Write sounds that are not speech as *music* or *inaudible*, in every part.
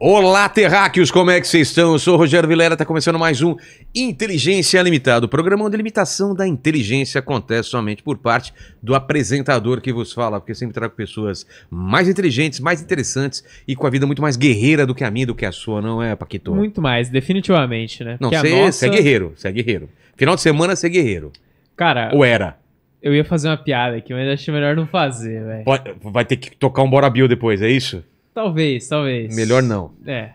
Olá, terráqueos, como é que vocês estão? Eu sou o Rogério Vilera, está começando mais um Inteligência Limitada, o programa onde a limitação da inteligência acontece somente por parte do apresentador que vos fala, porque sempre trago pessoas mais inteligentes, mais interessantes e com a vida muito mais guerreira do que a minha, do que a sua, não é, Paquito? Muito mais, definitivamente, né? Não, você é nossa... é guerreiro, você é guerreiro. Final de semana, você é guerreiro. Cara... Ou era? Eu ia fazer uma piada aqui, mas acho melhor não fazer, velho. Vai ter que tocar um Bora Bill depois, é isso? Talvez, talvez. Melhor não. É.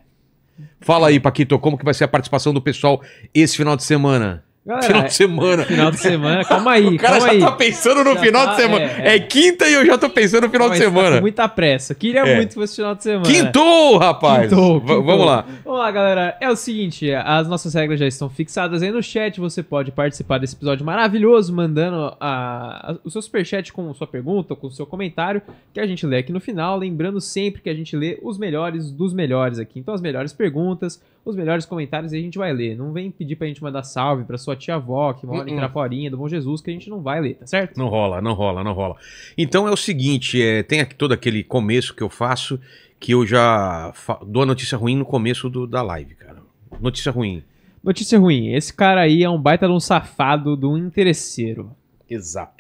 Fala aí, Paquito, como que vai ser a participação do pessoal esse final de semana? Galera, final de é, semana. Final de semana, calma aí. *laughs* o cara já aí. tá pensando no já final tá, de semana. É, é. é, quinta e eu já tô pensando no final calma de tá semana. Tá muita pressa. Queria é. muito que fosse final de semana. Quintou, rapaz! Quintou, quintou. Vamos lá. Vamos lá, galera. É o seguinte: as nossas regras já estão fixadas aí no chat. Você pode participar desse episódio maravilhoso, mandando a, a, o seu superchat com sua pergunta, com o seu comentário, que a gente lê aqui no final. Lembrando sempre que a gente lê os melhores dos melhores aqui. Então, as melhores perguntas os melhores comentários e a gente vai ler. Não vem pedir pra gente mandar salve pra sua tia-avó, que mora uh -uh. em uh-uh. Craporinha, do Bom Jesus, que a gente não vai ler, tá certo? Não rola, não rola, não rola. Então é o seguinte, é, tem aqui todo aquele começo que eu faço, que eu já dou a notícia ruim no começo do, da live, cara. Notícia ruim. Notícia ruim. Esse cara aí é um baita de um safado, de um interesseiro. Exato.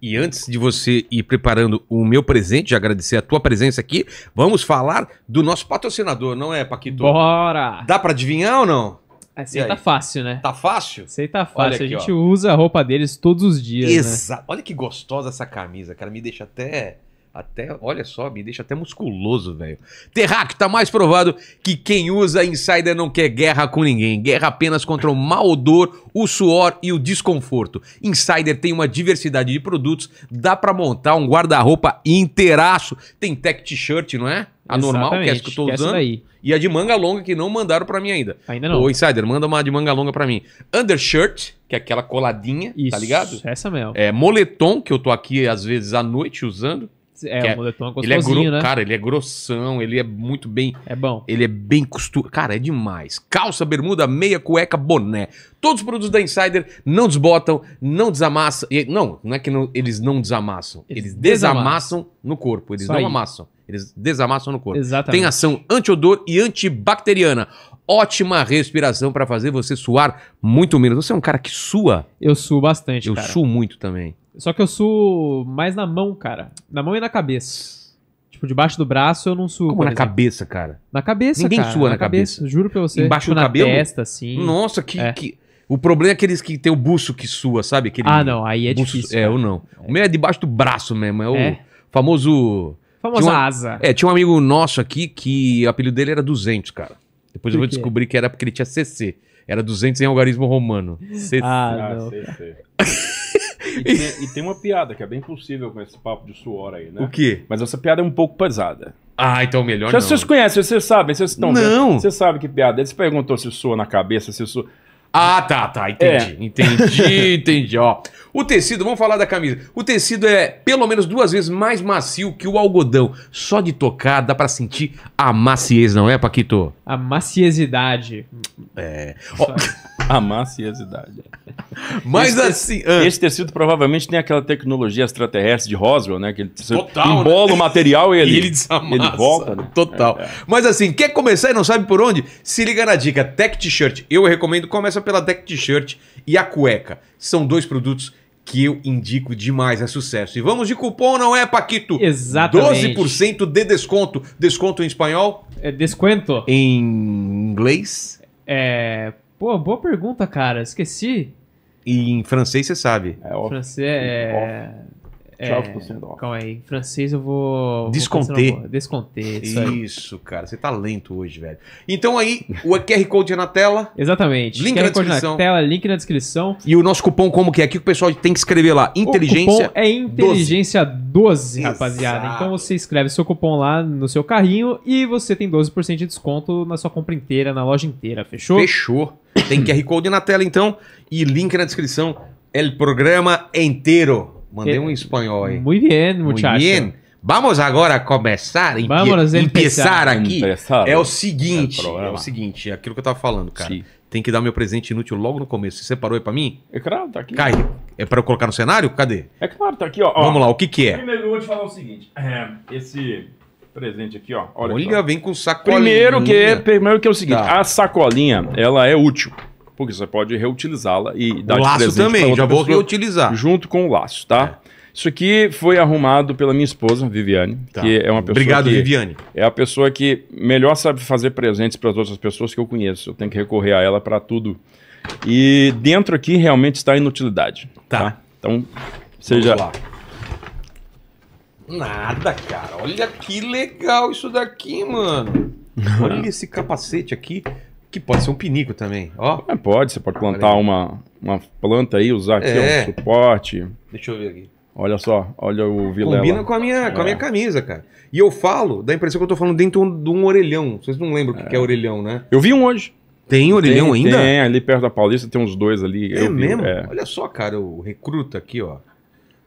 E antes de você ir preparando o meu presente, agradecer a tua presença aqui, vamos falar do nosso patrocinador, não é, Paquito? Bora! Dá para adivinhar ou não? Esse é, tá aí tá fácil, né? Tá fácil? Esse aí tá fácil. Aqui, a gente ó. usa a roupa deles todos os dias. Exato. Né? Olha que gostosa essa camisa, cara. Me deixa até até, olha só, me deixa até musculoso, velho. terráqueo tá mais provado que quem usa Insider não quer guerra com ninguém. Guerra apenas contra o mau odor, o suor e o desconforto. Insider tem uma diversidade de produtos, dá para montar um guarda-roupa inteiraço. Tem tech t-shirt, não é? A normal, que é essa que eu tô é usando. Daí. E a de manga longa que não mandaram para mim ainda. Ainda não. Ô, Insider, manda uma de manga longa para mim. Undershirt, que é aquela coladinha, tá Isso, tá ligado? Essa mesmo. É, moletom, que eu tô aqui às vezes à noite usando. É, é, o moletom é ele é gro... né? Cara, ele é grossão, ele é muito bem. É bom. Ele é bem costurado. Cara, é demais. Calça, bermuda, meia, cueca, boné. Todos os produtos da Insider não desbotam, não desamassam. Não, não é que não, eles não desamassam. Eles, eles desamassam, desamassam no corpo. Eles não aí. amassam. Eles desamassam no corpo. Exatamente. Tem ação antiodor e antibacteriana ótima respiração para fazer você suar muito menos. Você é um cara que sua? Eu suo bastante, Eu cara. suo muito também. Só que eu suo mais na mão, cara. Na mão e na cabeça. Tipo, debaixo do braço eu não suo. Como na exemplo. cabeça, cara? Na cabeça, Ninguém cara. Ninguém sua na, na cabeça. cabeça. Juro pra você. Embaixo tipo, do na cabelo? testa, assim. Nossa, que, é. que... O problema é aqueles que tem o buço que sua, sabe? Aquele ah, não. Aí é buço... difícil. É, cara. não. É. O meu é debaixo do braço mesmo. É, o é. famoso... Famosa uma... asa. É, tinha um amigo nosso aqui que o apelido dele era 200, cara. Depois Por eu vou descobrir que era porque ele tinha CC. Era 200 em algarismo romano. CC. Ah, não. Ah, CC. E tem, e tem, uma piada que é bem possível com esse papo de suor aí, né? O quê? Mas essa piada é um pouco pesada. Ah, então melhor Já não. Vocês conhecem, vocês sabem, vocês estão Não. Vocês sabem que piada Ele é. Você perguntou se sua na cabeça, se sua... Ah, tá, tá, entendi, é. entendi, *laughs* entendi, ó. O tecido, vamos falar da camisa. O tecido é pelo menos duas vezes mais macio que o algodão. Só de tocar dá para sentir a maciez, não é, Paquito? A maciezidade. É. Ó, a *laughs* maciosidade. Mas esse, assim. Ah. Esse tecido provavelmente tem aquela tecnologia extraterrestre de Roswell, né? Que ele Total, né? embola né? o material e *laughs* ele, e ele desamassa. Ele volta, né? Total. É, é. Mas assim, quer começar e não sabe por onde? Se liga na dica Tech T-shirt. Eu recomendo, começa pela Tech T-shirt e a cueca. São dois produtos que eu indico demais, é sucesso. E vamos de cupom, não é, Paquito? Exatamente. 12% de desconto. Desconto em espanhol? É desconto. Em inglês? É Pô, boa pergunta, cara. Esqueci. E em francês você sabe. É, francês é. 9% é, off. Calma aí, em francês eu vou. Desconter. Vou Desconter. Isso, isso cara, você tá lento hoje, velho. Então aí, o QR Code é na tela. Exatamente. Link QR na descrição. na tela, link na descrição. E o nosso cupom, como que é? Aqui o pessoal tem que escrever lá. Inteligência. O cupom é inteligência 12, 12 rapaziada. Então Exato. Então você escreve seu cupom lá no seu carrinho e você tem 12% de desconto na sua compra inteira, na loja inteira, fechou? Fechou. Tem QR Code na tela então e link na descrição. El programa inteiro. Mandei é, um espanhol aí. Muy bien, muchacho. Muy bien. Vamos agora começar, Vamos empezar, aqui. É o seguinte, é, é, o seguinte, é aquilo que eu tava falando, cara. Sim. Tem que dar meu presente inútil logo no começo. Você separou aí pra mim? É claro, tá aqui. Cai. É pra eu colocar no cenário? Cadê? É claro, tá aqui, ó. Vamos lá, o que que é? Primeiro eu vou te falar o seguinte. É, esse presente aqui, ó. Olha, Olha vem com sacolinha. Primeiro que, é, primeiro que é o seguinte, tá. a sacolinha, ela é útil porque você pode reutilizá-la e dar o laço também, já vou reutilizar. Junto com o laço, tá? É. Isso aqui foi arrumado pela minha esposa, Viviane, tá. que é uma pessoa Obrigado, que Viviane. É a pessoa que melhor sabe fazer presentes para as outras pessoas que eu conheço. Eu tenho que recorrer a ela para tudo. E dentro aqui realmente está a inutilidade. Tá. tá? Então, seja Vamos lá. Nada, cara. Olha que legal isso daqui, mano. *laughs* Olha esse capacete aqui. Que pode ser um pinico também, ó. É, pode, você pode ah, plantar uma, uma planta aí, usar aqui é. um suporte. Deixa eu ver aqui. Olha só, olha o vilão. Combina com a minha, é. com a minha é. camisa, cara. E eu falo, dá a impressão que eu tô falando dentro de um orelhão. Vocês não lembram o é. que é orelhão, né? Eu vi um hoje. Tem orelhão tem, ainda? Tem, ali perto da Paulista tem uns dois ali. É eu mesmo? Vi, é. Olha só, cara, o recruta aqui, ó.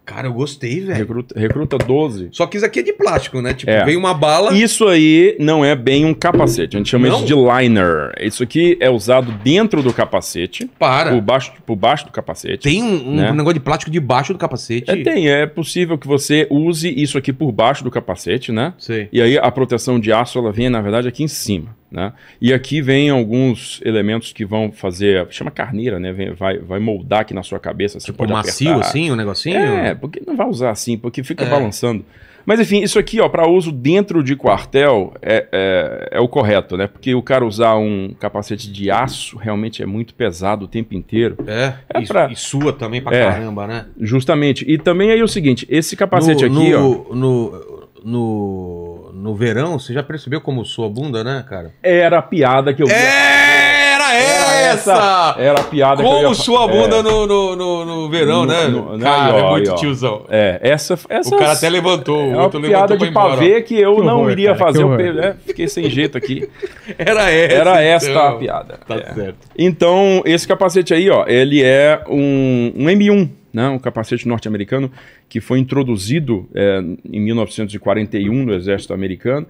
Cara, eu gostei, velho. Recruta, recruta 12. Só que isso aqui é de plástico, né? Tipo, é. vem uma bala. Isso aí não é bem um capacete. A gente chama não? isso de liner. Isso aqui é usado dentro do capacete. Para. Por baixo, por baixo do capacete. Tem um, né? um negócio de plástico debaixo do capacete? É, tem. É possível que você use isso aqui por baixo do capacete, né? Sim. E aí a proteção de aço, ela vem, na verdade, aqui em cima. Né? E aqui vem alguns elementos que vão fazer, chama carneira, né? Vem, vai, vai moldar aqui na sua cabeça. Tipo pode macio apertar. assim, o um negocinho? É, porque não vai usar assim, porque fica é. balançando. Mas enfim, isso aqui, ó, para uso dentro de quartel é, é, é, o correto, né? Porque o cara usar um capacete de aço realmente é muito pesado o tempo inteiro. É, é e, pra... e sua também pra é, caramba, né? Justamente. E também aí é o seguinte, esse capacete no, aqui, no, ó. No, no no verão, você já percebeu como sua bunda, né, cara? Era a piada que eu vi. É, era, era, essa! Era a piada como que eu Como sua é. bunda é. no, no, no, no, verão, no, né? No, cara, é ó, é muito ó. tiozão. É, essa, essa... O cara até levantou, é, o outro levantou piada de pavê que eu que não horror, iria cara, fazer. Eu, né? Fiquei sem jeito aqui. *laughs* era essa. Era então. esta então. a piada. Tá é. certo. Então, esse capacete aí, ó, ele é um, um M1 né, um capacete norte-americano que foi introduzido é, em 1941 no exército americano.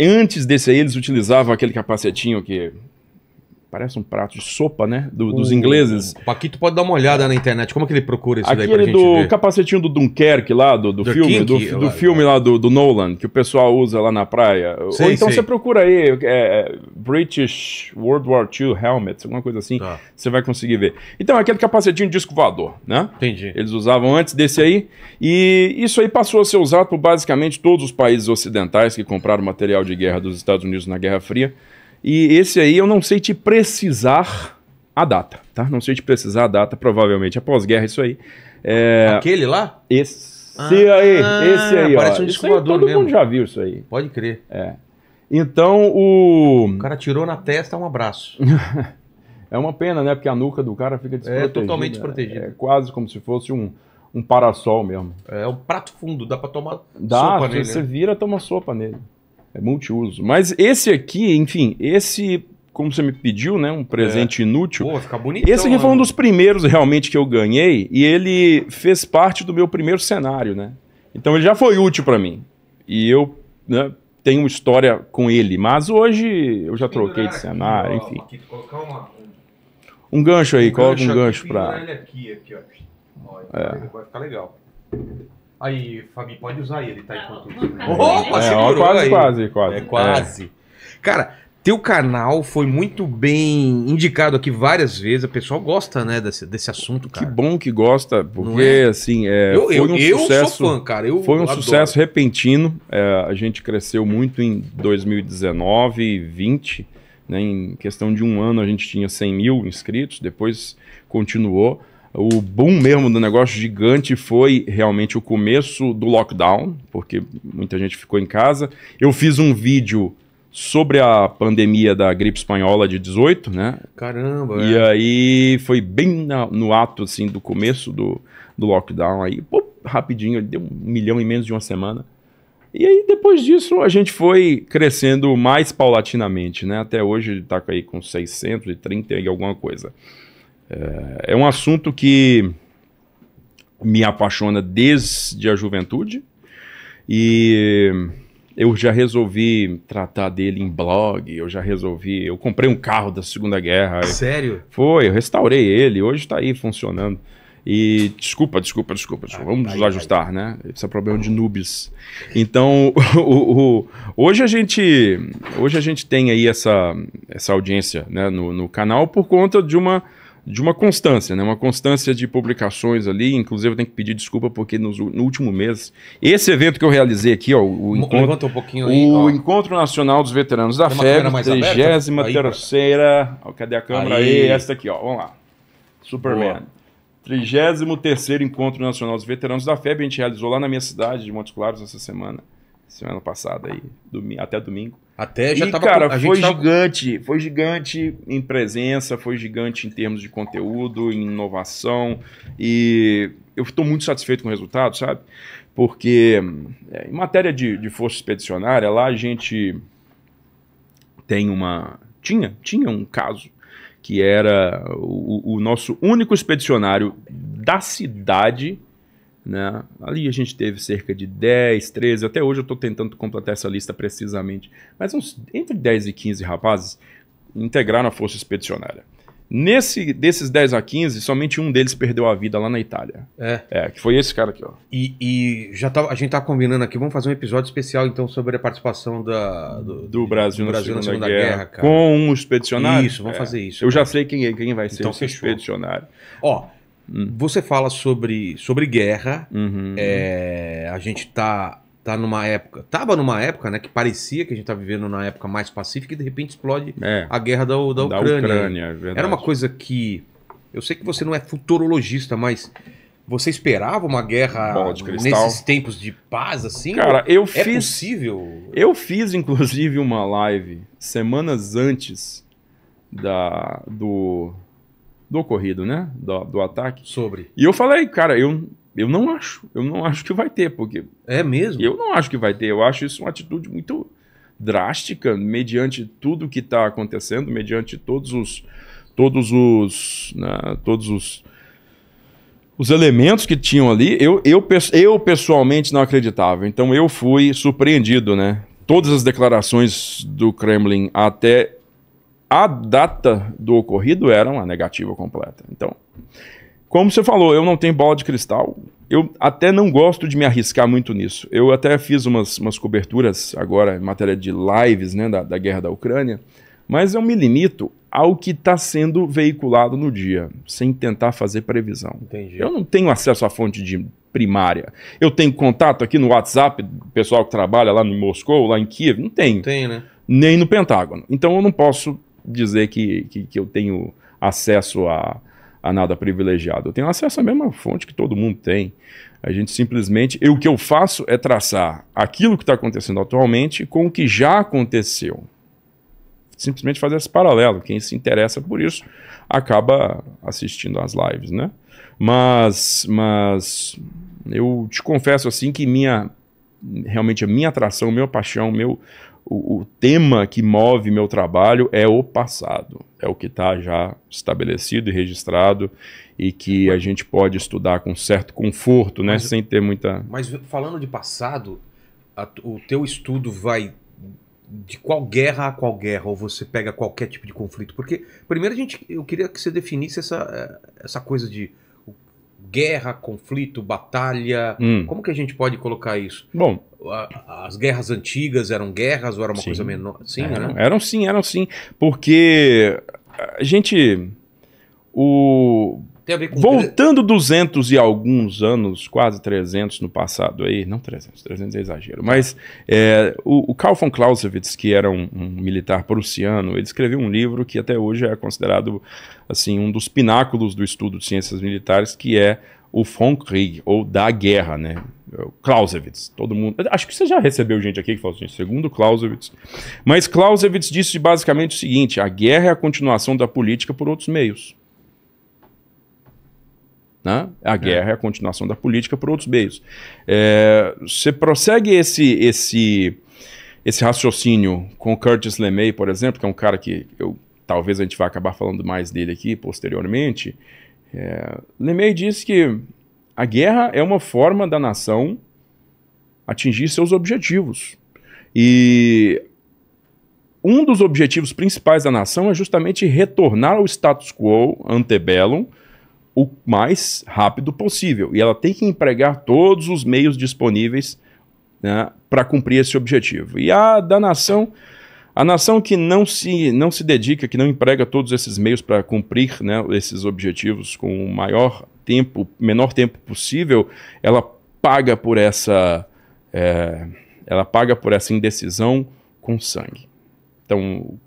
Antes desse aí, eles utilizavam aquele capacetinho que parece um prato de sopa, né? Do, dos ingleses. O Paquito pode dar uma olhada na internet. Como é que ele procura isso Aquele daí pra do ver? capacetinho do Dunkerque lá, do, do filme, King, do, do filme é. lá do, do, Nolan, que o pessoal usa lá na praia. Ou então você procura aí é, é British World War II Helmet, alguma coisa assim, tá. você vai conseguir ver. Então, é aquele capacetinho de disco voador, né? Entendi. Eles usavam antes desse aí, e isso aí passou a ser usado por basicamente todos os países ocidentais que compraram material de guerra dos Estados Unidos na Guerra Fria. E esse aí eu não sei te precisar a data, tá? Não sei te precisar a data, provavelmente após guerra isso aí. É... Aquele lá? Esse ah, aí, esse aí, ah, Parece ó. um disco aí, todo mesmo. mundo já viu isso aí. Pode crer. É. Então o. O cara tirou na testa, é um abraço. *laughs* é uma pena, né? Porque a nuca do cara fica é desprotegida. É totalmente desprotegida. É quase como se fosse um, um parasol mesmo. É, é um prato fundo, dá para tomar dá, sopa nele. Você né? vira, toma sopa nele. É multiuso. Mas esse aqui, enfim, esse, como você me pediu, né? Um presente é. inútil. Pô, fica bonitão. Esse aqui né, foi um dos primeiros realmente que eu ganhei e ele fez parte do meu primeiro cenário, né? Então ele já foi útil para mim. E eu né, tem uma história com ele. Mas hoje eu já troquei de né? cenário, aqui, enfim. Aqui, uma, um, um gancho aí, um coloca um gancho para. Aqui, aqui, ó. ó é. Vai ficar legal. Aí, Fabi, pode usar ele, tá enquanto. Opa, é, ó, quase, aí. quase, quase. É quase. É. Cara, teu canal foi muito bem indicado aqui várias vezes. O pessoal gosta, né, desse, desse assunto, cara. Que bom que gosta, porque, é? assim, é, eu, foi um eu, sucesso... sou fã, cara. Eu foi um adoro. sucesso repentino. É, a gente cresceu muito em 2019 20 Né? Em questão de um ano, a gente tinha 100 mil inscritos. Depois continuou. O boom mesmo do negócio gigante foi realmente o começo do lockdown, porque muita gente ficou em casa. Eu fiz um vídeo sobre a pandemia da gripe espanhola de 18, né? Caramba. E é. aí foi bem na, no ato assim do começo do, do lockdown aí, pô, rapidinho, deu um milhão em menos de uma semana. E aí depois disso a gente foi crescendo mais paulatinamente, né? Até hoje está aí com 630 e alguma coisa. É, é um assunto que me apaixona desde a juventude e eu já resolvi tratar dele em blog, eu já resolvi. Eu comprei um carro da Segunda Guerra. Sério? Foi, eu restaurei ele, hoje tá aí funcionando. E desculpa, desculpa, desculpa, desculpa. Vamos nos ajustar, né? Esse é problema de noobs. Então, *laughs* o, o, hoje a gente hoje a gente tem aí essa, essa audiência né, no, no canal por conta de uma de uma constância, né? Uma constância de publicações ali. Inclusive, eu tenho que pedir desculpa porque nos, no último mês, esse evento que eu realizei aqui, ó, o encontro, um aí, o ó. encontro nacional dos veteranos da FEB, 33 terceira, ó, cadê a câmera aí. aí? Esta aqui, ó, vamos lá. Superman. Boa. 33 Encontro Nacional dos Veteranos da FEB, a gente realizou lá na minha cidade de Montes Claros essa semana semana passada aí, domingo, até domingo. Até já e, tava cara, a foi gigante, foi gigante em presença, foi gigante em termos de conteúdo, em inovação e eu estou muito satisfeito com o resultado, sabe? Porque é, em matéria de, de força expedicionária, lá a gente tem uma tinha tinha um caso que era o, o nosso único expedicionário da cidade né? Ali a gente teve cerca de 10, 13, até hoje eu estou tentando completar essa lista precisamente, mas uns, entre 10 e 15 rapazes integraram a Força Expedicionária. Nesse, desses 10 a 15, somente um deles perdeu a vida lá na Itália. É. É, que foi esse cara aqui, ó. E, e já tá, a gente tá combinando aqui, vamos fazer um episódio especial, então, sobre a participação da, do, do Brasil, do Brasil na, Segunda, na Segunda Guerra, Guerra com um expedicionário. Isso, vamos é. fazer isso. Eu cara. já sei quem, é, quem vai então, ser então, esse fechou. expedicionário. Ó, Uhum. Você fala sobre, sobre guerra. Uhum. É, uhum. a gente tá, tá numa época. Tava numa época, né? Que parecia que a gente tá vivendo numa época mais pacífica e de repente explode é, a guerra da, da Ucrânia. Da Ucrânia é Era uma coisa que. Eu sei que você não é futurologista, mas. Você esperava uma guerra nesses tempos de paz assim? Cara, eu é fiz. É possível? Eu fiz inclusive uma live semanas antes da do do ocorrido, né? Do, do ataque. Sobre. E eu falei, cara, eu, eu não acho, eu não acho que vai ter, porque. É mesmo? Eu não acho que vai ter. Eu acho isso uma atitude muito drástica, mediante tudo que está acontecendo, mediante todos os. Todos os. Né, todos os. Os elementos que tinham ali, eu, eu, eu pessoalmente não acreditava. Então eu fui surpreendido, né? Todas as declarações do Kremlin até a data do ocorrido era uma negativa completa. Então, como você falou, eu não tenho bola de cristal. Eu até não gosto de me arriscar muito nisso. Eu até fiz umas, umas coberturas agora em matéria de lives né, da, da guerra da Ucrânia, mas eu me limito ao que está sendo veiculado no dia, sem tentar fazer previsão. Entendi. Eu não tenho acesso à fonte de primária. Eu tenho contato aqui no WhatsApp, do pessoal que trabalha lá em Moscou, lá em Kiev, não tenho. Tem, né? Nem no Pentágono. Então eu não posso dizer que, que, que eu tenho acesso a, a nada privilegiado. Eu tenho acesso à mesma fonte que todo mundo tem. A gente simplesmente. o que eu faço é traçar aquilo que está acontecendo atualmente com o que já aconteceu. Simplesmente fazer esse paralelo. Quem se interessa por isso acaba assistindo às lives, né? Mas, mas eu te confesso assim que minha realmente a minha atração, minha paixão, meu o, o tema que move meu trabalho é o passado. É o que está já estabelecido e registrado e que a gente pode estudar com certo conforto, né? Mas, sem ter muita. Mas falando de passado, a, o teu estudo vai de qual guerra a qual guerra, ou você pega qualquer tipo de conflito? Porque, primeiro, a gente, eu queria que você definisse essa, eh, essa coisa de guerra, conflito, batalha. Hum. Como que a gente pode colocar isso? Bom, as guerras antigas eram guerras ou era uma sim. coisa menor? Sim, eram, né? Eram sim, eram sim, porque a gente o Voltando 200 e alguns anos, quase 300 no passado aí, não 300, 300 é exagero, mas é, o, o Karl von Clausewitz, que era um, um, militar prussiano, ele escreveu um livro que até hoje é considerado assim um dos pináculos do estudo de ciências militares, que é o Von Krieg, ou da guerra, né? É Clausewitz, todo mundo. Acho que você já recebeu gente aqui que falou assim, segundo Clausewitz. Mas Clausewitz disse basicamente o seguinte: a guerra é a continuação da política por outros meios. Né? A é. guerra é, é a continuação da política por outros meios. É, você prossegue esse, esse, esse raciocínio com Curtis LeMay, por exemplo, que é um cara que eu, talvez a gente vá acabar falando mais dele aqui posteriormente. É, LeMay disse que a guerra é uma forma da nação atingir seus objetivos. E um dos objetivos principais da nação é justamente retornar ao status quo antebellum, o mais rápido possível. E ela tem que empregar todos os meios disponíveis né, para cumprir esse objetivo. E a da nação, a nação que não se, não se dedica, que não emprega todos esses meios para cumprir né, esses objetivos com o maior tempo, menor tempo possível, ela paga por essa, é, ela paga por essa indecisão com sangue. Então,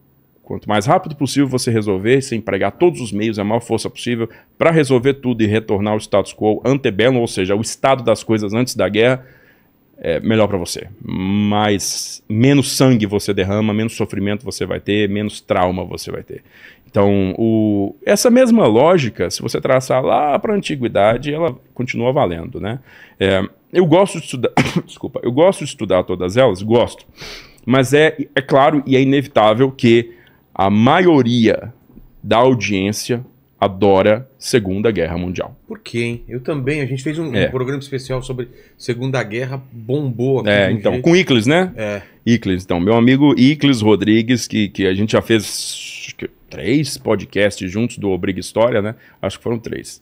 Quanto mais rápido possível você resolver, sem empregar todos os meios, a maior força possível, para resolver tudo e retornar ao status quo antebellum, ou seja, o estado das coisas antes da guerra, é melhor para você. Mais, menos sangue você derrama, menos sofrimento você vai ter, menos trauma você vai ter. Então, o, essa mesma lógica, se você traçar lá para a antiguidade, ela continua valendo, né? É, eu gosto de estudar, *coughs* desculpa, eu gosto de estudar todas elas, gosto. Mas é, é claro e é inevitável que a maioria da audiência adora Segunda Guerra Mundial. Por quê, hein? Eu também. A gente fez um, é. um programa especial sobre Segunda Guerra, bombou aqui. É, então, jeito. com Icles, né? É. Icles, então. Meu amigo Icles Rodrigues, que, que a gente já fez que, três podcasts juntos do Obriga História, né? Acho que foram três.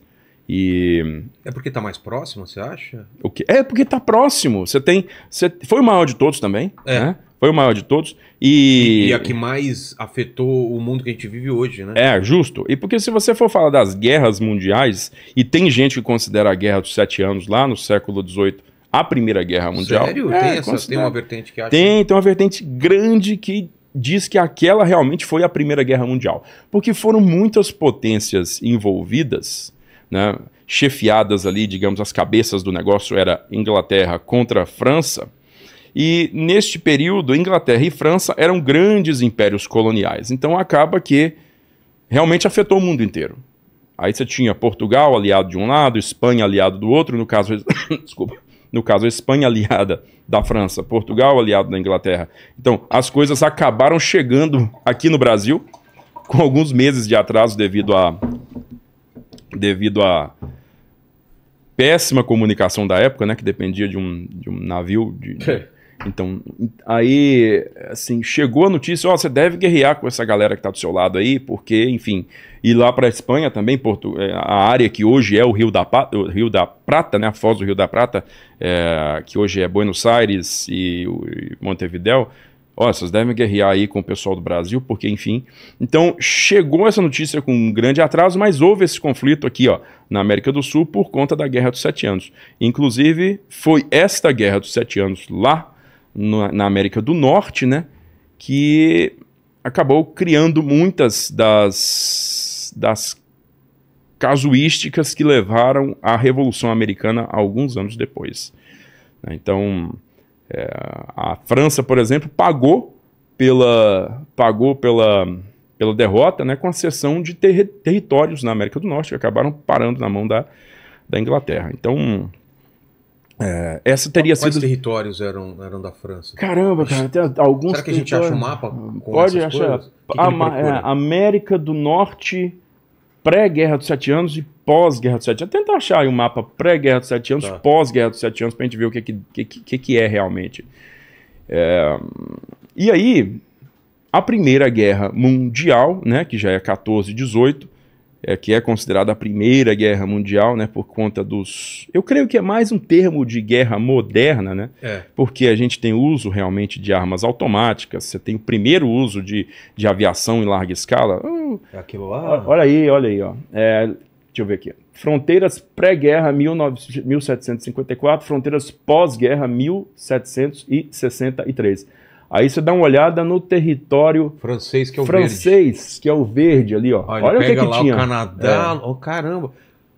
E... É porque tá mais próximo, você acha? O que? É porque tá próximo. Você tem. Você... Foi o maior de todos também. É. Né? Foi o maior de todos. E... e a que mais afetou o mundo que a gente vive hoje, né? É, justo. E porque se você for falar das guerras mundiais, e tem gente que considera a Guerra dos Sete Anos lá no século XVIII a Primeira Guerra Mundial. Sério? É, tem, essa, tem uma vertente que acha... Tem, tem uma vertente grande que diz que aquela realmente foi a Primeira Guerra Mundial. Porque foram muitas potências envolvidas, né? chefiadas ali, digamos, as cabeças do negócio era Inglaterra contra a França, e neste período, Inglaterra e França eram grandes impérios coloniais. Então acaba que realmente afetou o mundo inteiro. Aí você tinha Portugal aliado de um lado, Espanha aliado do outro, no caso, *coughs* desculpa, no caso a Espanha aliada da França, Portugal aliado da Inglaterra. Então, as coisas acabaram chegando aqui no Brasil com alguns meses de atraso devido a devido a péssima comunicação da época, né, que dependia de um, de um navio de, de então, aí, assim, chegou a notícia, ó, você deve guerrear com essa galera que tá do seu lado aí, porque, enfim, e lá para Espanha também, Porto, é, a área que hoje é o Rio da, o Rio da Prata, né, a foz do Rio da Prata, é, que hoje é Buenos Aires e, e Montevideo, ó, vocês devem guerrear aí com o pessoal do Brasil, porque enfim. Então, chegou essa notícia com um grande atraso, mas houve esse conflito aqui, ó, na América do Sul por conta da Guerra dos Sete Anos. Inclusive, foi esta Guerra dos Sete Anos lá no, na América do Norte, né? Que acabou criando muitas das, das casuísticas que levaram à Revolução Americana alguns anos depois. Né. Então, é, a França, por exemplo, pagou pela, pagou pela, pela derrota né, com a cessão de ter, territórios na América do Norte, que acabaram parando na mão da, da Inglaterra. Então, é, essa teria Quais sido. territórios eram, eram da França? Caramba, cara, tem alguns. Será que a gente acha um mapa? Pode achar. é, América do Norte, pré-guerra dos sete anos e pós-guerra dos sete anos. Tenta achar aí um mapa pré-guerra dos sete anos, tá. pós-guerra dos sete anos, pra gente ver o que, é que, que, que é realmente. É... E aí, a Primeira Guerra Mundial, né, que já é 14, 18, é, que é considerada a Primeira Guerra Mundial, né, por conta dos. Eu creio que é mais um termo de guerra moderna, né, é. porque a gente tem uso realmente de armas automáticas, você tem o primeiro uso de, de aviação em larga escala. Uh, é Aquilo lá. Olha aí, olha aí. Ó. É, deixa eu ver aqui. Fronteiras pré-guerra 1754, fronteiras pós-guerra 1763. Aí você dá uma olhada no território francês, que é o, francês, verde. Que é o verde ali, ó. Olha, Olha o que, que lá tinha. o Canadá, é. oh, caramba.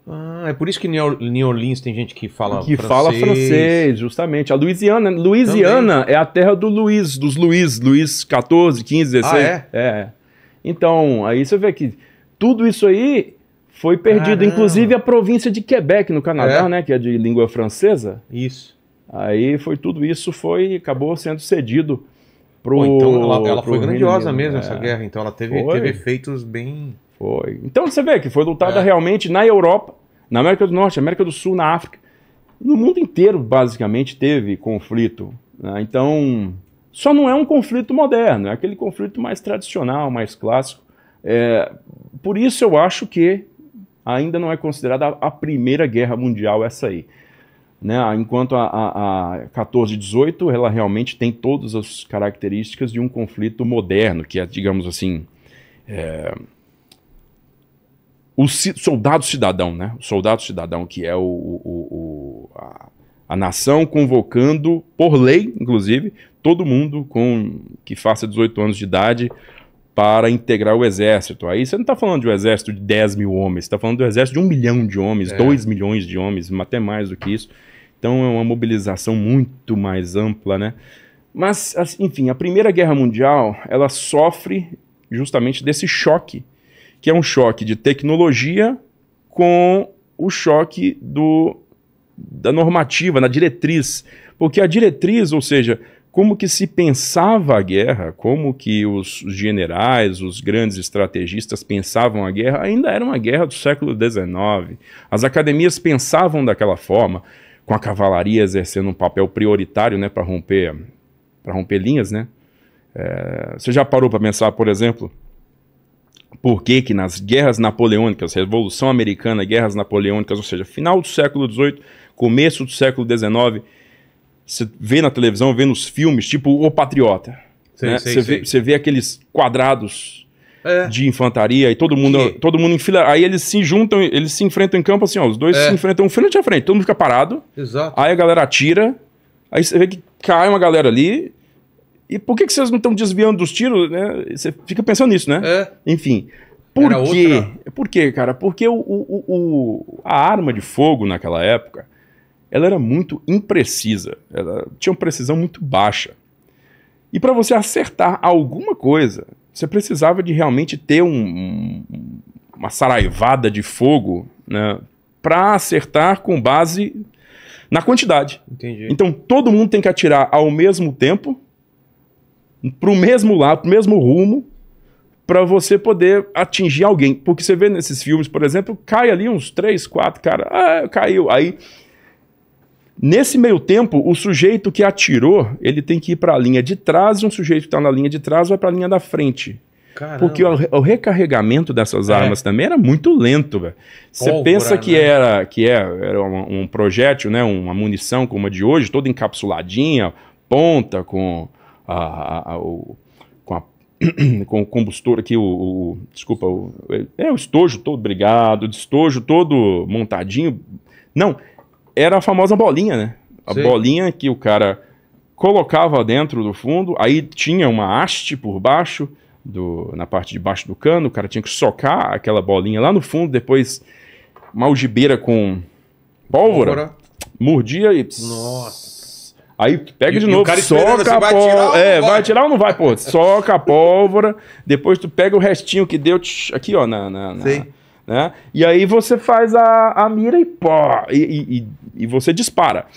Ah, é por isso que New Orleans tem gente que fala que francês. Que fala francês, justamente. A Louisiana, Louisiana é a terra do Luiz, dos Luiz, Luiz 14, 15, 16. Ah, é? é. Então, aí você vê que tudo isso aí foi perdido, Caramba. inclusive a província de Quebec no Canadá, é? né, que é de língua francesa. Isso. Aí foi tudo isso foi acabou sendo cedido Pro... Pô, então ela, ela foi grandiosa menino, mesmo, é. essa guerra. Então ela teve, teve efeitos bem. Foi. Então você vê que foi lutada é. realmente na Europa, na América do Norte, América do Sul, na África. No mundo inteiro, basicamente, teve conflito. Né? Então, só não é um conflito moderno, é aquele conflito mais tradicional, mais clássico. É, por isso eu acho que ainda não é considerada a Primeira Guerra Mundial essa aí. Né? Enquanto a, a, a 1418 ela realmente tem todas as características de um conflito moderno, que é, digamos assim, é, o soldado cidadão, né? O soldado cidadão, que é o, o, o a, a, nação convocando, por lei, inclusive, todo mundo com que faça 18 anos de idade para integrar o exército. Aí você não está falando de um exército de 10 mil homens, você está falando do um exército de um milhão de homens, é. 2 milhões de homens, até mais do que isso. Então é uma mobilização muito mais ampla, né? Mas, enfim, a Primeira Guerra Mundial, ela sofre justamente desse choque, que é um choque de tecnologia com o choque do, da normativa, na diretriz. Porque a diretriz, ou seja, como que se pensava a guerra, como que os generais, os grandes estrategistas pensavam a guerra, ainda era uma guerra do século XIX. As academias pensavam daquela forma com a cavalaria exercendo um papel prioritário né, para romper, romper linhas. Né? É, você já parou para pensar, por exemplo, por que, que nas guerras napoleônicas, Revolução Americana, guerras napoleônicas, ou seja, final do século XVIII, começo do século XIX, você vê na televisão, vê nos filmes, tipo O Patriota. Sim, né? sim, você, sim. Vê, você vê aqueles quadrados é. de infantaria e todo mundo, todo mundo em fila. Aí eles se juntam, eles se enfrentam em campo assim, ó, os dois é. se enfrentam um frente a frente, todo mundo fica parado. Exato. Aí a galera atira, aí você vê que cai uma galera ali. E por que, que vocês não estão desviando dos tiros, né? Você fica pensando nisso, né? É. Enfim. Por Era quê? Outra. Por quê, cara? Porque o, o, o, a arma de fogo naquela época ela era muito imprecisa, ela tinha uma precisão muito baixa. E para você acertar alguma coisa, você precisava de realmente ter um, uma saraivada de fogo né, para acertar com base na quantidade. Entendi. Então todo mundo tem que atirar ao mesmo tempo, para o mesmo lado, para o mesmo rumo, para você poder atingir alguém. Porque você vê nesses filmes, por exemplo, cai ali uns três, quatro cara, ah, caiu. Aí Nesse meio tempo, o sujeito que atirou, ele tem que ir para a linha de trás, e um sujeito que está na linha de trás vai para a linha da frente. Caramba. Porque o, o, recarregamento dessas é. armas também era muito lento, velho. Você pensa que né? era que é, era um, um projétil, né, uma munição como a de hoje, toda encapsuladinha, ponta com a, a, a o, com, a, *clears throat* com combustor aqui, o, o desculpa, o, é, é o estojo todo brigado, o estojo todo montadinho. Não, era a famosa bolinha, né? A Sim. bolinha que o cara colocava dentro do fundo, aí tinha uma haste por baixo, do, na parte de baixo do cano, o cara tinha que socar aquela bolinha lá no fundo, depois uma algibeira com pólvora, pólvora. mordia e... Pss, Nossa! Aí pega e, de novo, soca a pólvora. É, vai tirar ou não vai, pô? *laughs* Soca a pólvora. Depois tu pega o restinho que deu aqui, ó, na, na, na, né? E aí você faz a, a mira e pó, e, e, e você dispara.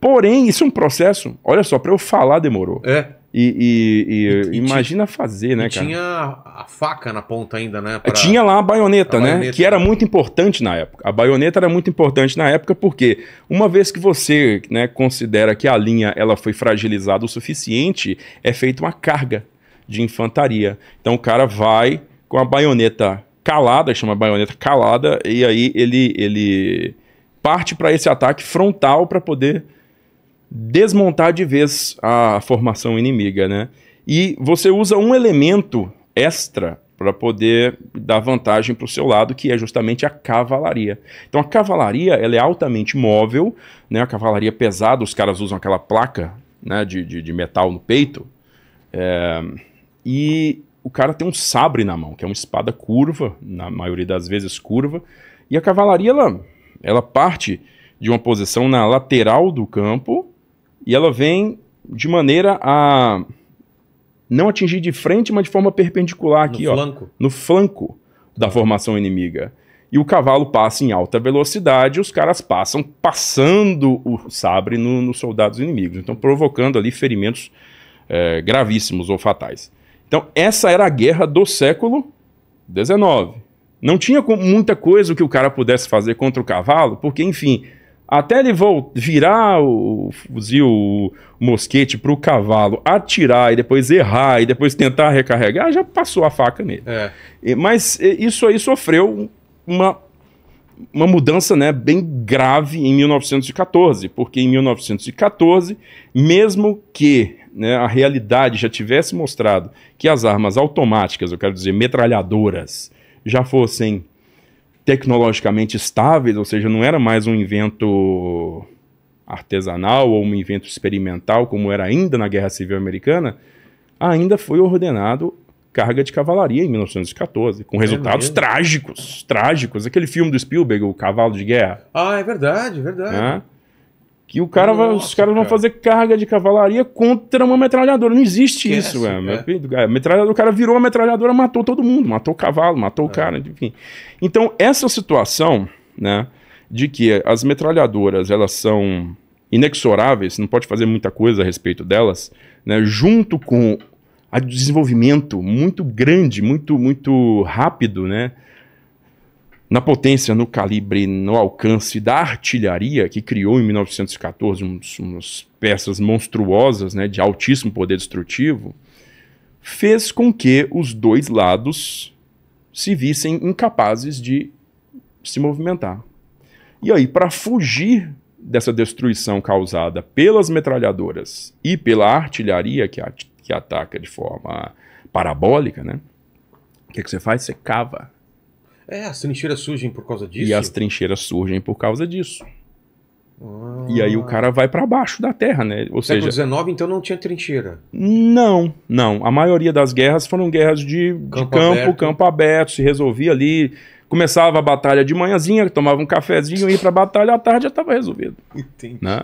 Porém, isso é um processo. Olha só, para eu falar demorou. É. E, e, e, imagina fazer, né, cara? Tinha a faca na ponta ainda, né? Pra... Tinha lá a baioneta, a né? Baioneta, que era né? muito importante na época. A baioneta era muito importante na época porque uma vez que você né, considera que a linha ela foi fragilizada o suficiente, é feita uma carga de infantaria. Então o cara vai com a baioneta calada, chama baioneta calada, e aí ele, ele parte para esse ataque frontal para poder desmontar de vez a formação inimiga, né? E você usa um elemento extra para poder dar vantagem para o seu lado, que é justamente a cavalaria. Então a cavalaria ela é altamente móvel, né? A cavalaria pesada, os caras usam aquela placa né, de, de, de metal no peito. É... E o cara tem um sabre na mão, que é uma espada curva, na maioria das vezes curva, e a cavalaria ela, ela parte de uma posição na lateral do campo e ela vem de maneira a não atingir de frente, mas de forma perpendicular aqui, no ó, flanco. no flanco da tá. formação inimiga. E o cavalo passa em alta velocidade, os caras passam passando o sabre nos no soldados inimigos, então provocando ali ferimentos é, gravíssimos ou fatais. Então, essa era a guerra do século XIX. Não tinha muita coisa que o cara pudesse fazer contra o cavalo, porque, enfim, até ele virar o fuzil, o mosquete para o cavalo, atirar e depois errar e depois tentar recarregar, já passou a faca nele. É. Mas isso aí sofreu uma, uma mudança né, bem grave em 1914, porque em 1914, mesmo que né, a realidade já tivesse mostrado que as armas automáticas, eu quero dizer, metralhadoras, já fossem tecnologicamente estáveis, ou seja, não era mais um invento artesanal ou um invento experimental, como era ainda na Guerra Civil Americana, ainda foi ordenado carga de cavalaria em 1914, com é resultados trágicos, trágicos. Aquele filme do Spielberg, O Cavalo de Guerra. Ah, é verdade, é verdade. Né? Que o cara Nossa, vai, os caras cara. vão fazer carga de cavalaria contra uma metralhadora. Não existe Esquece, isso, velho. É. é. é o cara virou a metralhadora, matou todo mundo, matou o cavalo, matou é. o cara, enfim. Então, essa situação, né, de que as metralhadoras, elas são inexoráveis, não pode fazer muita coisa a respeito delas, né, junto com o desenvolvimento muito grande, muito muito rápido, né, na potência, no calibre, no alcance da artilharia, que criou em 1914 umas peças monstruosas né, de altíssimo poder destrutivo, fez com que os dois lados se vissem incapazes de se movimentar. E aí, para fugir dessa destruição causada pelas metralhadoras e pela artilharia que, at que ataca de forma parabólica, né? O que, que você faz? Você cava é, as trincheiras surgem por causa disso. E as trincheiras surgem por causa disso. Ah. E aí o cara vai para baixo da terra, né? Ou Século seja, XIX então não tinha trincheira. Não, não. A maioria das guerras foram guerras de campo, de campo, aberto. campo aberto, se resolvia ali. Começava a batalha de manhãzinha, tomava um cafezinho, ia pra batalha à tarde já tava resolvido. Entendi. Né?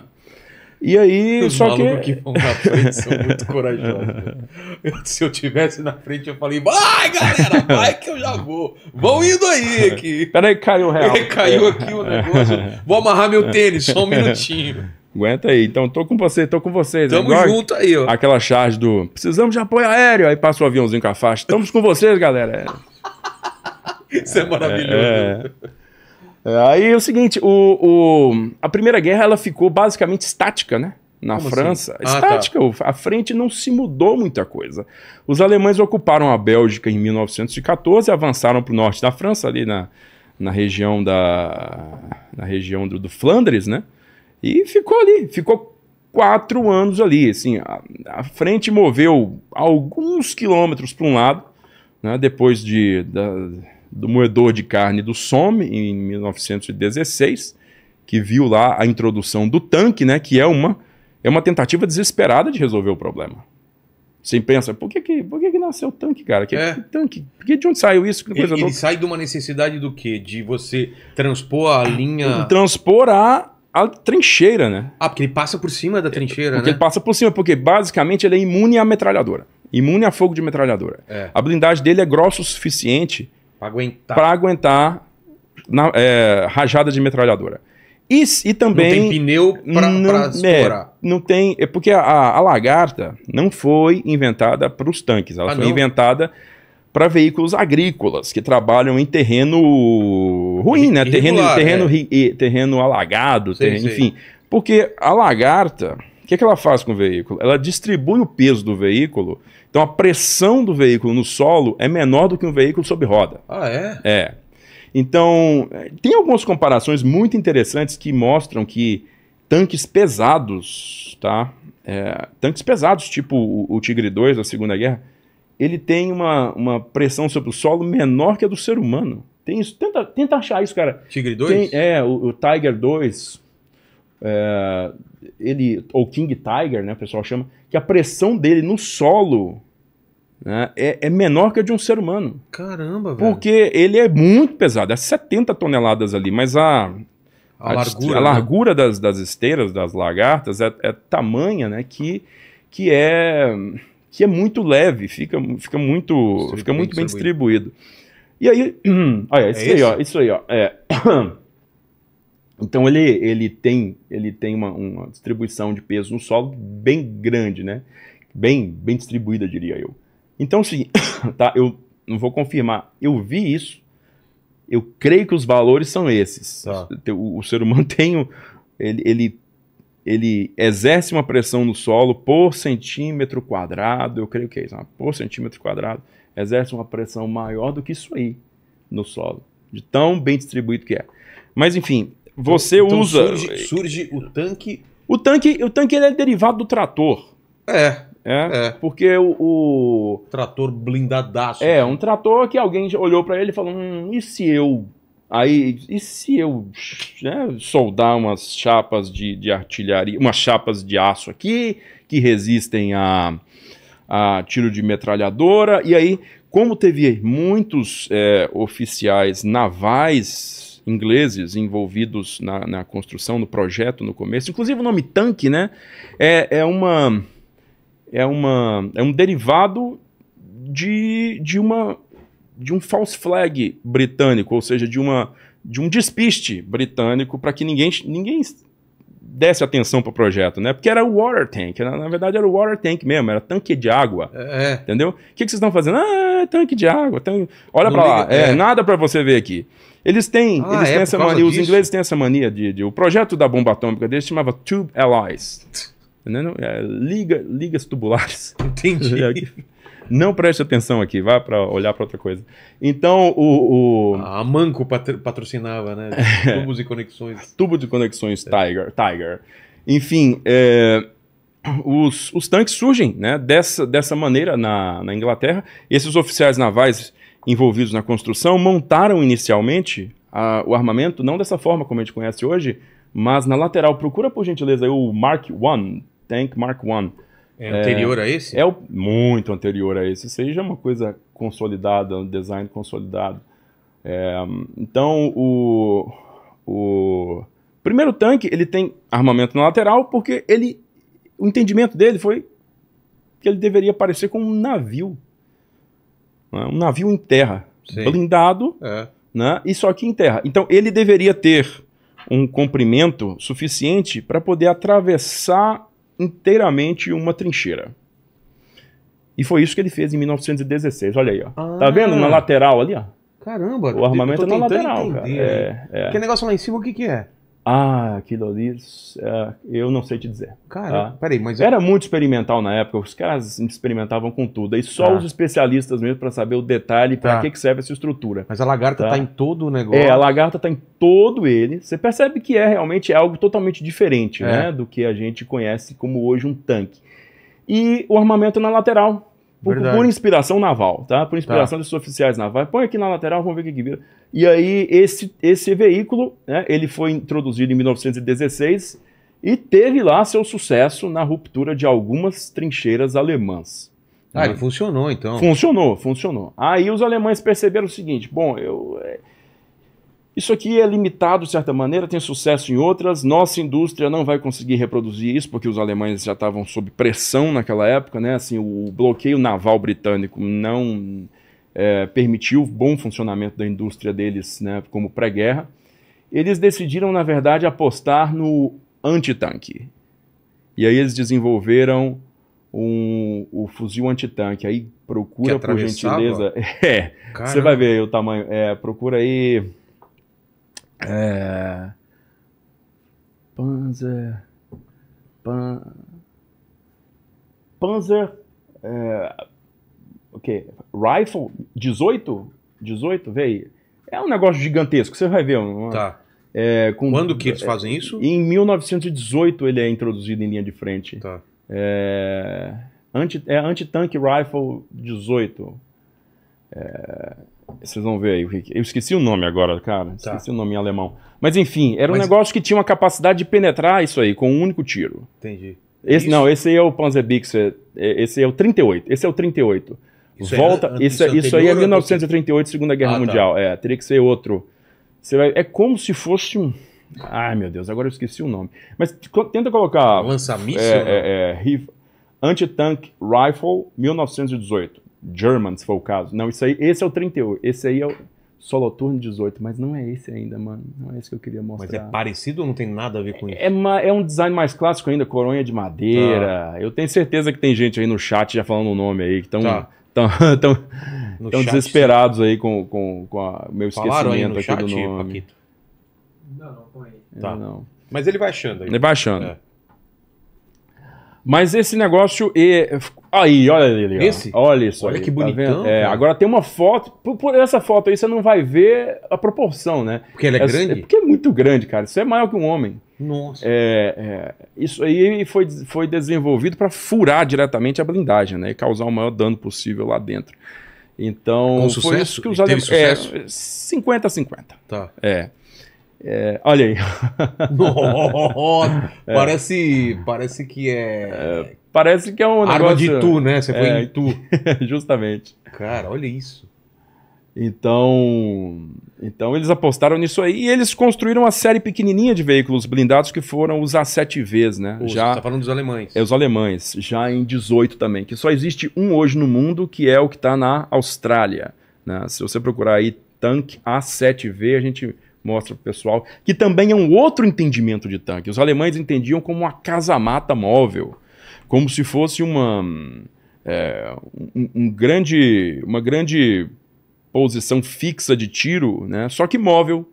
E aí, Os só que. que vão na frente são muito corajosos. *laughs* se eu tivesse na frente, eu falei: vai, galera, vai que eu já vou. Vão indo aí aqui. Peraí, caiu o real. *laughs* É, caiu aqui o é. negócio. Vou amarrar meu tênis, só um *laughs* minutinho. Aguenta aí. Então, tô com você, tô com vocês. Tamo Igual junto aí, ó. Aquela charge do precisamos de apoio aéreo. Aí passa o aviãozinho com a faixa. Estamos com vocês, galera. Isso é, é maravilhoso. É, é. É, aí é o seguinte, o, o, a Primeira Guerra ela ficou basicamente estática, né? Na Como assim? França. Assim? Ah, tá. estática, tá. a frente não se mudou muita coisa. Os alemães ocuparam a Bélgica em 1914, avançaram para o norte da França, ali na, na região, da, na região do, do Flandres, né? E ficou ali, ficou quatro anos ali. Assim, a, a frente moveu alguns quilômetros para um lado, né? depois de, da, do moedor de carne do Somme, em 1916, que viu lá a introdução do tanque, né, que é uma, é uma tentativa desesperada de resolver o problema. Você pensa, por que que, por que, que nasceu o tanque, cara? Que, é. que tanque? Por que, de onde saiu isso? Que coisa ele, ele sai de uma necessidade do quê? De você transpor a linha... Transpor a, a trincheira, né? Ah, porque ele passa por cima da é, trincheira, é, porque né? ele passa por cima, porque basicamente ele é imune à metralhadora. Imune a fogo de metralhadora. É. A blindagem dele é grossa o suficiente para aguentar. Para aguentar na, é, rajada de metralhadora. E, e também. Não tem pneu para explorar. É, não tem. É porque a, a lagarta não foi inventada para os tanques, ela ah, foi não? inventada para veículos agrícolas que trabalham em terreno ruim, né? terreno, terreno, é. terreno alagado, terreno, enfim. Porque a lagarta, o que, é que ela faz com o veículo? Ela distribui o peso do veículo, então a pressão do veículo no solo é menor do que um veículo sob roda. Ah, é? É. Então, tem algumas comparações muito interessantes que mostram que tanques pesados, tá? É, tanques pesados, tipo o, o Tigre 2 da Segunda Guerra, ele tem uma, uma pressão sobre o solo menor que a do ser humano. Tem isso, tenta, tenta achar isso, cara. Tigre 2? Tem, é, o, o Tiger 2, é, ele, ou King Tiger, né, o pessoal chama, que a pressão dele no solo né, é, é menor que a de um ser humano. Caramba, velho. Porque ele é muito pesado, é 70 toneladas ali, mas a, a, a largura, a né? largura né? das, das esteiras, das lagartas, é, é tamanha, né, que, que é que é muito leve, fica, fica muito, fica muito bem distribuído. E aí, *clears throat* olha, isso é aí, ó, isso aí, ó. É. *clears throat* Então ele, ele tem, ele tem uma, uma distribuição de peso no solo bem grande, né? Bem, bem distribuída, diria eu. Então, sim, *coughs* tá? Eu não vou confirmar. Eu vi isso. Eu creio que os valores são esses. Tá. O, o, ser humano *laughs* tem o, ele, ele, ele exerce uma pressão no solo por centímetro quadrado. Eu creio que é isso. Por centímetro quadrado exerce uma pressão maior do que isso aí no solo, de tão bem distribuído que é. Mas enfim, então, Você então, usa. Surge, surge, o tanque. O tanque, o tanque ele é derivado do trator. É. É, é. porque o, o, Trator blindadaço. É, né? um trator que alguém olhou para ele e falou: hum, e se eu. Aí, e se eu né, soldar umas chapas de, de artilharia, umas chapas de aço aqui, que resistem a, a tiro de metralhadora? E aí, como teve muitos é, oficiais navais ingleses envolvidos na, na construção do projeto no começo. Inclusive o nome tanque, né? É, é uma é uma é um derivado de, de uma de um false flag britânico, ou seja, de uma de um despiste britânico para que ninguém ninguém desse atenção para o projeto, né? Porque era o water tank, na, na, verdade era o water tank mesmo, era tanque de água, é. entendeu? O que, que vocês estão fazendo? Ah, é tanque de água. Tanque... Olha para lá, é, é, nada para você ver aqui. Eles têm, ah, eles é, têm essa mania, disso? os ingleses têm essa mania de, de, O projeto da bomba atômica deles chamava Tube Allies. Entendeu? É, liga, ligas tubulares. *laughs* Entendi. *laughs* Não preste atenção aqui, vá para olhar para outra coisa. Então, o. o... A Manco patrocinava, né? *laughs* Tubos e conexões. Tubo de conexões é. Tiger. Tiger. Enfim, é, os, os tanques surgem né, dessa, dessa maneira na, na Inglaterra. Esses oficiais navais envolvidos na construção montaram inicialmente a, o armamento, não dessa forma como a gente conhece hoje, mas na lateral. Procura, por gentileza, o Mark I, Tank Mark I. É anterior é, a esse? É o, muito anterior a esse. Isso aí já é uma coisa consolidada, um design consolidado. É, então, o, o primeiro tanque, ele tem armamento na lateral porque ele o entendimento dele foi que ele deveria parecer com um navio. Né? Um navio em terra, Sim. blindado, é. né? e só que em terra. Então ele deveria ter um comprimento suficiente para poder atravessar inteiramente uma trincheira. E foi isso que ele fez em 1916. Olha aí, ó. Tá ah. Tá vendo na lateral ali, ó? Caramba, o armamento é na lateral, entender, cara. É, é. Que negócio lá em cima, o que que é? Ah, aquilo ali, uh, eu não sei te dizer. Tá? Cara, tá? peraí, mas... Era muito experimental na época, os caras experimentavam com tudo. E só tá. os especialistas mesmo para saber o detalhe, para tá. que, que serve essa estrutura. Mas a lagarta tá? tá. em todo o negócio. É, a lagarta tá em todo ele. Você percebe que é realmente é algo totalmente diferente, é. né? Do que a gente conhece como hoje um tanque. E o armamento na lateral, por, por, inspiração naval, tá? Por tá. inspiração tá. desses oficiais navais. Põe aqui na lateral, vamos ver o que, vira. E aí, esse, esse veículo, né, ele foi introduzido em 1916 e teve lá seu sucesso na ruptura de algumas trincheiras alemãs. Ah, né? ele funcionou então. Funcionou, funcionou. Aí os alemães perceberam o seguinte: bom, eu, é, isso aqui é limitado de certa maneira, tem sucesso em outras. Nossa indústria não vai conseguir reproduzir isso, porque os alemães já estavam sob pressão naquela época, né? Assim, o bloqueio naval britânico não é, permitiu o bom funcionamento da indústria deles, né? Como pré-guerra. Eles decidiram, na verdade, apostar no antitanque. E aí eles desenvolveram um, o fuzil antitanque. Aí procura por gentileza. *laughs* É, você vai ver o tamanho. É, procura aí é, Panzer. Pan, Panzer. É, o quê? Rifle 18? 18? Vê aí. É um negócio gigantesco, você vai ver. Uma, tá. É, com, Quando que eles fazem isso? Em 1918 ele é introduzido em linha de frente. Tá. É, anti, é Anti-Tank Rifle 18. É, vocês vão ver aí o que. Eu esqueci o nome agora, cara. Tá. Esqueci tá. o nome em alemão. Mas enfim, era um Mas... negócio que tinha uma capacidade de penetrar isso aí com um único tiro. Entendi. Esse, isso? não, esse aí é o Panzerbixer. É, é, esse é o 38. Esse é o 38. Isso Volta. É, isso, é, isso aí é 1938, Segunda Guerra ah, tá. Mundial. Tá. É, teria que ser outro. Você vai, é como se fosse um. Ai, meu Deus, agora eu esqueci o nome. Mas tenta colocar. Lança-míssil? É, é, é, Anti-Tank Rifle 1918. German, se for o caso. Não, isso aí, esse é o 38. Esse aí é o Soloturno 18, mas não é esse ainda, mano. Não é esse que eu queria mostrar. Mas é parecido ou não tem nada a ver com isso? É, é um design mais clássico ainda, coronha de madeira. Tá. Eu tenho certeza que tem gente aí no chat já falando o nome aí, que estão... Tá. Tão, *laughs* tão, desesperados sim. aí com o com, com meu Falaram esquecimento aqui chat, do nome. Paquito? Não, não é, Tá. Não. Mas ele vai achando aí. Ele vai achando. É. Mas esse negócio Aí, olha ele. Ó. Esse? Olha isso. Olha aí, que tá bonitão. Tá é, agora tem uma foto. Por, por, essa foto aí você não vai ver a proporção, né? Porque ele é, é grande? É, porque é muito grande, cara. Isso é maior que um homem. Nossa. É, é isso aí foi, foi desenvolvido para furar diretamente a blindagem, né? E causar o maior dano possível lá dentro. Então, Com sucesso? foi isso que os É, 50 a 50. Tá. É. É, olha aí. *laughs* parece, é. parece que é... é. Parece que é um. Arma negócio... de tu, né? Você foi é, em tu. *laughs* Justamente. Cara, olha isso. Então, então eles apostaram nisso aí e eles construíram uma série pequenininha de veículos blindados que foram os A7Vs, né? Poxa, já tá falando dos alemães. É os alemães, já em 18 também, que só existe um hoje no mundo, que é o que está na Austrália, né? Se você procurar aí tanque A7V, a gente mostra para o pessoal, que também é um outro entendimento de tanque. Os alemães entendiam como uma casamata móvel, como se fosse uma, é, um, um grande, uma grande posição fixa de tiro, né? só que móvel.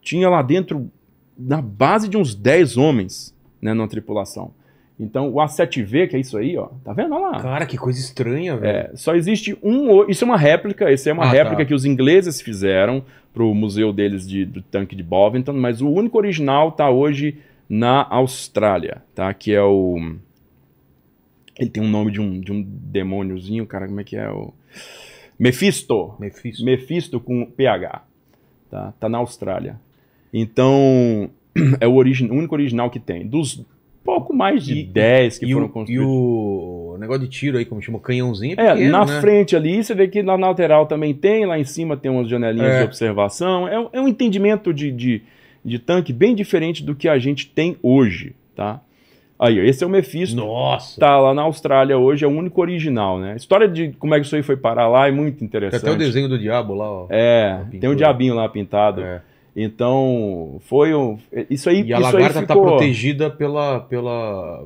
Tinha lá dentro, na base de uns 10 homens né, na tripulação. Então, o A7V, que é isso aí, ó. Tá vendo? Olha lá. Cara, que coisa estranha, velho. É, só existe um. Isso é uma réplica, isso é uma ah, réplica tá. que os ingleses fizeram para o museu deles de, do tanque de Bovington, mas o único original está hoje na Austrália, tá? Que é o... Ele tem um nome de um, de um demôniozinho, cara, como é que é o... Mephisto. Mephisto. Mephisto com PH. Tá, tá na Austrália. Então, *clears throat* é o, origi o único original que tem. Dos pouco mais de e, 10 que foram construídos. E o negócio de tiro aí, como chama, canhãozinho. É, é, pequeno, na né? frente ali, você vê que na lateral também tem, lá em cima tem umas janelinhas é. de observação. É, é um entendimento de, de, de, tanque bem diferente do que a gente tem hoje, tá? Aí, esse é o Mephisto. Nossa! Tá lá na Austrália hoje, é o único original, né? A história de como é que isso aí foi parar lá é muito interessante. Tem até o desenho do diabo lá, ó. É, tem o um diabinho lá pintado. É. Então, foi um. Isso aí. E a lagarta está ficou... protegida pela. pela...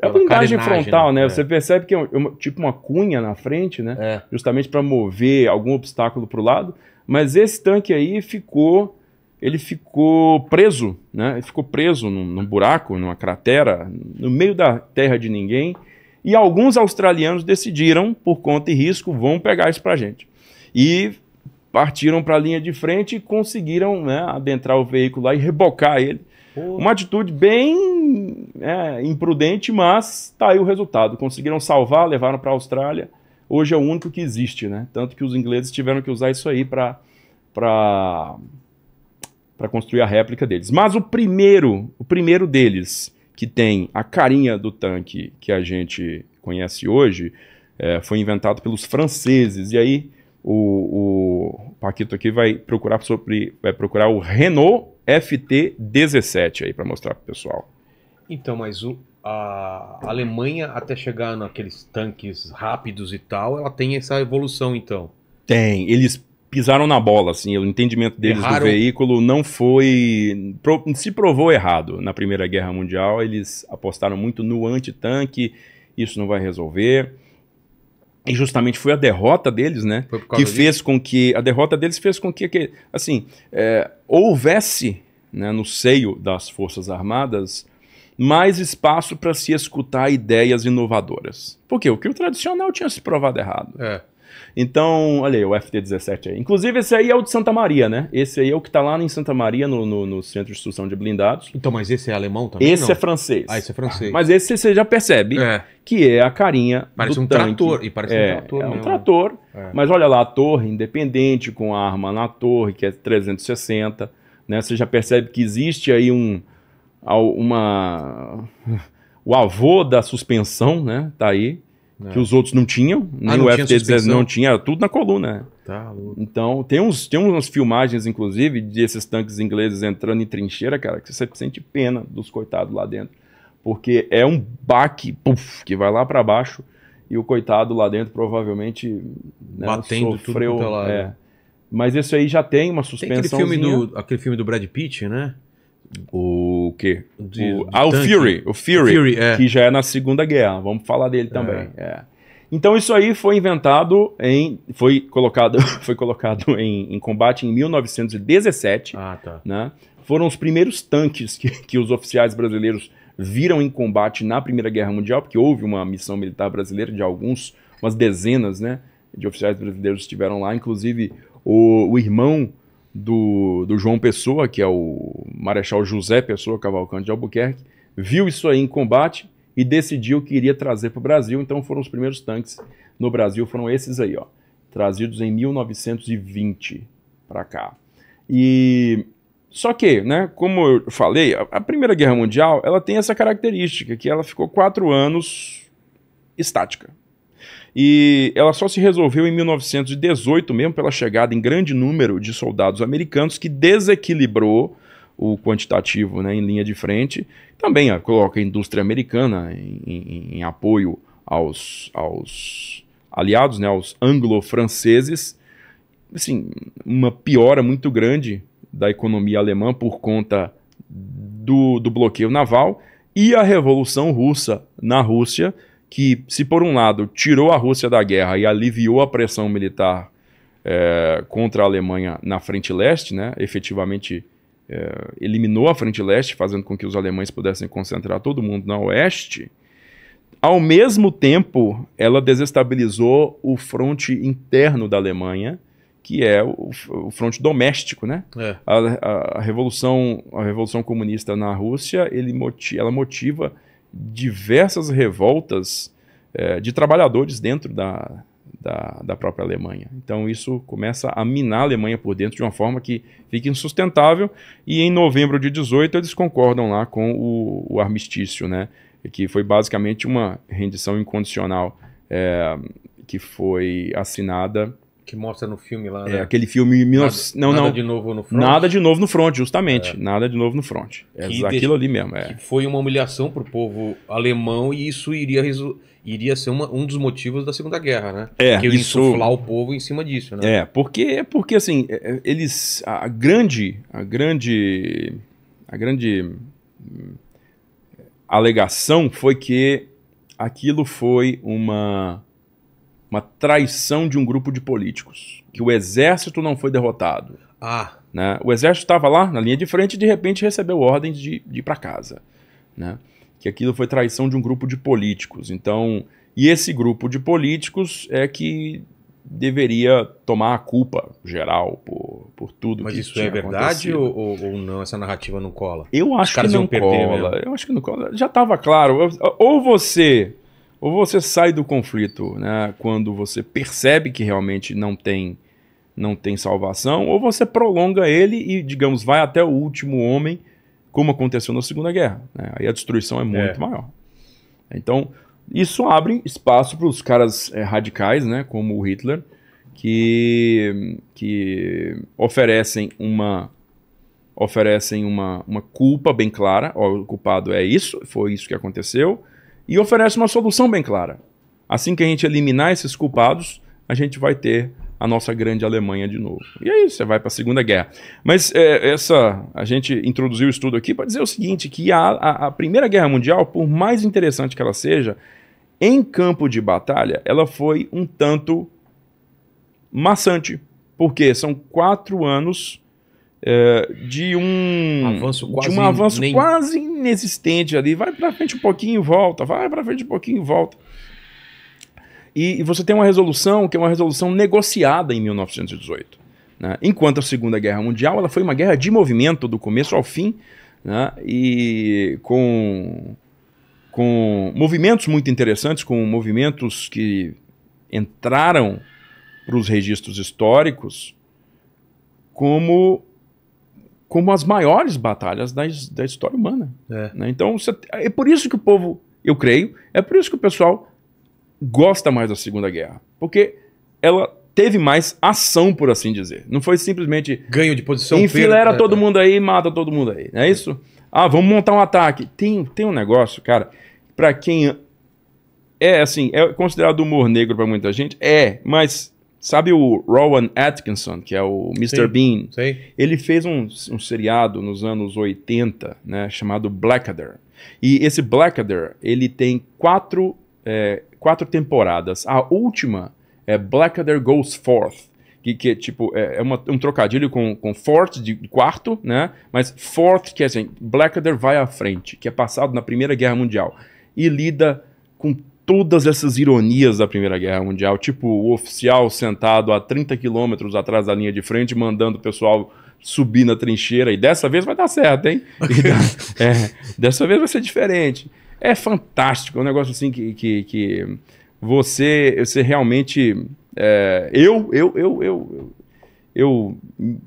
É a blindagem frontal, né? né? Você percebe que é, é uma, tipo uma cunha na frente, né? É. Justamente para mover algum obstáculo para o lado. Mas esse tanque aí ficou ele ficou preso, né? Ele ficou preso num, num, buraco, numa cratera, no meio da terra de ninguém. E alguns australianos decidiram, por conta e risco, vão pegar isso para gente. E partiram para a linha de frente e conseguiram né, adentrar o veículo lá e rebocar ele. Uma atitude bem é, imprudente, mas tá aí o resultado. Conseguiram salvar, levaram para a Austrália. Hoje é o único que existe, né? Tanto que os ingleses tiveram que usar isso aí para para construir a réplica deles. Mas o primeiro, o primeiro deles que tem a carinha do tanque que a gente conhece hoje, é, foi inventado pelos franceses. E aí o, o Paquito aqui vai procurar sobre, vai procurar o Renault FT17 aí para mostrar para o pessoal. Então, mas o, a Alemanha até chegar naqueles tanques rápidos e tal, ela tem essa evolução então. Tem, eles pisaram na bola, assim, o entendimento deles Erraram... do veículo não foi. se provou errado na Primeira Guerra Mundial. Eles apostaram muito no antitanque, isso não vai resolver. E justamente foi a derrota deles, né? que disso. fez com que. A derrota deles fez com que, assim, é, houvesse né, no seio das Forças Armadas mais espaço para se escutar ideias inovadoras. Por quê? Porque o tradicional tinha se provado errado. É. Então, olha aí, o FT-17 aí. Inclusive, esse aí é o de Santa Maria, né? Esse aí é o que tá lá em Santa Maria, no, no, no Centro de Instrução de Blindados. Então, mas esse é alemão também? Esse é não? é francês. Ah, esse é francês. mas esse você já percebe é. que é a carinha parece do um tanque. trator. E parece é, um trator. É um né? trator. É. Mas olha lá, a torre independente, com a arma na torre, que é 360. Né? Você já percebe que existe aí um. Uma. *laughs* o avô da suspensão, né? Tá aí. É. Que os outros não tinham, ah, nem ah, não o ft não tinha, era tudo na coluna. Né? Tá louco. Então, tem, uns, tem umas filmagens, inclusive, desses tanques ingleses entrando em trincheira, cara, que você sente pena dos coitados lá dentro. Porque é um baque puff, que vai lá para baixo e o coitado lá dentro provavelmente né, Batendo é sofreu. Tudo lá, é. Mas isso aí já tem uma suspensão. Aquele filme do aquele filme do Brad Pitt, né? O o quê? De, o, ah, o Fury. O Fury, Fury é. que já é na Segunda Guerra. Vamos falar dele é. também. É. Então isso aí foi inventado em, foi colocado, *laughs* foi colocado em, em combate em 1917. Ah, tá. Né? Foram os primeiros tanques que, que os oficiais brasileiros viram em combate na Primeira Guerra Mundial, porque houve uma missão militar brasileira de alguns, umas dezenas, né, de oficiais brasileiros estiveram lá. Inclusive o, o irmão do, do João Pessoa, que é o Marechal José Pessoa Cavalcante de Albuquerque, viu isso aí em combate e decidiu que iria trazer para o Brasil. Então foram os primeiros tanques no Brasil, foram esses aí, ó, trazidos em 1920 para cá. E só que, né, como eu falei, a Primeira Guerra Mundial ela tem essa característica que ela ficou quatro anos estática. E ela só se resolveu em 1918 mesmo pela chegada em grande número de soldados americanos que desequilibrou o quantitativo né, em linha de frente. Também ó, coloca a indústria americana em, em, em apoio aos, aos aliados, né, aos anglo-franceses. Assim, uma piora muito grande da economia alemã por conta do, do bloqueio naval e a Revolução Russa na Rússia, que, se por um lado tirou a Rússia da guerra e aliviou a pressão militar é, contra a Alemanha na frente leste, né, efetivamente é, eliminou a frente leste, fazendo com que os alemães pudessem concentrar todo mundo na oeste, ao mesmo tempo ela desestabilizou o fronte interno da Alemanha, que é o, o fronte doméstico, né? É. A, a, a, revolução, a revolução comunista na Rússia, ele, ela motiva diversas revoltas é, de trabalhadores dentro da, da, da, própria Alemanha. Então isso começa a minar a Alemanha por dentro de uma forma que fica insustentável. E em novembro de 18 eles concordam lá com o, o armistício, né? que foi basicamente uma rendição incondicional é, que foi assinada que mostra no filme lá, é, né? É, aquele filme... Mil... Nada, não, nada não. de novo no front. Nada de novo no front, justamente. É. Nada de novo no front. É aquilo ali mesmo. É. Que foi uma humilhação pro povo alemão e isso iria iria ser uma, um dos motivos da Segunda Guerra, né? É, que isso... insuflar o povo em cima disso, né? É, porque porque assim, é, é, eles a grande a grande a grande hum, alegação foi que aquilo foi uma uma traição de um grupo de políticos, que o exército não foi derrotado. Ah. Né? O exército estava lá na linha de frente e de repente recebeu ordens de, de ir para casa. Né? Que aquilo foi traição de um grupo de políticos. Então, e esse grupo de políticos é que deveria tomar a culpa geral por, por tudo Mas que isso é verdade ou, ou, não? Essa narrativa não cola? Eu acho que não cola. Eu acho que não cola. Já estava claro. Ou você ou você sai do conflito né, quando você percebe que realmente não tem, não tem salvação, ou você prolonga ele e, digamos, vai até o último homem, como aconteceu na Segunda Guerra. Né? Aí a destruição é, é. muito é. maior. Então, isso abre espaço para os caras é, radicais, né, como o Hitler, que, que oferecem uma oferecem uma, uma culpa bem clara, ó, o culpado é isso, foi isso que aconteceu, e oferece uma solução bem clara. Assim que a gente eliminar esses culpados, a gente vai ter a nossa grande Alemanha de novo. E aí você vai para a Segunda Guerra. Mas é, essa a gente introduziu o estudo aqui para dizer o seguinte, que a, a, a Primeira Guerra Mundial, por mais interessante que ela seja, em campo de batalha, ela foi um tanto maçante, porque são quatro anos eh, de um avanço quase, de um avanço nem... quase inexistente ali. Vai para frente um pouquinho e volta, vai para frente um pouquinho e volta. E, e, você tem uma resolução que é uma resolução negociada em 1918. Né? Enquanto a Segunda Guerra Mundial ela foi uma guerra de movimento do começo ao fim, né? e com, com movimentos muito interessantes, com movimentos que entraram para os registros históricos como como as maiores batalhas da, da história humana. É. Né? Então, é por isso que o povo, eu creio, é por isso que o pessoal gosta mais da Segunda Guerra. Porque ela teve mais ação, por assim dizer. Não foi simplesmente. Ganho de posição. Enfileira todo mundo aí, mata todo mundo aí. Não é isso? Ah, vamos montar um ataque. Tem, tem um negócio, cara, para quem. É assim, é considerado humor negro para muita gente? É, mas Sabe o Rowan Atkinson, que é o Mr. Sim, Bean? Ele fez um, um, seriado nos anos 80, né, chamado Blackadder. E esse Blackadder, ele tem quatro, é, quatro temporadas. A última é Blackadder Goes Forth, que, que é, tipo, é, é uma, um trocadilho com, com Fort, de quarto, né? Mas Forth, que é assim, Blackadder vai à frente, que é passado na Primeira Guerra Mundial. E lida com todas essas ironias da Primeira Guerra Mundial, tipo o oficial sentado a 30 quilômetros atrás da linha de frente, mandando o pessoal subir na trincheira, e dessa vez vai dar certo, hein? *laughs* dá, é, dessa vez vai ser diferente. É fantástico, é um negócio assim que, que, que você, você realmente. É, eu, eu, eu, eu, eu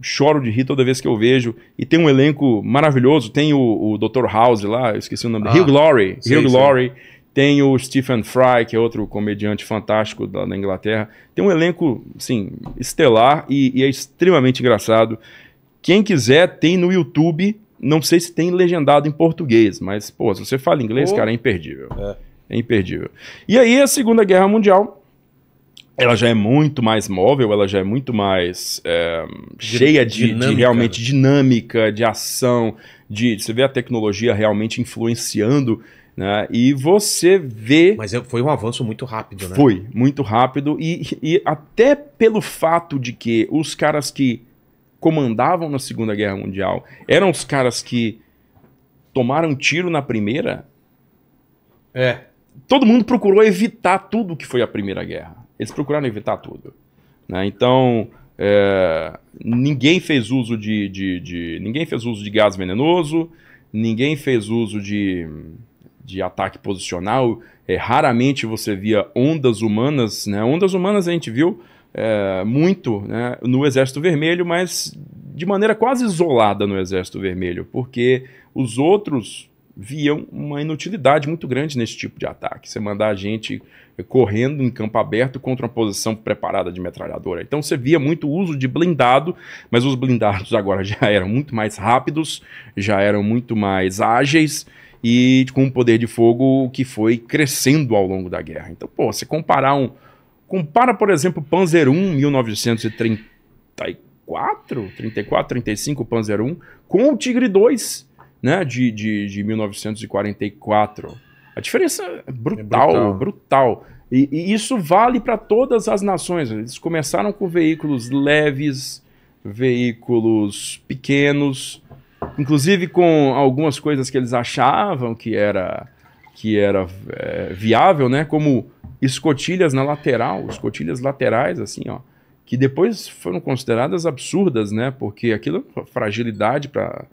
choro de rir toda vez que eu vejo. E tem um elenco maravilhoso. Tem o, o Dr. House lá, esqueci o nome. Ah, Hugh Glory. Sim, Hugh Glory. Sim. Tem o Stephen Fry, que é outro comediante fantástico da, da Inglaterra. Tem um elenco, assim, estelar e, e, é extremamente engraçado. Quem quiser, tem no YouTube. Não sei se tem legendado em português, mas, pô, se você fala inglês, oh. cara, é imperdível. É. é imperdível. E aí, a Segunda Guerra Mundial, ela já é muito mais móvel, ela já é muito mais é, cheia de, dinâmica, de né? realmente né? dinâmica, de ação, de você vê a tecnologia realmente influenciando né? E você vê. Mas é, foi um avanço muito rápido, né? Foi, muito rápido. E, e até pelo fato de que os caras que comandavam na Segunda Guerra Mundial eram os caras que tomaram tiro na primeira. É. Todo mundo procurou evitar tudo que foi a Primeira Guerra. Eles procuraram evitar tudo. Né? Então. É, ninguém fez uso de, de, de, ninguém fez uso de gás venenoso, ninguém fez uso de de ataque posicional. É, raramente você via ondas humanas. Né? Ondas humanas a gente viu é, muito né, no Exército Vermelho, mas de maneira quase isolada no Exército Vermelho, porque os outros viam uma inutilidade muito grande nesse tipo de ataque. Você mandar a gente correndo em campo aberto contra uma posição preparada de metralhadora. Então você via muito uso de blindado, mas os blindados agora *laughs* já eram muito mais rápidos, já eram muito mais ágeis e tipo, com um poder de fogo que foi crescendo ao longo da guerra. Então, pô, você comparar um. Compara, por exemplo, Panzer I, 1934, 34, 35, Panzer I, com o Tigre II, né, de, de, de 1944. A diferença é brutal, é brutal. brutal. E, e, isso vale para todas as nações. Eles começaram com veículos leves, veículos pequenos, Inclusive com algumas coisas que eles achavam que era, que era é, viável, né? Como escotilhas na lateral, escotilhas laterais, assim, ó. Que depois foram consideradas absurdas, né? Porque aquilo é fragilidade para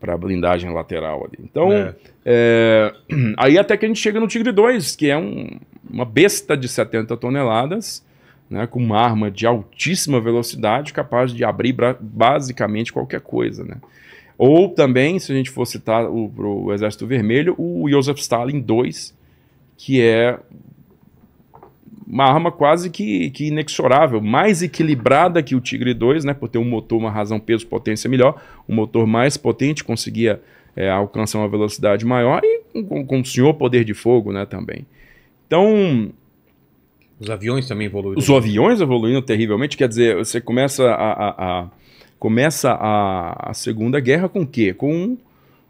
para blindagem lateral ali. Então, é. É, *clears throat* aí até que a gente chega no Tigre 2, que é um, uma besta de 70 toneladas, né, com uma arma de altíssima velocidade, capaz de abrir basicamente qualquer coisa. Né? Ou também, se a gente for citar o, Exército Vermelho, o Joseph Stalin II, que é uma arma quase que, que, inexorável, mais equilibrada que o Tigre 2, né, por ter um motor, uma razão, peso, potência melhor, um motor mais potente conseguia é, alcançar uma velocidade maior e com, com o senhor poder de fogo né, também. Então, os aviões também evoluíram. Os aviões evoluíram terrivelmente, quer dizer, você começa a, a, a, Começa a, a Segunda Guerra com o quê? Com,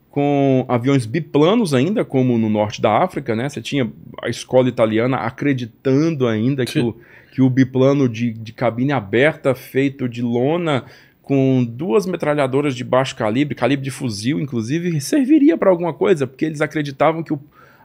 com aviões biplanos ainda, como no norte da África, né? Você tinha a escola italiana acreditando ainda que, o, que o biplano de, de cabine aberta, feito de lona, com duas metralhadoras de baixo calibre, calibre de fuzil, inclusive, serviria para alguma coisa, porque eles acreditavam que o,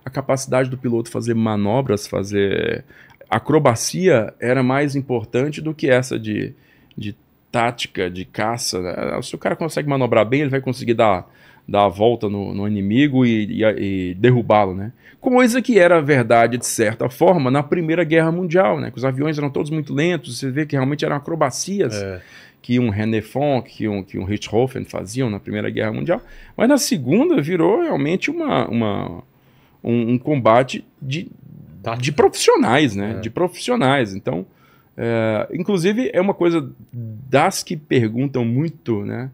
a capacidade do piloto fazer manobras, fazer acrobacia, era mais importante do que essa de, de tática de caça, né? se o cara consegue manobrar bem, ele vai conseguir dar, dar a volta no, no inimigo e, e, e derrubá-lo, né? Coisa que era verdade, de certa forma, na Primeira Guerra Mundial, né? Que os aviões eram todos muito lentos, você vê que realmente eram acrobacias. É que um Renefon, que um, que um Richthofen faziam na Primeira Guerra Mundial, mas na Segunda virou realmente uma, uma, um, um combate de, de profissionais, né? É. De profissionais. Então, é, inclusive, é uma coisa das que perguntam muito, né?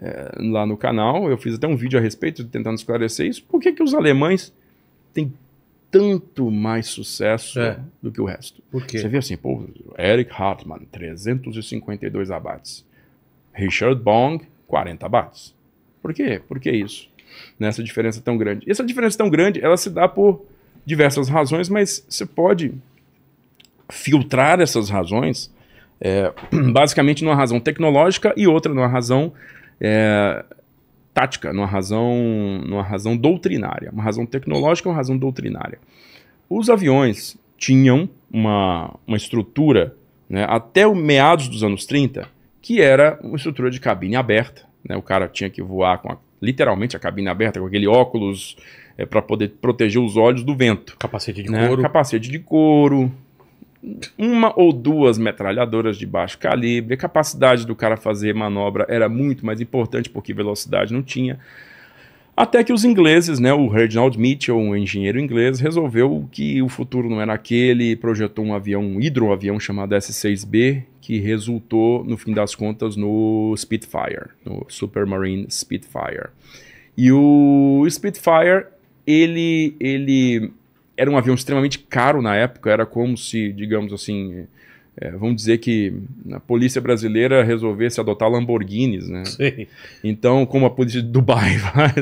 É, lá no canal, eu fiz até um vídeo a respeito, tentando esclarecer isso. Por que, que os alemães têm tanto mais sucesso é. do que o resto? Por quê? Você vê assim, pô, Eric Hartmann, 352 abates. Richard Bong, 40 abates. Por quê? Por que isso? Nessa diferença tão grande. E essa diferença tão grande, ela se dá por diversas razões, mas você pode filtrar essas razões, é, *clears throat* basicamente numa razão tecnológica e outra numa razão é, tática, numa razão, numa razão doutrinária. Uma razão tecnológica e uma razão doutrinária. Os aviões tinham uma, uma estrutura, né, até o meados dos anos 30, que era uma estrutura de cabine aberta. Né, o cara tinha que voar com a, literalmente a cabine aberta, com aquele óculos é, para poder proteger os olhos do vento. Capacete de né, couro. Capacete de couro, uma ou duas metralhadoras de baixo calibre, a capacidade do cara fazer manobra era muito mais importante porque velocidade não tinha. Até que os ingleses, né, o Reginald Mitchell, um engenheiro inglês, resolveu que o futuro não era aquele, projetou um avião, um hidroavião chamado S-6B, que resultou, no fim das contas, no Spitfire, no Supermarine Spitfire. E o Spitfire, ele, ele era um avião extremamente caro na época, era como se, digamos assim, é, vamos dizer que a polícia brasileira resolvesse adotar Lamborghinis, né? Sim. Então, como a polícia de Dubai *laughs* faz.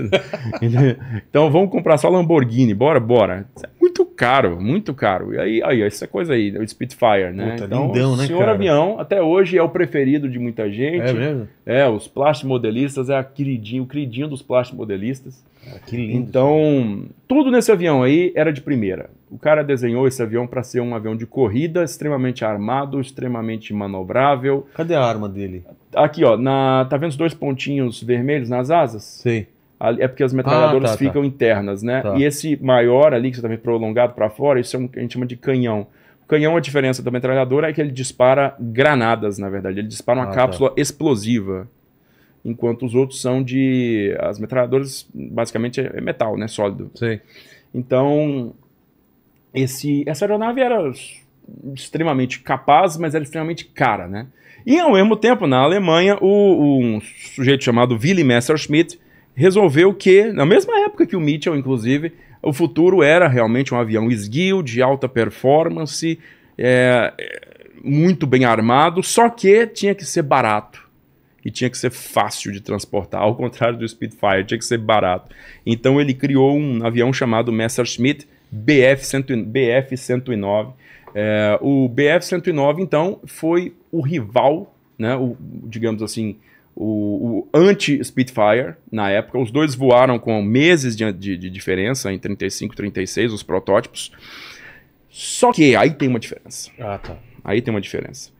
então, vamos comprar só Lamborghini, bora, bora. É muito caro, muito caro. E aí, aí essa coisa aí, o Spitfire, né? Puta, então, lindão, o né, senhor cara? avião, até hoje, é o preferido de muita é gente. É mesmo? É, os plásticos modelistas, é a queridinho, o queridinho dos plásticos modelistas. Cara, ah, que lindo. Então, tudo nesse avião aí era de primeira. O cara desenhou esse avião para ser um avião de corrida, extremamente armado, extremamente manobrável. Cadê a arma dele? Aqui, ó, na, tá vendo os dois pontinhos vermelhos nas asas? Sim. É porque as metralhadoras ah, tá, ficam tá. internas, né? Tá. E esse maior ali, que você tá vendo prolongado para fora, isso é um que a gente chama de canhão. O canhão, a diferença da metralhadora é que ele dispara granadas, na verdade. Ele dispara uma ah, tá. cápsula explosiva enquanto os outros são de. As metralhadoras, basicamente, é metal, né? Sólido. Sim. Então, esse, essa aeronave era extremamente capaz, mas era extremamente cara, né? E ao mesmo tempo, na Alemanha, o, um sujeito chamado Willy Messerschmitt resolveu que, na mesma época que o Mitchell, inclusive, o futuro era realmente um avião esguio, de alta performance, é, é muito bem armado, só que tinha que ser barato e tinha que ser fácil de transportar, ao contrário do Spitfire, tinha que ser barato. Então ele criou um avião chamado Messerschmitt BF-109. BF é, o BF-109, então, foi o rival, né, o, digamos assim, o, o anti-Spitfire na época. Os dois voaram com meses de, de, de diferença, em 35 36, os protótipos. Só que aí tem uma diferença. Ah, tá. Aí tem uma diferença.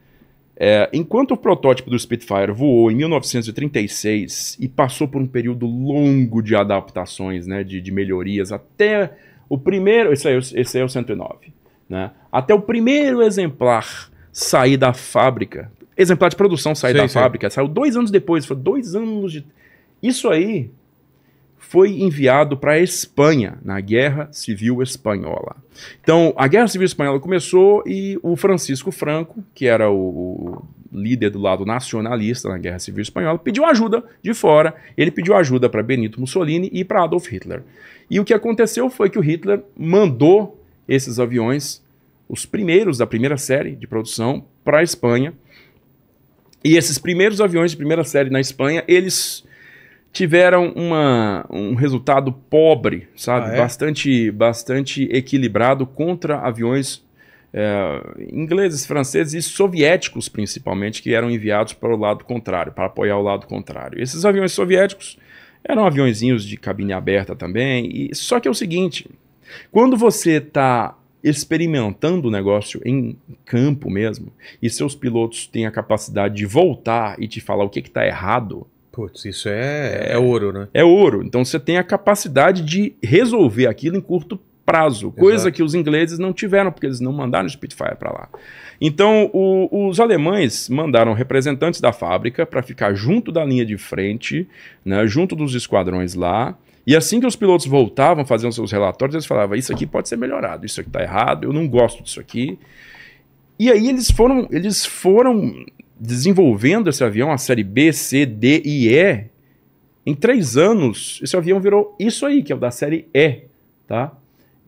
É, enquanto o protótipo do Spitfire voou em 1936 e passou por um período longo de adaptações, né, de, de melhorias, até o primeiro. Esse aí, é esse aí é o 109. Né, até o primeiro exemplar sair da fábrica. Exemplar de produção sair da fábrica. Saiu dois anos depois, foi dois anos de. Isso aí foi enviado para a Espanha, na Guerra Civil Espanhola. Então, a Guerra Civil Espanhola começou e o Francisco Franco, que era o líder do lado nacionalista na Guerra Civil Espanhola, pediu ajuda de fora. Ele pediu ajuda para Benito Mussolini e para Adolf Hitler. E o que aconteceu foi que o Hitler mandou esses aviões, os primeiros da primeira série de produção, para a Espanha. E esses primeiros aviões de primeira série na Espanha, eles tiveram uma, um resultado pobre, sabe? Ah, é? Bastante bastante equilibrado contra aviões é, ingleses, franceses e soviéticos, principalmente, que eram enviados para o lado contrário, para apoiar o lado contrário. Esses aviões soviéticos eram aviõezinhos de cabine aberta também. E só que é o seguinte, quando você está experimentando o negócio em campo mesmo e seus pilotos têm a capacidade de voltar e te falar o que está errado Putz, isso é, é, é ouro, né? É ouro. Então você tem a capacidade de resolver aquilo em curto prazo, coisa Exato. que os ingleses não tiveram, porque eles não mandaram o Spitfire para lá. Então, o, os alemães mandaram representantes da fábrica para ficar junto da linha de frente, né, junto dos esquadrões lá. E assim que os pilotos voltavam, fazendo seus relatórios, eles falavam: Isso aqui pode ser melhorado, isso aqui está errado, eu não gosto disso aqui. E aí eles foram, eles foram desenvolvendo esse avião, a série B, C, D e E, em três anos, esse avião virou isso aí, que é o da série E, tá?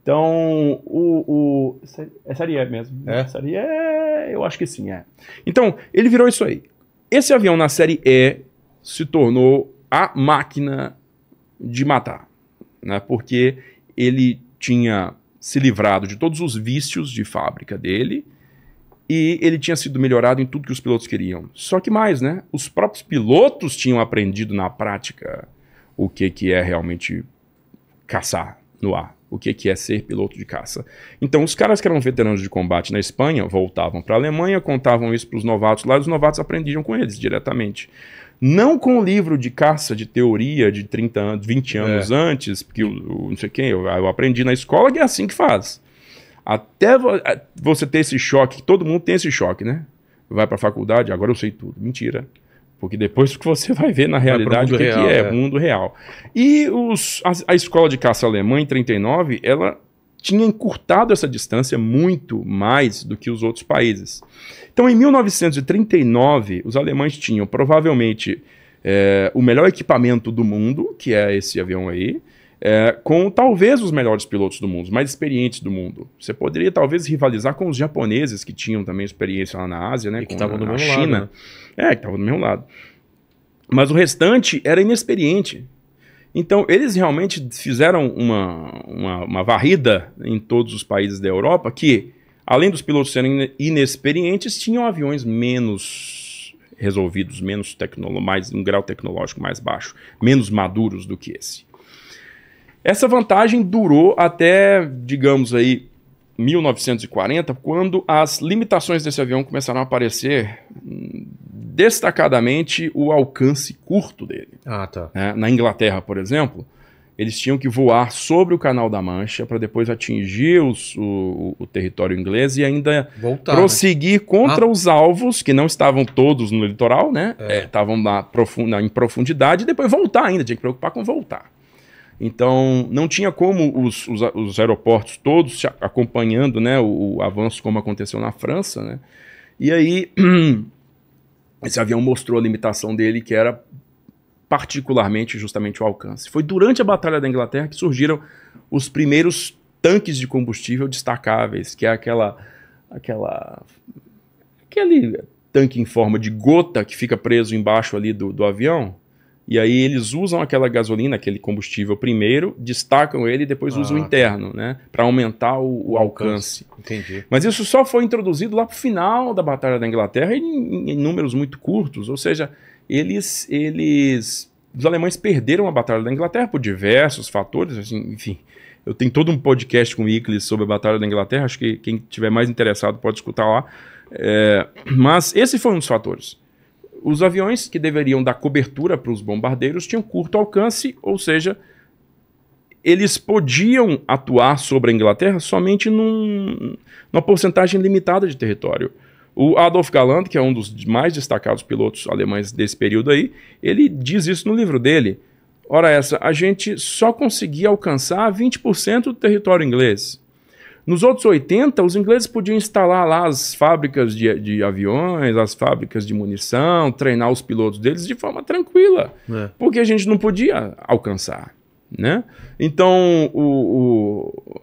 Então, o, o é série E mesmo. Né? É? Série E, eu acho que sim, é. Então, ele virou isso aí. Esse avião na série E se tornou a máquina de matar, né? Porque ele tinha se livrado de todos os vícios de fábrica dele, e ele tinha sido melhorado em tudo que os pilotos queriam. Só que mais, né? Os próprios pilotos tinham aprendido na prática o que, que é realmente caçar no ar, o que, que é ser piloto de caça. Então, os caras que eram veteranos de combate na Espanha voltavam para a Alemanha, contavam isso para os novatos lá, e os novatos aprendiam com eles diretamente. Não com o livro de caça de teoria de 30 é. anos, 20 anos é. antes, porque o não sei quem, eu, eu aprendi na escola que é assim que faz. Até você ter esse choque, todo mundo tem esse choque, né? Vai para a faculdade, agora eu sei tudo. Mentira. Porque depois que você vai ver na realidade o que, real, que é, é, mundo real. E os, a, a, escola de caça alemã em 39, ela tinha encurtado essa distância muito mais do que os outros países. Então, em 1939, os alemães tinham provavelmente é, o melhor equipamento do mundo, que é esse avião aí, é, com talvez os melhores pilotos do mundo, os mais experientes do mundo. Você poderia talvez rivalizar com os japoneses que tinham também experiência lá na Ásia, né? E que estavam do mesmo China. lado. Né? É, que estavam do mesmo lado. Mas o restante era inexperiente. Então, eles realmente fizeram uma, uma, uma varrida em todos os países da Europa que, além dos pilotos serem inexperientes, tinham aviões menos resolvidos, menos tecnolo, mais um grau tecnológico mais baixo, menos maduros do que esse. Essa vantagem durou até, digamos aí, 1940, quando as limitações desse avião começaram a aparecer, hum, destacadamente o alcance curto dele. Ah, tá. É, na Inglaterra, por exemplo, eles tinham que voar sobre o Canal da Mancha para depois atingir os, o, o, território inglês e ainda Voltar, né? prosseguir né? contra ah. os alvos, que não estavam todos no litoral, né? Estavam é. é, na, profunda, em profundidade, e depois voltar ainda, tinha que preocupar com voltar. Então, não tinha como os, os, os aeroportos todos acompanhando né, o, o, avanço como aconteceu na França. Né? E aí, *clears throat* esse avião mostrou a limitação dele, que era particularmente justamente o alcance. Foi durante a Batalha da Inglaterra que surgiram os primeiros tanques de combustível destacáveis, que é aquela, aquela aquele tanque em forma de gota que fica preso embaixo ali do, do avião. E aí eles usam aquela gasolina, aquele combustível primeiro, destacam ele e depois ah, usam o ah, tá. interno, né? Para aumentar o, o alcance. Entendi. Mas isso só foi introduzido lá para o final da Batalha da Inglaterra em, em, números muito curtos. Ou seja, eles, eles. Os alemães perderam a Batalha da Inglaterra por diversos fatores, assim, enfim. Eu tenho todo um podcast com o Iclis sobre a Batalha da Inglaterra, acho que quem tiver mais interessado pode escutar lá. É, mas esse foi um dos fatores. Os aviões que deveriam dar cobertura para os bombardeiros tinham curto alcance, ou seja, eles podiam atuar sobre a Inglaterra somente num, numa porcentagem limitada de território. O Adolf Galland, que é um dos mais destacados pilotos alemães desse período aí, ele diz isso no livro dele. Ora essa, a gente só conseguia alcançar 20% do território inglês. Nos outros 80, os ingleses podiam instalar lá as fábricas de, de aviões, as fábricas de munição, treinar os pilotos deles de forma tranquila, é. porque a gente não podia alcançar. Né? Então, o, o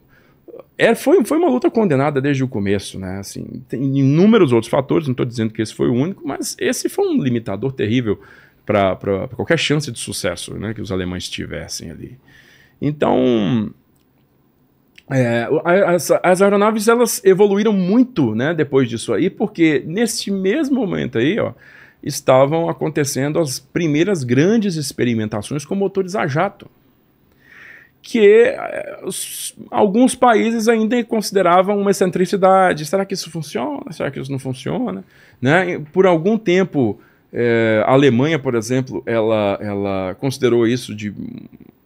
é, foi, foi uma luta condenada desde o começo, né? Assim, tem inúmeros outros fatores, não estou dizendo que esse foi o único, mas esse foi um limitador terrível para qualquer chance de sucesso né, que os alemães tivessem ali. Então, é, as, as, aeronaves elas evoluíram muito né, depois disso aí, porque neste mesmo momento aí ó, estavam acontecendo as primeiras grandes experimentações com motores a jato, que é, os, alguns países ainda consideravam uma excentricidade. Será que isso funciona? Será que isso não funciona? Né? Por algum tempo, é, a Alemanha, por exemplo, ela, ela considerou isso de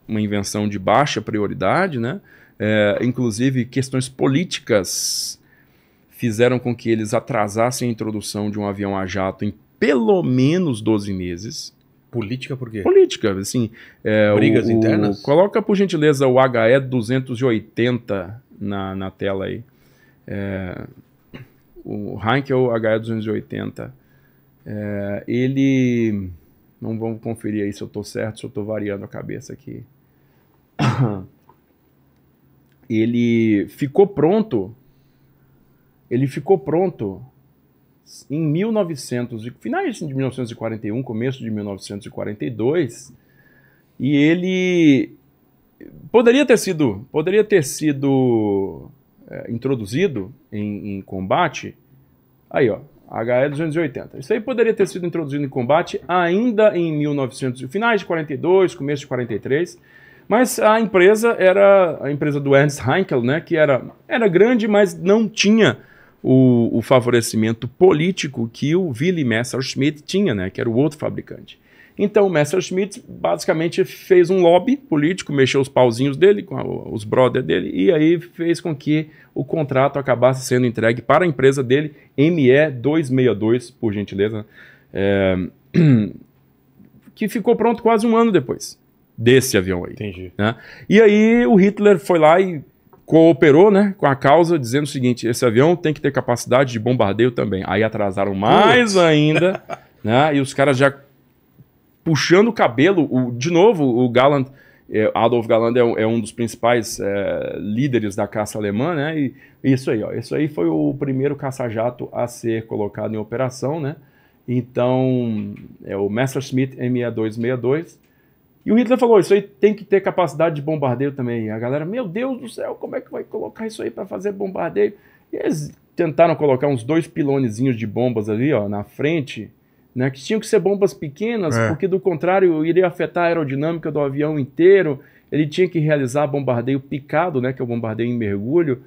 uma invenção de baixa prioridade, né? É, inclusive, questões políticas fizeram com que eles atrasassem a introdução de um avião a jato em pelo menos 12 meses. Política por quê? Política, assim. É, Brigas o, internas? O, coloca, por gentileza, o HE 280 na, na tela aí. É, o Heinkel HE 280. É, ele. Não vamos conferir aí se eu estou certo, se eu estou variando a cabeça aqui. *coughs* ele ficou pronto. Ele ficou pronto em 1900, finais de 1941, começo de 1942, e ele poderia ter sido, poderia ter sido é, introduzido em, em, combate. Aí, ó, HE 280. Isso aí poderia ter sido introduzido em combate ainda em 1900, finais de 42, começo de 43 mas a empresa era a empresa do Ernst Heinkel, né, que era, era grande, mas não tinha o, o favorecimento político que o Willy Messerschmitt tinha, né, que era o outro fabricante. Então o Messerschmitt basicamente fez um lobby político, mexeu os pauzinhos dele, com a, os brothers dele, e aí fez com que o contrato acabasse sendo entregue para a empresa dele, ME262, por gentileza, é, *clears throat* que ficou pronto quase um ano depois desse avião aí. Entendi. Né? E aí o Hitler foi lá e cooperou né, com a causa, dizendo o seguinte: esse avião tem que ter capacidade de bombardeio também. Aí atrasaram mais ainda, *laughs* né? E os caras já puxando o cabelo, o, de novo, o Galland. É, Adolf Galland é, é, um dos principais é, líderes da caça alemã, né? E isso aí, ó, isso aí foi o primeiro caça-jato a ser colocado em operação, né? Então, é o Messerschmitt ME262, e o Hitler falou: isso aí tem que ter capacidade de bombardeio também. E a galera, meu Deus do céu, como é que vai colocar isso aí para fazer bombardeio? E eles tentaram colocar uns dois pilonezinhos de bombas ali, ó, na frente, né? Que tinham que ser bombas pequenas, é. porque do contrário iria afetar a aerodinâmica do avião inteiro. Ele tinha que realizar bombardeio picado, né? Que é o bombardeio em mergulho.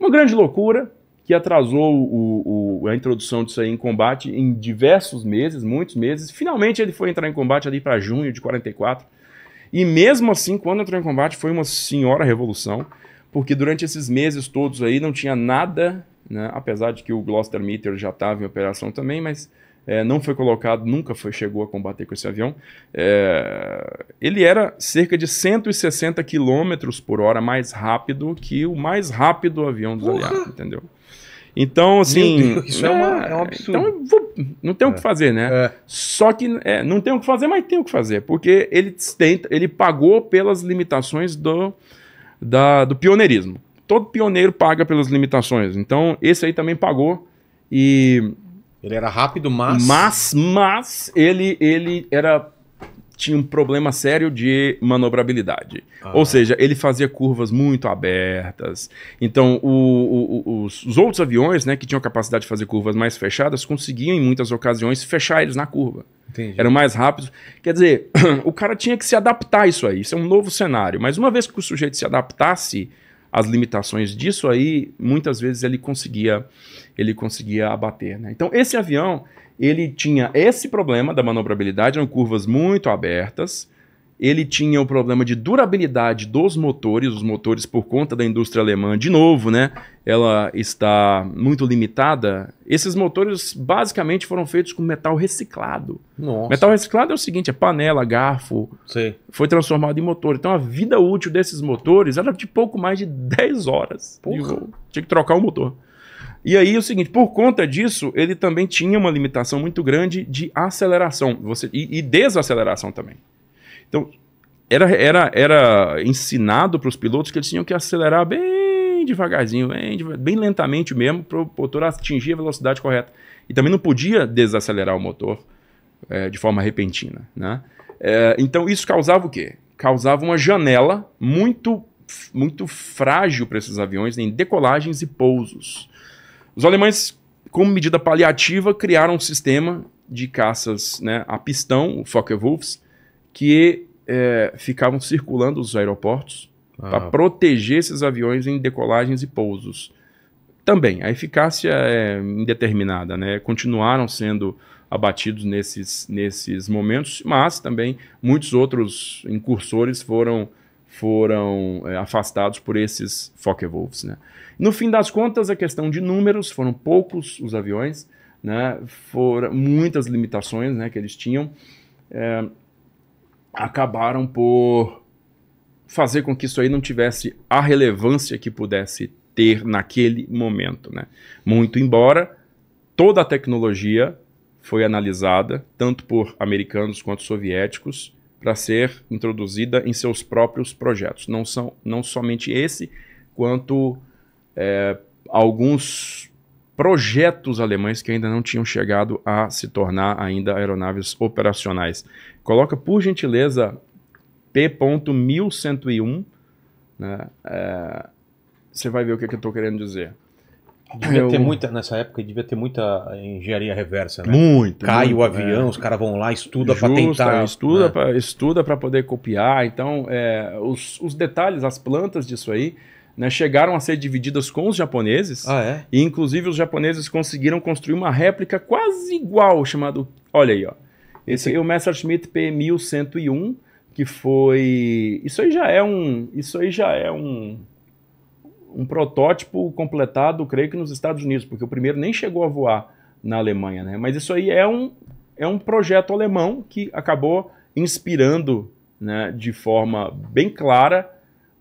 Uma grande loucura que atrasou o, o, a introdução disso aí em combate em diversos meses, muitos meses. Finalmente ele foi entrar em combate ali para junho de 44. E mesmo assim, quando entrou em combate, foi uma senhora revolução, porque durante esses meses todos aí não tinha nada, né? apesar de que o Gloster Meter já estava em operação também, mas é, não foi colocado, nunca foi, chegou a combater com esse avião. É, ele era cerca de 160 km por hora mais rápido que o mais rápido avião dos aliados, entendeu? Então, assim. Deus, isso é, é, uma, né, é, um absurdo. Então, vou, não tem o que é. fazer, né? É. Só que é, não tem o que fazer, mas tem o que fazer. Porque ele tenta, ele pagou pelas limitações do, da, do pioneirismo. Todo pioneiro paga pelas limitações. Então, esse aí também pagou. E. Ele era rápido, mas. Mas, mas ele, ele era tinha um problema sério de manobrabilidade. Ah. Ou seja, ele fazia curvas muito abertas. Então, o, o, os, os, outros aviões, né, que tinham capacidade de fazer curvas mais fechadas, conseguiam, em muitas ocasiões, fechar eles na curva. Entendi. Eram mais rápidos. Quer dizer, *clears throat* o cara tinha que se adaptar a isso aí. Isso é um novo cenário. Mas uma vez que o sujeito se adaptasse às limitações disso aí, muitas vezes ele conseguia, ele conseguia abater. Né? Então, esse avião ele tinha esse problema da manobrabilidade, eram curvas muito abertas. Ele tinha o problema de durabilidade dos motores, os motores por conta da indústria alemã, de novo, né? Ela está muito limitada. Esses motores basicamente foram feitos com metal reciclado. Nossa. Metal reciclado é o seguinte, é panela, garfo, Sim. foi transformado em motor. Então a vida útil desses motores era de pouco mais de 10 horas. Porra. Tinha que trocar o motor. E aí é o seguinte, por conta disso, ele também tinha uma limitação muito grande de aceleração você, e, e desaceleração também. Então, era, era, era ensinado para os pilotos que eles tinham que acelerar bem devagarzinho, bem, bem lentamente mesmo, para o motor atingir a velocidade correta. E também não podia desacelerar o motor é, de forma repentina. Né? É, então, isso causava o quê? Causava uma janela muito, muito frágil para esses aviões em decolagens e pousos. Os alemães, como medida paliativa, criaram um sistema de caças né, a pistão, o Focke-Wulfs, que é, ficavam circulando os aeroportos ah. para proteger esses aviões em decolagens e pousos. Também, a eficácia é indeterminada, né? Continuaram sendo abatidos nesses, nesses momentos, mas também muitos outros incursores foram, foram é, afastados por esses Focke-Wulfs, né? No fim das contas, a questão de números, foram poucos os aviões, né? foram muitas limitações né, que eles tinham, é, acabaram por fazer com que isso aí não tivesse a relevância que pudesse ter naquele momento. Né? Muito embora toda a tecnologia foi analisada, tanto por americanos quanto soviéticos, para ser introduzida em seus próprios projetos. Não, são, não somente esse, quanto é, alguns projetos alemães que ainda não tinham chegado a se tornar ainda aeronaves operacionais. Coloca, por gentileza, P.1101, né? É, você vai ver o que, é que eu estou querendo dizer. Devia ter muita, nessa época, devia ter muita engenharia reversa, né? Muito. Cai muito, o avião, é. os caras vão lá, estuda para tentar. É, estuda né? para estuda poder copiar. Então, é, os, os detalhes, as plantas disso aí, né, chegaram a ser divididas com os japoneses. Ah, é? E inclusive os japoneses conseguiram construir uma réplica quase igual, chamado, olha aí, ó. Esse aqui é o Messerschmitt P1101, que foi, isso aí já é um, isso aí já é um um protótipo completado, creio que nos Estados Unidos, porque o primeiro nem chegou a voar na Alemanha, né? Mas isso aí é um é um projeto alemão que acabou inspirando, né, de forma bem clara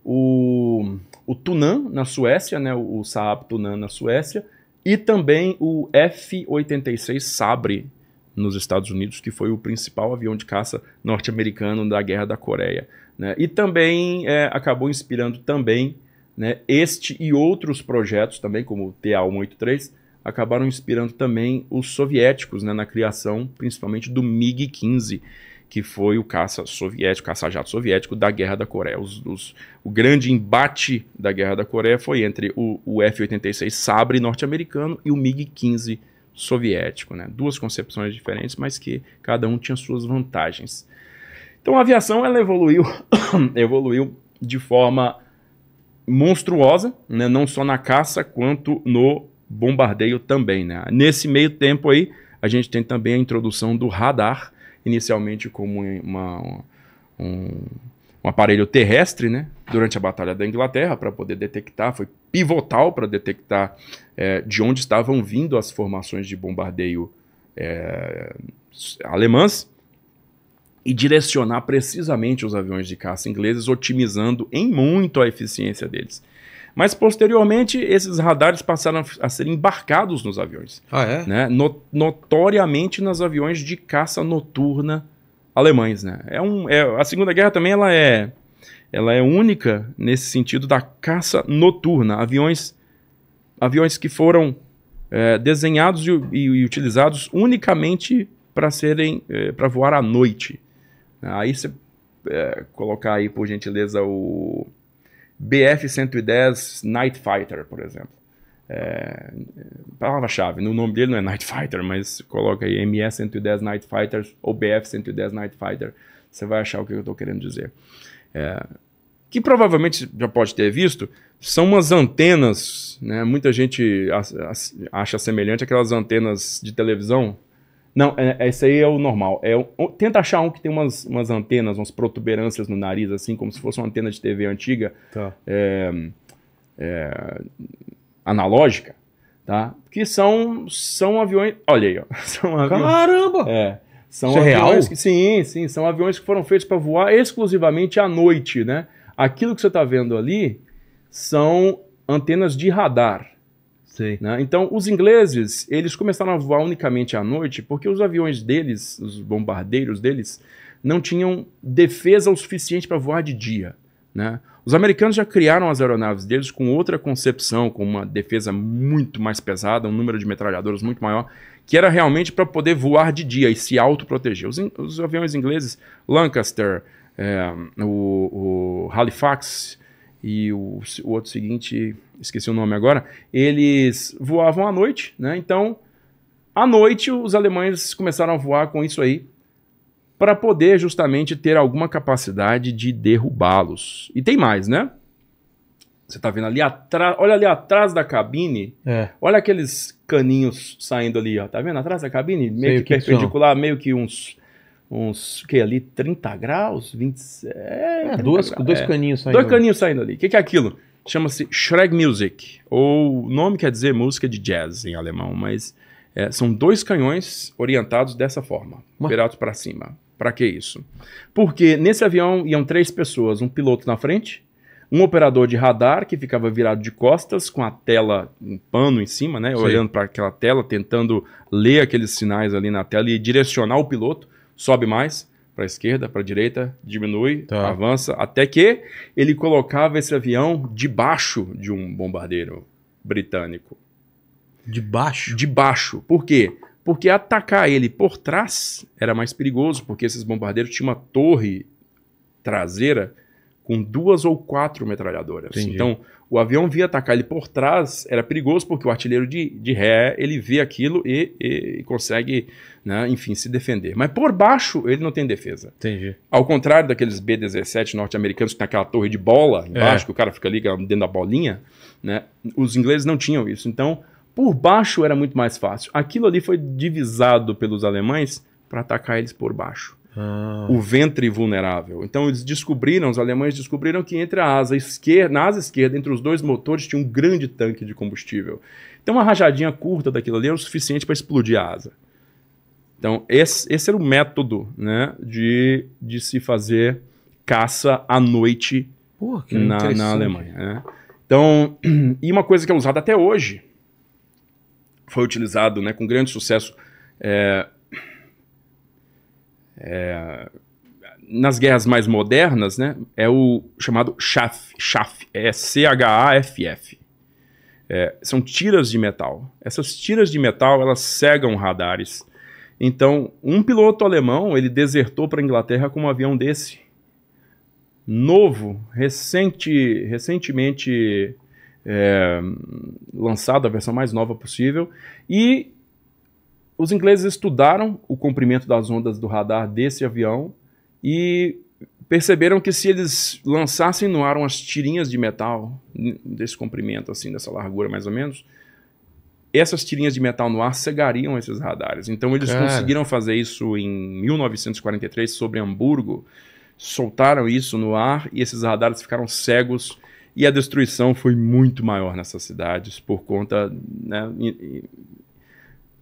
o o Tunan na Suécia, né, o Saab Tunan na Suécia, e também o F-86 Sabre nos Estados Unidos, que foi o principal avião de caça norte-americano da Guerra da Coreia. Né? E também é, acabou inspirando também né, este e outros projetos, também como o TA-183, acabaram inspirando também os soviéticos né, na criação, principalmente do MiG-15 que foi o caça soviético, caça-jato soviético da Guerra da Coreia. Os, os, o grande embate da Guerra da Coreia foi entre o, o F-86 Sabre norte-americano e o MiG-15 soviético. Né? Duas concepções diferentes, mas que cada um tinha suas vantagens. Então a aviação ela evoluiu, *coughs* evoluiu de forma monstruosa, né? não só na caça quanto no bombardeio também. Né? Nesse meio tempo aí, a gente tem também a introdução do radar, inicialmente como uma, uma um, um aparelho terrestre, né? Durante a Batalha da Inglaterra, para poder detectar, foi pivotal para detectar é, de onde estavam vindo as formações de bombardeio é, alemãs e direcionar precisamente os aviões de caça ingleses, otimizando em muito a eficiência deles. Mas posteriormente, esses radares passaram a ser embarcados nos aviões. Ah, é? Né? No, notoriamente nos aviões de caça noturna alemães, né? É um, é, a Segunda Guerra também ela é, ela é única nesse sentido da caça noturna. Aviões, aviões que foram é, desenhados e, e, e, utilizados unicamente para serem, é, para voar à noite. Aí você é, colocar aí, por gentileza, o BF-110 Night Fighter, por exemplo. É, palavra-chave, no nome dele não é Night Fighter, mas coloca aí MS-110 Night Fighter ou BF-110 Night Fighter, você vai achar o que eu estou querendo dizer. É, que provavelmente já pode ter visto, são umas antenas, né? muita gente acha semelhante aquelas antenas de televisão não, é, é, esse aí é o normal. É tenta achar um que tem umas, umas antenas, umas protuberâncias no nariz, assim, como se fosse uma antena de TV antiga. Tá. É, é, analógica, tá? Que são, são aviões... Olha aí, ó. *laughs* São aviões, Caramba! É. São Isso é aviões é real? sim, sim. São aviões que foram feitos para voar exclusivamente à noite, né? Aquilo que você está vendo ali são antenas de radar. Né? Então, os ingleses, eles começaram a voar unicamente à noite porque os aviões deles, os bombardeiros deles, não tinham defesa o suficiente para voar de dia. Né? Os americanos já criaram as aeronaves deles com outra concepção, com uma defesa muito mais pesada, um número de metralhadoras muito maior, que era realmente para poder voar de dia e se autoproteger. Os, os aviões ingleses, Lancaster, é, o, o Halifax, e o, o outro seguinte, esqueci o nome agora, eles voavam à noite, né? Então, à noite, os alemães começaram a voar com isso aí para poder justamente ter alguma capacidade de derrubá-los. E tem mais, né? Você tá vendo ali atrás, olha ali atrás da cabine, é. olha aqueles caninhos saindo ali, ó, tá vendo atrás da cabine, meio Sei que, que perpendicular, meio que uns uns que ali 30 graus, 20, é, é duas, graus, dois é, caninhos saindo. Dois caninhos saindo ali. O que, que, é aquilo? Chama-se Shrek Music, ou o nome quer dizer música de jazz em alemão, mas é, são dois canhões orientados dessa forma, Uma... virados para cima. Para que isso? Porque nesse avião iam três pessoas, um piloto na frente, um operador de radar que ficava virado de costas com a tela, um pano em cima, né, olhando para aquela tela, tentando ler aqueles sinais ali na tela e direcionar o piloto sobe mais para a esquerda, para a direita, diminui, tá. avança, até que ele colocava esse avião debaixo de um bombardeiro britânico. Debaixo? Debaixo. Por quê? Porque atacar ele por trás era mais perigoso, porque esses bombardeiros tinham uma torre traseira com duas ou quatro metralhadoras. Entendi. Então, o avião vinha atacar ele por trás, era perigoso porque o artilheiro de, de ré ele vê aquilo e, e consegue, né, enfim, se defender. Mas por baixo ele não tem defesa. Entendi. Ao contrário daqueles B-17 norte-americanos que tem aquela torre de bola embaixo, é. que o cara fica ali é dentro da bolinha, né? Os ingleses não tinham isso. Então, por baixo era muito mais fácil. Aquilo ali foi divisado pelos alemães para atacar eles por baixo. Ah. O ventre vulnerável. Então eles descobriram, os alemães descobriram que entre a asa esquerda, na asa esquerda, entre os dois motores, tinha um grande tanque de combustível. Então uma rajadinha curta daquilo ali era o suficiente para explodir a asa. Então esse, esse era o método né, de, de se fazer caça à noite Pô, na, na, Alemanha. Né? Então, *clears throat* e uma coisa que é usada até hoje, foi utilizado né, com grande sucesso é, é, nas guerras mais modernas, né, é o chamado chaff, chaff é C-H-A-F-F. É, são tiras de metal. Essas tiras de metal, elas cegam radares. Então, um piloto alemão, ele desertou para a Inglaterra com um avião desse. Novo, recente, recentemente é, lançado, a versão mais nova possível. E os ingleses estudaram o comprimento das ondas do radar desse avião e perceberam que se eles lançassem no ar umas tirinhas de metal desse comprimento, assim, dessa largura mais ou menos, essas tirinhas de metal no ar cegariam esses radares. Então eles Cara. conseguiram fazer isso em 1943 sobre Hamburgo, soltaram isso no ar e esses radares ficaram cegos e a destruição foi muito maior nessas cidades por conta né,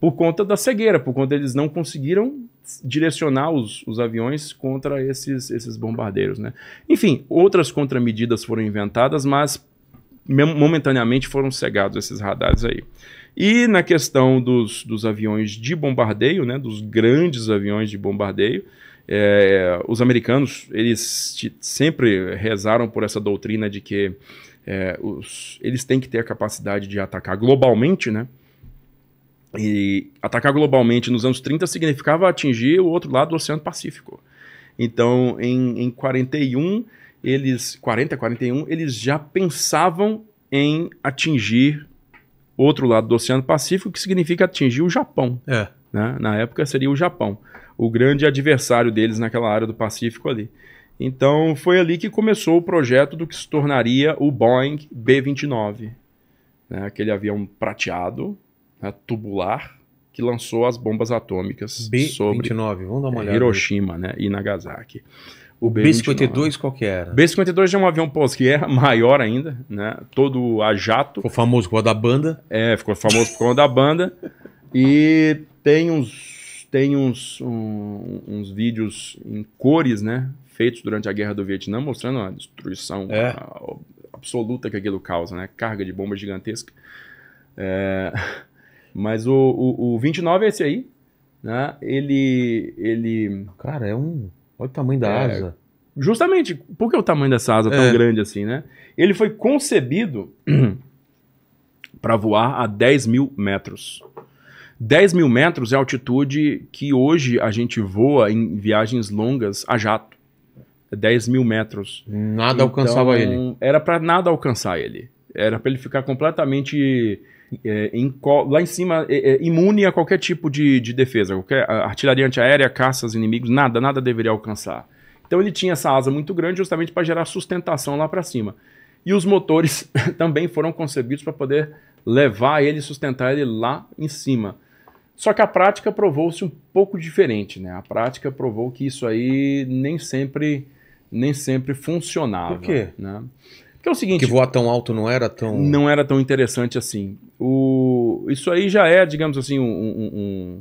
por conta da cegueira, por conta eles não conseguiram direcionar os, os aviões contra esses, esses bombardeiros. Né? Enfim, outras contramedidas foram inventadas, mas momentaneamente foram cegados esses radares aí. E na questão dos, dos aviões de bombardeio, né, dos grandes aviões de bombardeio, é, os americanos eles sempre rezaram por essa doutrina de que é, os, eles têm que ter a capacidade de atacar globalmente, né? E atacar globalmente nos anos 30 significava atingir o outro lado do Oceano Pacífico. Então, em, em 41, eles 40, 41, eles já pensavam em atingir outro lado do Oceano Pacífico, que significa atingir o Japão. É. Né? Na época seria o Japão, o grande adversário deles naquela área do Pacífico ali. Então foi ali que começou o projeto do que se tornaria o Boeing B-29, né? aquele avião prateado né, tubular que lançou as bombas atômicas B sobre Hiroshima né, e Nagasaki. O B-52 qual que era? B-52 é um avião pós-guerra, *laughs* maior ainda, né? Todo a jato. Ficou famoso por causa da banda. É, ficou famoso por causa da banda. E tem uns, tem uns, um, uns vídeos em cores, né? Feitos durante a Guerra do Vietnã, mostrando a destruição é. a absoluta que aquilo causa, né? Carga de bomba gigantesca. É... Mas o, o, o 29 é esse aí, né? Ele, ele... Cara, é um... Olha o tamanho da é, asa. Justamente, por que o tamanho dessa asa é. tão grande assim, né? Ele foi concebido *clears throat* para voar a 10 mil metros. 10 mil metros é a altitude que hoje a gente voa em viagens longas a jato. 10 é mil metros. Nada então, alcançava ele. Era para nada alcançar ele. Era para ele ficar completamente é, em, lá em cima, é, é, imune a qualquer tipo de, de defesa, qualquer artilharia antiaérea, caças, inimigos, nada, nada deveria alcançar. Então ele tinha essa asa muito grande justamente para gerar sustentação lá para cima. E os motores *laughs* também foram concebidos para poder levar ele, sustentar ele lá em cima. Só que a prática provou-se um pouco diferente, né? A prática provou que isso aí nem sempre nem sempre funcionava. Por quê? Né? Que é o seguinte. Que voar tão alto não era tão. Não era tão interessante assim. O, isso aí já é, digamos assim, um, um,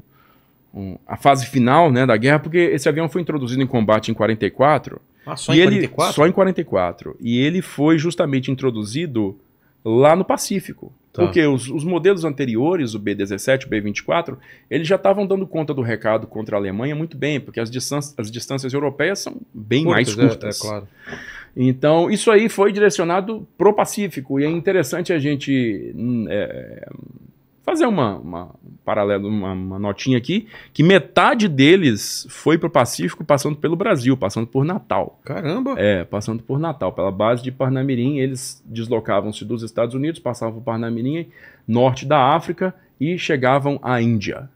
um, um a fase final né, da guerra, porque esse avião foi introduzido em combate em 44. Ah, só em ele, 44? Só em 44. E ele foi justamente introduzido lá no Pacífico. Tá. Porque os, os, modelos anteriores, o B-17, o B-24, eles já estavam dando conta do recado contra a Alemanha muito bem, porque as distâncias, as distâncias europeias são bem Curtas, mais curtas. É, é claro. Então, isso aí foi direcionado para o Pacífico, e é interessante a gente hum, é, fazer uma, uma um paralelo, uma, uma, notinha aqui, que metade deles foi para o Pacífico passando pelo Brasil, passando por Natal. Caramba! É, passando por Natal, pela base de Parnamirim, eles deslocavam-se dos Estados Unidos, passavam por Parnamirim, norte da África, e chegavam à Índia.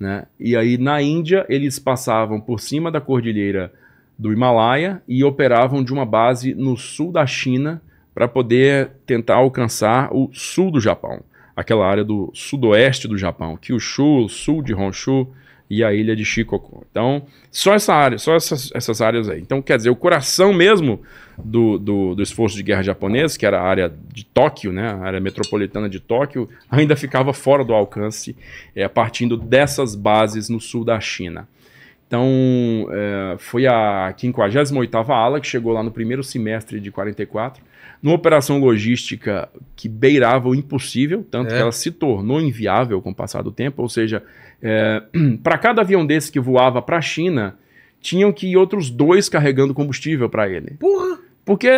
Né? E aí, na Índia, eles passavam por cima da cordilheira do Himalaia e operavam de uma base no sul da China para poder tentar alcançar o sul do Japão, aquela área do sudoeste do Japão, Kyushu, sul de Honshu e a ilha de Shikoku. Então, só essa área, só essas, essas áreas aí. Então, quer dizer, o coração mesmo do, do, do, esforço de guerra japonês, que era a área de Tóquio, né, a área metropolitana de Tóquio, ainda ficava fora do alcance, é, partindo dessas bases no sul da China. Então, é, foi a 58 ala que chegou lá no primeiro semestre de 44, numa operação logística que beirava o impossível, tanto é. que ela se tornou inviável com o passar do tempo, ou seja, é, *clears throat* para cada avião desse que voava para a China, tinham que ir outros dois carregando combustível para ele. Porra! Porque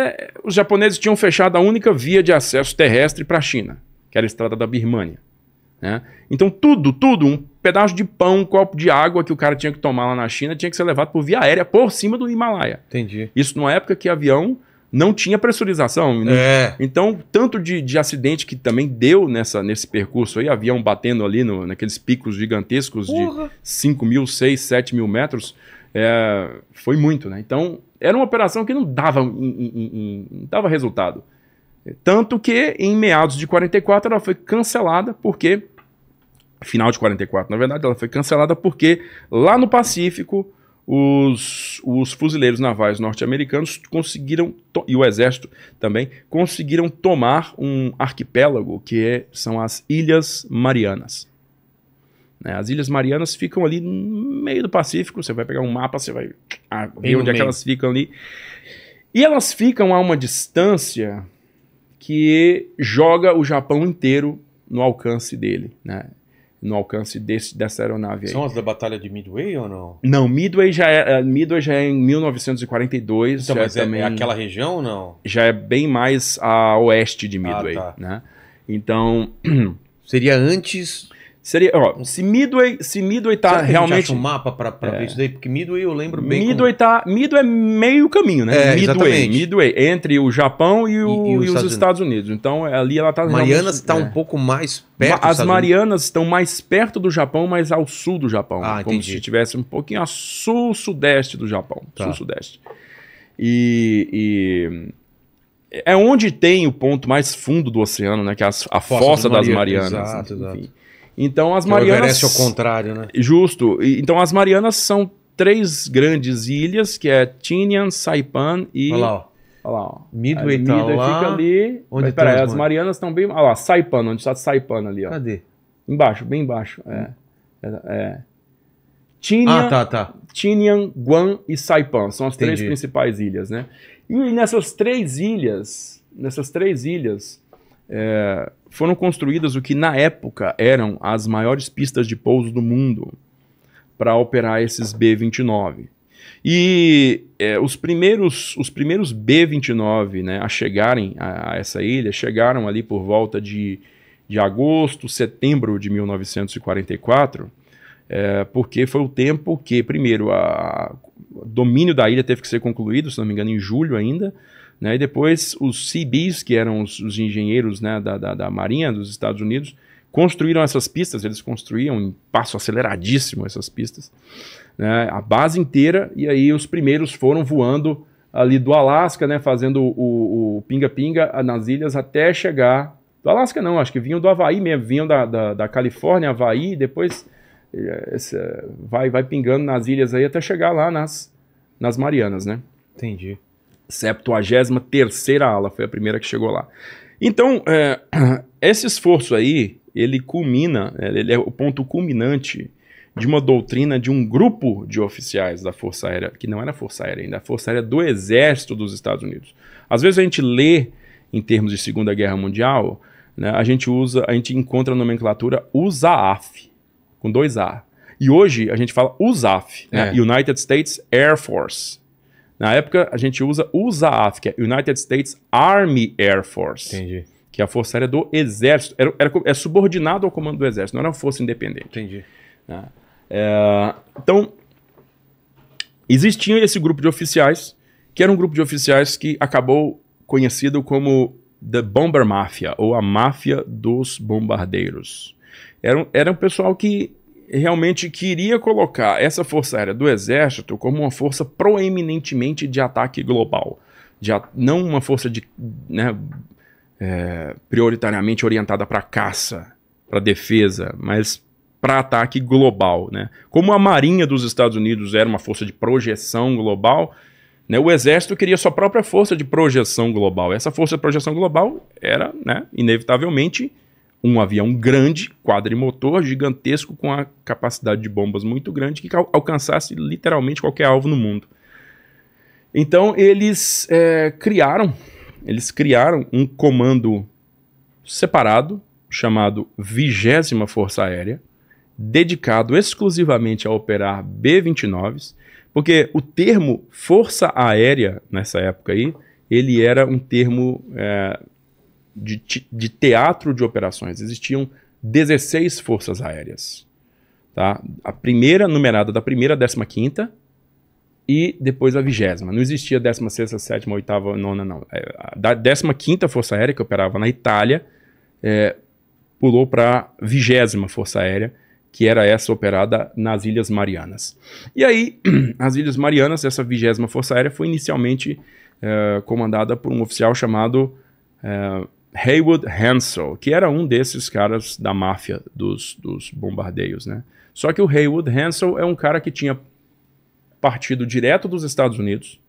os japoneses tinham fechado a única via de acesso terrestre para a China, que era a estrada da Birmania. Né? Então, tudo, tudo, um pedaço de pão, um copo de água que o cara tinha que tomar lá na China tinha que ser levado por via aérea por cima do Himalaia. Entendi. Isso numa época que avião não tinha pressurização. Né? É. Então, tanto de, de acidente que também deu nessa, nesse percurso aí, avião batendo ali no, naqueles picos gigantescos Porra. de 5 mil, 6, 7 mil metros, é, foi muito, né? Então, era uma operação que não dava, não dava resultado. Tanto que, em meados de 44, ela foi cancelada porque final de 44, na verdade, ela foi cancelada porque lá no Pacífico os, os fuzileiros navais norte-americanos conseguiram, e o exército também, conseguiram tomar um arquipélago que é, são as Ilhas Marianas. Né? As Ilhas Marianas ficam ali no meio do Pacífico, você vai pegar um mapa, você vai ver onde é que elas ficam ali. E elas ficam a uma distância que joga o Japão inteiro no alcance dele. Né? no alcance desse, dessa aeronave aí. São as da Batalha de Midway ou não? Não, Midway já é, é Midway já é em 1942. Então, já mas é, é também, é aquela região ou não? Já é bem mais a oeste de ah, Midway, ah, tá. né? Então... *clears throat* Seria antes Seria, ó, se Midway, se Midway tá Será que realmente. A gente acha um mapa para é. ver isso daí, porque Midway eu lembro bem. Midway como... tá. Midway é meio caminho, né? É, Midway, exatamente. Midway, entre o Japão e, o, e, e os, e Estados, os Estados Unidos. Unidos. Então é, ali ela tá. Marianas está é. um pouco mais perto. As Marianas Unidos. estão mais perto do Japão, mas ao sul do Japão. Ah, como entendi. se estivesse um pouquinho a sul-sudeste do Japão. Tá. Sul-sudeste. e é onde tem o ponto mais fundo do oceano, né? Que é a, a fossa, fossa das Marianas. Marianas exato, enfim. exato. Então as que Marianas. O ao contrário, né? Justo. Então as Marianas são três grandes ilhas, que é Tinian, Saipan e. Olha lá, ó. Olha lá, ó. Midway, tá Midway lá. fica ali. Onde Mas, as, Marianas estão bem. Olha lá, Saipan, onde está Saipan ali, ó. Cadê? Embaixo, bem embaixo. É. Hum. é, é. Tinian, ah, tá, tá. Tinian, Guam e Saipan são as Entendi. três principais ilhas, né? E nessas três ilhas, nessas três ilhas, é, foram construídas o que na época eram as maiores pistas de pouso do mundo para operar esses B-29. E é, os primeiros os primeiros B-29 né, a chegarem a, a, essa ilha chegaram ali por volta de, de agosto, setembro de 1944, é, porque foi o tempo que, primeiro, o domínio da ilha teve que ser concluído, se não me engano, em julho ainda, né? E depois os CBs, que eram os, os engenheiros né, da, da, da, Marinha dos Estados Unidos, construíram essas pistas, eles construíam em passo aceleradíssimo essas pistas, né? a base inteira, e aí os primeiros foram voando ali do Alasca, né, fazendo o pinga-pinga nas ilhas até chegar... Do Alasca não, acho que vinham do Havaí mesmo, vinham da, da, da Califórnia, Havaí, depois eh, esse, vai, vai pingando nas ilhas aí até chegar lá nas, nas Marianas, né? Entendi. 73 ala, foi a primeira que chegou lá. Então, é, *clears throat* esse esforço aí, ele culmina, é, ele é o ponto culminante de uma doutrina de um grupo de oficiais da Força Aérea, que não era Força Aérea ainda, a Força Aérea do Exército dos Estados Unidos. Às vezes a gente lê, em termos de Segunda Guerra Mundial, né, a gente usa, a gente encontra a nomenclatura USAF, com dois A. E hoje a gente fala USAF, né, é. United States Air Force. Na época, a gente usa USAF, que é United States Army Air Force. Entendi. Que é a força aérea do exército. Era, era, é subordinado ao comando do exército, não era uma força independente. Entendi. Né? É, então, existia esse grupo de oficiais, que era um grupo de oficiais que acabou conhecido como The Bomber Mafia, ou a máfia dos bombardeiros. Era, era um pessoal que realmente queria colocar essa Força Aérea do Exército como uma força proeminentemente de ataque global, de at não uma força de, né, é, prioritariamente orientada para caça, para defesa, mas para ataque global. Né? Como a Marinha dos Estados Unidos era uma força de projeção global, né, o Exército queria sua própria força de projeção global. Essa força de projeção global era, né, inevitavelmente, um avião grande, quadrimotor, gigantesco, com a capacidade de bombas muito grande, que alcançasse literalmente qualquer alvo no mundo. Então eles é, criaram, eles criaram um comando separado chamado Vigésima Força Aérea, dedicado exclusivamente a operar B-29s, porque o termo Força Aérea nessa época aí ele era um termo é, de, de teatro de operações. Existiam 16 forças aéreas. Tá? A primeira numerada da primeira, décima quinta e depois a vigésima. Não existia décima sexta, sétima, oitava, nona, não. É, da décima quinta Força Aérea, que operava na Itália, é, pulou para a vigésima Força Aérea, que era essa operada nas Ilhas Marianas. E aí, *clears throat* as Ilhas Marianas, essa vigésima Força Aérea, foi inicialmente é, comandada por um oficial chamado... É, Haywood Hansel, que era um desses caras da máfia dos, dos bombardeios, né? Só que o Haywood Hansel é um cara que tinha partido direto dos Estados Unidos,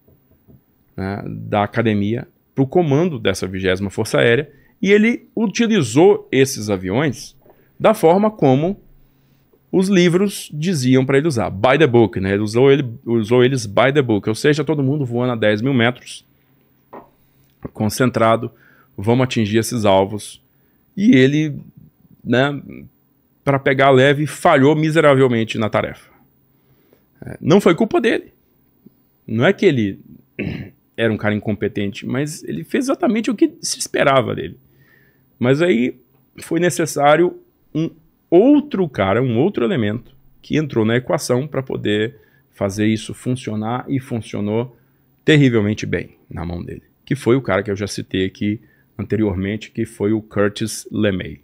né, da academia, para o comando dessa 20 Força Aérea, e ele utilizou esses aviões da forma como os livros diziam para ele usar, by the book, né? Ele usou, ele usou eles by the book, ou seja, todo mundo voando a 10 mil metros, concentrado, vamos atingir esses alvos. E ele, né, para pegar leve, falhou miseravelmente na tarefa. É, não foi culpa dele. Não é que ele *clears throat* era um cara incompetente, mas ele fez exatamente o que se esperava dele. Mas aí foi necessário um outro cara, um outro elemento que entrou na equação para poder fazer isso funcionar e funcionou terrivelmente bem na mão dele, que foi o cara que eu já citei aqui anteriormente, que foi o Curtis LeMay,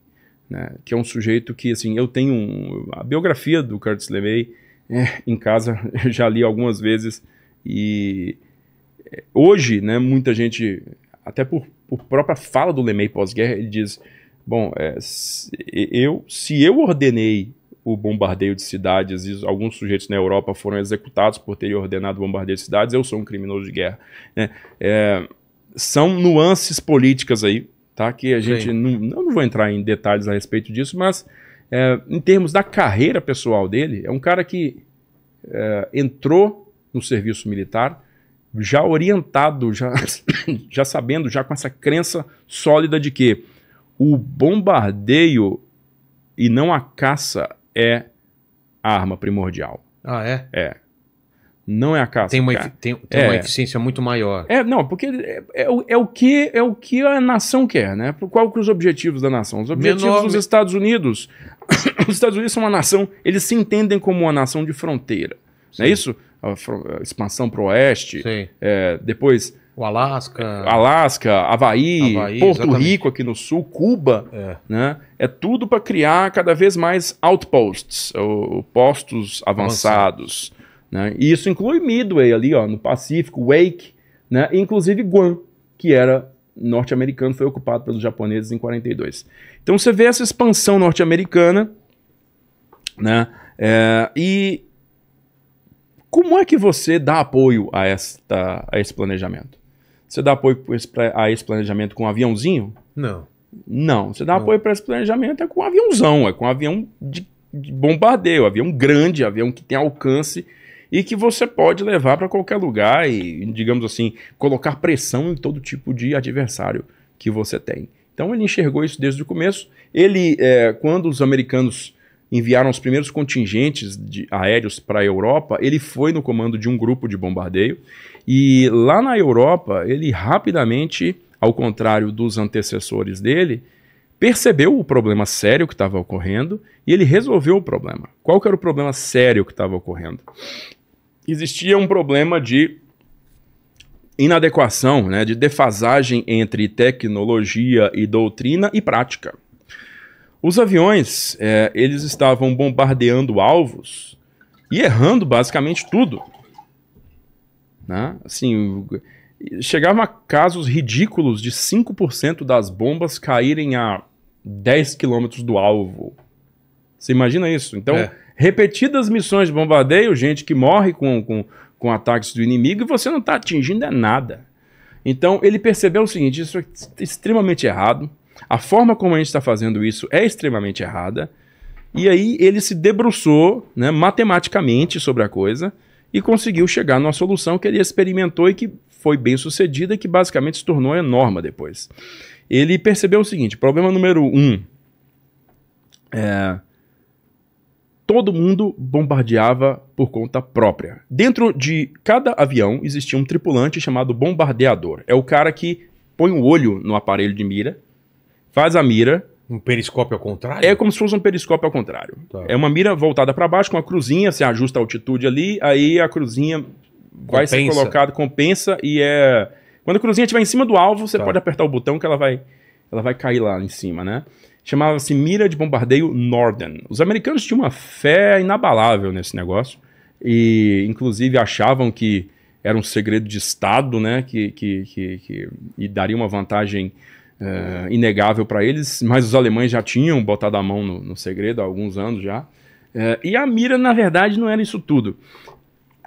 né? que é um sujeito que, assim, eu tenho um, a biografia do Curtis LeMay é, em casa, *laughs* já li algumas vezes, e é, hoje, né, muita gente, até por, por própria fala do LeMay pós-guerra, ele diz, bom, é, se, eu, se eu ordenei o bombardeio de cidades e alguns sujeitos na Europa foram executados por terem ordenado o bombardeio de cidades, eu sou um criminoso de guerra. Né? É, são nuances políticas aí, tá? Que a gente não, não vou entrar em detalhes a respeito disso, mas é, em termos da carreira pessoal dele, é um cara que é, entrou no serviço militar já orientado, já, *coughs* já sabendo, já com essa crença sólida de que o bombardeio e não a caça é a arma primordial. Ah, é? É não é a casca. Tem uma, tem, tem é. uma eficiência muito maior. É, não, porque é, é, é, o que, é o que a nação quer, né? Qual que os objetivos da nação? Os objetivos Menor, dos Estados Unidos. *coughs* os Estados Unidos são uma nação, eles se entendem como uma nação de fronteira. Sim. Não é isso? A, a expansão para o oeste, é, depois. O Alasca. Alasca, Havaí, Havaí Porto exatamente. Rico aqui no sul, Cuba, é. né? É tudo para criar cada vez mais outposts, ou, postos avançados. avançados. Né? E isso inclui Midway ali, ó, no Pacífico, Wake, né? inclusive Guam, que era norte-americano, foi ocupado pelos japoneses em 42. Então você vê essa expansão norte-americana, né? É, e como é que você dá apoio a, esta, a esse planejamento? Você dá apoio a esse planejamento com um aviãozinho? Não. Não, você dá Não. apoio para esse planejamento é com um aviãozão, é com um avião de, de bombardeio, avião grande, avião que tem alcance e que você pode levar para qualquer lugar e, digamos assim, colocar pressão em todo tipo de adversário que você tem. Então ele enxergou isso desde o começo. Ele, é, quando os americanos enviaram os primeiros contingentes de aéreos para a Europa, ele foi no comando de um grupo de bombardeio e lá na Europa ele rapidamente, ao contrário dos antecessores dele, percebeu o problema sério que estava ocorrendo e ele resolveu o problema. Qual que era o problema sério que estava ocorrendo? existia um problema de inadequação, né, de defasagem entre tecnologia e doutrina e prática. Os aviões, é, eles estavam bombardeando alvos e errando basicamente tudo. Né? Assim, chegava a casos ridículos de 5% das bombas caírem a 10 quilômetros do alvo. Você imagina isso? Então, é repetidas missões de bombardeio, gente que morre com, com, com ataques do inimigo e você não está atingindo é nada. Então ele percebeu o seguinte: isso é extremamente errado, a forma como a gente está fazendo isso é extremamente errada. E aí ele se debruçou né, matematicamente sobre a coisa e conseguiu chegar numa solução que ele experimentou e que foi bem sucedida e que basicamente se tornou a norma depois. Ele percebeu o seguinte: problema número um é todo mundo bombardeava por conta própria. Dentro de cada avião existia um tripulante chamado bombardeador. É o cara que põe o um olho no aparelho de mira, faz a mira. Um periscópio ao contrário? É como se fosse um periscópio ao contrário. Tá. É uma mira voltada para baixo com a cruzinha, se ajusta a altitude ali, aí a cruzinha compensa. vai ser colocada, compensa e é. Quando a cruzinha estiver em cima do alvo, você tá. pode apertar o botão que ela vai, ela vai cair lá em cima, né? chamava-se Mira de Bombardeio Norden. Os americanos tinham uma fé inabalável nesse negócio e, inclusive, achavam que era um segredo de Estado, né, que, que, que, que e daria uma vantagem uh, inegável para eles, mas os alemães já tinham botado a mão no, no segredo há alguns anos já. Uh, e a mira, na verdade, não era isso tudo.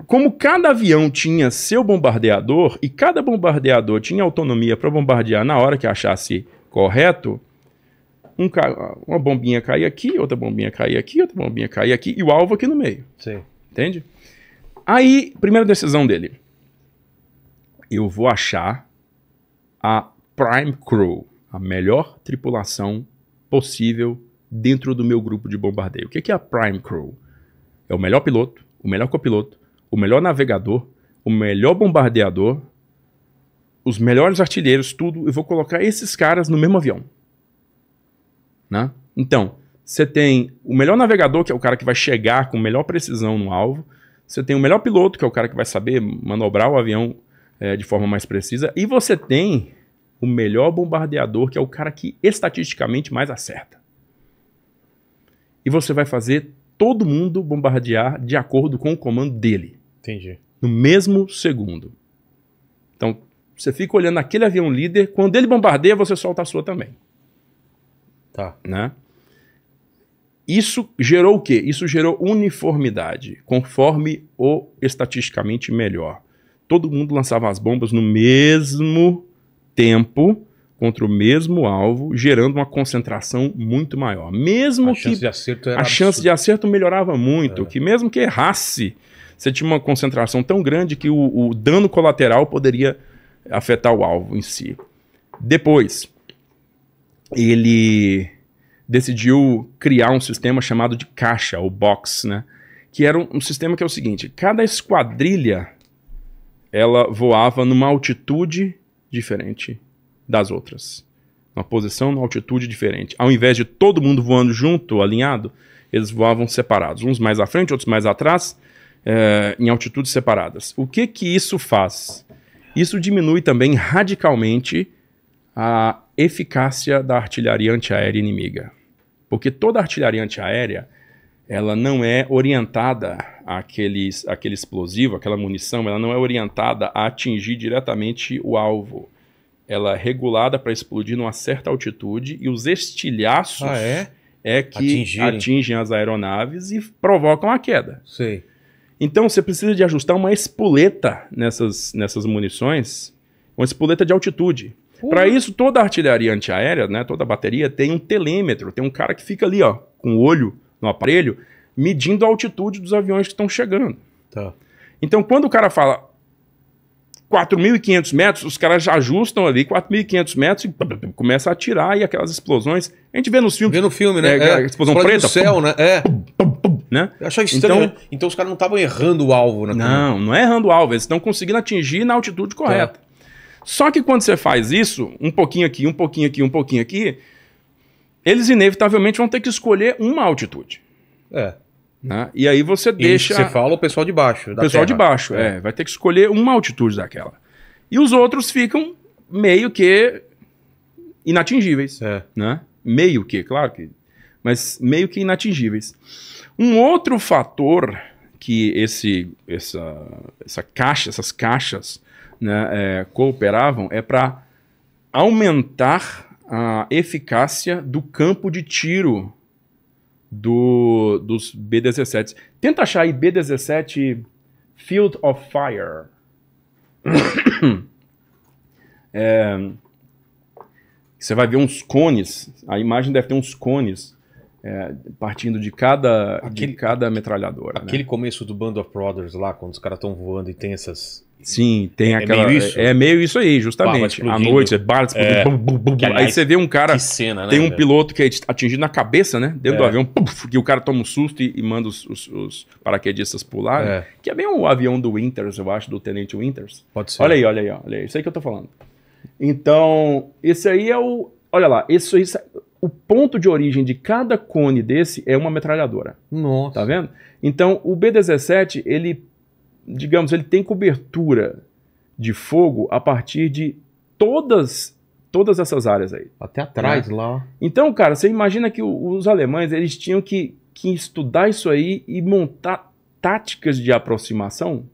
Como cada avião tinha seu bombardeador e cada bombardeador tinha autonomia para bombardear na hora que achasse correto, um ca... uma bombinha cair aqui, outra bombinha cair aqui, outra bombinha cair aqui, e o alvo aqui no meio. Sim. Entende? Aí, primeira decisão dele. Eu vou achar a Prime Crew, a melhor tripulação possível dentro do meu grupo de bombardeio. O que é, é a Prime Crew? É o melhor piloto, o melhor copiloto, o melhor navegador, o melhor bombardeador, os melhores artilheiros, tudo. Eu vou colocar esses caras no mesmo avião. Né? Então, você tem o melhor navegador, que é o cara que vai chegar com melhor precisão no alvo. Você tem o melhor piloto, que é o cara que vai saber manobrar o avião é, de forma mais precisa. E você tem o melhor bombardeador, que é o cara que estatisticamente mais acerta. E você vai fazer todo mundo bombardear de acordo com o comando dele. Entendi. No mesmo segundo. Então, você fica olhando aquele avião líder, quando ele bombardeia, você solta a sua também. Tá. Né? Isso gerou o quê? Isso gerou uniformidade, conforme o estatisticamente melhor. Todo mundo lançava as bombas no mesmo tempo, contra o mesmo alvo, gerando uma concentração muito maior. Mesmo a que chance de acerto a absurdo. chance de acerto melhorava muito, é. que mesmo que errasse, você tinha uma concentração tão grande que o, o dano colateral poderia afetar o alvo em si. Depois, ele decidiu criar um sistema chamado de caixa, ou box, né? Que era um, um sistema que é o seguinte: cada esquadrilha ela voava numa altitude diferente das outras. Uma posição, numa altitude diferente. Ao invés de todo mundo voando junto, alinhado, eles voavam separados. Uns mais à frente, outros mais atrás, é, em altitudes separadas. O que que isso faz? Isso diminui também radicalmente a eficácia da artilharia antiaérea inimiga. Porque toda artilharia antiaérea ela não é orientada àqueles, àquele explosivo, aquela munição, ela não é orientada a atingir diretamente o alvo. Ela é regulada para explodir numa certa altitude e os estilhaços ah, é? é? que Atingirem. atingem as aeronaves e provocam a queda. Então você precisa de ajustar uma espoleta nessas, nessas munições, uma espoleta de altitude. Para isso, toda a artilharia antiaérea, né, toda a bateria, tem um telêmetro, tem um cara que fica ali ó, com o olho no aparelho, medindo a altitude dos aviões que estão chegando. Tá. Então, quando o cara fala 4.500 metros, os caras já ajustam ali 4.500 metros e começa a atirar e aquelas explosões. A gente vê nos filmes. Vê no filme, né? É, é, é. explosão preta. No céu, pum, né? É. Pum, pum, né? Eu estranho. Então, né? então os caras não estavam errando o alvo, né? Não, não é errando o alvo, eles estão conseguindo atingir na altitude correta. Tá. Só que quando você faz isso, um pouquinho aqui, um pouquinho aqui, um pouquinho aqui, eles inevitavelmente vão ter que escolher uma altitude. É. Né? E aí você deixa. você fala o pessoal de baixo. o pessoal terra. de baixo, é. é. Vai ter que escolher uma altitude daquela. E os outros ficam meio que inatingíveis. É. Né? Meio que, claro que. Mas meio que inatingíveis. Um outro fator que esse, essa, essa caixa, essas caixas né, é, cooperavam é para aumentar a eficácia do campo de tiro do, dos B-17s. Tenta achar aí B-17 Field of Fire. *coughs* é, você vai ver uns cones, a imagem deve ter uns cones é, partindo de cada, aquele, de cada metralhadora. Né? Aquele né? começo do Band of Brothers lá, quando os caras estão voando e tem essas. Sim, tem é, aquela. É meio isso, é, meio isso aí, justamente. À noite, é barra é, bum, bum, bum, aí, aí você vê um cara. Cena, né, tem um velho? piloto que é atingido na cabeça, né? Dentro do é. avião, puff, que o cara toma um susto e, e manda os, os, os, paraquedistas pular. Né? Que é bem o avião do Winters, eu acho, do Tenente Winters. Pode ser. Olha aí, olha aí, olha aí. Isso aí que eu tô falando. Então, esse aí é o. Olha lá, isso, isso é o ponto de origem de cada cone desse é uma metralhadora. Nossa. Tá vendo? Então, o B-17, ele, digamos, ele tem cobertura de fogo a partir de todas todas essas áreas aí. Até atrás né? lá. Então, cara, você imagina que os alemães, eles tinham que, que estudar isso aí e montar táticas de aproximação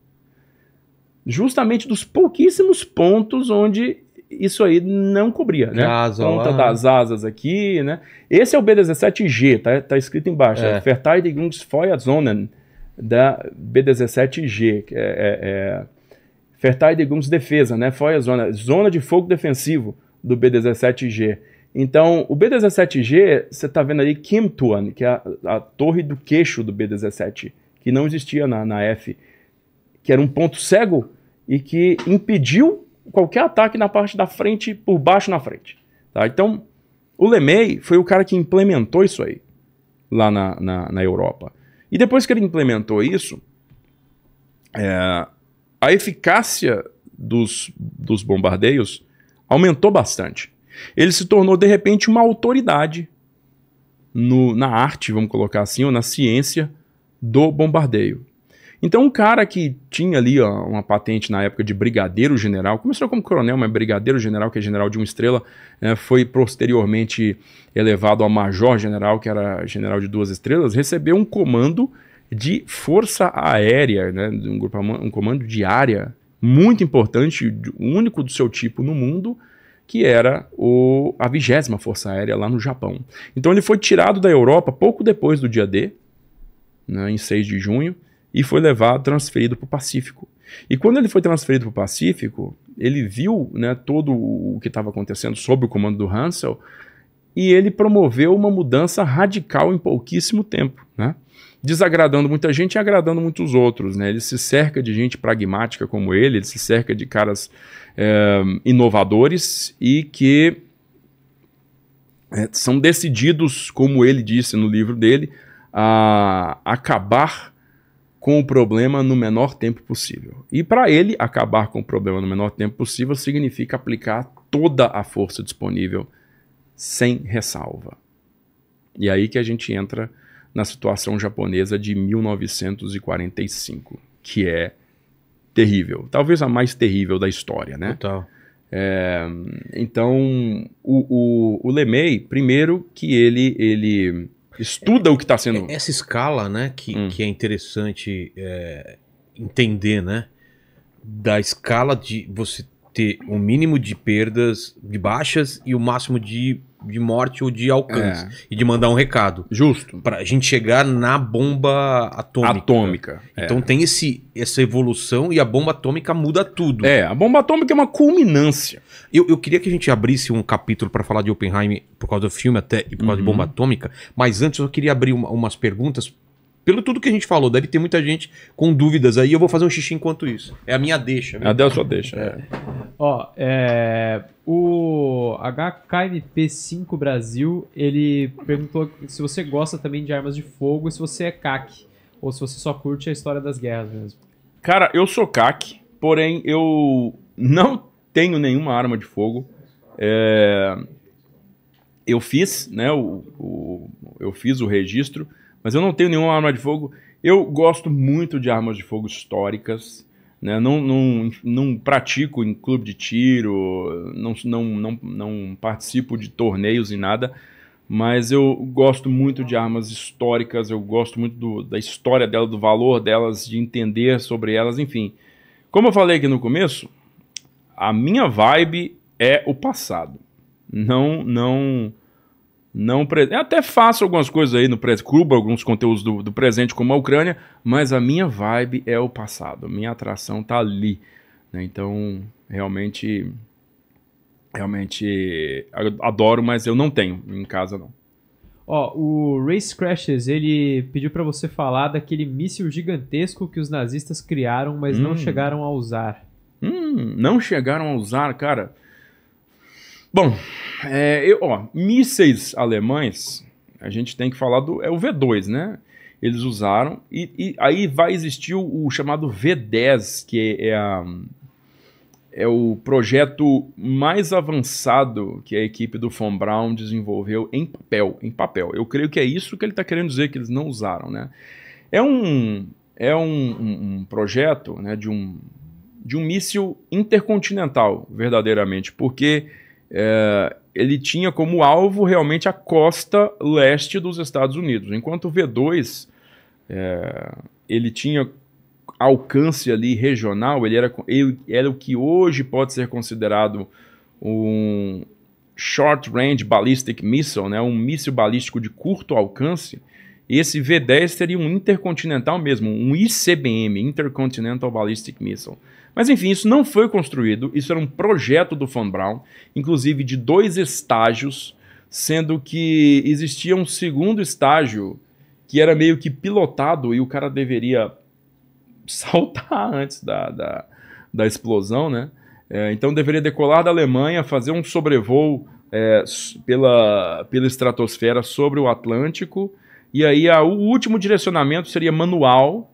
justamente dos pouquíssimos pontos onde isso aí não cobria, né? Asa, Conta lá. das asas aqui, né? Esse é o B17G, tá, tá escrito embaixo. É. Verteidigungsfeuerzonen é. da B17G, que é, é, é defesa, né? Feuerzone, zona de fogo defensivo do B17G. Então, o B17G, você está vendo ali Tuan, que é a, a, torre do queixo do B17, que não existia na, na F, que era um ponto cego e que impediu qualquer ataque na parte da frente, por baixo na frente. Tá? Então, o LeMay foi o cara que implementou isso aí, lá na, na, na Europa. E depois que ele implementou isso, é, a eficácia dos, dos bombardeios aumentou bastante. Ele se tornou, de repente, uma autoridade no, na arte, vamos colocar assim, ou na ciência do bombardeio. Então, um cara que tinha ali ó, uma patente na época de brigadeiro general, começou como coronel, mas brigadeiro general, que é general de uma estrela, é, foi posteriormente elevado a major general, que era general de duas estrelas, recebeu um comando de força aérea, né, um, grupo, um comando de área muito importante, único do seu tipo no mundo, que era o, a vigésima Força Aérea lá no Japão. Então ele foi tirado da Europa pouco depois do dia D, né, em 6 de junho, e foi levado, transferido para o Pacífico. E quando ele foi transferido para o Pacífico, ele viu né, todo o que estava acontecendo sob o comando do Hansel e ele promoveu uma mudança radical em pouquíssimo tempo, né? desagradando muita gente e agradando muitos outros. Né? Ele se cerca de gente pragmática como ele, ele se cerca de caras é, inovadores e que é, são decididos, como ele disse no livro dele, a acabar com o problema no menor tempo possível. E para ele, acabar com o problema no menor tempo possível significa aplicar toda a força disponível sem ressalva. E aí que a gente entra na situação japonesa de 1945, que é terrível. Talvez a mais terrível da história, né? Total. É, então, o, o, o Lemay, primeiro que ele, ele estuda o que está é, sendo. É essa escala, né, que, hum. que é interessante é, entender, né? Da escala de você ter o um mínimo de perdas, de baixas e o máximo de de morte ou de alcance. É. E de mandar um recado. Justo. Pra gente chegar na bomba atômica. Atômica. Então é. tem esse, essa evolução e a bomba atômica muda tudo. É, a bomba atômica é uma culminância. Eu, eu queria que a gente abrisse um capítulo para falar de Oppenheim por causa do filme até e por causa uhum. de bomba atômica, mas antes eu queria abrir uma, umas perguntas pelo tudo que a gente falou, deve ter muita gente com dúvidas aí. Eu vou fazer um xixi enquanto isso. É a minha deixa. Minha... Adeus, só deixa. É. Ó, é, o HKMP5 Brasil, ele perguntou se você gosta também de armas de fogo e se você é CAC. Ou se você só curte a história das guerras mesmo. Cara, eu sou CAC, porém eu não tenho nenhuma arma de fogo. É, eu fiz, né? O, o, eu fiz o registro mas eu não tenho nenhuma arma de fogo. Eu gosto muito de armas de fogo históricas. Né? Não, não, não pratico em clube de tiro, não, não, não, não participo de torneios e nada. Mas eu gosto muito de armas históricas, eu gosto muito do, da história delas, do valor delas, de entender sobre elas, enfim. Como eu falei aqui no começo, a minha vibe é o passado. Não, não não pre... Eu até faço algumas coisas aí no presente, Cuba, alguns conteúdos do, do, presente, como a Ucrânia, mas a minha vibe é o passado, a minha atração tá ali. Né? Então, realmente, realmente adoro, mas eu não tenho em casa não. Ó, o Race Crashes, ele pediu para você falar daquele míssil gigantesco que os nazistas criaram, mas hum. não chegaram a usar. Hum, não chegaram a usar, cara. Bom, é, eu, ó, mísseis alemães, a gente tem que falar do. É o V2, né? Eles usaram. E, e aí vai existir o, o chamado V10, que é, é, a, é o projeto mais avançado que a equipe do Von Braun desenvolveu em papel. Em papel. Eu creio que é isso que ele está querendo dizer, que eles não usaram, né? É um, é um, um, um projeto né, de, um, de um míssil intercontinental, verdadeiramente, porque é, ele tinha como alvo realmente a costa leste dos Estados Unidos, enquanto o V2 é, ele tinha alcance ali regional, ele era, ele era o que hoje pode ser considerado um Short Range Ballistic Missile, né, um míssil balístico de curto alcance, esse V-10 seria um intercontinental mesmo, um ICBM, Intercontinental Ballistic Missile. Mas enfim, isso não foi construído, isso era um projeto do Von Braun, inclusive de dois estágios, sendo que existia um segundo estágio que era meio que pilotado e o cara deveria *laughs* saltar antes da, da, da explosão, né? É, então deveria decolar da Alemanha, fazer um sobrevoo é, pela, pela estratosfera sobre o Atlântico, e aí a, o último direcionamento seria manual,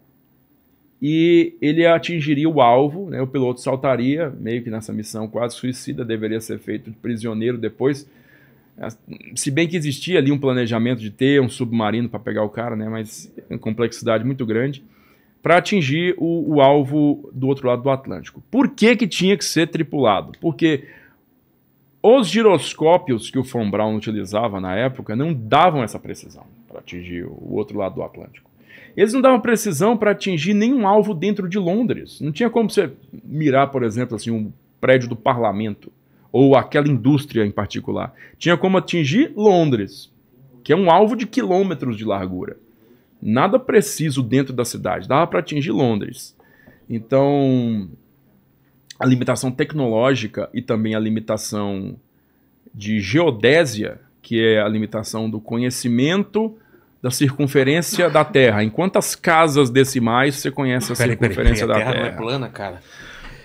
e ele atingiria o alvo, né? o piloto saltaria, meio que nessa missão quase suicida, deveria ser feito de prisioneiro depois. Se bem que existia ali um planejamento de ter um submarino para pegar o cara, né? mas é complexidade muito grande, para atingir o, o, alvo do outro lado do Atlântico. Por que, que tinha que ser tripulado? Porque os giroscópios que o Von Braun utilizava na época não davam essa precisão para atingir o outro lado do Atlântico. Eles não davam precisão para atingir nenhum alvo dentro de Londres. Não tinha como você mirar, por exemplo, assim, um prédio do parlamento ou aquela indústria em particular. Tinha como atingir Londres, que é um alvo de quilômetros de largura. Nada preciso dentro da cidade, dava para atingir Londres. Então, a limitação tecnológica e também a limitação de geodésia, que é a limitação do conhecimento da circunferência da Terra. Em quantas casas decimais você conhece a pera, circunferência pera, pera, da a terra, terra? não é plana, cara.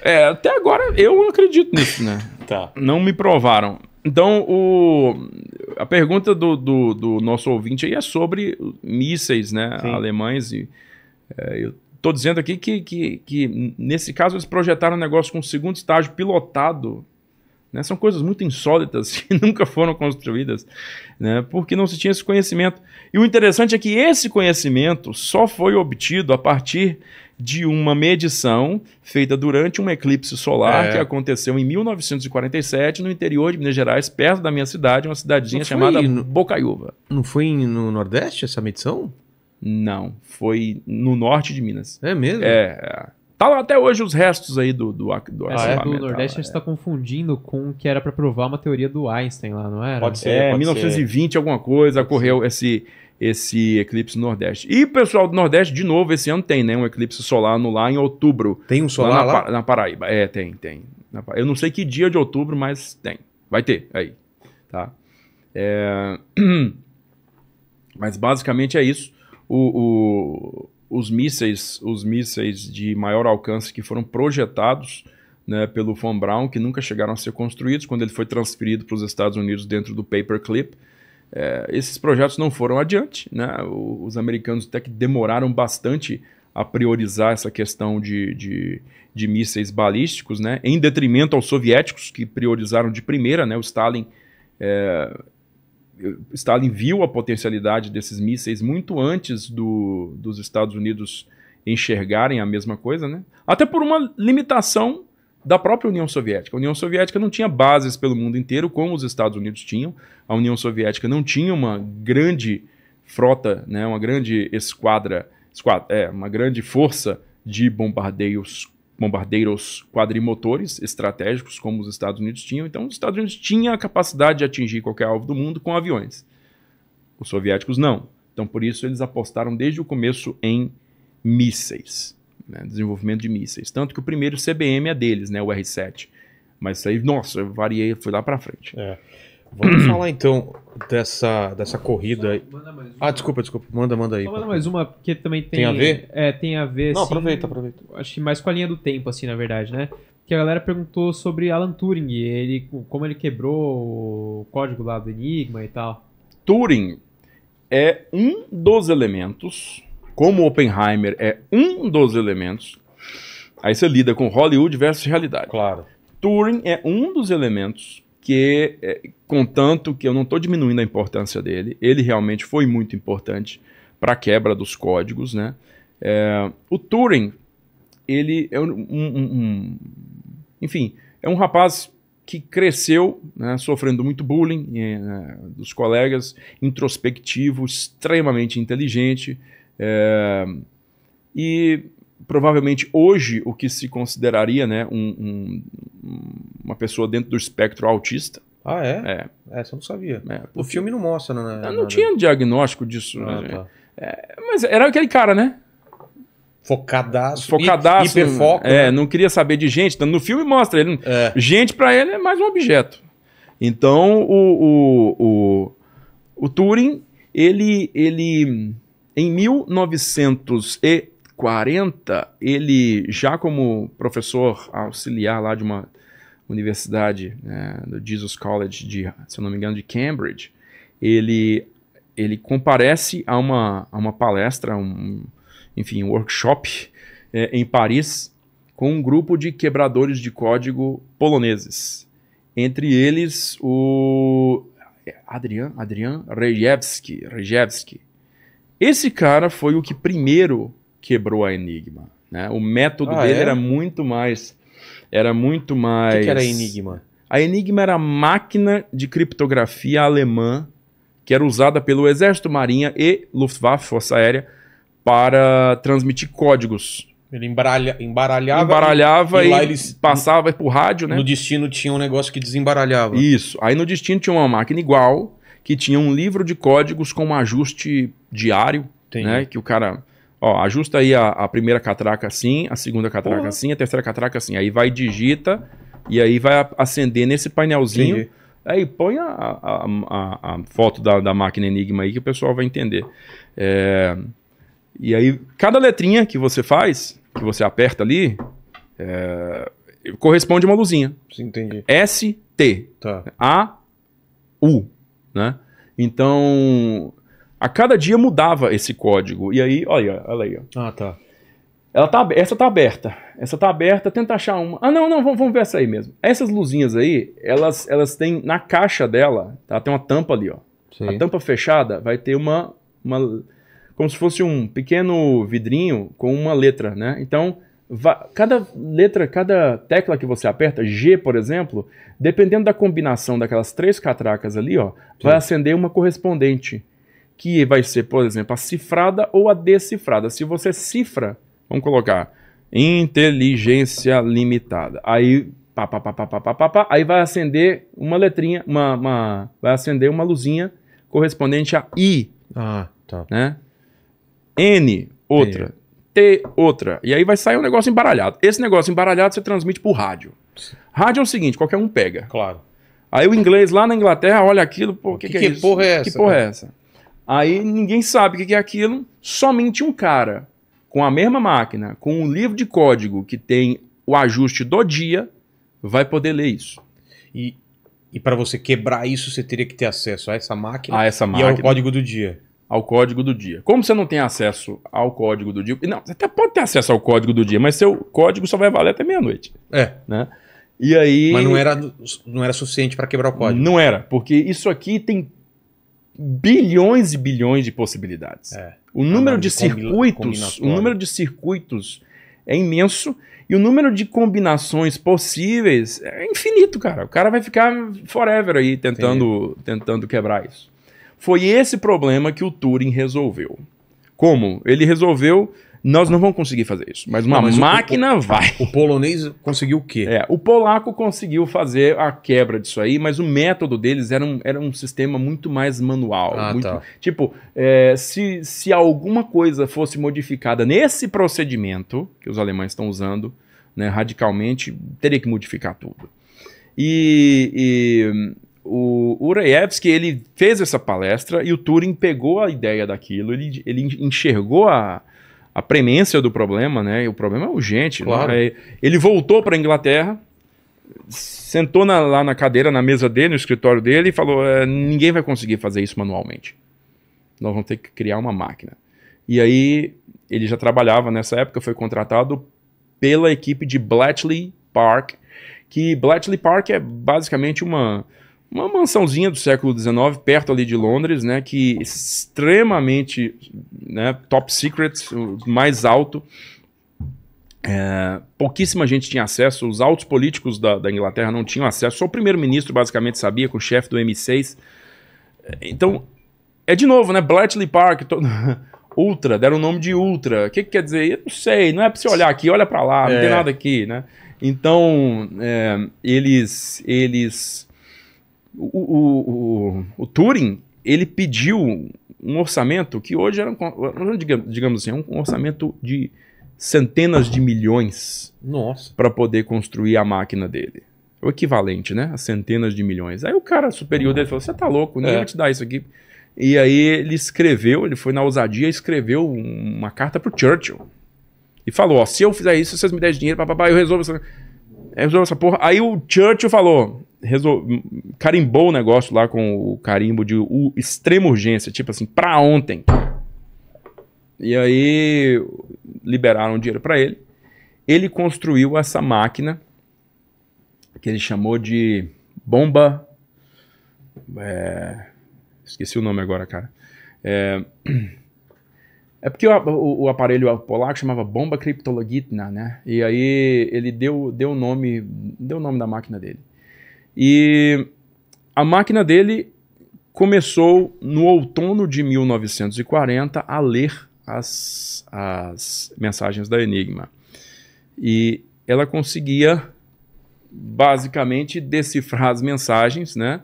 É, até agora eu não acredito nisso, né? *laughs* tá. Não me provaram. Então, o, a pergunta do, do, do nosso ouvinte aí é sobre mísseis né, alemães. E, é, eu estou dizendo aqui que, que, que, nesse caso, eles projetaram um negócio com segundo estágio pilotado né? São coisas muito insólitas que *laughs* nunca foram construídas, né? porque não se tinha esse conhecimento. E o interessante é que esse conhecimento só foi obtido a partir de uma medição feita durante um eclipse solar é. que aconteceu em 1947 no interior de Minas Gerais, perto da minha cidade, uma cidadezinha chamada no, Bocaiúva. Não foi no Nordeste essa medição? Não, foi no norte de Minas. É mesmo? É. é. Tá lá até hoje os restos aí do, do, do ah, é, do tá Nordeste é. a gente é. Tá confundindo com o que era para provar uma teoria do Einstein lá, não era? Pode ser, é, pode 1920 ser. alguma coisa, ocorreu esse, esse eclipse Nordeste. E pessoal do Nordeste, de novo, esse ano tem, né? Um eclipse solar no lá em outubro. Tem um solar lá? Na, lá? na Paraíba. É, tem, tem. Eu não sei que dia de outubro, mas tem. Vai ter aí, tá? É... *clears throat* Mas basicamente é isso. o, o os mísseis, os mísseis de maior alcance que foram projetados né, pelo von Braun, que nunca chegaram a ser construídos, quando ele foi transferido para os Estados Unidos dentro do Paperclip. É, esses projetos não foram adiante, né? os americanos até que demoraram bastante a priorizar essa questão de, de, de mísseis balísticos, né? em detrimento aos soviéticos, que priorizaram de primeira, né? o Stalin é, Stalin viu a potencialidade desses mísseis muito antes do, dos Estados Unidos enxergarem a mesma coisa, né? Até por uma limitação da própria União Soviética. A União Soviética não tinha bases pelo mundo inteiro, como os Estados Unidos tinham. A União Soviética não tinha uma grande frota, né, uma grande esquadra, esquadra é, uma grande força de bombardeios bombardeiros quadrimotores estratégicos como os Estados Unidos tinham. Então, os Estados Unidos tinham a capacidade de atingir qualquer alvo do mundo com aviões. Os soviéticos não. Então, por isso, eles apostaram desde o começo em mísseis, né? desenvolvimento de mísseis. Tanto que o primeiro CBM é deles, né? o R-7. Mas aí, nossa, eu variei, fui lá para frente. É. Vamos falar então dessa, dessa corrida. Ah, desculpa, desculpa. Manda, manda aí. Só manda mais uma, porque também tem. Tem a ver? É, tem a ver. Não, assim, aproveita, aproveita. Acho que mais com a linha do tempo, assim, na verdade, né? Que a galera perguntou sobre Alan Turing, ele, como ele quebrou o código lá do Enigma e tal. Turing é um dos elementos, como Oppenheimer é um dos elementos. Aí você lida com Hollywood versus realidade. Claro. Turing é um dos elementos que, é, contanto que eu não estou diminuindo a importância dele, ele realmente foi muito importante para a quebra dos códigos, né? É, o Turing, ele é um, um, um, enfim, é um rapaz que cresceu né, sofrendo muito bullying é, né, dos colegas, introspectivo, extremamente inteligente é, e provavelmente hoje o que se consideraria né, um, um, uma pessoa dentro do espectro autista. Ah, é? É. Essa é, eu não sabia. É, porque... O filme não mostra, né? Não, não tinha diagnóstico disso. Ah, né? tá. é, mas era aquele cara, né? Focadaço. Focadaço. Hiperfoco. É, né? não queria saber de gente. Então, no filme mostra. Ele, é. Gente, para ele, é mais um objeto. Então, o, o, o, o Turing, ele, ele, em 1900 e 40, ele já como professor auxiliar lá de uma universidade, né, do Jesus College, de, se eu não me engano, de Cambridge, ele, ele comparece a uma, a uma palestra, um, enfim, um workshop é, em Paris com um grupo de quebradores de código poloneses. Entre eles, o é, Adrian, Adrian Rejewski, Rejewski. Esse cara foi o que primeiro quebrou a Enigma. Né? O método ah, dele é? era muito mais. Era muito mais. O que, que era a Enigma? A Enigma era a máquina de criptografia alemã que era usada pelo Exército, Marinha e Luftwaffe, Força Aérea, para transmitir códigos. Ele embaralha, embaralhava, embaralhava e, e, e eles, passava por rádio, né? No destino tinha um negócio que desembaralhava. Isso. Aí no destino tinha uma máquina igual que tinha um livro de códigos com um ajuste diário, né? Que o cara Ó, ajusta aí a, a primeira catraca assim, a segunda catraca Porra. assim, a terceira catraca assim. Aí vai, digita e aí vai acender nesse painelzinho. Entendi. Aí põe a, a, a, a foto da, da, máquina Enigma aí que o pessoal vai entender. É, e aí, cada letrinha que você faz, que você aperta ali, é, corresponde a uma luzinha. Sim, entendi. S, T. Tá. A, U. Né? Então, a cada dia mudava esse código. E aí, olha, olha aí. Ah, tá. Ela tá, essa tá aberta. Essa tá aberta, tenta achar uma. Ah, não, não, vamos, vamos ver essa aí mesmo. Essas luzinhas aí, elas, elas têm na caixa dela, tá? Tem uma tampa ali, ó. Sim. A tampa fechada vai ter uma, uma. Como se fosse um pequeno vidrinho com uma letra, né? Então, cada letra, cada tecla que você aperta, G, por exemplo, dependendo da combinação daquelas três catracas ali, ó, Sim. vai acender uma correspondente que vai ser, por exemplo, a cifrada ou a decifrada. Se você cifra, vamos colocar inteligência limitada. Aí pá, pá, pá, pá, pá, pá, pá, pá, aí vai acender uma letrinha, uma, uma vai acender uma luzinha correspondente a I. Ah, tá. Né? N, outra. T, outra. E aí vai sair um negócio embaralhado. Esse negócio embaralhado você transmite por rádio. Rádio é o seguinte, qualquer um pega. Claro. Aí o inglês lá na Inglaterra olha aquilo, pô, que, que, que, é que porra é essa? Que porra cara? Né? é essa? Aí ninguém sabe o que é aquilo, somente um cara com a mesma máquina, com um livro de código que tem o ajuste do dia, vai poder ler isso. E, e para você quebrar isso, você teria que ter acesso a essa máquina, a essa máquina e ao código do dia. Ao código do dia. Como você não tem acesso ao código do dia. Não, você até pode ter acesso ao código do dia, mas seu código só vai valer até meia-noite. É. Né? E aí. Mas não era, não era suficiente para quebrar o código. Não era, porque isso aqui tem bilhões e bilhões de possibilidades. É, o número é de, de circuitos, o número de circuitos é imenso e o número de combinações possíveis é infinito, cara. O cara vai ficar forever aí tentando, tentando quebrar isso. Foi esse problema que o Turing resolveu. Como? Ele resolveu nós não vamos conseguir fazer isso, mas uma não, mas máquina o, o, vai. *laughs* O polonês conseguiu o quê? É, o polaco conseguiu fazer a quebra disso aí, mas o método deles era um, era um sistema muito mais manual. Ah, muito, tá. Tipo, é, se, se alguma coisa fosse modificada nesse procedimento que os alemães estão usando né, radicalmente, teria que modificar tudo. E, e o Urejevski, ele fez essa palestra e o Turing pegou a ideia daquilo, ele, ele enxergou a a premência do problema, né? o problema é urgente. Né? Claro. Né? Ele voltou para a Inglaterra, sentou na, lá na cadeira, na mesa dele, no escritório dele, e falou: é, ninguém vai conseguir fazer isso manualmente. Nós vamos ter que criar uma máquina. E aí ele já trabalhava nessa época, foi contratado pela equipe de Bletchley Park, que Bletchley Park é basicamente uma uma mansãozinha do século XIX, perto ali de Londres, né? Que extremamente né, top secret, mais alto. É, pouquíssima gente tinha acesso, os altos políticos da, da Inglaterra não tinham acesso, só o primeiro-ministro basicamente sabia, com o chefe do M6. É, então, é de novo, né? Bletchley Park, todo... *laughs* Ultra, deram o nome de Ultra. O que, que, quer dizer? Eu não sei, não é para você olhar aqui, olha para lá, não é. tem nada aqui, né? Então, é, eles, eles o, o, o, Turing, ele pediu um orçamento que hoje era, um, digamos assim, é um orçamento de centenas de milhões para poder construir a máquina dele. O equivalente, né? A centenas de milhões. Aí o cara superior dele falou: Você tá louco, ninguém é. vai te dar isso aqui. E aí ele escreveu, ele foi na ousadia, escreveu uma carta pro Churchill. E falou: Ó, se eu fizer isso, vocês me derem dinheiro, papapá, eu resolvo essa. Eu resolvo essa porra. Aí o Churchill falou: resol... carimbou o negócio lá com o carimbo de o extrema urgência, tipo assim, pra ontem. E aí liberaram dinheiro para ele. Ele construiu essa máquina que ele chamou de bomba. É... Esqueci o nome agora, cara. É, *clears throat* é porque o, o, o, aparelho polaco chamava bomba criptologitna, né? E aí ele deu o deu nome, deu nome da máquina dele. E a máquina dele começou no outono de 1940 a ler as, as mensagens da Enigma. E ela conseguia basicamente decifrar as mensagens, né?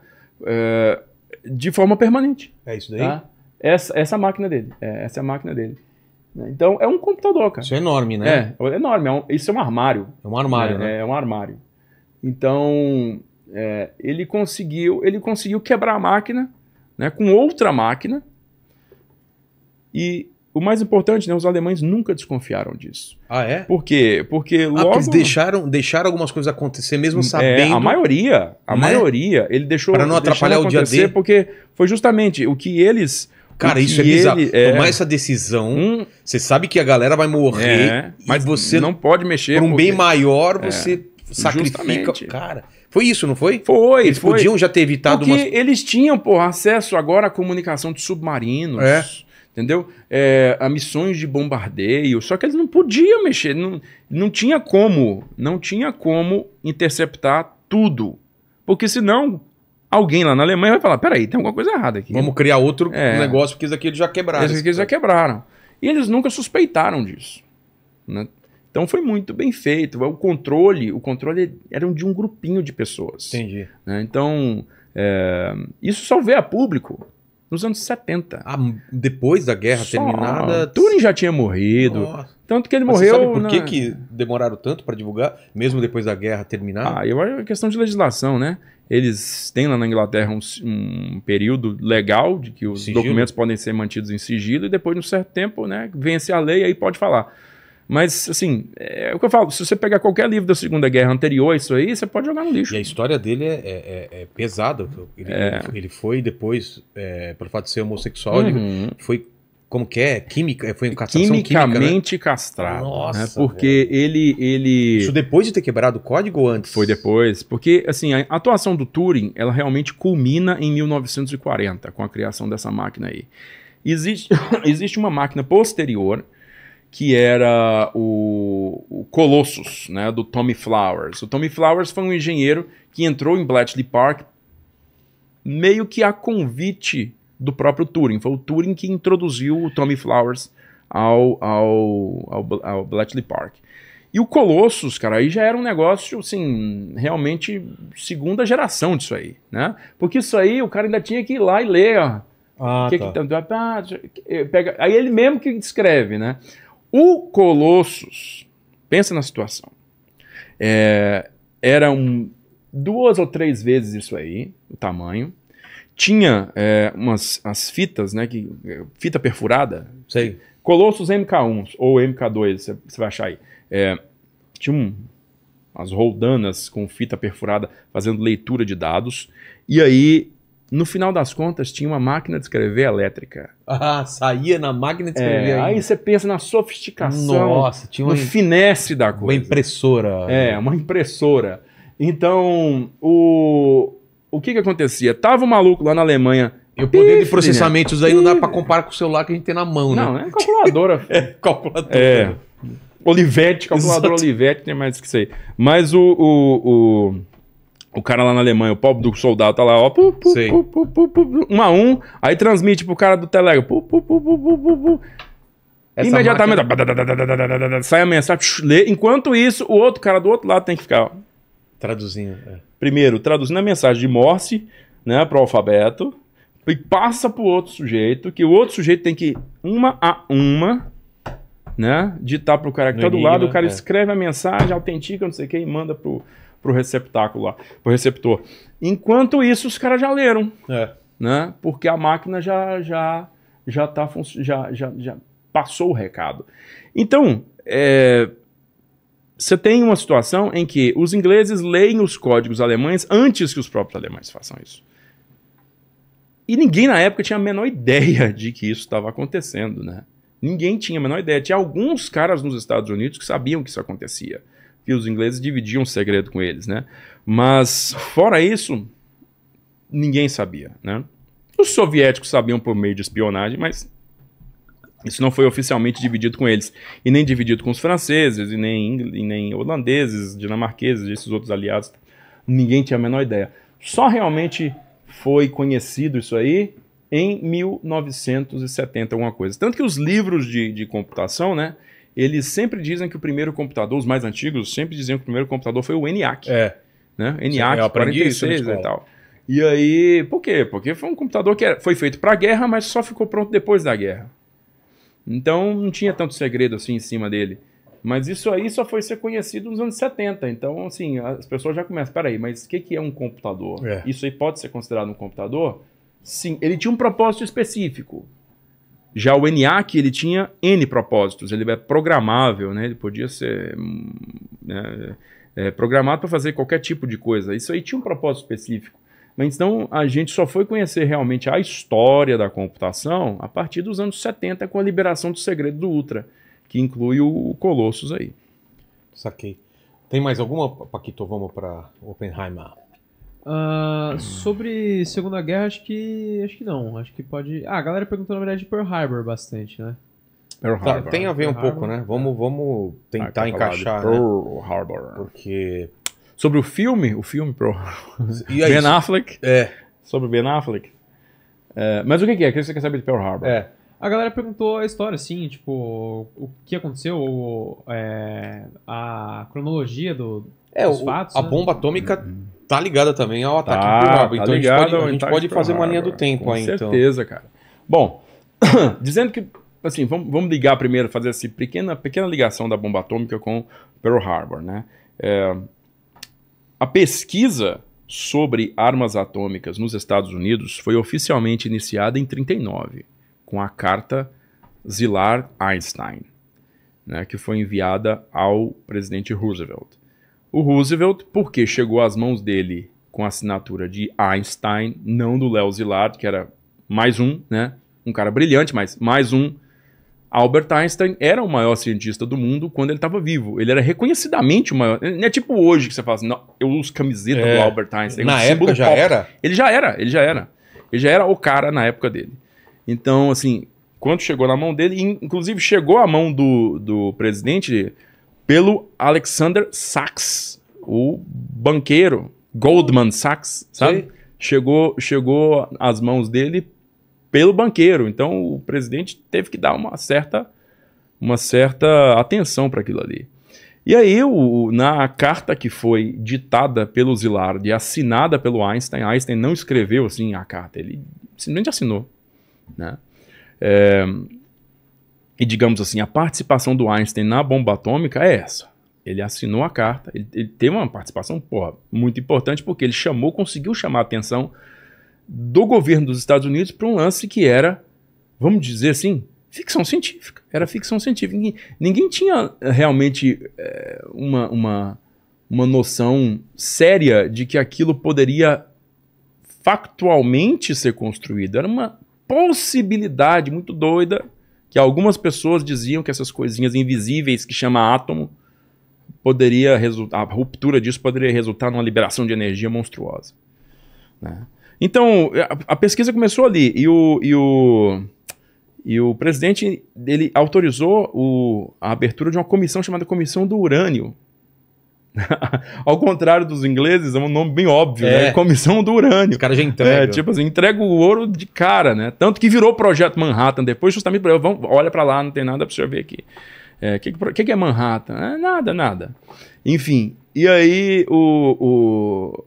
É, de forma permanente. É isso daí? Tá? Essa, essa é máquina dele. É, essa é a máquina dele. Então, é um computador, cara. Isso é enorme, né? É, é enorme. É um, isso é um armário. É um armário, né? né? É um armário. Então, é, ele conseguiu ele conseguiu quebrar a máquina né, com outra máquina e o mais importante, né, os alemães nunca desconfiaram disso. Ah, é? Por quê? Porque ah, logo... Ah, eles deixaram, deixaram algumas coisas acontecer, mesmo sabendo... É, a maioria, a né? maioria, ele deixou... Para não atrapalhar o dia dele. Porque foi justamente o que eles... Cara, isso é bizarro. É. Tomar essa decisão, hum. você sabe que a galera vai morrer, é, mas você... Não pode mexer. Por um porque... bem maior, é, você sacrifica... Justamente. Cara... Foi isso, não foi? Foi. Eles foi. podiam já ter evitado Porque umas... eles tinham, porra, acesso agora à comunicação de submarinos. É. Entendeu? É, a missões de bombardeio. Só que eles não podiam mexer. Não, não tinha como. Não tinha como interceptar tudo. Porque senão alguém lá na Alemanha vai falar: peraí, tem alguma coisa errada aqui. Vamos criar outro é. negócio, porque isso aqui eles já quebraram. Isso aqui eles já quebraram. E eles nunca suspeitaram disso. Né? Então foi muito bem feito. O controle, o controle era de um grupinho de pessoas. Entendi. Né? Então, é, isso só veio a público nos anos 70. Ah, depois da guerra só, terminada? Turing já tinha morrido. Nossa. Tanto que ele Mas morreu. Você sabe por na... que, que demoraram tanto para divulgar, mesmo depois da guerra terminar? Ah, eu acho que é questão de legislação, né? Eles têm lá na Inglaterra um, um período legal de que os sigilo. documentos podem ser mantidos em sigilo e depois, num certo tempo, né, vence a lei e aí pode falar. Mas, assim, é, é o que eu falo: se você pegar qualquer livro da Segunda Guerra anterior a isso aí, você pode jogar no lixo. E a história dele é, é, é, é pesada. Ele, é. ele foi depois, é, pelo fato de ser homossexual, uhum. foi. Como que é? Química? É, foi Quimicamente química, né? castrado. Né? Nossa. Né? Porque ele, ele. Isso depois de ter quebrado o código ou antes? Foi depois. Porque, assim, a atuação do Turing, ela realmente culmina em 1940, com a criação dessa máquina aí. Existe, *coughs* existe uma máquina posterior que era o, o Colossus, né, do Tommy Flowers. O Tommy Flowers foi um engenheiro que entrou em Bletchley Park meio que a convite do próprio Turing. Foi o Turing que introduziu o Tommy Flowers ao, ao, ao, ao Bletchley Park. E o Colossus, cara, aí já era um negócio, assim, realmente segunda geração disso aí, né? Porque isso aí o cara ainda tinha que ir lá e ler, ó. Ah, que tá. É, que, eh, pega, aí ele mesmo que escreve, né? O Colossus, pensa na situação, é, era um, duas ou três vezes isso aí, o tamanho. Tinha é, umas as fitas, né? Que, é, fita perfurada. Sei. Colossus MK1 ou MK2, você vai achar aí. É, tinha um, as roldanas com fita perfurada fazendo leitura de dados. E aí no final das contas, tinha uma máquina de escrever elétrica. Ah, saía na máquina de escrever. É, aí você pensa na sofisticação, Nossa, tinha uma, no finesse da coisa. Uma impressora. É, uma impressora. Então, o, o que que acontecia? Tava um maluco lá na Alemanha e o poder Pif, de processamentos né? aí não dá para comparar com o celular que a gente tem na mão, não, né? Não, é calculadora. *laughs* é, calculadora. É. Olivetti, calculadora Olivetti, tem mais que isso aí. Mas o, o, o, o cara lá na Alemanha, o pobre do soldado tá lá, ó, pu, pu, pu, um a um, aí transmite pro cara do Telegram, imediatamente máquina... sai a mensagem, lê, enquanto isso o outro cara do outro lado tem que ficar ó. traduzindo. É. Primeiro, traduzindo a mensagem de Morse, né, pro alfabeto, e passa pro outro sujeito, que o outro sujeito tem que uma a uma né? Ditar pro cara que no tá do lado, o cara é. escreve a mensagem, autentica, não sei o que, e manda pro, pro receptáculo lá, pro receptor. Enquanto isso, os caras já leram. É. Né? Porque a máquina já já já tá já, já, já passou o recado. Então, é, você tem uma situação em que os ingleses leem os códigos alemães antes que os próprios alemães façam isso. E ninguém na época tinha a menor ideia *laughs* de que isso estava acontecendo, né? Ninguém tinha a menor ideia. Tinha alguns caras nos Estados Unidos que sabiam que isso acontecia que os ingleses dividiam o segredo com eles, né? Mas fora isso, ninguém sabia, né? Os soviéticos sabiam por meio de espionagem, mas isso não foi oficialmente dividido com eles. E nem dividido com os franceses, e nem, e nem holandeses, dinamarqueses, esses outros aliados. Ninguém tinha a menor ideia. Só realmente foi conhecido isso aí em 1970, alguma coisa. Tanto que os livros de, de computação, né? eles sempre dizem que o primeiro computador, os mais antigos, sempre diziam que o primeiro computador foi o ENIAC. É. Né? ENIAC Eu 46 isso, e tal. E aí, por quê? Porque foi um computador que era, foi feito para a guerra, mas só ficou pronto depois da guerra. Então não tinha tanto segredo assim em cima dele. Mas isso aí só foi ser conhecido nos anos 70. Então, assim, as pessoas já começam, peraí, mas o que, que é um computador? É. Isso aí pode ser considerado um computador? Sim, ele tinha um propósito específico. Já o ENIAC, ele tinha N propósitos, ele é programável, né? ele podia ser né, é, programado para fazer qualquer tipo de coisa. Isso aí tinha um propósito específico. Mas então a gente só foi conhecer realmente a história da computação a partir dos anos 70 com a liberação do segredo do Ultra, que inclui o Colossus aí. Saquei. Tem mais alguma, Paquito? Vamos para Oppenheimer. Uh, sobre Segunda Guerra, acho que. Acho que não. Acho que pode. Ah, a galera perguntou, na verdade, de Pearl Harbor bastante, né? Pearl tá, Harbor. Tá, tem a ver Pearl um Harbor. pouco, né? Vamos, vamos tentar ah, encaixar. Né? Pearl né? Harbor. Porque. Sobre o filme, o filme Pearl Harbor. *laughs* E aí, ben Affleck. É. Sobre Ben Affleck. É, mas o que é? O que você quer saber de Pearl Harbor? É. A galera perguntou a história, assim, tipo, o que aconteceu, ou, é, a cronologia do, é, dos o, fatos. A né? bomba atômica. Uhum tá ligada também ao ataque tá, do rabo. Então ligado, tá a gente pode, a gente tá pode fazer uma linha do tempo com aí, então. certeza, então. cara. Bom, *coughs* dizendo que, assim, vamos, vamos ligar primeiro, fazer essa pequena, pequena ligação da bomba atômica com Pearl Harbor, né? É, a pesquisa sobre armas atômicas nos Estados Unidos foi oficialmente iniciada em 1939, com a carta Zillard Einstein, né, que foi enviada ao presidente Roosevelt. O Roosevelt, porque chegou às mãos dele com a assinatura de Einstein, não do Léo Zilard, que era mais um, né? Um cara brilhante, mas mais um. Albert Einstein era o maior cientista do mundo quando ele estava vivo. Ele era reconhecidamente o maior. Não é tipo hoje que você fala assim, não, eu uso camiseta é. do Albert Einstein. É na época já pop. era? Ele já era, ele já era. Ele já era o cara na época dele. Então, assim, quando chegou na mão dele, inclusive chegou à mão do, do presidente pelo Alexander Sachs, o banqueiro Goldman Sachs, sabe? Chegou, chegou às mãos dele pelo banqueiro. Então o presidente teve que dar uma certa, uma certa atenção para aquilo ali. E aí, o, na carta que foi ditada pelo Zilard e assinada pelo Einstein, Einstein não escreveu assim a carta, ele simplesmente assinou. Né? É, e digamos assim, a participação do Einstein na bomba atômica é essa. Ele assinou a carta, ele, ele teve uma participação porra, muito importante porque ele chamou, conseguiu chamar a atenção do governo dos Estados Unidos para um lance que era, vamos dizer assim, ficção científica. Era ficção científica. Ninguém, ninguém tinha eh, realmente é, uma, uma, uma noção séria de que aquilo poderia factualmente ser construído. Era uma possibilidade muito doida que algumas pessoas diziam que essas coisinhas invisíveis que chama átomo poderia resultar, a ruptura disso poderia resultar numa liberação de energia monstruosa. Né? Então, a, a, pesquisa começou ali e o, e o, e o presidente ele autorizou o, a abertura de uma comissão chamada Comissão do Urânio *laughs* Ao contrário dos ingleses, é um nome bem óbvio, né? é. né? Comissão do Urânio. Os caras já entregam. É, tipo assim, entrega o ouro de cara, né? Tanto que virou Projeto Manhattan depois, justamente para vamos, olha para lá, não tem nada para você ver aqui. O é, que, que, que, é Manhattan? É, nada, nada. Enfim, e aí o, o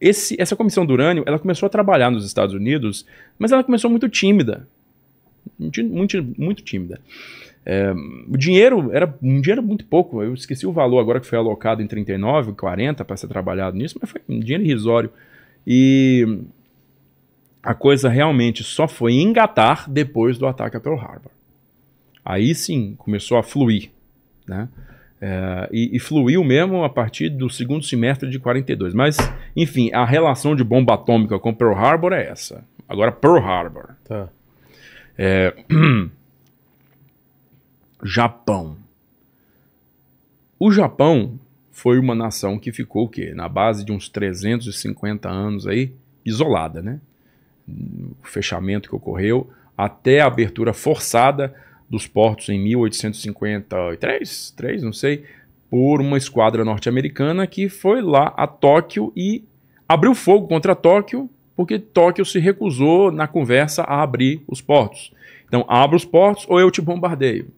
esse, essa comissão do urânio, ela começou a trabalhar nos Estados Unidos, mas ela começou muito tímida. Muito, muito tímida. É, o dinheiro era um dinheiro muito pouco. Eu esqueci o valor agora que foi alocado em 39, 40 para ser trabalhado nisso, mas foi um dinheiro irrisório. E a coisa realmente só foi engatar depois do ataque a Pearl Harbor. Aí sim começou a fluir, né? É, e, e, fluiu mesmo a partir do segundo semestre de 42. Mas, enfim, a relação de bomba atômica com Pearl Harbor é essa. Agora, Pearl Harbor. Tá. É, *clears throat* Japão. O Japão foi uma nação que ficou o quê? Na base de uns 350 anos aí, isolada, né? O fechamento que ocorreu até a abertura forçada dos portos em 1853, 3, não sei, por uma esquadra norte-americana que foi lá a Tóquio e abriu fogo contra Tóquio, porque Tóquio se recusou na conversa a abrir os portos. Então, abra os portos ou eu te bombardeio.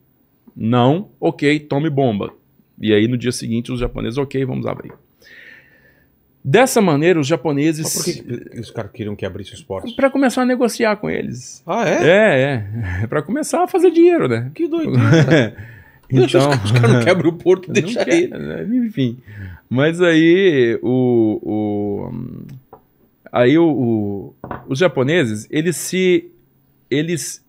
Não, ok, tome bomba. E aí no dia seguinte os japoneses, ok, vamos abrir. Dessa maneira, os japoneses. Mas por que, que os caras queriam que abrisse os portos? Para começar a negociar com eles. Ah, é? É, é. *laughs* Para começar a fazer dinheiro, né? Que *laughs* doido. então... Os caras não quebram o porto, *laughs* deixa aí. Né? Enfim. Mas aí, o. o aí, o, o, os japoneses, eles se. Eles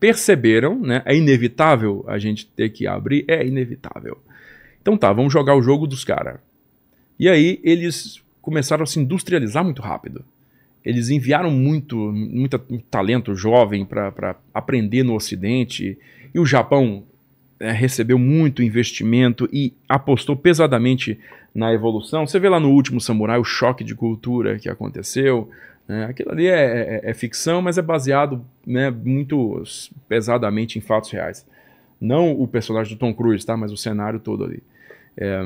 perceberam, né? É inevitável a gente ter que abrir, é inevitável. Então tá, vamos jogar o jogo dos caras. E aí eles começaram a se industrializar muito rápido. Eles enviaram muito, muito talento jovem para aprender no Ocidente. E o Japão é, recebeu muito investimento e apostou pesadamente na evolução. Você vê lá no último samurai o choque de cultura que aconteceu, né? Aquilo ali é, é, é, ficção, mas é baseado né, muito pesadamente em fatos reais. Não o personagem do Tom Cruise, tá? mas o cenário todo ali. É,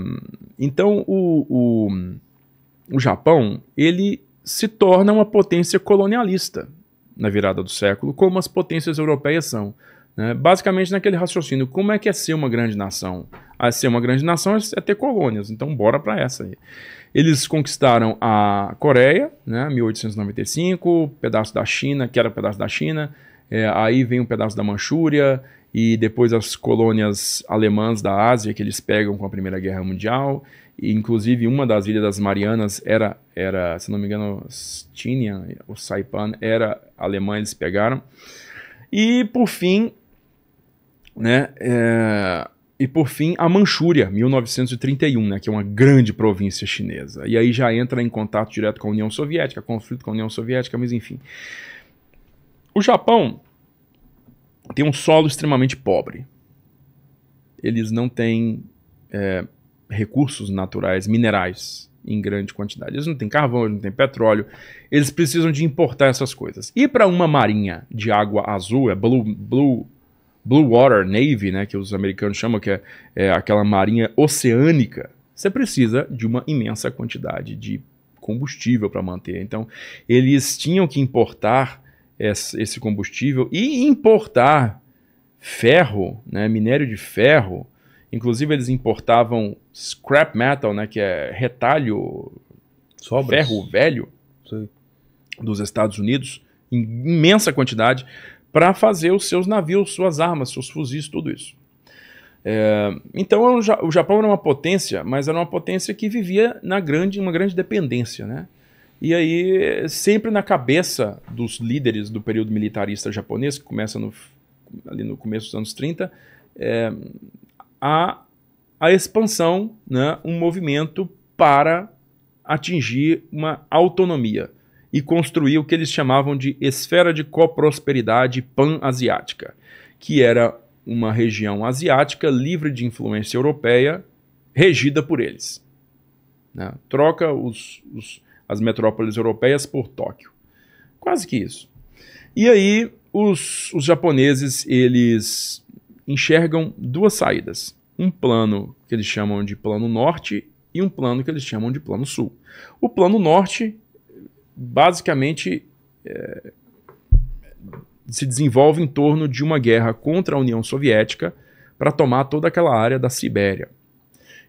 então, o, o, o Japão ele se torna uma potência colonialista na virada do século, como as potências europeias são. Né? Basicamente naquele raciocínio, como é que é ser uma grande nação? A ser uma grande nação é ter colônias, então bora para essa aí. Eles conquistaram a Coreia, né, 1895, pedaço da China, que era um pedaço da China, é, aí vem um pedaço da Manchúria e depois as colônias alemãs da Ásia que eles pegam com a Primeira Guerra Mundial. E, inclusive, uma das ilhas das Marianas era, era se não me engano, Stínia ou Saipan, era alemã, eles pegaram. E, por fim, né, é, e por fim, a Manchúria, 1931, né, que é uma grande província chinesa. E aí já entra em contato direto com a União Soviética, conflito com a União Soviética, mas enfim. O Japão tem um solo extremamente pobre. Eles não têm é, recursos naturais, minerais, em grande quantidade. Eles não têm carvão, eles não têm petróleo. Eles precisam de importar essas coisas. E para uma marinha de água azul, é blue, blue Blue Water Navy, né, que os americanos chamam que é, é aquela marinha oceânica, você precisa de uma imensa quantidade de combustível para manter. Então, eles tinham que importar esse combustível e importar ferro, né, minério de ferro. Inclusive, eles importavam scrap metal, né, que é retalho, Sobras. ferro velho Sim. dos Estados Unidos, em imensa quantidade, para fazer os seus navios, suas armas, seus fuzis, tudo isso. É, então é o Japão era uma potência, mas era uma potência que vivia na grande, uma grande dependência, né? E aí sempre na cabeça dos líderes do período militarista japonês, que começa no, ali no começo dos anos 30, é, a, a expansão, né, um movimento para atingir uma autonomia, e construiu o que eles chamavam de esfera de coprosperidade pan-asiática, que era uma região asiática livre de influência europeia, regida por eles. Né? Troca os, os, as metrópoles europeias por Tóquio. Quase que isso. E aí, os, os japoneses, eles enxergam duas saídas. Um plano que eles chamam de plano norte e um plano que eles chamam de plano sul. O plano norte basicamente é, se desenvolve em torno de uma guerra contra a União Soviética para tomar toda aquela área da Sibéria,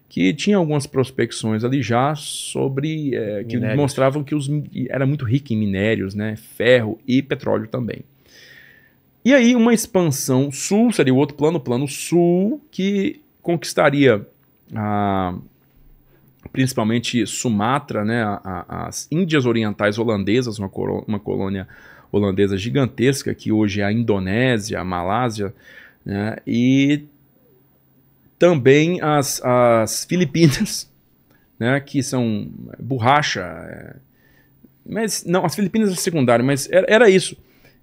que tinha algumas prospecções ali já sobre é, que minérios. mostravam que os, era muito rica em minérios, né, ferro e petróleo também. E aí uma expansão sul seria o outro plano, o plano sul, que conquistaria a principalmente Sumatra, né, a, as Índias Orientais Holandesas, uma, coro, uma colônia holandesa gigantesca, que hoje é a Indonésia, a Malásia, né, e também as, as Filipinas, *laughs* né, que são borracha. É, mas não, as Filipinas é secundário, mas era, era isso.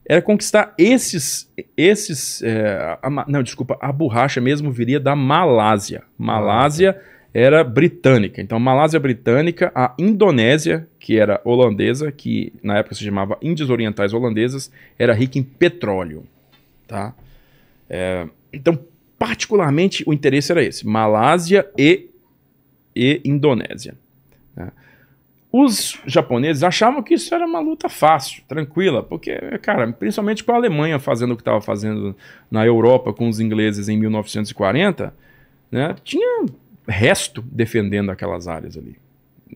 Era conquistar esses. esses é, a, não, desculpa, a borracha mesmo viria da Malásia. Malásia. Ah, era britânica. Então, Malásia britânica, a Indonésia, que era holandesa, que na época se chamava Índias Orientais Holandesas, era rica em petróleo. Tá? É, então, particularmente, o interesse era esse: Malásia e, e Indonésia. Né? Os japoneses achavam que isso era uma luta fácil, tranquila, porque, cara, principalmente com a Alemanha fazendo o que estava fazendo na Europa com os ingleses em 1940, né, tinha resto defendendo aquelas áreas ali,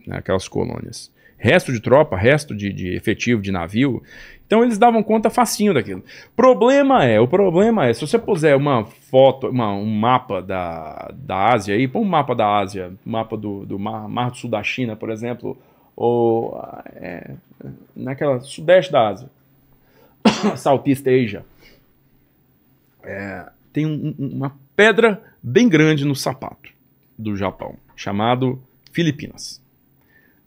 né, aquelas colônias. Resto de tropa, resto de, de efetivo, de navio. Então eles davam conta facinho daquilo. Problema é, o problema é, se você puser uma foto, uma, um mapa da, da Ásia aí, põe um mapa da Ásia, mapa do, do mar, mar do Sul da China, por exemplo, ou é, naquela sudeste da Ásia, *coughs* Southeast Asia, é, tem um, uma pedra bem grande no sapato do Japão, chamado Filipinas.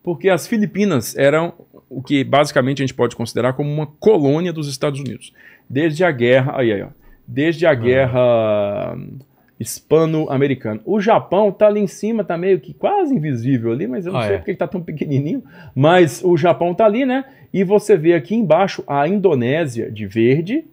Porque as Filipinas eram o que basicamente a gente pode considerar como uma colônia dos Estados Unidos. Desde a guerra. Aí, aí, ó, desde a ah. guerra hum, hispano americana O Japão tá ali em cima, tá meio que quase invisível ali, mas eu não ah, sei é. porque tá tão pequenininho. Mas o Japão tá ali, né? E você vê aqui embaixo a Indonésia de verde,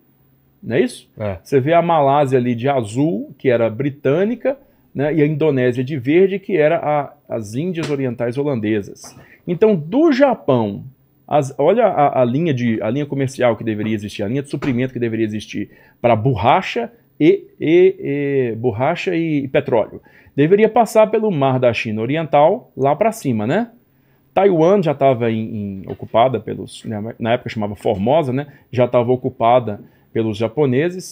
não é isso? É. Você vê a Malásia ali de azul, que era britânica, né, e a Indonésia de verde, que era a, as Índias Orientais Holandesas. Então, do Japão, as, olha a, a, linha de, a linha comercial que deveria existir, a linha de suprimento que deveria existir para borracha e, e, e, borracha e, e petróleo. Deveria passar pelo Mar da China Oriental lá para cima, né? Taiwan já estava ocupada pelos, né, na época chamava Formosa, né? Já estava ocupada pelos japoneses.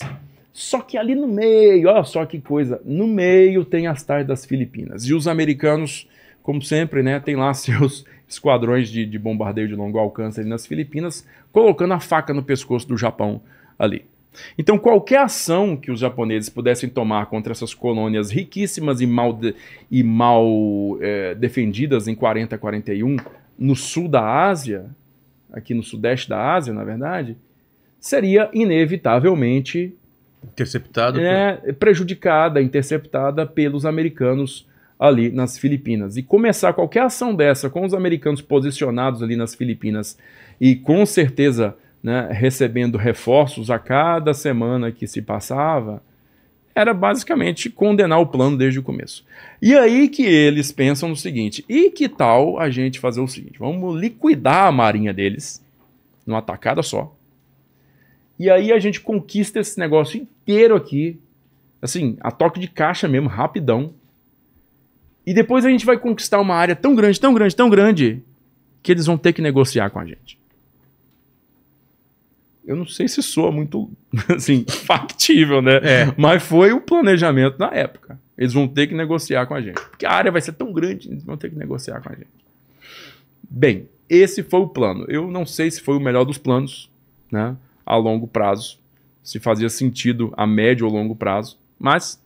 Só que ali no meio, olha só que coisa, no meio tem as tais das Filipinas. E os americanos, como sempre, né, tem lá *laughs* seus esquadrões de, de bombardeio de longo alcance ali nas Filipinas, colocando a faca no pescoço do Japão ali. Então, qualquer ação que os japoneses pudessem tomar contra essas colônias riquíssimas e mal, de, e mal é, defendidas em 40, 41, no sul da Ásia, aqui no sudeste da Ásia, na verdade, seria inevitavelmente Interceptada. É, por... prejudicada, interceptada pelos americanos ali nas Filipinas. E começar qualquer ação dessa com os americanos posicionados ali nas Filipinas e com certeza né, recebendo reforços a cada semana que se passava, era basicamente condenar o plano desde o começo. E aí que eles pensam no seguinte: e que tal a gente fazer o seguinte? Vamos liquidar a marinha deles numa atacada só. E aí a gente conquista esse negócio inteiro aqui, assim, a toque de caixa mesmo, rapidão. E depois a gente vai conquistar uma área tão grande, tão grande, tão grande, que eles vão ter que negociar com a gente. Eu não sei se soa muito, *laughs* assim, factível, né? É. Mas foi o planejamento na época. Eles vão ter que negociar com a gente. Porque a área vai ser tão grande, eles vão ter que negociar com a gente. Bem, esse foi o plano. Eu não sei se foi o melhor dos planos, né? A longo prazo se fazia sentido a médio ou longo prazo, mas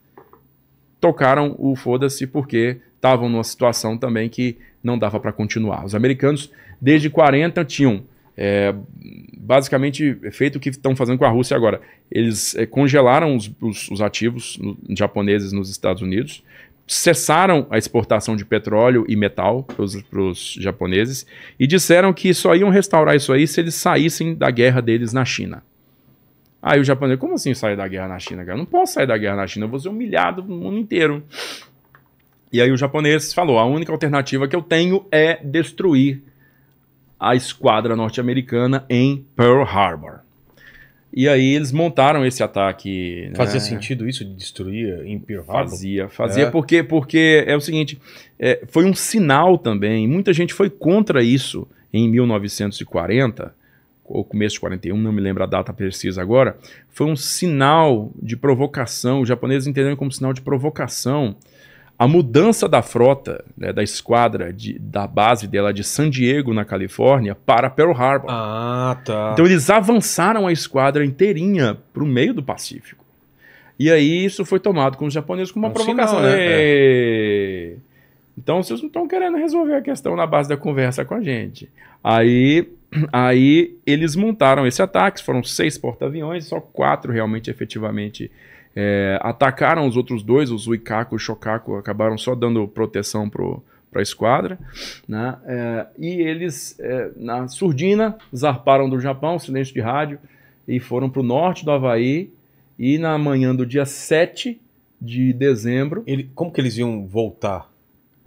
tocaram o foda-se porque estavam numa situação também que não dava para continuar. Os americanos, desde 40, tinham é, basicamente feito o que estão fazendo com a Rússia agora. Eles é, congelaram os, os, os ativos no, japoneses nos Estados Unidos, cessaram a exportação de petróleo e metal para os japoneses e disseram que só iam restaurar isso aí se eles saíssem da guerra deles na China. Aí o japonês, como assim sair da guerra na China, cara? Eu não posso sair da guerra na China, eu vou ser humilhado no mundo inteiro. E aí o japonês falou: a única alternativa que eu tenho é destruir a esquadra norte-americana em Pearl Harbor. E aí eles montaram esse ataque. Né? Fazia né? sentido isso de destruir em Pearl Harbor? Fazia, fazia é. porque porque é o seguinte, é, foi um sinal também. Muita gente foi contra isso em 1940 ou começo de 41, não me lembro a data precisa agora, foi um sinal de provocação, os japoneses entenderam como sinal de provocação, a mudança da frota, né, da esquadra, de, da base dela de San Diego, na Califórnia, para Pearl Harbor. Ah, tá. Então eles avançaram a esquadra inteirinha para o meio do Pacífico. E aí isso foi tomado com os japoneses como uma um provocação. Sinal, né? É. Então vocês não estão querendo resolver a questão na base da conversa com a gente. Aí Aí eles montaram esse ataque, foram seis porta-aviões, só quatro realmente efetivamente é, atacaram os outros dois, os Uikaku e o Shokaku acabaram só dando proteção para a esquadra, né? É, e eles é, na surdina zarparam do Japão, silêncio de rádio, e foram para o norte do Havaí. E na manhã do dia 7 de dezembro. Ele, como que eles iam voltar?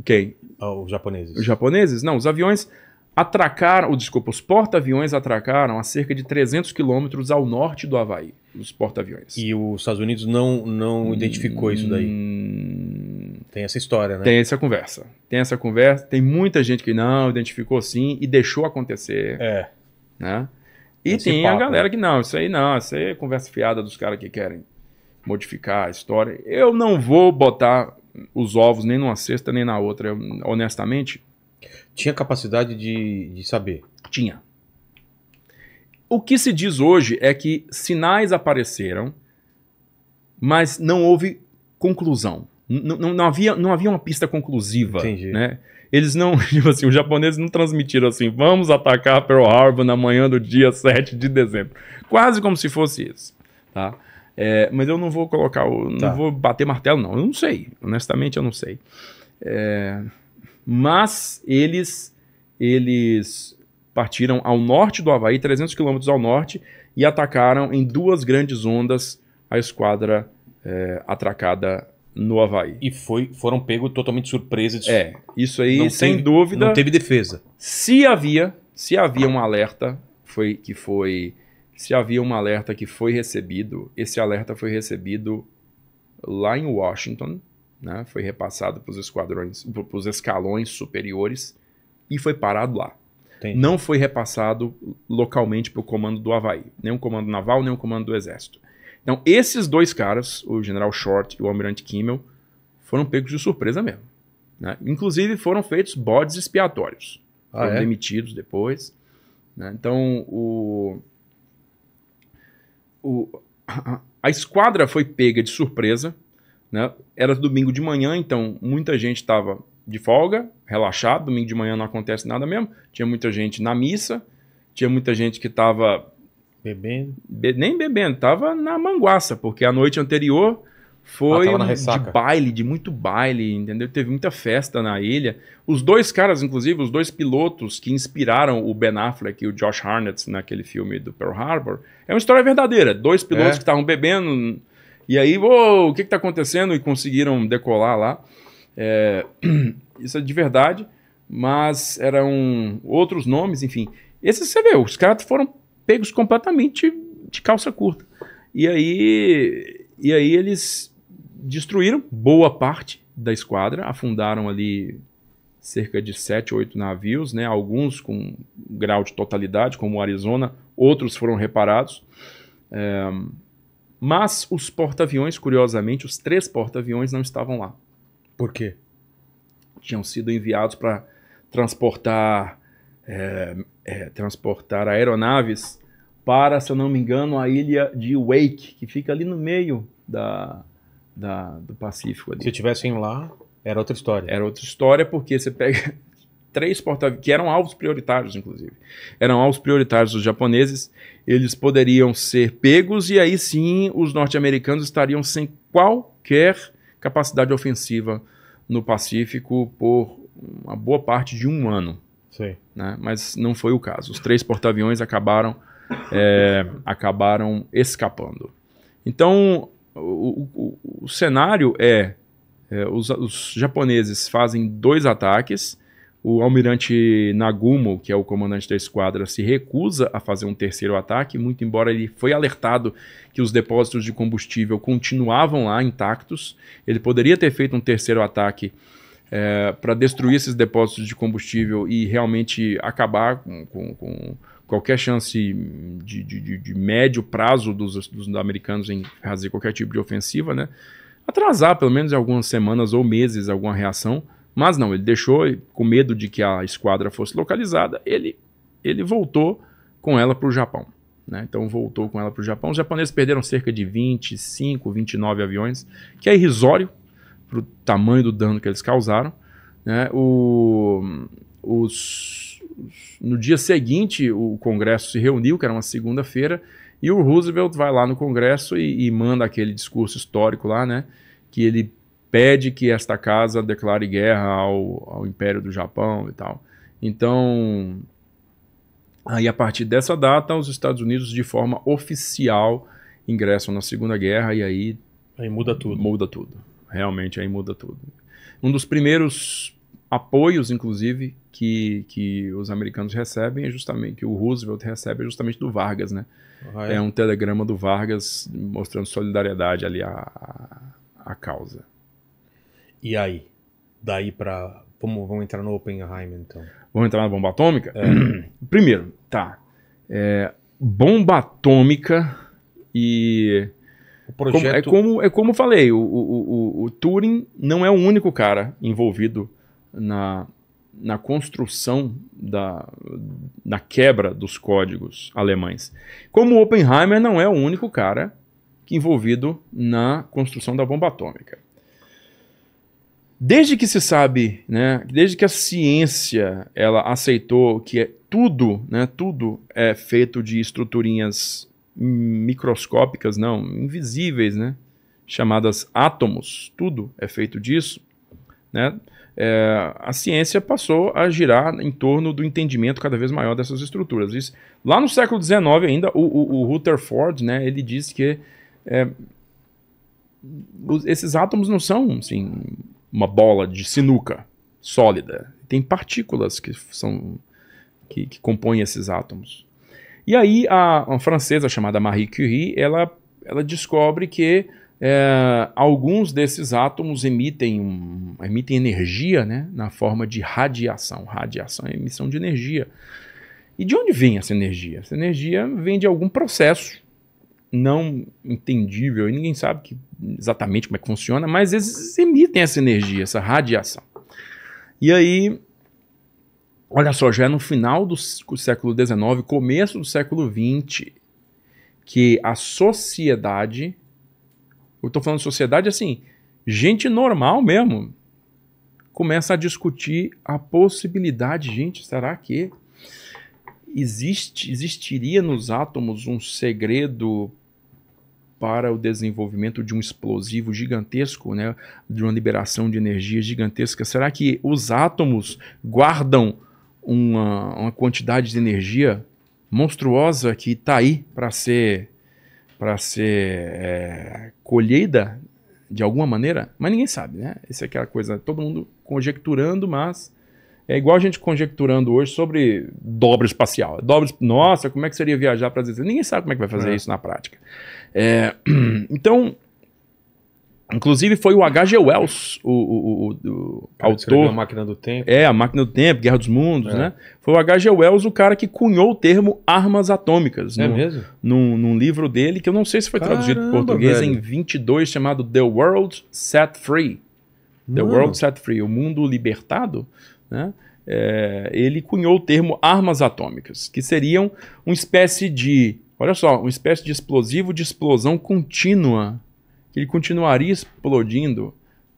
Quem? Os japoneses. Os japoneses? Não, os aviões atracaram, ou desculpa, os porta-aviões atracaram a cerca de 300 quilômetros ao norte do Havaí, os porta-aviões. E os Estados Unidos não, não hum, identificou hum... isso daí? Tem essa história, né? Tem essa conversa. Tem essa conversa. Tem muita gente que não identificou sim e deixou acontecer. É. Né? E Esse tem papo, a né? galera né? que não, isso aí não, isso aí é conversa fiada dos caras que querem modificar a história. Eu não vou botar os ovos nem numa cesta nem na outra, eu, honestamente tinha capacidade de, de saber? Tinha. O que se diz hoje é que sinais apareceram, mas não houve conclusão. Não, não, havia, não havia uma pista conclusiva. Entendi. Né? Eles não, *laughs* tipo assim, os japoneses não transmitiram assim, vamos atacar Pearl Harbor na manhã do dia 7 de dezembro. Quase como se fosse isso, tá? É, mas eu não vou colocar, o, tá. não vou bater martelo não, eu não sei, honestamente eu não sei. É, mas eles eles partiram ao norte do Havaí, 300 quilômetros ao norte, e atacaram em duas grandes ondas a esquadra é, atracada no Havaí. E foi, foram pegos totalmente surpresa. É, isso aí, não sem teve, dúvida. Não teve defesa. Se havia, se havia um alerta foi, que foi. Se havia um alerta que foi recebido, esse alerta foi recebido lá em Washington, né? foi repassado para os esquadrões, para os escalões superiores e foi parado lá. Entendi. Não foi repassado localmente para o comando do Havaí, nem o comando naval, nem o comando do exército. Então, esses dois caras, o general Short e o almirante Kimmel, foram pegos de surpresa mesmo. Né? Inclusive, foram feitos bodes expiatórios. Ah, foram é? demitidos depois. Né? Então, o, o, a, a esquadra foi pega de surpresa né? Era domingo de manhã, então muita gente estava de folga, relaxado, domingo de manhã não acontece nada mesmo. Tinha muita gente na missa, tinha muita gente que estava. Bebendo? Be nem bebendo, estava na manguaça, porque a noite anterior foi ah, de baile, de muito baile, entendeu? Teve muita festa na ilha. Os dois caras, inclusive, os dois pilotos que inspiraram o Ben Affleck e o Josh Harnett naquele filme do Pearl Harbor, é uma história verdadeira. Dois pilotos é. que estavam bebendo e aí, uou, o que está acontecendo? E conseguiram decolar lá. É, *clears throat* isso é de verdade, mas eram outros nomes, enfim. Esses você vê, os caras foram pegos completamente de calça curta. E aí, e aí eles destruíram boa parte da esquadra, afundaram ali cerca de 7, 8 navios, né? alguns com grau de totalidade, como o Arizona, outros foram reparados. É, mas os porta-aviões, curiosamente, os três porta-aviões não estavam lá. Por quê? Tinham sido enviados para transportar, é, é, transportar aeronaves para, se eu não me engano, a ilha de Wake, que fica ali no meio da, da do Pacífico. Ali. Se tivessem lá, era outra história. Era outra história, porque você pega três porta-aviões, que eram alvos prioritários, inclusive. Eram alvos prioritários dos japoneses, eles poderiam ser pegos e aí sim os norte-americanos estariam sem qualquer capacidade ofensiva no Pacífico por uma boa parte de um ano. Sim. Né? Mas não foi o caso. Os três porta-aviões acabaram, é, acabaram escapando. Então, o, o, o cenário é, é os, os japoneses fazem dois ataques o almirante Nagumo, que é o comandante da esquadra, se recusa a fazer um terceiro ataque, muito embora ele foi alertado que os depósitos de combustível continuavam lá intactos. Ele poderia ter feito um terceiro ataque é, eh, para destruir esses depósitos de combustível e realmente acabar com, com, com qualquer chance de, de, de, médio prazo dos, dos americanos em fazer qualquer tipo de ofensiva, né? Atrasar pelo menos algumas semanas ou meses alguma reação. Mas não, ele deixou, com medo de que a esquadra fosse localizada, ele, ele voltou com ela para o Japão. Né? Então voltou com ela para o Japão. Os japoneses perderam cerca de 25, 29 aviões, que é irrisório para o tamanho do dano que eles causaram. Né? O, os, no dia seguinte, o Congresso se reuniu, que era uma segunda-feira, e o Roosevelt vai lá no Congresso e, e manda aquele discurso histórico lá, né? que ele pede que esta casa declare guerra ao, ao Império do Japão e tal. Então, aí a partir dessa data, os Estados Unidos, de forma oficial, ingressam na Segunda Guerra e aí. Aí muda tudo. Muda tudo. Realmente, aí muda tudo. Um dos primeiros apoios, inclusive, que, que os americanos recebem é justamente, que o Roosevelt recebe é justamente do Vargas, né? Ah, é. é. um telegrama do Vargas mostrando solidariedade ali à, à causa. E aí? Daí para vamos, vamos entrar no Oppenheimer então. Vamos entrar na bomba atômica? É. *clears throat* Primeiro, tá. É, bomba atômica e Projeto... Como, é como é como falei, o, o, o, o, Turing não é o único cara envolvido na, na construção da na quebra dos códigos alemães. Como Oppenheimer não é o único cara envolvido na construção da bomba atômica. Desde que se sabe, né, desde que a ciência ela aceitou que é tudo, né, tudo é feito de estruturinhas microscópicas, não, invisíveis, né, chamadas átomos, tudo é feito disso, né, é, a ciência passou a girar em torno do entendimento cada vez maior dessas estruturas. Isso, lá no século XIX ainda, o, o, o Rutherford, né, ele disse que é, os, esses átomos não são, assim, uma bola de sinuca sólida. Tem partículas que são que, que compõem esses átomos. E aí a uma francesa chamada Marie Curie, ela, ela descobre que é, alguns desses átomos emitem, um, emitem energia né, na forma de radiação. Radiação é emissão de energia. E de onde vem essa energia? Essa energia vem de algum processo não entendível e ninguém sabe que, exatamente como é que funciona, mas eles emitem essa energia, essa radiação. E aí, olha só, já é no final do século XIX, começo do século XX, que a sociedade, eu estou falando de sociedade assim, gente normal mesmo, começa a discutir a possibilidade, gente, será que existe, existiria nos átomos um segredo para o desenvolvimento de um explosivo gigantesco, né, de uma liberação de energia gigantesca? Será que os átomos guardam uma, uma quantidade de energia monstruosa que está aí para ser, pra ser é, colhida de alguma maneira? Mas ninguém sabe, né? Essa é aquela coisa, todo mundo conjecturando, mas é igual a gente conjecturando hoje sobre dobra espacial. Dobro, nossa, como é que seria viajar para dizer? Ninguém sabe como é que vai fazer é. isso na prática. É, *clears throat* então, inclusive foi o H.G. Wells, o, o, o, o autor. A máquina do tempo. É, a máquina do tempo, Guerra dos Mundos, é. né? Foi o H.G. Wells o cara que cunhou o termo armas atômicas. É no, mesmo? Num, num, livro dele, que eu não sei se foi Caramba, traduzido para português velho. em 22, chamado The World Set Free. The Mano. World Set Free, o mundo libertado né? É, ele cunhou o termo armas atômicas, que seriam uma espécie de, olha só, uma espécie de explosivo de explosão contínua, que ele continuaria explodindo.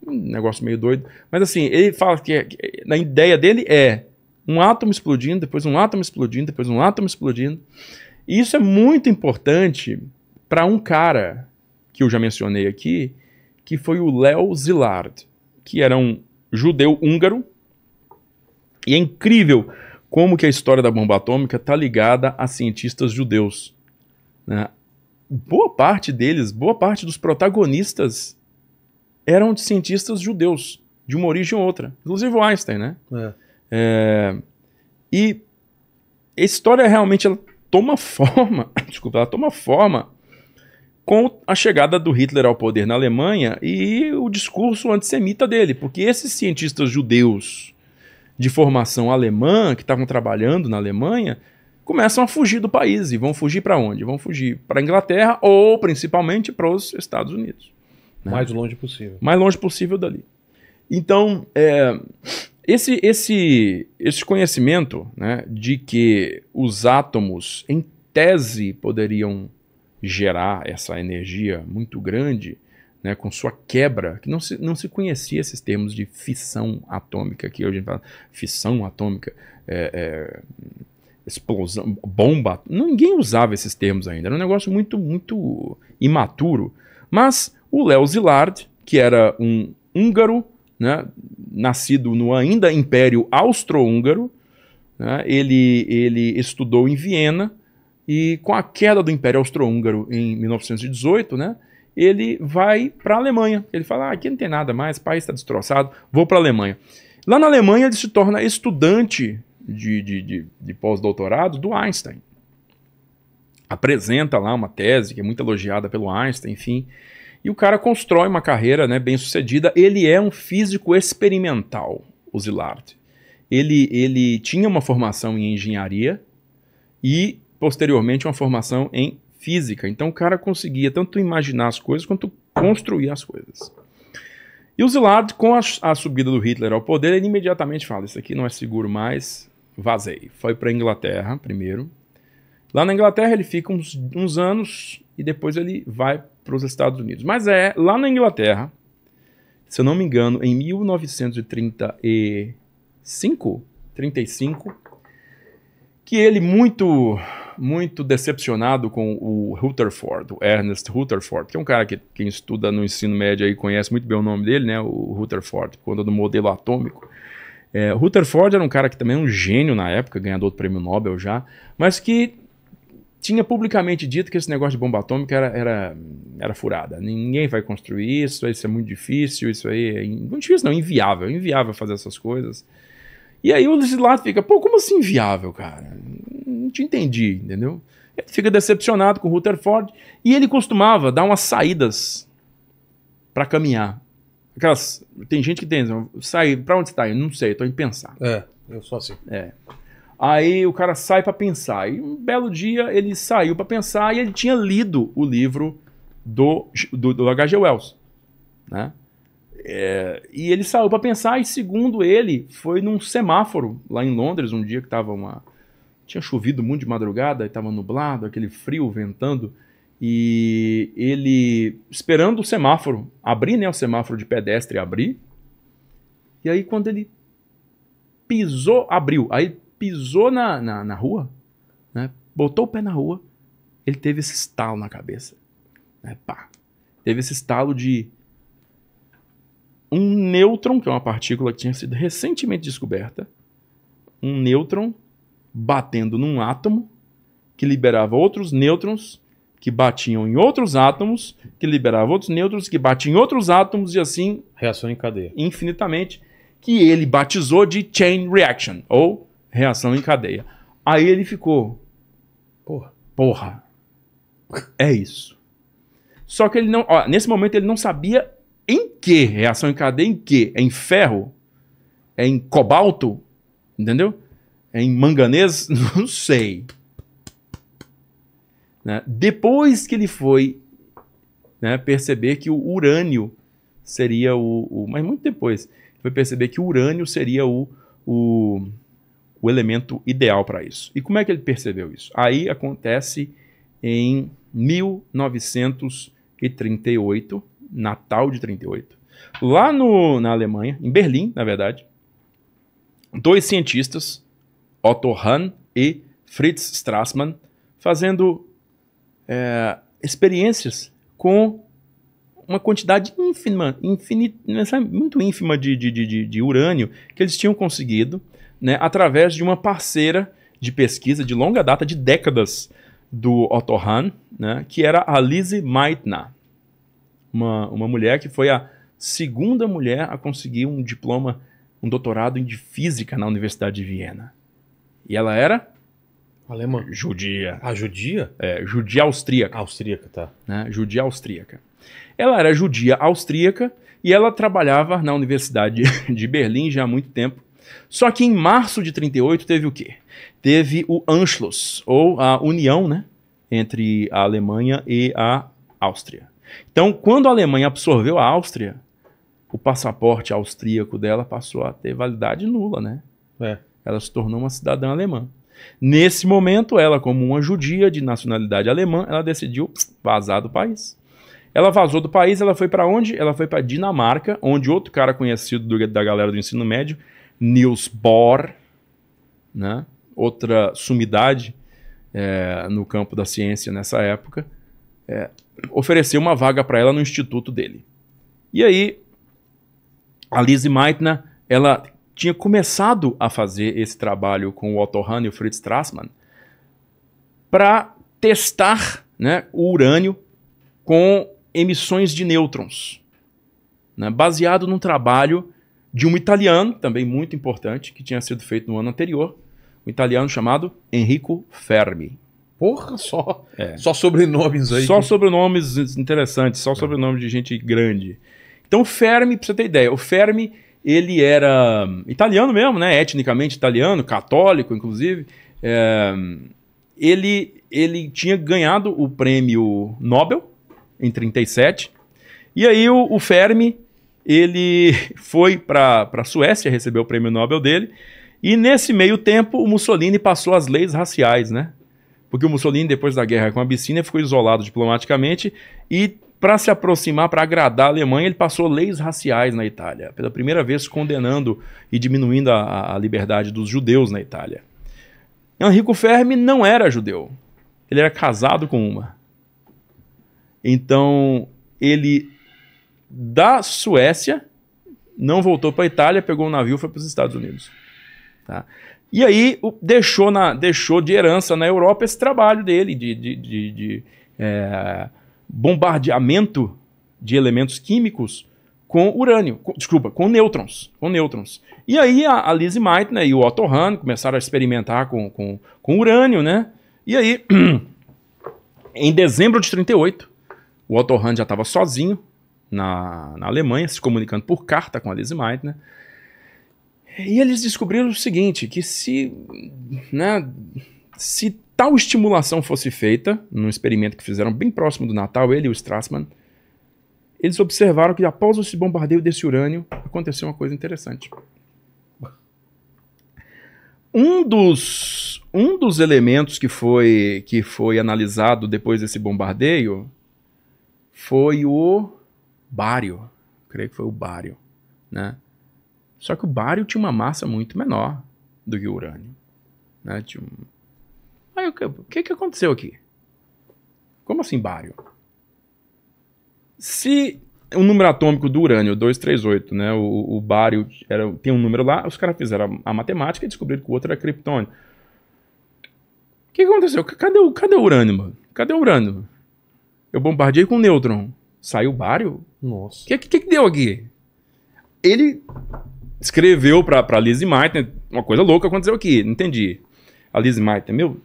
Um negócio meio doido. Mas assim, ele fala que, é, que é, na ideia dele é um átomo explodindo, depois um átomo explodindo, depois um átomo explodindo. E isso é muito importante para um cara que eu já mencionei aqui, que foi o Léo Szilard, que era um judeu húngaro e é incrível como que a história da bomba atômica está ligada a cientistas judeus. Né? Boa parte deles, boa parte dos protagonistas eram de cientistas judeus, de uma origem ou outra. Inclusive o Einstein, né? É. É, e a história realmente ela toma *laughs* forma, desculpa, ela toma forma com a chegada do Hitler ao poder na Alemanha e o discurso antissemita dele, porque esses cientistas judeus de formação alemã, que estavam trabalhando na Alemanha, começam a fugir do país. E vão fugir para onde? Vão fugir para a Inglaterra ou, principalmente, para os Estados Unidos. Né? Mais longe possível. Mais longe possível dali. Então, é, esse, esse, esse conhecimento né, de que os átomos, em tese, poderiam gerar essa energia muito grande, né, com sua quebra, que não se, não se conhecia esses termos de fissão atômica, que hoje a gente fala fissão atômica, é, é, explosão, bomba, ninguém usava esses termos ainda, era um negócio muito, muito imaturo. Mas o Léo Szilard, que era um húngaro, né, nascido no ainda Império Austro-Húngaro, né, ele, ele estudou em Viena e com a queda do Império Austro-Húngaro em 1918, né, ele vai para a Alemanha. Ele fala: ah, aqui não tem nada mais, o país está destroçado, vou para a Alemanha. Lá na Alemanha, ele se torna estudante de, de, de, de pós-doutorado do Einstein. Apresenta lá uma tese que é muito elogiada pelo Einstein, enfim. E o cara constrói uma carreira né, bem sucedida. Ele é um físico experimental, o Szilard. Ele, ele tinha uma formação em engenharia e, posteriormente, uma formação em física. Então o cara conseguia tanto imaginar as coisas quanto construir as coisas. E o Zilard, com a, a subida do Hitler ao poder, ele imediatamente fala: Isso aqui não é seguro mais, vazei. Foi para a Inglaterra primeiro. Lá na Inglaterra ele fica uns, uns anos e depois ele vai para os Estados Unidos. Mas é lá na Inglaterra, se eu não me engano, em 1935, 35, que ele muito muito decepcionado com o Rutherford, o Ernest Rutherford, que é um cara que quem estuda no ensino médio aí conhece muito bem o nome dele, né? O Rutherford, por conta do modelo atômico. É, Rutherford era um cara que também é um gênio na época, ganhador do prêmio Nobel já, mas que tinha publicamente dito que esse negócio de bomba atômica era, era, era furada. Ninguém vai construir isso, isso é muito difícil, isso aí é. Não difícil, não, inviável. Inviável fazer essas coisas. E aí o legislado fica, pô, como assim viável, cara? Não te entendi, entendeu? Ele fica decepcionado com o Rutherford e ele costumava dar umas saídas para caminhar. Aquelas, tem gente que tem, sai, para onde está? Eu não sei, estou em pensar. É, eu sou assim. É. Aí o cara sai para pensar. E um belo dia ele saiu para pensar e ele tinha lido o livro do, do, do H.G. Wells, né? É, e ele saiu para pensar, e segundo ele, foi num semáforo lá em Londres, um dia que tava uma. Tinha chovido muito de madrugada, estava nublado, aquele frio ventando, e ele esperando o semáforo abrir, né? O semáforo de pedestre abrir. E aí, quando ele pisou, abriu, aí pisou na, na, na rua, né? botou o pé na rua, ele teve esse estalo na cabeça. Né? Pá. Teve esse estalo de um nêutron, que é uma partícula que tinha sido recentemente descoberta, um nêutron batendo num átomo que liberava outros nêutrons que batiam em outros átomos, que liberava outros nêutrons que batiam em outros átomos e assim. Reação em cadeia. Infinitamente, que ele batizou de chain reaction, ou reação em cadeia. Aí ele ficou. Porra. Porra. É isso. Só que ele não. Ó, nesse momento ele não sabia em que? Reação em cadeia em que? É em ferro? É em cobalto? Entendeu? É em manganês? *laughs* Não sei. Né? Depois que ele foi né, perceber que o urânio seria o, o, Mas muito depois, foi perceber que o urânio seria o, o, o elemento ideal para isso. E como é que ele percebeu isso? Aí acontece em 1938 Natal de 38. Lá no, na Alemanha, em Berlim, na verdade, dois cientistas, Otto Hahn e Fritz Strassmann, fazendo é, experiências com uma quantidade ínfima, infinita, muito ínfima de, de, de, de, urânio que eles tinham conseguido né, através de uma parceira de pesquisa de longa data, de décadas, do Otto Hahn, né, que era a Lise Meitner uma, uma mulher que foi a segunda mulher a conseguir um diploma, um doutorado em física na Universidade de Viena. E ela era? Alemã. Judia. Ah, judia? É, judia austríaca. Austríaca, tá. Né? Judia austríaca. Ela era judia austríaca e ela trabalhava na Universidade *laughs* de Berlim já há muito tempo. Só que em março de 38 teve o quê? Teve o Anschluss, ou a união, né? Entre a Alemanha e a Áustria. Então, quando a Alemanha absorveu a Áustria, o passaporte austríaco dela passou a ter validade nula, né? É. Ela se tornou uma cidadã alemã. Nesse momento, ela, como uma judia de nacionalidade alemã, ela decidiu vazar do país. Ela vazou do país, ela foi para onde? Ela foi para Dinamarca, onde outro cara conhecido do, da galera do ensino médio, Niels Bohr, né? outra sumidade é, no campo da ciência nessa época, é, ofereceu uma vaga para ela no instituto dele. E aí, a Lizzie Meitner, ela tinha começado a fazer esse trabalho com o Otto Hahn e o Fritz Strassmann para testar né, o urânio com emissões de nêutrons, né, baseado num trabalho de um italiano, também muito importante, que tinha sido feito no ano anterior, um italiano chamado Enrico Fermi. Porra, só, é. só sobrenomes aí. Só sobrenomes interessantes, só é. sobrenomes de gente grande. Então o Fermi, pra você ter ideia, o Fermi, ele era hum, italiano mesmo, né? Etnicamente italiano, católico, inclusive. É, ele, ele tinha ganhado o prêmio Nobel em 37. E aí o, o Fermi, ele *laughs* foi para a Suécia receber o prêmio Nobel dele. E nesse meio tempo, o Mussolini passou as leis raciais, né? porque o Mussolini, depois da guerra com a Abissínia, ficou isolado diplomaticamente e para se aproximar, para agradar a Alemanha, ele passou leis raciais na Itália, pela primeira vez condenando e diminuindo a, a liberdade dos judeus na Itália. Enrico Fermi não era judeu, ele era casado com uma. Então, ele da Suécia não voltou para a Itália, pegou um navio e foi para os Estados Unidos. Tá? E aí o, deixou, na, deixou de herança na Europa esse trabalho dele de, de, de, de é, bombardeamento de elementos químicos com urânio, com, desculpa, com nêutrons, com nêutrons. E aí a, a Meitner né, e o Otto Hahn começaram a experimentar com, com, com urânio, né? E aí, *clears throat* em dezembro de 38, o Otto Hahn já estava sozinho na, na Alemanha, se comunicando por carta com a Lise Meitner, e eles descobriram o seguinte, que se, né, se tal estimulação fosse feita, num experimento que fizeram bem próximo do Natal, ele e o Strassman, eles observaram que após esse bombardeio desse urânio, aconteceu uma coisa interessante. Um dos, um dos elementos que foi, que foi analisado depois desse bombardeio foi o bário. Creio que foi o bário, né? Só que o bário tinha uma massa muito menor do que o urânio. Né? Tinha um... Aí o que, o que, que aconteceu aqui? Como assim bário? Se o número atômico do urânio, 238, né? O, o bário era, tem um número lá, os caras fizeram a, a, matemática e descobriram que o outro era criptônio. O que aconteceu? Cadê o, cadê o urânio, mano? Cadê o urânio? Eu bombardeei com nêutron. Saiu o bário? Nossa. O que, que, que deu aqui? Ele escreveu pra, pra Lizzie Martin, uma coisa louca aconteceu aqui, entendi. A Lizzie Martin, meu,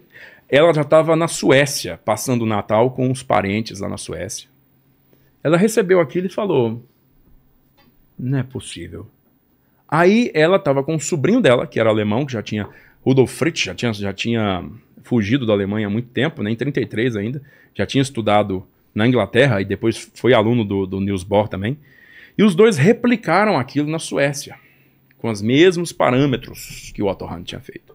ela já estava na Suécia, passando o Natal com os parentes lá na Suécia. Ela recebeu aquilo e falou: Não é possível. Aí ela estava com o sobrinho dela, que era alemão, que já tinha. Rudolf Fritz, já tinha, já tinha fugido da Alemanha há muito tempo, né, em 33 ainda. Já tinha estudado na Inglaterra e depois foi aluno do, do Niels Bohr também. E os dois replicaram aquilo na Suécia com os mesmos parâmetros que o Otto Hahn tinha feito.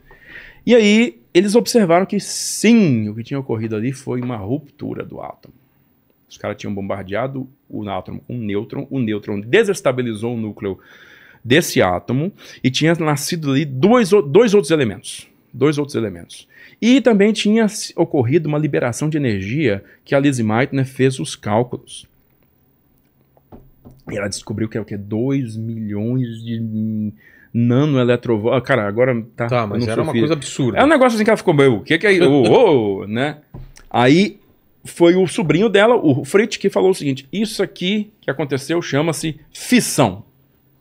E aí eles observaram que sim, o que tinha ocorrido ali foi uma ruptura do átomo. Os caras tinham bombardeado o átomo com um nêutron, o nêutron desestabilizou o núcleo desse átomo e tinha nascido ali dois, dois outros elementos. Dois outros elementos. E também tinha ocorrido uma liberação de energia que a Lizzie Meitner fez os cálculos. E ela descobriu que é o quê? 2 milhões de nanoeletrovolts. Ah, cara, agora tá. Tá, mas era uma filho. coisa absurda. É um negócio assim que ela ficou, meio. o que que é isso? oh, *laughs* oh, né? Aí foi o sobrinho dela, o Fritz, que falou o seguinte: Isso aqui que aconteceu chama-se fissão.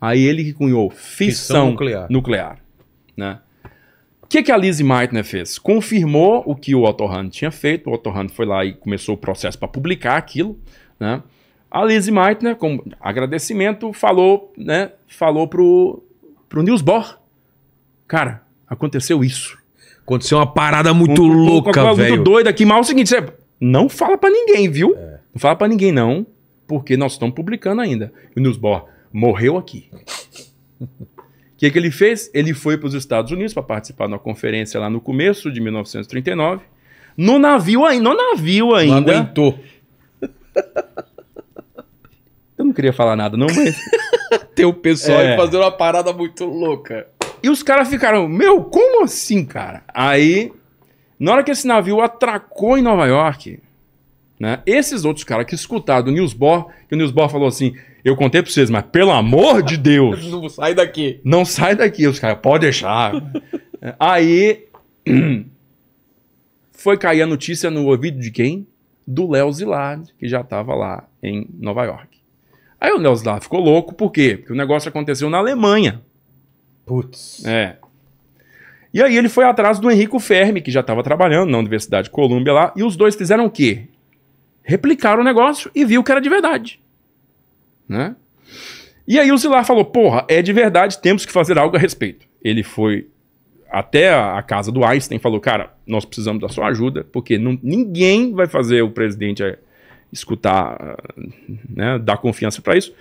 Aí ele que cunhou fissão, fissão nuclear. nuclear né? O que, que a Lizzie Meitner fez? Confirmou o que o Otto Hahn tinha feito. O Otto Hahn foi lá e começou o processo para publicar aquilo. Né? A Lise Meitner, como agradecimento, falou, né, falou pro, pro Niels Bohr. Cara, aconteceu isso. Aconteceu uma parada muito um, louca, velho. Muito doida aqui, mas é o seguinte, você não fala para ninguém, viu? É. Não fala para ninguém não, porque nós estamos publicando ainda. o Niels Bohr morreu aqui. O que, que ele fez? Ele foi para os Estados Unidos para participar de uma conferência lá no começo de 1939. No navio ainda, no navio ainda. Não aguentou. *laughs* Eu não queria falar nada, não, mas. *laughs* Ter o pessoal é. fazendo uma parada muito louca. E os caras ficaram, meu, como assim, cara? Aí, na hora que esse navio atracou em Nova York, né? Esses outros caras que escutaram do Niels Bohr, que o Niels Bohr falou assim: Eu contei pra vocês, mas pelo amor de Deus. não sai daqui. Não sai daqui. Os caras, pode deixar. *laughs* Aí. *clears throat* foi cair a notícia no ouvido de quem? Do Léo Zilard, que já tava lá em Nova York. Aí o Nelson lá ficou louco, por quê? Porque o negócio aconteceu na Alemanha. Putz. É. E aí ele foi atrás do Henrico Fermi, que já estava trabalhando na Universidade de Colômbia lá, e os dois fizeram o quê? Replicaram o negócio e viu que era de verdade. Né? E aí o Zilar falou: porra, é de verdade, temos que fazer algo a respeito. Ele foi até a casa do Einstein e falou: cara, nós precisamos da sua ajuda, porque não, ninguém vai fazer o presidente é, escutar, ah, né, dar confiança para isso.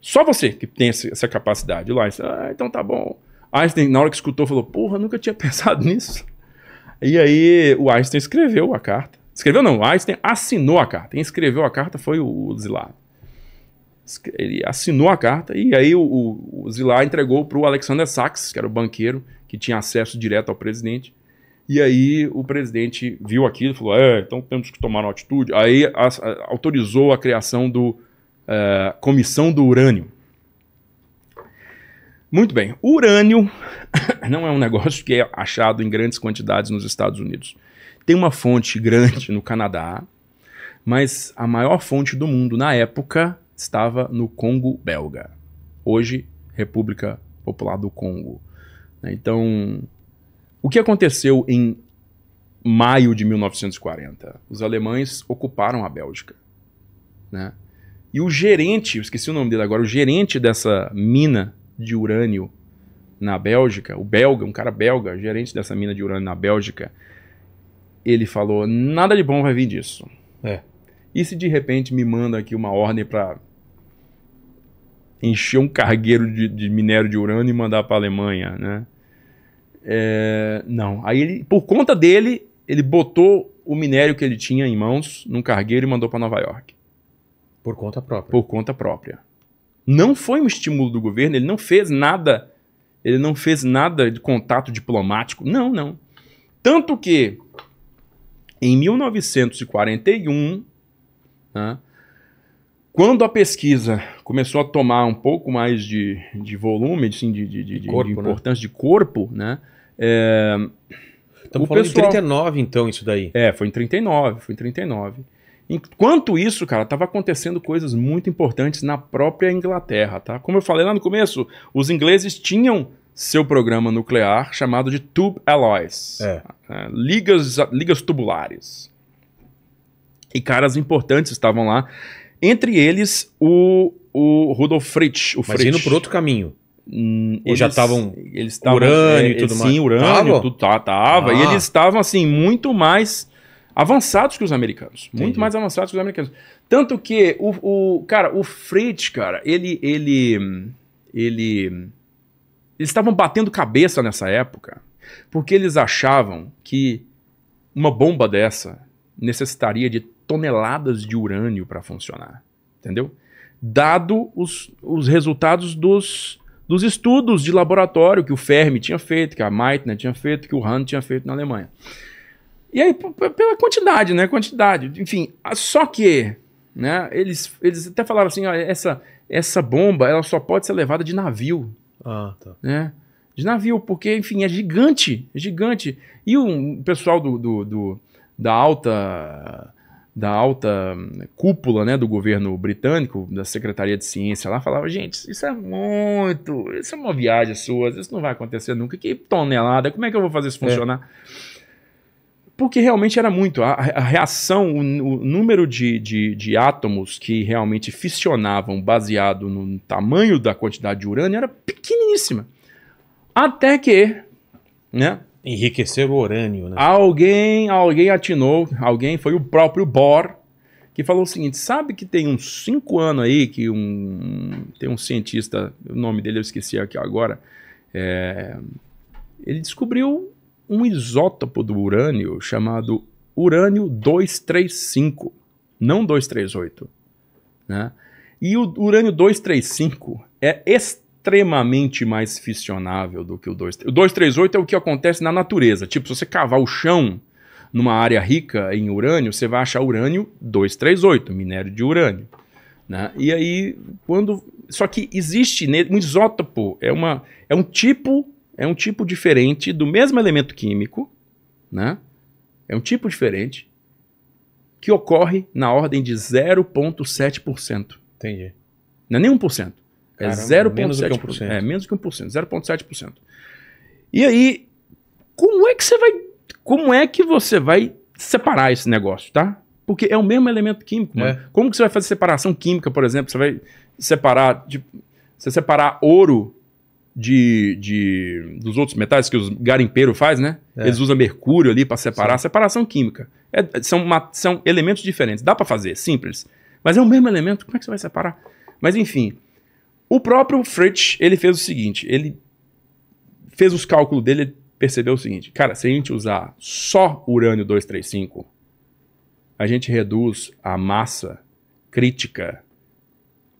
Só você que tem essa capacidade. O ah, então tá bom. Einstein, na hora que escutou, falou: Porra, nunca tinha *laughs* pensado nisso. E aí o Einstein escreveu a carta. Escreveu não, o Einstein assinou a carta. Quem escreveu a carta foi o Zilá. Ele assinou a carta e aí o, o, o Zilá entregou para o Alexander Sachs, que era o banqueiro que tinha acesso direto ao presidente. E aí o presidente viu aquilo e falou: é, então temos que tomar uma atitude. Aí a, a, autorizou a criação do uh, Comissão do Urânio. Muito bem, o urânio *laughs* não é um negócio que é achado em grandes quantidades nos Estados Unidos. Tem uma fonte grande no Canadá, mas a maior fonte do mundo na época estava no Congo belga. Hoje, República Popular do Congo. Né? Então, o que aconteceu em maio de 1940? Os alemães ocuparam a Bélgica. Né? E o gerente, esqueci o nome dele agora, o gerente dessa mina de urânio na Bélgica, o belga, um cara belga, gerente dessa mina de urânio na Bélgica, ele falou: nada de bom vai vir disso. É. E se de repente me manda aqui uma ordem para encher um cargueiro de, de, minério de urânio e mandar para a Alemanha, né? É, não. Aí ele, por conta dele, ele botou o minério que ele tinha em mãos num cargueiro e mandou para Nova York. Por conta própria. Por conta própria. Não foi um estímulo do governo, ele não fez nada. Ele não fez nada de contato diplomático. Não, não. Tanto que em 1941, né, quando a pesquisa começou a tomar um pouco mais de, de volume, assim, de, de, de, corpo, de né? importância né? de corpo, né? É, Estamos falando pessoal... em 39, então, isso daí. É, foi em 39, foi em 39. Enquanto isso, cara, estava acontecendo coisas muito importantes na própria Inglaterra, tá? Como eu falei lá no começo, os ingleses tinham seu programa nuclear chamado de Tube Alloys, é. Né, ligas, ligas tubulares. E caras importantes estavam lá entre eles, o, o Rudolf Fritsch. O Mas indo por outro caminho. Hum, eles, já estavam eles estavam. urânio é, e tudo sim, mais. Sim, urânio, tava. Tudo, tá, tava. Ah. E eles estavam, assim, muito mais avançados que os americanos. Entendi. Muito mais avançados que os americanos. Tanto que, o, o cara, o Fritsch, cara, ele... ele, ele eles estavam batendo cabeça nessa época, porque eles achavam que uma bomba dessa necessitaria de toneladas de urânio para funcionar, entendeu? Dado os, os resultados dos, dos estudos de laboratório que o Fermi tinha feito, que a Meitner tinha feito, que o Hahn tinha feito na Alemanha. E aí, pela quantidade, né? Quantidade. Enfim, só que né, eles, eles até falaram assim, ó, ah, essa, essa bomba ela só pode ser levada de navio. Ah, tá. Né? De navio, porque, enfim, é gigante, é gigante. E o pessoal do, do, do da alta da alta hum, cúpula né, do governo britânico, da Secretaria de Ciência lá, falava, gente, isso é muito, isso é uma viagem sua, isso não vai acontecer nunca, que tonelada, como é que eu vou fazer isso é. funcionar? É. Porque realmente era muito, a, a reação, o, o número de, de, de, átomos que realmente fissionavam baseado no tamanho da quantidade de urânio era pequeniníssima. Até que, né, Enriquecer o urânio, né? Alguém, alguém atinou, alguém foi o próprio Bohr, que falou o seguinte: sabe que tem uns cinco anos aí que um tem um cientista, o nome dele eu esqueci aqui agora, é, ele descobriu um isótopo do urânio chamado urânio 235, não 238, né? E o urânio 235 é extremamente extremamente mais fissionável do que o 238. O 238 é o que acontece na natureza. Tipo, se você cavar o chão numa área rica em urânio, você vai achar urânio 238, minério de urânio. Né? E aí, quando. Só que existe um isótopo, é, uma, é um tipo. É um tipo diferente do mesmo elemento químico, né? É um tipo diferente que ocorre na ordem de 0,7%. Entendi. Não é nem 1%. É 0,7%. Menos que 1%. É, menos que 1%, 0,7%. E aí, como é que você vai. Como é que você vai separar esse negócio, tá? Porque é o mesmo elemento químico, mano. É. Como que você vai fazer separação química, por exemplo? Você vai separar. De, você separar ouro de, de, dos outros metais que os garimpeiros fazem né? É. Eles usam mercúrio ali para separar. Sim. Separação química. É, são, uma, são elementos diferentes. Dá para fazer, simples. Mas é o mesmo elemento. Como é que você vai separar? Mas enfim. O próprio Fritz, ele fez o seguinte, ele fez os cálculos dele, ele percebeu o seguinte, cara, se a gente usar só urânio 235, a gente reduz a massa crítica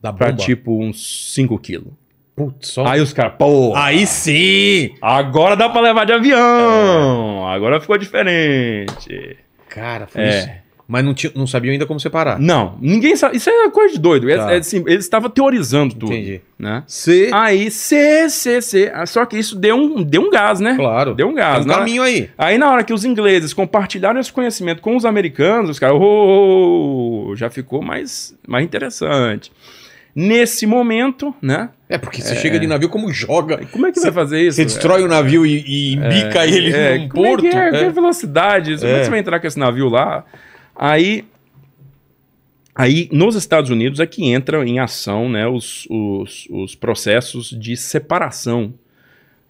para tipo uns 5 quilos. Putz, só... Aí os caras, pô. Aí sim! Agora dá pra levar de avião! É. Agora ficou diferente. Cara, foi é. isso. Mas não, tinha, não sabiam ainda como separar. Não, ninguém sabe. Isso é coisa de doido. É, tá. É, assim, eles estavam teorizando tudo. Entendi. Né? C. Aí, C, C, C. Ah, só que isso deu um, deu um gás, né? Claro. Deu um gás. Tem é um caminho aí. Aí, na hora que os ingleses compartilharam esse conhecimento com os americanos, os caras, oh, já ficou mais, mais interessante. Nesse momento, né? É, porque você é. chega de navio, como joga? Como é que você vai fazer isso? Você destrói o é. um navio e, e é. ele é. num como é porto? É que é? Que velocidade? Como é que você vai entrar com esse navio lá? Aí, aí nos Estados Unidos é que entram em ação né, os, os, os processos de separação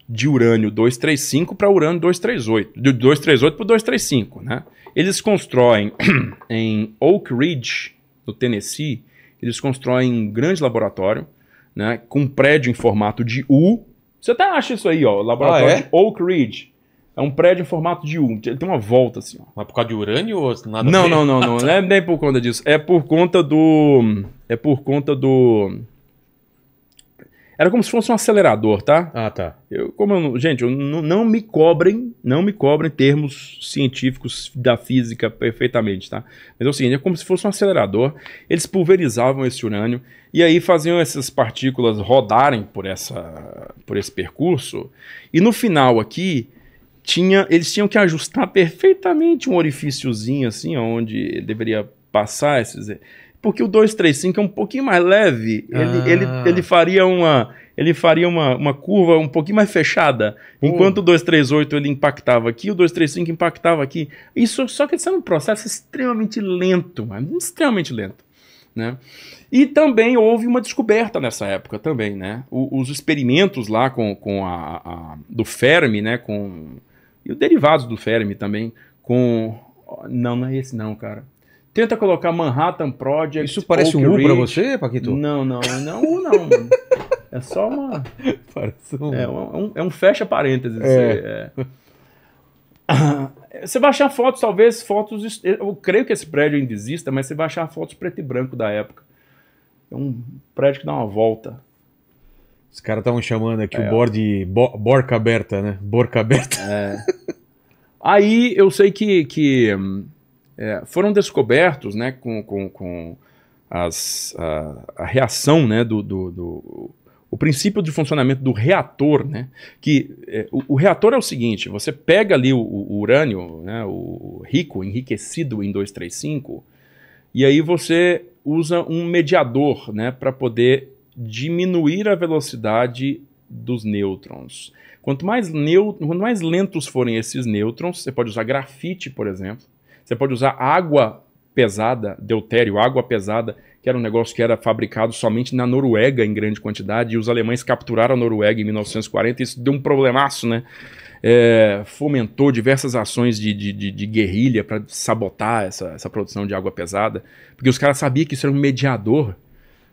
de urânio 235 para urânio 238, de 238 para 235, né? Eles constroem *clears throat* em Oak Ridge, no Tennessee, eles constroem um grande laboratório, né, com um prédio em formato de U. Você até acha isso aí, ó, laboratório ah, é? Oak Ridge. É um prédio em formato de U. Ele tem uma volta, assim, ó. Mas por causa de urânio ou nada Não, não, não, não. *laughs* não é nem por conta disso. É por conta do. É por conta do. Era como se fosse um acelerador, tá? Ah, tá. Eu, como eu, gente, eu, não me cobrem, não me cobrem termos científicos da física perfeitamente, tá? Mas é o seguinte, é como se fosse um acelerador. Eles pulverizavam esse urânio e aí faziam essas partículas rodarem por essa, por esse percurso. E no final aqui, tinha, eles tinham que ajustar perfeitamente um orifíciozinho assim, onde deveria passar esses. Porque o 235 é um pouquinho mais leve, ah. ele, ele, ele faria uma ele faria uma, uma curva um pouquinho mais fechada. Enquanto o 238 ele impactava aqui, o 235 impactava aqui. Isso só que isso é um processo extremamente lento, mano, extremamente lento. Né? E também houve uma descoberta nessa época também, né? O, os experimentos lá com, com a, a do Fermi, né? Com e o derivados do Fermi também, com. Não, não é esse, não, cara. Tenta colocar Manhattan Project. Isso parece Oak um U para você, Paquito? Não, não, não, é não. não *laughs* é só uma. Parece um... É, um, é um é fecha parênteses. É. É. *laughs* Você vai achar fotos, talvez fotos. Eu creio que esse prédio ainda exista, mas você vai achar fotos preto e branco da época. É um prédio que dá uma volta. Os caras estavam chamando aqui é, o board de bo Borca Aberta, né? Borca Aberta. É. *laughs* Aí eu sei que, que é, foram descobertos, né, com, com, com as, a, a, reação, né, do, do, do, o princípio de funcionamento do reator, né, que é, o, o, reator é o seguinte, você pega ali o, o, urânio, né, o rico, enriquecido em 235, e aí você usa um mediador, né, para poder diminuir a velocidade dos nêutrons. Quanto mais, neutro, Quanto mais lentos forem esses nêutrons, você pode usar grafite, por exemplo, você pode usar água pesada, deutério, água pesada, que era um negócio que era fabricado somente na Noruega em grande quantidade, e os alemães capturaram a Noruega em 1940, e isso deu um problemaço, né? É, fomentou diversas ações de, de, de, de guerrilha para sabotar essa, essa produção de água pesada, porque os caras sabiam que isso era um mediador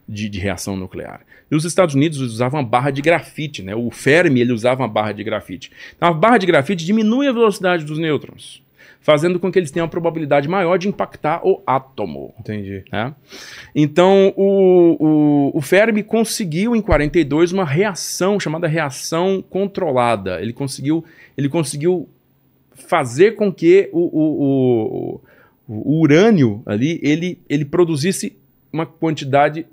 de, de, reação nuclear. E os Estados Unidos usavam uma barra de grafite, né? O Fermi ele usava uma barra de grafite. Então a barra de grafite diminui a velocidade dos nêutrons, fazendo com que eles tenham uma probabilidade maior de impactar o átomo. Entendi. Né? Então o, o, o Fermi conseguiu em 42 uma reação chamada reação controlada. Ele conseguiu ele conseguiu fazer com que o, o, o, o urânio ali ele, ele produzisse uma quantidade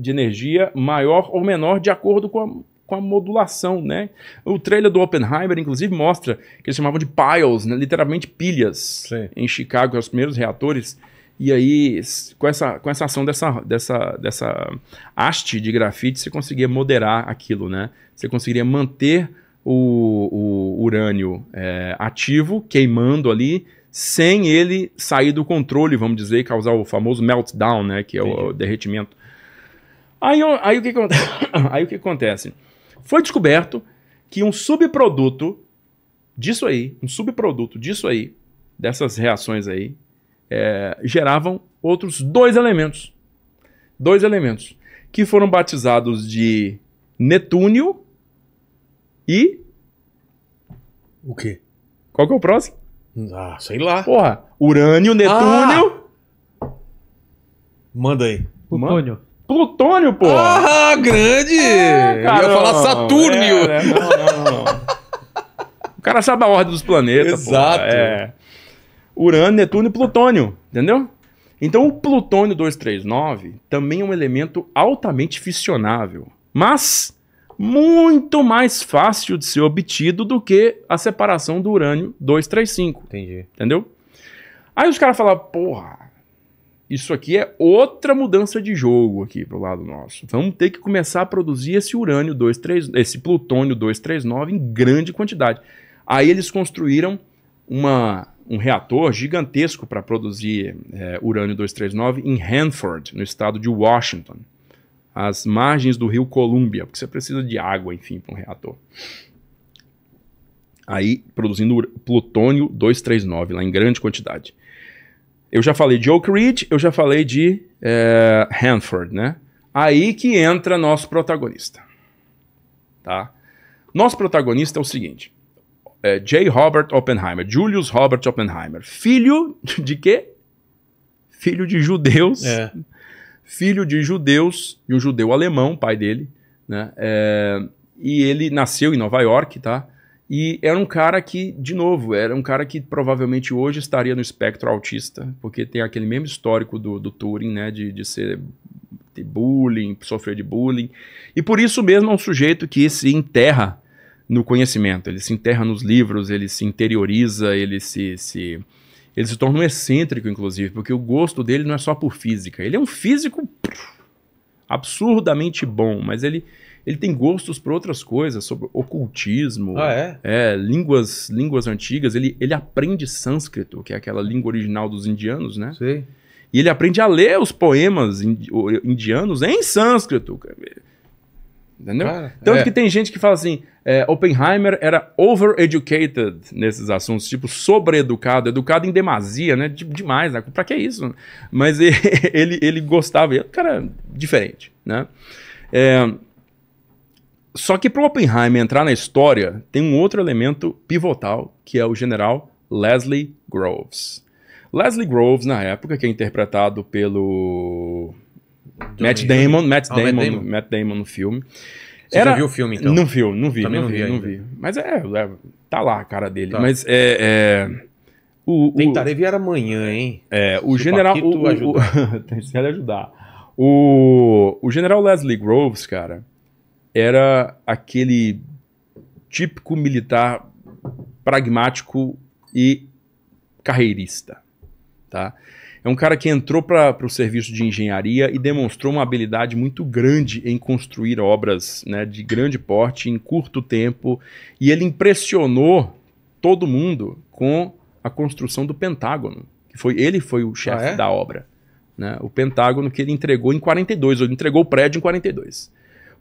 de energia maior ou menor de acordo com a, com a modulação, né? O trailer do Oppenheimer, inclusive, mostra que eles chamavam de piles, né? literalmente pilhas, Sim. em Chicago, é os primeiros reatores. E aí, com essa, com essa ação dessa, dessa, dessa haste de grafite, você conseguia moderar aquilo, né? Você conseguiria manter o, o urânio é, ativo, queimando ali, sem ele sair do controle, vamos dizer, causar o famoso meltdown, né? Que é o, o derretimento. Aí, aí, o que, *coughs* aí o que acontece? Foi descoberto que um subproduto disso aí, um subproduto disso aí, dessas reações aí, é, geravam outros dois elementos. Dois elementos. Que foram batizados de Netúnio e. O quê? Qual que é o próximo? Ah, sei lá. Porra, Urânio, Netúnio. Ah! Manda aí. Plutônio. Plutônio, pô! Ah, grande! É, cara, Eu ia falar Saturnio. É, é não, não, não. o cara sabe a ordem dos planetas, Exato. Porra, é. Urano, Netuno e Plutônio, entendeu? Então o plutônio 239 também é um elemento altamente fissionável, mas muito mais fácil de ser obtido do que a separação do urânio 235. Entendi. Entendeu? Aí os caras falam, porra, isso aqui é outra mudança de jogo aqui pro lado nosso. Vamos ter que começar a produzir esse urânio 23, esse plutônio 239 em grande quantidade. Aí eles construíram uma, um reator gigantesco para produzir é, urânio 239 em Hanford, no estado de Washington, às margens do rio Columbia, porque você precisa de água, enfim, para um reator. Aí produzindo plutônio 239 lá em grande quantidade. Eu já falei de Oak Ridge, eu já falei de é, Hanford, né? Aí que entra nosso protagonista, tá? Nosso protagonista é o seguinte, é J. Robert Oppenheimer, Julius Robert Oppenheimer, filho *laughs* de quê? Filho de judeus, é. filho de judeus, de um judeu alemão, pai dele, né? É, e ele nasceu em Nova York, tá? E era um cara que, de novo, era um cara que provavelmente hoje estaria no espectro autista, porque tem aquele mesmo histórico do, do Turing, né? De, de ser de bullying, sofrer de bullying. E por isso mesmo é um sujeito que se enterra no conhecimento, ele se enterra nos livros, ele se interioriza, ele se, se ele se torna um excêntrico, inclusive, porque o gosto dele não é só por física. Ele é um físico absurdamente bom, mas ele ele tem gostos para outras coisas, sobre ocultismo, ah, é? é? línguas, línguas antigas. Ele, ele aprende sânscrito, que é aquela língua original dos indianos, né? E ele aprende a ler os poemas indianos em sânscrito. Entendeu? Cara, Tanto é. que tem gente que fala assim: é, Oppenheimer era overeducated nesses assuntos, tipo, sobreeducado, educado em demasia, né? Tipo, demais, né? Pra que isso? Mas ele, *laughs* ele, ele gostava, ele era um cara é diferente, né? É, só que para o Oppenheimer entrar na história, tem um outro elemento pivotal, que é o general Leslie Groves. Leslie Groves, na época, que é interpretado pelo Do ah, Matt Damon, Matt Damon, Matt, Damon. Matt Damon no filme. Você era... já viu o filme, então? Não viu, não vi, Também não, não vi, vi não vi. Mas é, é, tá lá a cara dele. Tá. Mas é... é... O, Tentarei vir amanhã, hein? É, o general... O, o, o, *laughs* tem que ajudar. O, o general Leslie Groves, cara, era aquele típico militar pragmático e carreirista. Tá? É um cara que entrou para o serviço de engenharia e demonstrou uma habilidade muito grande em construir obras né, de grande porte em curto tempo. E ele impressionou todo mundo com a construção do Pentágono. Que foi ele foi o chefe ah, é? da obra. Né? O Pentágono que ele entregou em 42, ele entregou o prédio em 42.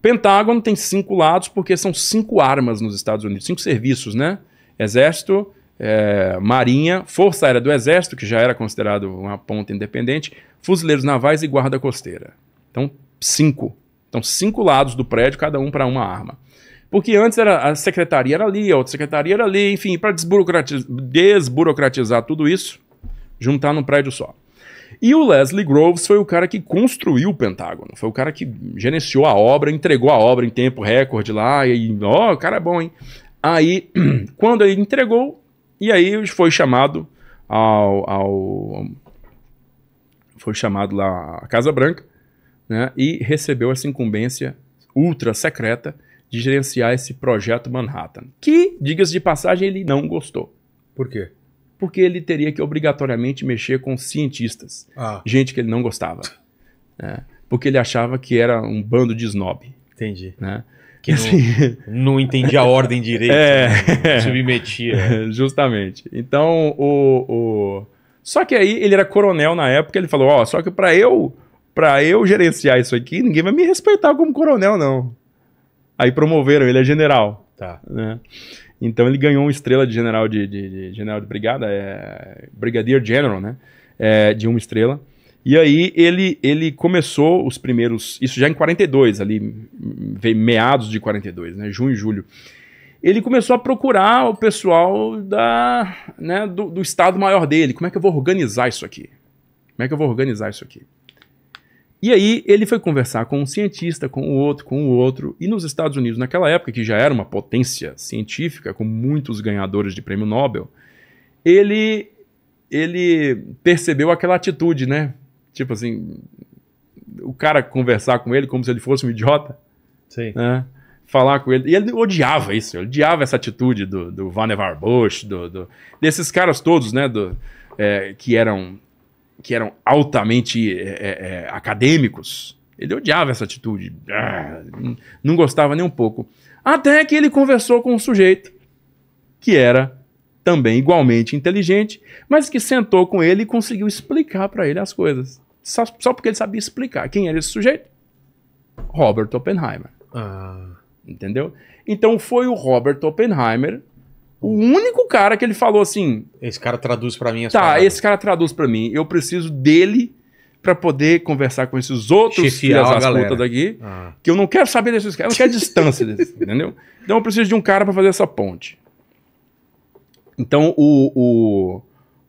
Pentágono tem cinco lados porque são cinco armas nos Estados Unidos, cinco serviços, né? Exército, é, Marinha, Força Aérea do Exército, que já era considerado uma ponta independente, Fuzileiros Navais e Guarda Costeira. Então, cinco. Então, cinco lados do prédio, cada um para uma arma. Porque antes era, a secretaria era ali, a outra secretaria era ali, enfim, para desburocratizar, desburocratizar tudo isso, juntar num prédio só. E o Leslie Groves foi o cara que construiu o Pentágono, foi o cara que gerenciou a obra, entregou a obra em tempo recorde lá, e ó, oh, o cara é bom, hein? Aí, *clears throat* quando ele entregou, e aí foi chamado ao, ao foi chamado lá à Casa Branca, né, e recebeu essa incumbência ultra secreta de gerenciar esse projeto Manhattan, que, diga-se de passagem, ele não gostou. Por quê? porque ele teria que obrigatoriamente mexer com cientistas, ah. gente que ele não gostava, né? porque ele achava que era um bando de snob. Entendi. Né? Que assim, não, *laughs* não, entendia a ordem direito, é, né? *laughs* submetia. *laughs* justamente. Então, o, o, Só que aí ele era coronel na época, ele falou, ó, oh, só que para eu, eu gerenciar isso aqui, ninguém vai me respeitar como coronel, não. Aí promoveram ele a é general. Tá. Né? Então ele ganhou uma estrela de general de, de, de general de brigada, é, brigadier general, né? É, de uma estrela. E aí ele, ele começou os primeiros, isso já em 42, ali meados de 42, né? Junho e julho. Ele começou a procurar o pessoal da, né, do, do estado maior dele. Como é que eu vou organizar isso aqui? Como é que eu vou organizar isso aqui? E aí ele foi conversar com um cientista, com o outro, com o outro, e nos Estados Unidos naquela época, que já era uma potência científica, com muitos ganhadores de prêmio Nobel, ele, ele percebeu aquela atitude, né? Tipo assim, o cara conversar com ele como se ele fosse um idiota. Sim. Né? Falar com ele. E ele odiava isso, ele odiava essa atitude do, do Vannevar Bush, do, do, desses caras todos, né? Do, é, que eram que eram altamente é, é, acadêmicos, ele odiava essa atitude, ah, não gostava nem um pouco. Até que ele conversou com um sujeito que era também igualmente inteligente, mas que sentou com ele e conseguiu explicar para ele as coisas. Só, só, porque ele sabia explicar. Quem era esse sujeito? Robert Oppenheimer. Ah. Entendeu? Então foi o Robert Oppenheimer o único cara que ele falou assim. Esse cara traduz para mim. As tá, palavras. esse cara traduz para mim. Eu preciso dele para poder conversar com esses outros filhos filhas das puta daqui. Ah. Que eu não quero saber desses caras. Eu não quero distância desses, *laughs* entendeu? Então eu preciso de um cara para fazer essa ponte. Então o, o,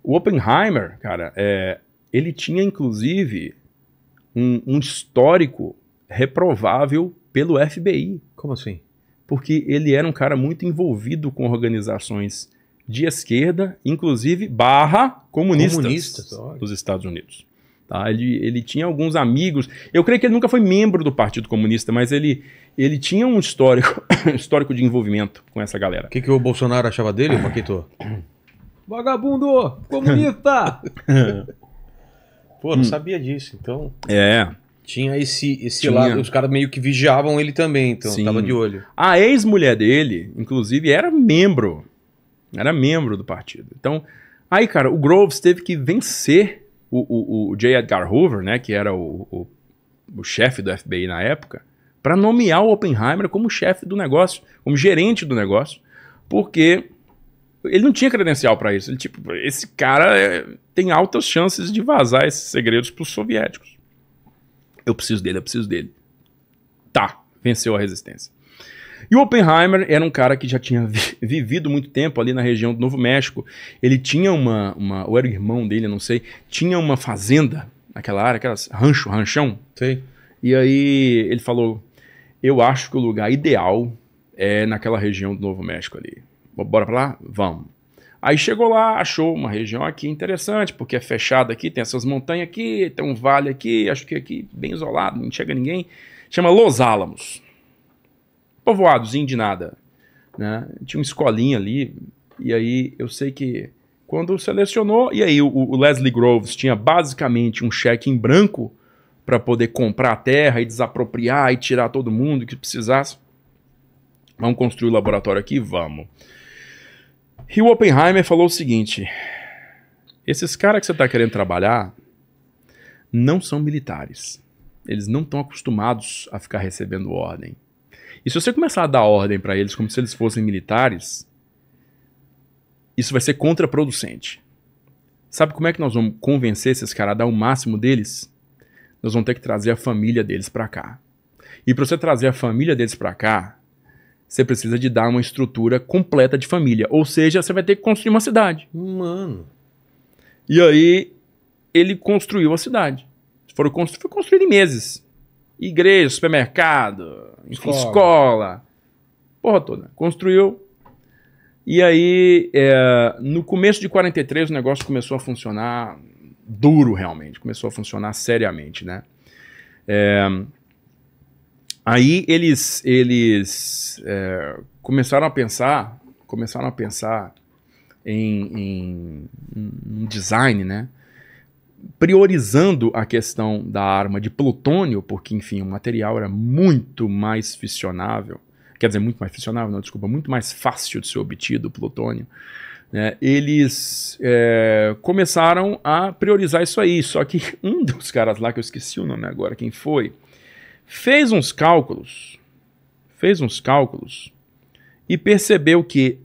o Oppenheimer, cara, é, ele tinha inclusive um, um histórico reprovável pelo FBI. Como assim? porque ele era um cara muito envolvido com organizações de esquerda, inclusive barra comunistas, comunistas dos Estados Unidos. Tá? Ele, ele tinha alguns amigos. Eu creio que ele nunca foi membro do Partido Comunista, mas ele, ele tinha um histórico, *coughs* histórico de envolvimento com essa galera. O que, que o Bolsonaro achava dele, *coughs* Paquito? Vagabundo! Comunista! *laughs* Hum. Pô, não sabia disso, então. É. Tinha esse, esse Tinha. lado, os caras meio que vigiavam ele também, então Sim. tava de olho. A ex-mulher dele, inclusive, era membro. Era membro do partido. Então, aí, cara, o Groves teve que vencer o, o, o J. Edgar Hoover, né, que era o, o, o chefe do FBI na época, para nomear o Oppenheimer como chefe do negócio, como gerente do negócio, porque ele não tinha credencial para isso. Ele, tipo, esse cara é, tem altas chances de vazar esses segredos para os soviéticos. Eu preciso dele, eu preciso dele. Tá, venceu a resistência. E o Oppenheimer era um cara que já tinha vi vivido muito tempo ali na região do Novo México. Ele tinha uma, uma ou era o irmão dele, não sei, tinha uma fazenda naquela área, aquelas rancho, ranchão. Sim. E aí ele falou: Eu acho que o lugar ideal é naquela região do Novo México ali. Bora pra lá? Vamos. Aí chegou lá, achou uma região aqui interessante, porque é fechada aqui, tem essas montanhas aqui, tem um vale aqui, acho que aqui bem isolado, não chega ninguém. Chama Los Álamos. Povoadozinho de nada. Né? Tinha uma escolinha ali, e aí eu sei que quando selecionou, e aí o, o Leslie Groves tinha basicamente um cheque em branco para poder comprar a terra e desapropriar e tirar todo mundo que precisasse. Vamos construir o laboratório aqui? Vamos. E o Oppenheimer falou o seguinte: esses caras que você está querendo trabalhar não são militares. Eles não estão acostumados a ficar recebendo ordem. E se você começar a dar ordem para eles como se eles fossem militares, isso vai ser contraproducente. Sabe como é que nós vamos convencer esses caras a dar o máximo deles? Nós vamos ter que trazer a família deles para cá. E para você trazer a família deles para cá, você precisa de dar uma estrutura completa de família. Ou seja, você vai ter que construir uma cidade. Mano. E aí, ele construiu a cidade. Foram constru... Foi construído em meses. Igreja, supermercado, escola. escola. Porra toda. Construiu. E aí, é... no começo de 43, o negócio começou a funcionar duro, realmente. Começou a funcionar seriamente, né? É... Aí eles, eles é, começaram a pensar, começaram a pensar em, em, em design, né? priorizando a questão da arma de plutônio, porque, enfim, o material era muito mais fissionável, quer dizer, muito mais fissionável, não, desculpa, muito mais fácil de ser obtido o plutônio, né? eles é, começaram a priorizar isso aí, só que um *laughs* dos caras lá, que eu esqueci o nome agora, quem foi, fez uns cálculos, fez uns cálculos e percebeu que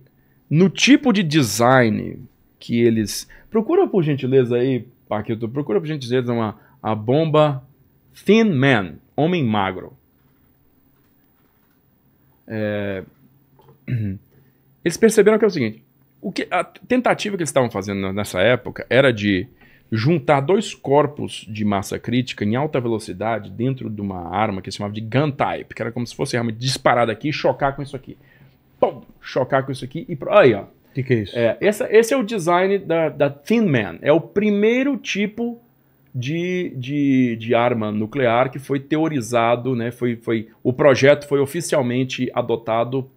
no tipo de design que eles. Procura por gentileza aí, Paquito, procura por gentileza uma, a bomba Thin Man, Homem Magro. É... *clears throat* Eles perceberam que é o seguinte: o que, a tentativa que eles estavam fazendo nessa época era de juntar dois corpos de massa crítica em alta velocidade dentro de uma arma que se chamava de gun type, que era como se fosse arma disparada aqui e chocar com isso aqui. Pum, chocar com isso aqui e. Aí, ó. O que, que, é isso? É, essa, esse é o design da, da Thin Man. É o primeiro tipo de, de, de arma nuclear que foi teorizado, né? Foi, foi, o projeto foi oficialmente adotado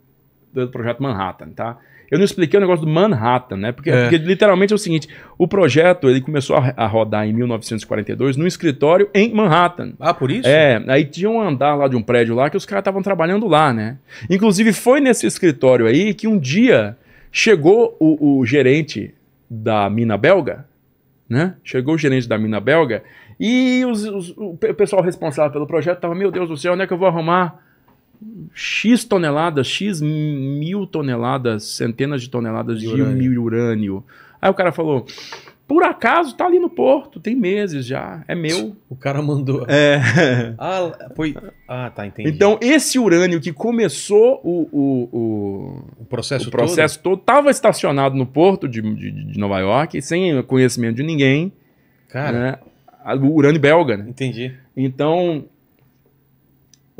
do projeto Manhattan, tá? Eu não expliquei o negócio do Manhattan, né? Porque, é. porque literalmente é o seguinte: o projeto ele começou a, a, rodar em 1942 num escritório em Manhattan. Ah, por isso? É, aí tinha um andar lá de um prédio lá que os caras estavam trabalhando lá, né? Inclusive foi nesse escritório aí que um dia chegou o, o gerente da mina belga, né? Chegou o gerente da mina belga e os, os, o pessoal responsável pelo projeto tava: Meu Deus do céu, onde é que eu vou arrumar? X toneladas, X mil toneladas, centenas de toneladas de, de urânio. urânio. Aí o cara falou: por acaso tá ali no porto, tem meses já, é meu. O cara mandou. É. *laughs* ah, foi... ah, tá, entendi. Então, esse urânio que começou o, o, o, o processo, o processo todo? todo tava estacionado no porto de, de, de Nova York, sem conhecimento de ninguém. Cara. Né? O urânio belga, né? Entendi. Então,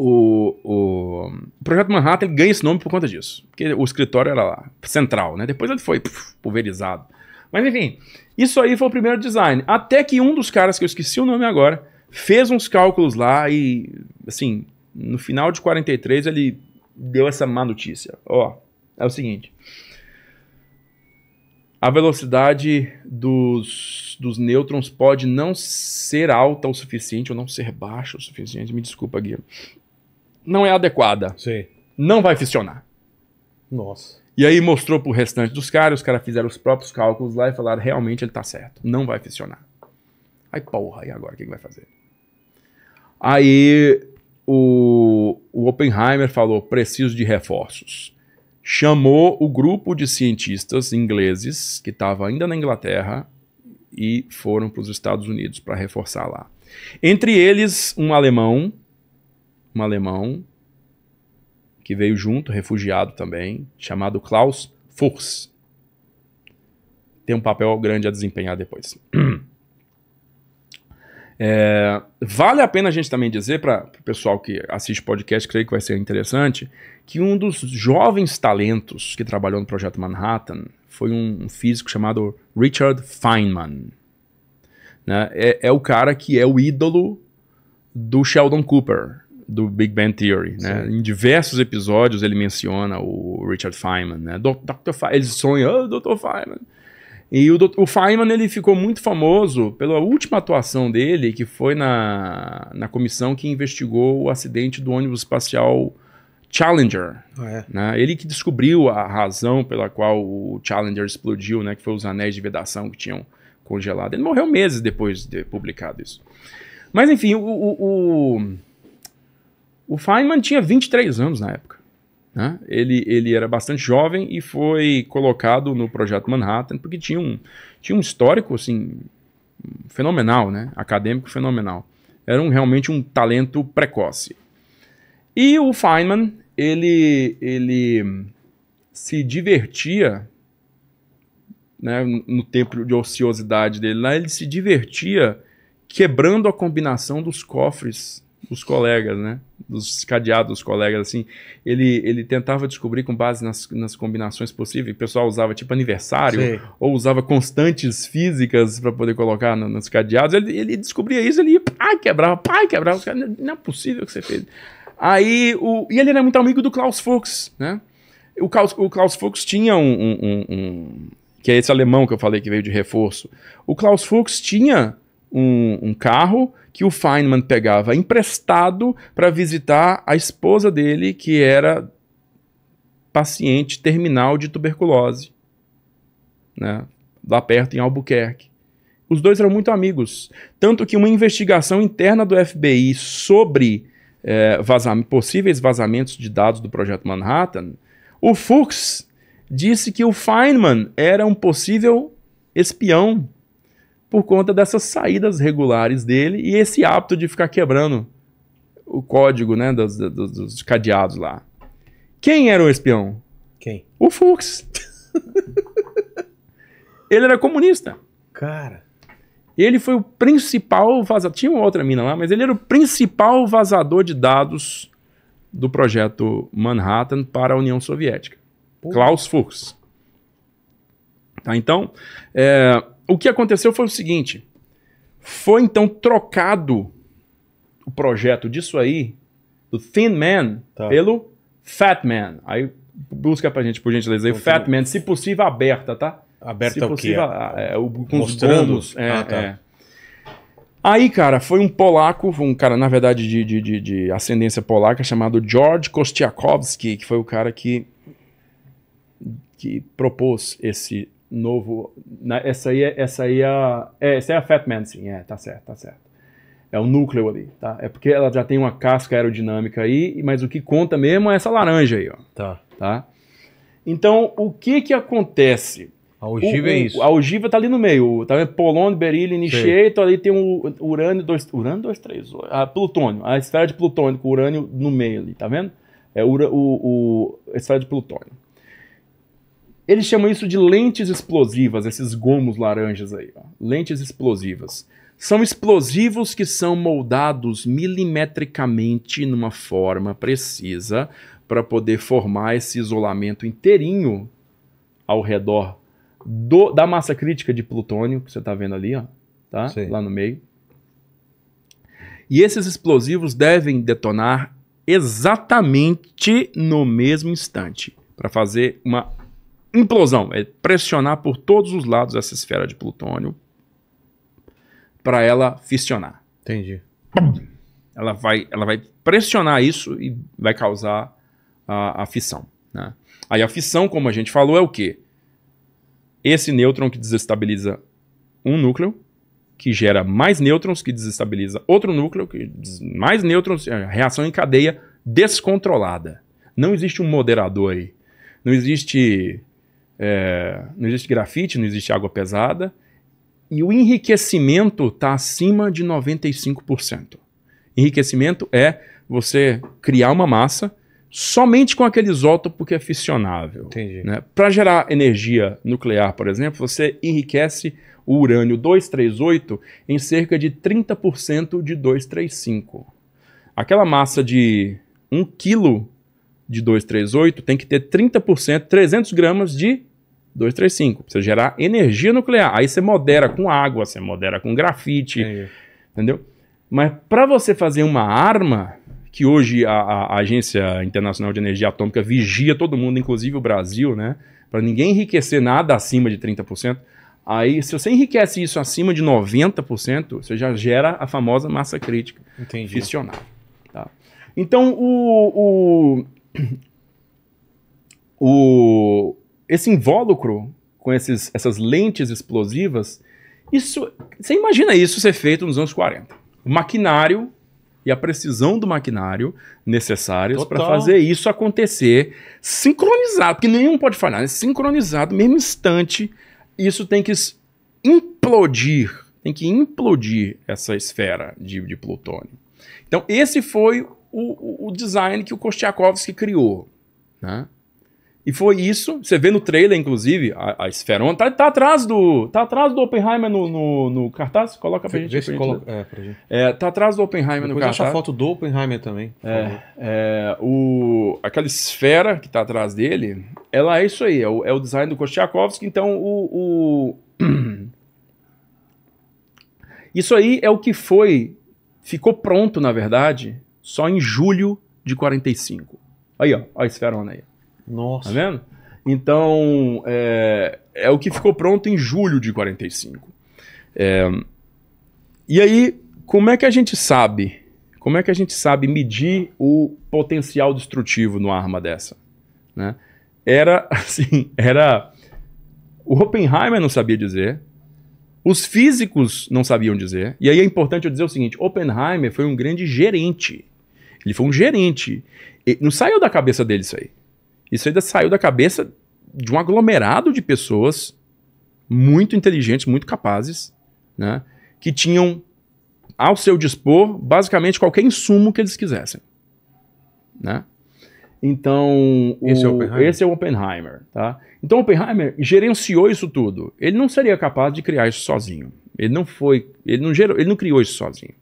o, o, o Projeto Manhattan ele ganha esse nome por conta disso. Porque o escritório era lá, central, né? Depois ele foi pulverizado. Mas enfim, isso aí foi o primeiro design. Até que um dos caras, que eu esqueci o nome agora, fez uns cálculos lá e, assim, no final de 43 ele deu essa má notícia. Ó, é o seguinte. A velocidade dos, dos nêutrons pode não ser alta o suficiente ou não ser baixa o suficiente. Me desculpa, Guilherme não é adequada. Sim. Não vai funcionar. Nossa. E aí mostrou pro restante dos caras, os caras fizeram os próprios cálculos lá e falaram, realmente ele tá certo, não vai funcionar. Aí, porra, e agora, o que, que vai fazer? Aí o, o Oppenheimer falou, preciso de reforços. Chamou o grupo de cientistas ingleses, que estava ainda na Inglaterra, e foram para os Estados Unidos para reforçar lá. Entre eles, um alemão um alemão que veio junto, refugiado também, chamado Klaus Fuchs. Tem um papel grande a desempenhar depois. *clears throat* É, vale a pena a gente também dizer para o pessoal que assiste podcast, creio que vai ser interessante, que um dos jovens talentos que trabalhou no Projeto Manhattan foi um, um físico chamado Richard Feynman. Né? É, é, o cara que é o ídolo do Sheldon Cooper do Big Bang Theory. Né? Em diversos episódios ele menciona o Richard Feynman. Né? Dr. Feynman ele sonha, oh, ah, Dr. Feynman. E o, o Feynman ele ficou muito famoso pela última atuação dele, que foi na, na comissão que investigou o acidente do ônibus espacial Challenger. Ah, é. Né? Ele que descobriu a razão pela qual o Challenger explodiu, né? que foi os anéis de vedação que tinham congelado. Ele morreu meses depois de ter publicado isso. Mas enfim, o, o o Feynman tinha 23 anos na época. Né? Ele, ele era bastante jovem e foi colocado no projeto Manhattan porque tinha um, tinha um histórico assim, fenomenal, né? acadêmico fenomenal. Era um, realmente um talento precoce. E o Feynman, ele, ele se divertia né, no tempo de ociosidade dele lá, ele se divertia quebrando a combinação dos cofres os colegas, né? Dos cadeados os colegas, assim. Ele, ele tentava descobrir com base nas, nas combinações possíveis. O pessoal usava tipo aniversário, Sim. ou usava constantes físicas para poder colocar no, nos cadeados. Ele, ele descobria isso, ele ia, pai, quebrava, pai, quebrava. Não, não é possível que você fez. Aí, o, e ele era muito amigo do Klaus Fuchs, né? O Klaus, o Klaus Fuchs tinha um, um, um, um que é esse alemão que eu falei que veio de reforço. O Klaus Fuchs tinha um, um carro que o Feynman pegava emprestado para visitar a esposa dele, que era paciente terminal de tuberculose, né? lá perto em Albuquerque. Os dois eram muito amigos. Tanto que uma investigação interna do FBI sobre é, vazam possíveis vazamentos de dados do Projeto Manhattan, o Fuchs disse que o Feynman era um possível espião por conta dessas saídas regulares dele e esse hábito de ficar quebrando o código né, dos, dos, dos cadeados lá. Quem era o espião? Quem? O Fux. *laughs* ele era comunista. Cara. Ele foi o principal vazador. Tinha uma outra mina lá, mas ele era o principal vazador de dados do projeto Manhattan para a União Soviética. Pô. Klaus Fuchs. Tá, então, é, o que aconteceu foi o seguinte: foi então trocado o projeto disso aí, do Thin Man, tá. pelo Fat Man. Aí busca pra gente, por gentileza, aí, Fat Man, se possível, aberta, tá? Aberta se possível, o quê? Ah, é, com Mostrando? os gomos. É, ah, tá. é. Aí, cara, foi um polaco, um cara, na verdade, de, de, de, de ascendência polaca, chamado George Kostiakowski, que foi o cara que, que propôs esse novo. Na, essa aí, é, essa aí é a, é, essa é a Fat Man, sim, é, tá certo, tá certo. É o núcleo ali, tá? É porque ela já tem uma casca aerodinâmica aí, mas o que conta mesmo é essa laranja aí, ó. Tá. Tá? Então, o que que acontece? A ogiva o, é isso. A ogiva tá ali no meio, tá vendo? Polônio, berílio, nicheito, ali tem um urânio, dois, urânio três a ah, plutônio, a esfera de plutônio com urânio no meio ali, tá vendo? É o, o, o esfera de plutônio. Eles chamam isso de lentes explosivas, esses gomos laranjas aí. Ó. Lentes explosivas. São explosivos que são moldados milimetricamente numa forma precisa para poder formar esse isolamento inteirinho ao redor do, da massa crítica de plutônio, que você está vendo ali, ó, tá? lá no meio. E esses explosivos devem detonar exatamente no mesmo instante para fazer uma implosão, é pressionar por todos os lados essa esfera de plutônio para ela fissionar. Entendi. Ela vai, ela vai pressionar isso e vai causar a, a fissão. Né? Aí a fissão, como a gente falou, é o quê? Esse nêutron que desestabiliza um núcleo, que gera mais nêutrons, que desestabiliza outro núcleo, que mais nêutrons, é, reação em cadeia descontrolada. Não existe um moderador aí. Não existe é, não existe grafite, não existe água pesada. E o enriquecimento está acima de 95%. Enriquecimento é você criar uma massa somente com aquele isótopo que é fissionável. Né? Para gerar energia nuclear, por exemplo, você enriquece o urânio 238 em cerca de 30% de 235. Aquela massa de 1 kg de 238 tem que ter 30%, 300 gramas de 235. Precisa gerar energia nuclear. Aí você modera com água, você modera com grafite, é. entendeu? Mas para você fazer uma arma, que hoje a, a, Agência Internacional de Energia Atômica vigia todo mundo, inclusive o Brasil, né? Para ninguém enriquecer nada acima de 30%. Aí, se você enriquece isso acima de 90%, você já gera a famosa massa crítica Entendi. Tá? Então, o, o, *clears throat* o esse invólucro com esses, essas lentes explosivas, isso, você imagina isso ser feito nos anos 40. O maquinário e a precisão do maquinário necessários para fazer isso acontecer sincronizado, porque nenhum pode falhar, né? sincronizado, mesmo instante, isso tem que implodir, tem que implodir essa esfera de, de plutônio. Então, esse foi o, o, design que o Kostiakovsky criou, né? E foi isso. Você vê no trailer, inclusive, a, a Esferon tá, tá, atrás do. Tá atrás do Oppenheimer no, no, no cartaz? Coloca pra vê gente. Vê é, pra gente. É, tá atrás do Oppenheimer Depois no cartaz. Deixa a foto do Oppenheimer também. É, é, o, aquela esfera que tá atrás dele, ela é isso aí, é o, é o design do Kostiakovsky, então o. o... *clears throat* isso aí é o que foi. Ficou pronto, na verdade, só em julho de 45. Aí, ó, ó a esferona aí. Nossa. Tá vendo? Então, é, é o que ficou pronto em julho de 45. É, e aí, como é que a gente sabe? Como é que a gente sabe medir o potencial destrutivo numa arma dessa? Né? Era *laughs* assim, era o Oppenheimer não sabia dizer, os físicos não sabiam dizer. E aí é importante eu dizer o seguinte: Oppenheimer foi um grande gerente. Ele foi um gerente. Ele, não saiu da cabeça dele isso aí. Isso ainda saiu da cabeça de um aglomerado de pessoas muito inteligentes, muito capazes, né? que tinham ao seu dispor basicamente qualquer insumo que eles quisessem. Né? Então, esse, é o, é, esse é o Oppenheimer. Tá? Então, Oppenheimer gerenciou isso tudo. Ele não seria capaz de criar isso sozinho. Ele não foi, ele não gerou, ele não criou isso sozinho.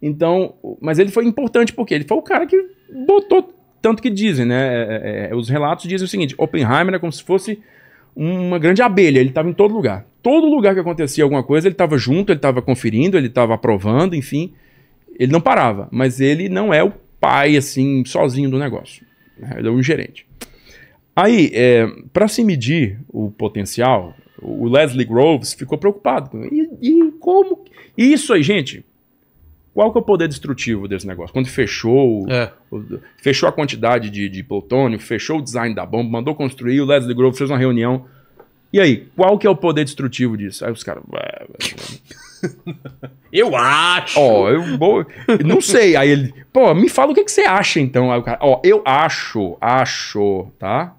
Então, mas ele foi importante porque ele foi o cara que botou tanto que dizem, né? É, é, é, os relatos dizem o seguinte: Oppenheimer é como se fosse uma grande abelha, ele estava em todo lugar. Todo lugar que acontecia alguma coisa, ele estava junto, ele estava conferindo, ele estava aprovando, enfim. Ele não parava, mas ele não é o pai, assim, sozinho do negócio. Né? Ele é um gerente. Aí, é, para se medir o potencial, o Leslie Groves ficou preocupado. E, e como. Isso aí, gente, qual que é o poder destrutivo desse negócio? Quando fechou, é. fechou a quantidade de, de, plutônio, fechou o design da bomba, mandou construir, o Leslie Grove fez uma reunião. E aí, qual que é o poder destrutivo disso? Aí os caras. *laughs* eu acho! Ó, eu vou, não sei. Aí ele, pô, me fala o que, que você acha então. Aí o cara, ó, eu acho, acho, tá?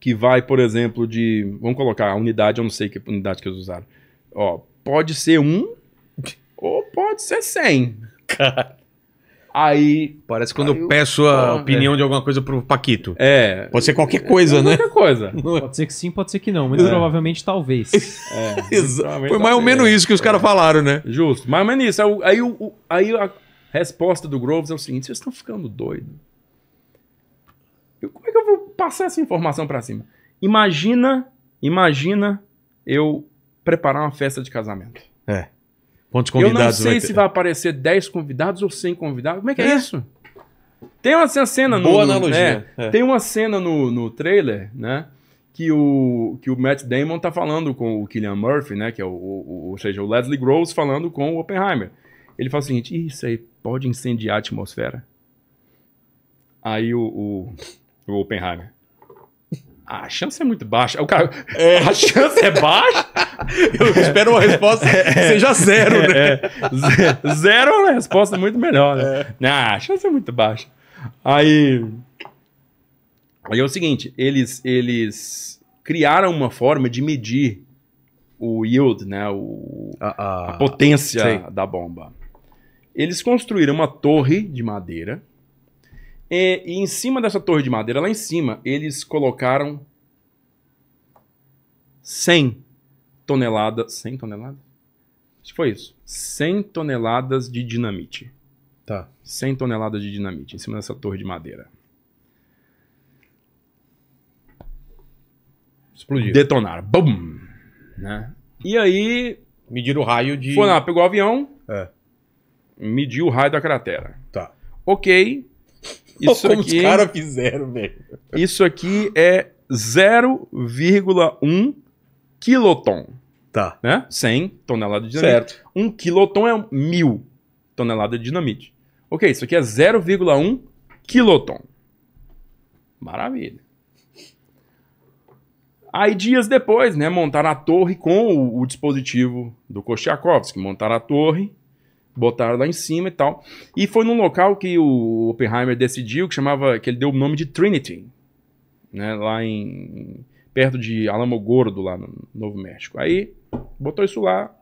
Que vai, por exemplo, de. Vamos colocar a unidade, eu não sei que unidade que eles usaram. Ó, pode ser um ou pode ser 100. Cara. Aí. Parece quando aí eu peço a opinião de alguma coisa pro Paquito. É. Pode ser qualquer coisa, é, né? Qualquer coisa. *laughs* Pode ser que sim, pode ser que não. Mas é. provavelmente talvez. *laughs* É. Foi mais ou menos isso que os é. caras falaram, né? Justo. Mais ou menos isso. Aí, aí, aí a resposta do Groves é o seguinte: vocês estão ficando doidos. Como é que eu vou passar essa informação para cima? Imagina, imagina eu preparar uma festa de casamento. É. Quantos convidados? Eu não sei vai se vai aparecer 10 convidados ou 100 convidados. Como é que é, é isso? Tem uma, cena no. Boa analogia. Né? É. Tem uma cena no, no trailer, né? que o, que o Matt Damon tá falando com o Killian Murphy, né? Que é o, o, ou seja, o Leslie Gross falando com o Oppenheimer. Ele fala o seguinte: isso aí pode incendiar a atmosfera. Aí o, o, o Oppenheimer. Ah, a chance é muito baixa. O cara, é. *laughs* A chance é baixa? Eu espero uma resposta *laughs* é. que seja zero, né? É. *laughs* Zero é uma resposta muito melhor, né? É. Ah, a chance é muito baixa. Aí. Aí é o seguinte: eles, eles criaram uma forma de medir o yield, né? O, a, a, a potência da bomba. Eles construíram uma torre de madeira e, e em cima dessa torre de madeira, lá em cima, eles colocaram 100 toneladas. 100 toneladas? Acho que foi isso. 100 toneladas de dinamite. Tá. 100 toneladas de dinamite em cima dessa torre de madeira. Explodiu. Detonaram. Bum! Né? E aí. Mediram o raio de. Foi lá, pegou o avião. É. Mediu o raio da cratera. Tá. Ok. Isso *laughs* Como aqui, os caras fizeram, velho. Isso aqui é 0,1 quiloton. Tá. Né? 100 toneladas de dinamite. Certo. 1 um quiloton é 1.000 toneladas de dinamite. Ok, isso aqui é 0,1 quiloton. Maravilha. Aí dias depois, né, montaram a torre com o, o dispositivo do Kochakovsky, montaram a torre botaram lá em cima e tal. E foi num local que o Oppenheimer decidiu, que chamava, que ele deu o nome de Trinity, né, lá em perto de Alamogordo, lá no Novo México. Aí botou isso lá.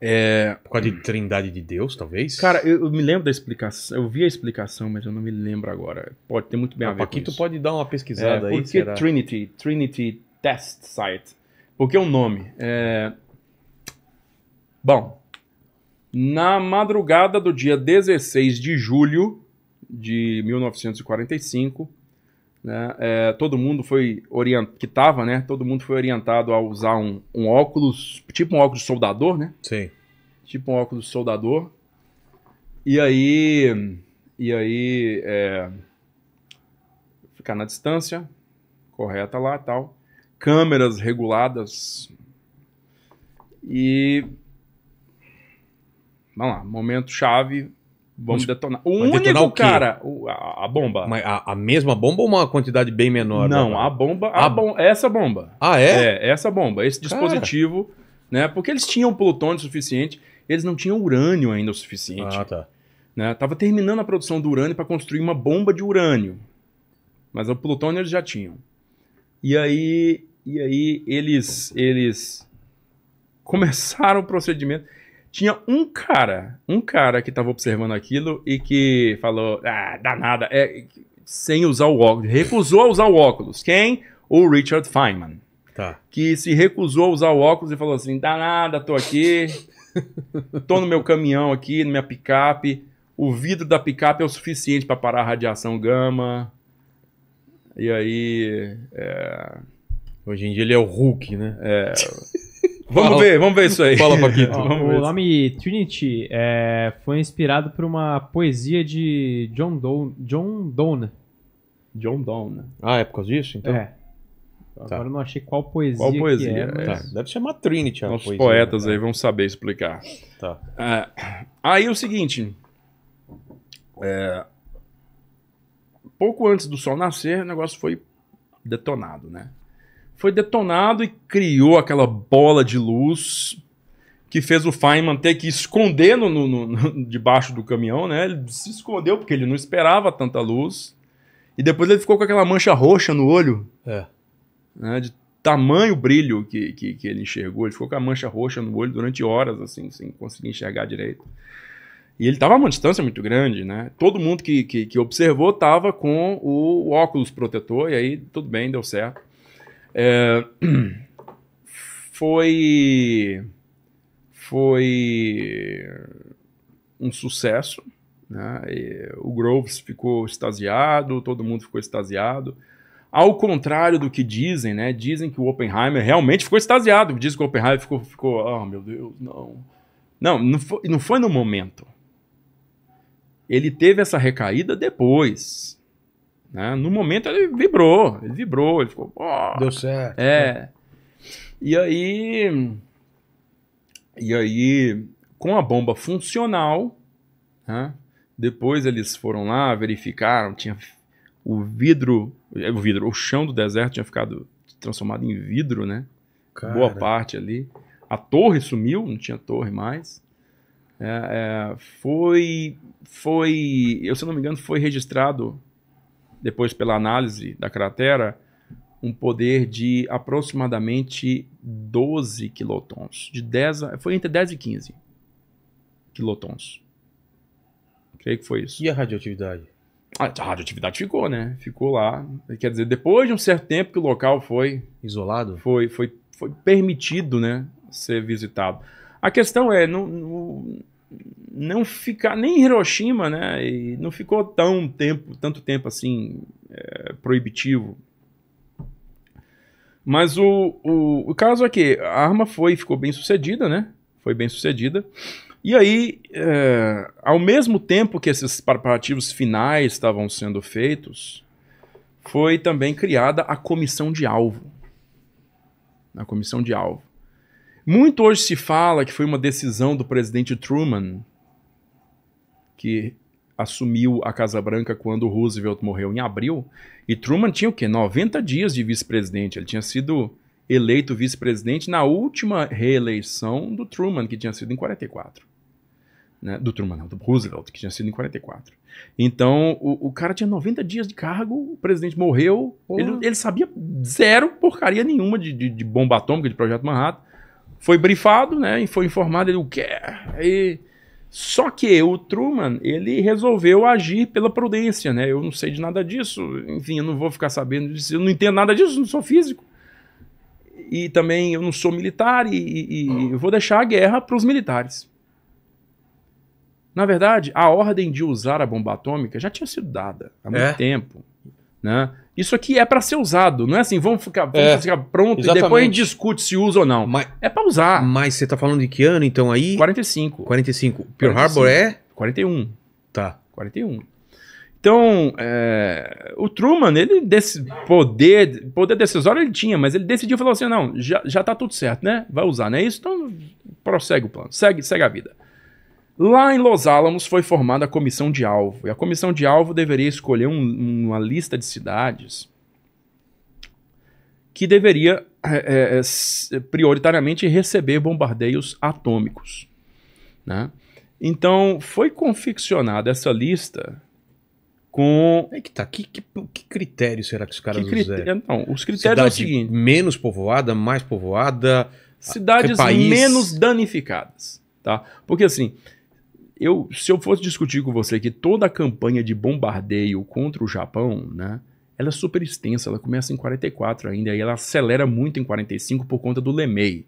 É... Por causa de Trindade de Deus, talvez? Cara, eu, eu, me lembro da explicação. Eu vi a explicação, mas eu não me lembro agora. Pode ter muito bem ah, a ver aqui com tu isso. pode dar uma pesquisada é, aí, porque será? Trinity, Trinity Test Site. Porque é um nome. É... Bom, na madrugada do dia 16 de julho de 1945, né, é, todo mundo foi orientado, que tava, né? Todo mundo foi orientado a usar um, um óculos, tipo um óculos soldador, né? Sim. Tipo um óculos soldador. E aí, e aí, é, ficar na distância correta lá e tal, câmeras reguladas e Vamos lá, momento chave. Vamos mas, detonar. O único, detonar o cara, o, a, a, bomba. Mas a, a, mesma bomba ou uma quantidade bem menor? Não, a bomba, a, a bom, essa bomba. Ah, é? É, essa bomba, esse cara. dispositivo, né? Porque eles tinham plutônio suficiente, eles não tinham urânio ainda o suficiente. Ah, tá. Né? Tava terminando a produção do urânio para construir uma bomba de urânio. Mas o plutônio eles já tinham. E aí, e aí eles, eles começaram o procedimento. Tinha um cara, um cara que tava observando aquilo e que falou: ah, danada, é, sem usar o óculos. Recusou a usar o óculos. Quem? O Richard Feynman. Tá. Que se recusou a usar o óculos e falou assim: danada, tô aqui, tô no meu caminhão aqui, na minha picape. O vidro da picape é o suficiente para parar a radiação gama. E aí. É... Hoje em dia ele é o Hulk, né? É. *laughs* Vamos ver, vamos ver isso aí. Fala, *laughs* Paquito. Ó, o ver. nome Trinity é, foi inspirado por uma poesia de John Donne. John Donne. John Donne. Ah, é por causa disso, então? É. Tá. Agora não achei qual poesia. Qual poesia? É, é, mas... tá. Deve chamar Trinity. Os né, poetas né? aí vão saber explicar. Tá. É, aí é o seguinte. É, pouco antes do sol nascer, o negócio foi detonado, né? foi detonado e criou aquela bola de luz que fez o Feynman ter que esconder no, no, no, debaixo do caminhão, né? Ele se escondeu porque ele não esperava tanta luz. E depois ele ficou com aquela mancha roxa no olho. É. Né? De tamanho brilho que, que, que, ele enxergou. Ele ficou com a mancha roxa no olho durante horas, assim, sem conseguir enxergar direito. E ele estava a uma distância muito grande, né? Todo mundo que, que, que observou estava com o óculos protetor, e aí tudo bem, deu certo. É, *clears throat* foi foi um sucesso. Né? O Groves ficou extasiado, todo mundo ficou extasiado. Ao contrário do que dizem, né? Dizem que o Oppenheimer realmente ficou extasiado. Dizem que o Oppenheimer ficou, ficou oh meu Deus, não. Não, não foi, não foi no momento. Ele teve essa recaída depois. Né? No momento ele vibrou, ele vibrou, ele ficou. Oh, Deu certo. É. Né? E aí. E aí, com a bomba funcional, né? depois eles foram lá, verificaram, tinha o vidro, é, o vidro, o chão do deserto tinha ficado transformado em vidro, né? Cara. Boa parte ali. A torre sumiu, não tinha torre mais. É, é, foi, foi, eu se não me engano, foi registrado depois pela análise da cratera, um poder de aproximadamente 12 quilotons. De 10 a, foi entre 10 e 15 quilotons. Creio que foi isso. E a radioatividade? A, radioatividade ficou, né? Ficou lá. Quer dizer, depois de um certo tempo que o local foi... Isolado? Foi, foi, foi permitido, né? Ser visitado. A questão é, No, não não ficar nem Hiroshima, né? E não ficou tão tempo, tanto tempo assim é, proibitivo. Mas o, o, o, caso é que a arma foi ficou bem sucedida, né? Foi bem sucedida. E aí, é, ao mesmo tempo que esses preparativos finais estavam sendo feitos, foi também criada a comissão de alvo. A comissão de alvo. Muito hoje se fala que foi uma decisão do presidente Truman que assumiu a Casa Branca quando Roosevelt morreu em abril. E Truman tinha o quê? 90 dias de vice-presidente. Ele tinha sido eleito vice-presidente na última reeleição do Truman, que tinha sido em 44. Né? Do Truman, não, do Roosevelt, que tinha sido em 44. Então, o, o cara tinha 90 dias de cargo, o presidente morreu, ele, ele, sabia zero porcaria nenhuma de, de, de bomba atômica, de Projeto Manhattan foi brifado, né? E foi informado ele o que E Só que o Truman, ele resolveu agir pela prudência, né? Eu não sei de nada disso, enfim, eu não vou ficar sabendo disso, eu não entendo nada disso, não sou físico. E também eu não sou militar e, e hum. eu vou deixar a guerra para os militares. Na verdade, a ordem de usar a bomba atômica já tinha sido dada há muito é. tempo, né? Isso aqui é para ser usado, não é assim, vamos ficar, vamos é, ficar pronto exatamente. e depois a gente discute se usa ou não. Mas, é para usar. Mas você tá falando de que ano então aí? 45. 45. Pearl 45. Harbor é? 41. Tá. 41. Então, é, o Truman, ele desse poder, poder decisório ele tinha, mas ele decidiu falou assim: não, já, já tá tudo certo, né? Vai usar, não é isso? Então prossegue o plano, segue, segue a vida. Lá em Los Alamos foi formada a comissão de alvo, e a comissão de alvo deveria escolher um, uma lista de cidades que deveria é, é, prioritariamente receber bombardeios atômicos. Né? Então, foi confeccionada essa lista com. É que tá. Que, que, que critério será que os caras que critério, é, Não, os critérios são é o seguinte: menos povoada, mais povoada. Cidades país... menos danificadas. Tá? Porque assim, eu, se eu fosse discutir com você que toda a campanha de bombardeio contra o Japão, né, ela é super extensa, ela começa em 44 ainda, e ela acelera muito em 45 por conta do LeMay,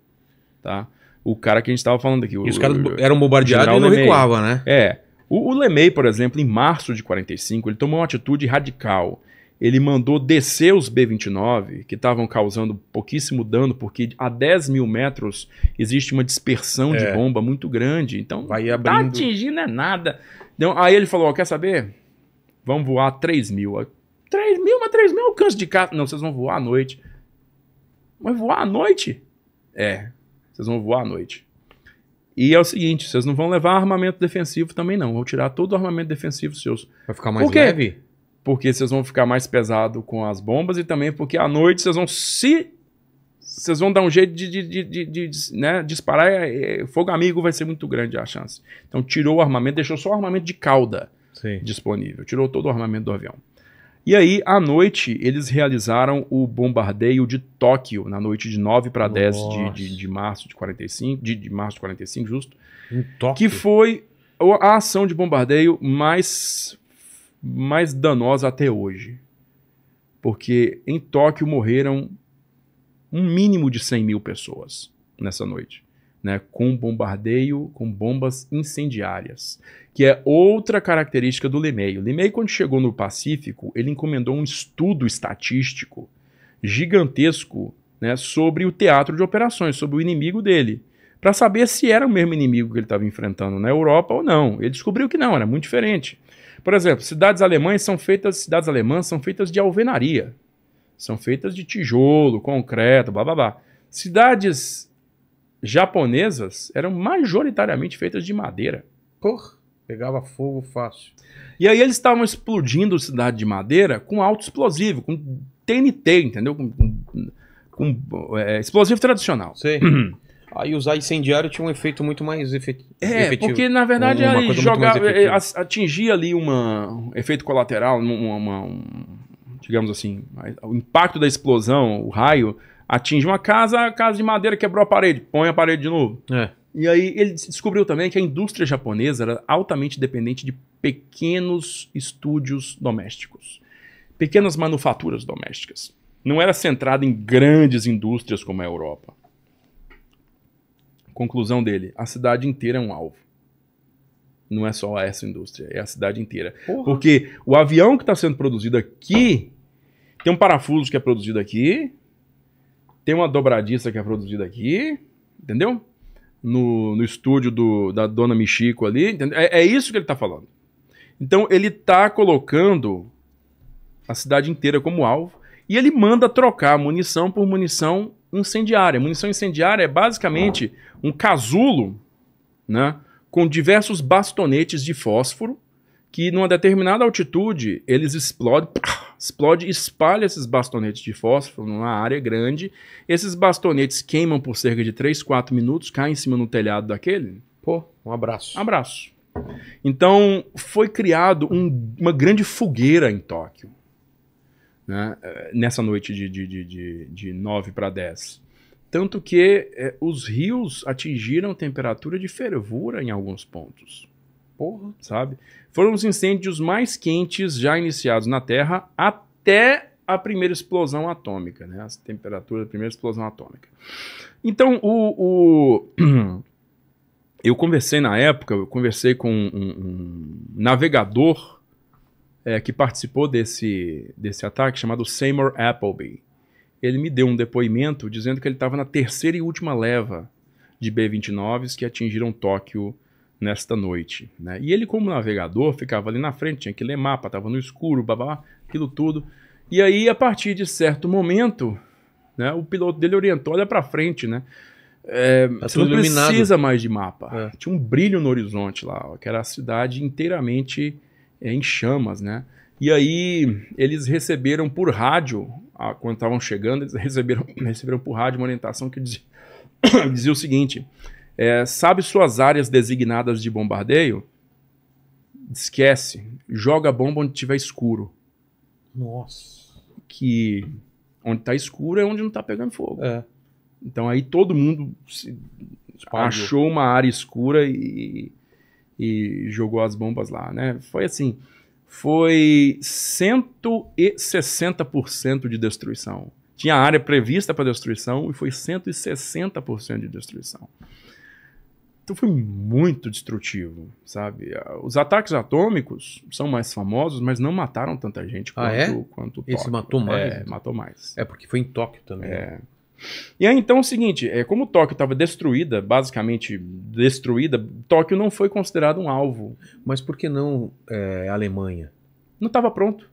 tá? O cara que a gente estava falando aqui. os caras eram bombardeados e não recuava, né? É. O, o LeMay, por exemplo, em março de 45, ele tomou uma atitude radical ele mandou descer os B-29, que estavam causando pouquíssimo dano, porque a 10 mil metros existe uma dispersão é. de bomba muito grande. Então, Vai tá abrindo... tá atingindo é nada. Então, aí ele falou, quer saber? Vamos voar 3 mil. 3 mil, mas 3 mil alcance é de carro. Não, vocês vão voar à noite. Mas voar à noite? É, vocês vão voar à noite. E é o seguinte, vocês não vão levar armamento defensivo também não. Vão tirar todo o armamento defensivo seus. Vai ficar mais Por quê? leve? porque vocês vão ficar mais pesado com as bombas e também porque à noite vocês vão se. Vocês vão dar um jeito de, de, de, de, de né, disparar. É, fogo amigo vai ser muito grande a chance. Então tirou o armamento, deixou só o armamento de cauda Sim. disponível. Tirou todo o armamento do avião. E aí, à noite, eles realizaram o bombardeio de Tóquio, na noite de 9 para 10 de, de, de, março de 45, de, de março de 45, justo. Em Tóquio? Que foi a ação de bombardeio mais mais danosa até hoje. Porque em Tóquio morreram um mínimo de 100 mil pessoas nessa noite, né? com bombardeio, com bombas incendiárias, que é outra característica do O Limei, quando chegou no Pacífico, ele encomendou um estudo estatístico gigantesco né, sobre o teatro de operações, sobre o inimigo dele, para saber se era o mesmo inimigo que ele estava enfrentando na Europa ou não. Ele descobriu que não, era muito diferente. Por exemplo, cidades alemãs são feitas, cidades alemãs são feitas de alvenaria. São feitas de tijolo, concreto, blá blá blá. Cidades japonesas eram majoritariamente feitas de madeira. por pegava fogo fácil. E aí eles estavam explodindo cidade de madeira com alto explosivo, com TNT, entendeu? Com, com, com é, explosivo tradicional. Sim. *clears throat* Aí usar incendiário tinha um efeito muito mais efet... é, efetivo. É, porque na verdade uma, é, é, atingia ali uma, um efeito colateral, uma, uma um, digamos assim, o impacto da explosão, o raio, atinge uma casa, a casa de madeira quebrou a parede, põe a parede de novo. É. E aí ele descobriu também que a indústria japonesa era altamente dependente de pequenos estúdios domésticos, pequenas manufaturas domésticas. Não era centrada em grandes indústrias como a Europa. Conclusão dele: a cidade inteira é um alvo. Não é só essa indústria, é a cidade inteira. Porra. Porque o avião que está sendo produzido aqui tem um parafuso que é produzido aqui, tem uma dobradiça que é produzida aqui, entendeu? No, no estúdio do, da dona Michico ali. É, é isso que ele está falando. Então ele está colocando a cidade inteira como alvo e ele manda trocar munição por munição incendiária. Munição incendiária é basicamente um casulo né, com diversos bastonetes de fósforo que numa determinada altitude eles explodem, *laughs* explode e espalha esses bastonetes de fósforo numa área grande. Esses bastonetes queimam por cerca de 3, 4 minutos, caem em cima no telhado daquele. Pô, um abraço. Abraço. Então, foi criado um, uma grande fogueira em Tóquio né, eh, nessa noite de, de, de, de, de 9 para 10. Tanto que eh, os rios atingiram temperatura de fervura em alguns pontos. Porra, sabe? Foram os incêndios mais quentes já iniciados na Terra até a primeira explosão atômica, né? As temperaturas da primeira explosão atômica. Então, o, o... *clears throat* eu conversei na época, eu conversei com um, um navegador é, que participou desse, desse ataque, chamado Seymour Appleby. Ele me deu um depoimento dizendo que ele estava na terceira e última leva de B-29s que atingiram Tóquio nesta noite. Né? E ele, como navegador, ficava ali na frente, tinha que ler mapa, estava no escuro, babá, aquilo tudo. E aí, a partir de certo momento, né, o piloto dele orientou, olha para frente, né? É, tá você não iluminado. precisa mais de mapa. É. Tinha um brilho no horizonte lá, ó, que era a cidade inteiramente é, em chamas, né? E aí eles receberam por rádio, quando estavam chegando, eles receberam, *coughs* receberam por rádio uma orientação que dizia, *coughs* dizia o seguinte: é, sabe suas áreas designadas de bombardeio? Esquece, joga a bomba onde tiver escuro. Nossa. Que onde está escuro é onde não está pegando fogo. É. Então aí todo mundo se, achou uma área escura e e jogou as bombas lá, né? Foi assim, foi 160% de destruição. Tinha área prevista para destruição e foi 160% de destruição. Então foi muito destrutivo, sabe? Os ataques atômicos são mais famosos, mas não mataram tanta gente ah, quanto, é? quanto Tóquio. Esse matou mais? É, matou mais. É, porque foi em Tóquio também. É. E aí, então, é o seguinte, é, como Tóquio estava destruída, basicamente destruída, Tóquio não foi considerado um alvo. Mas por que não é, Alemanha? Não estava pronto.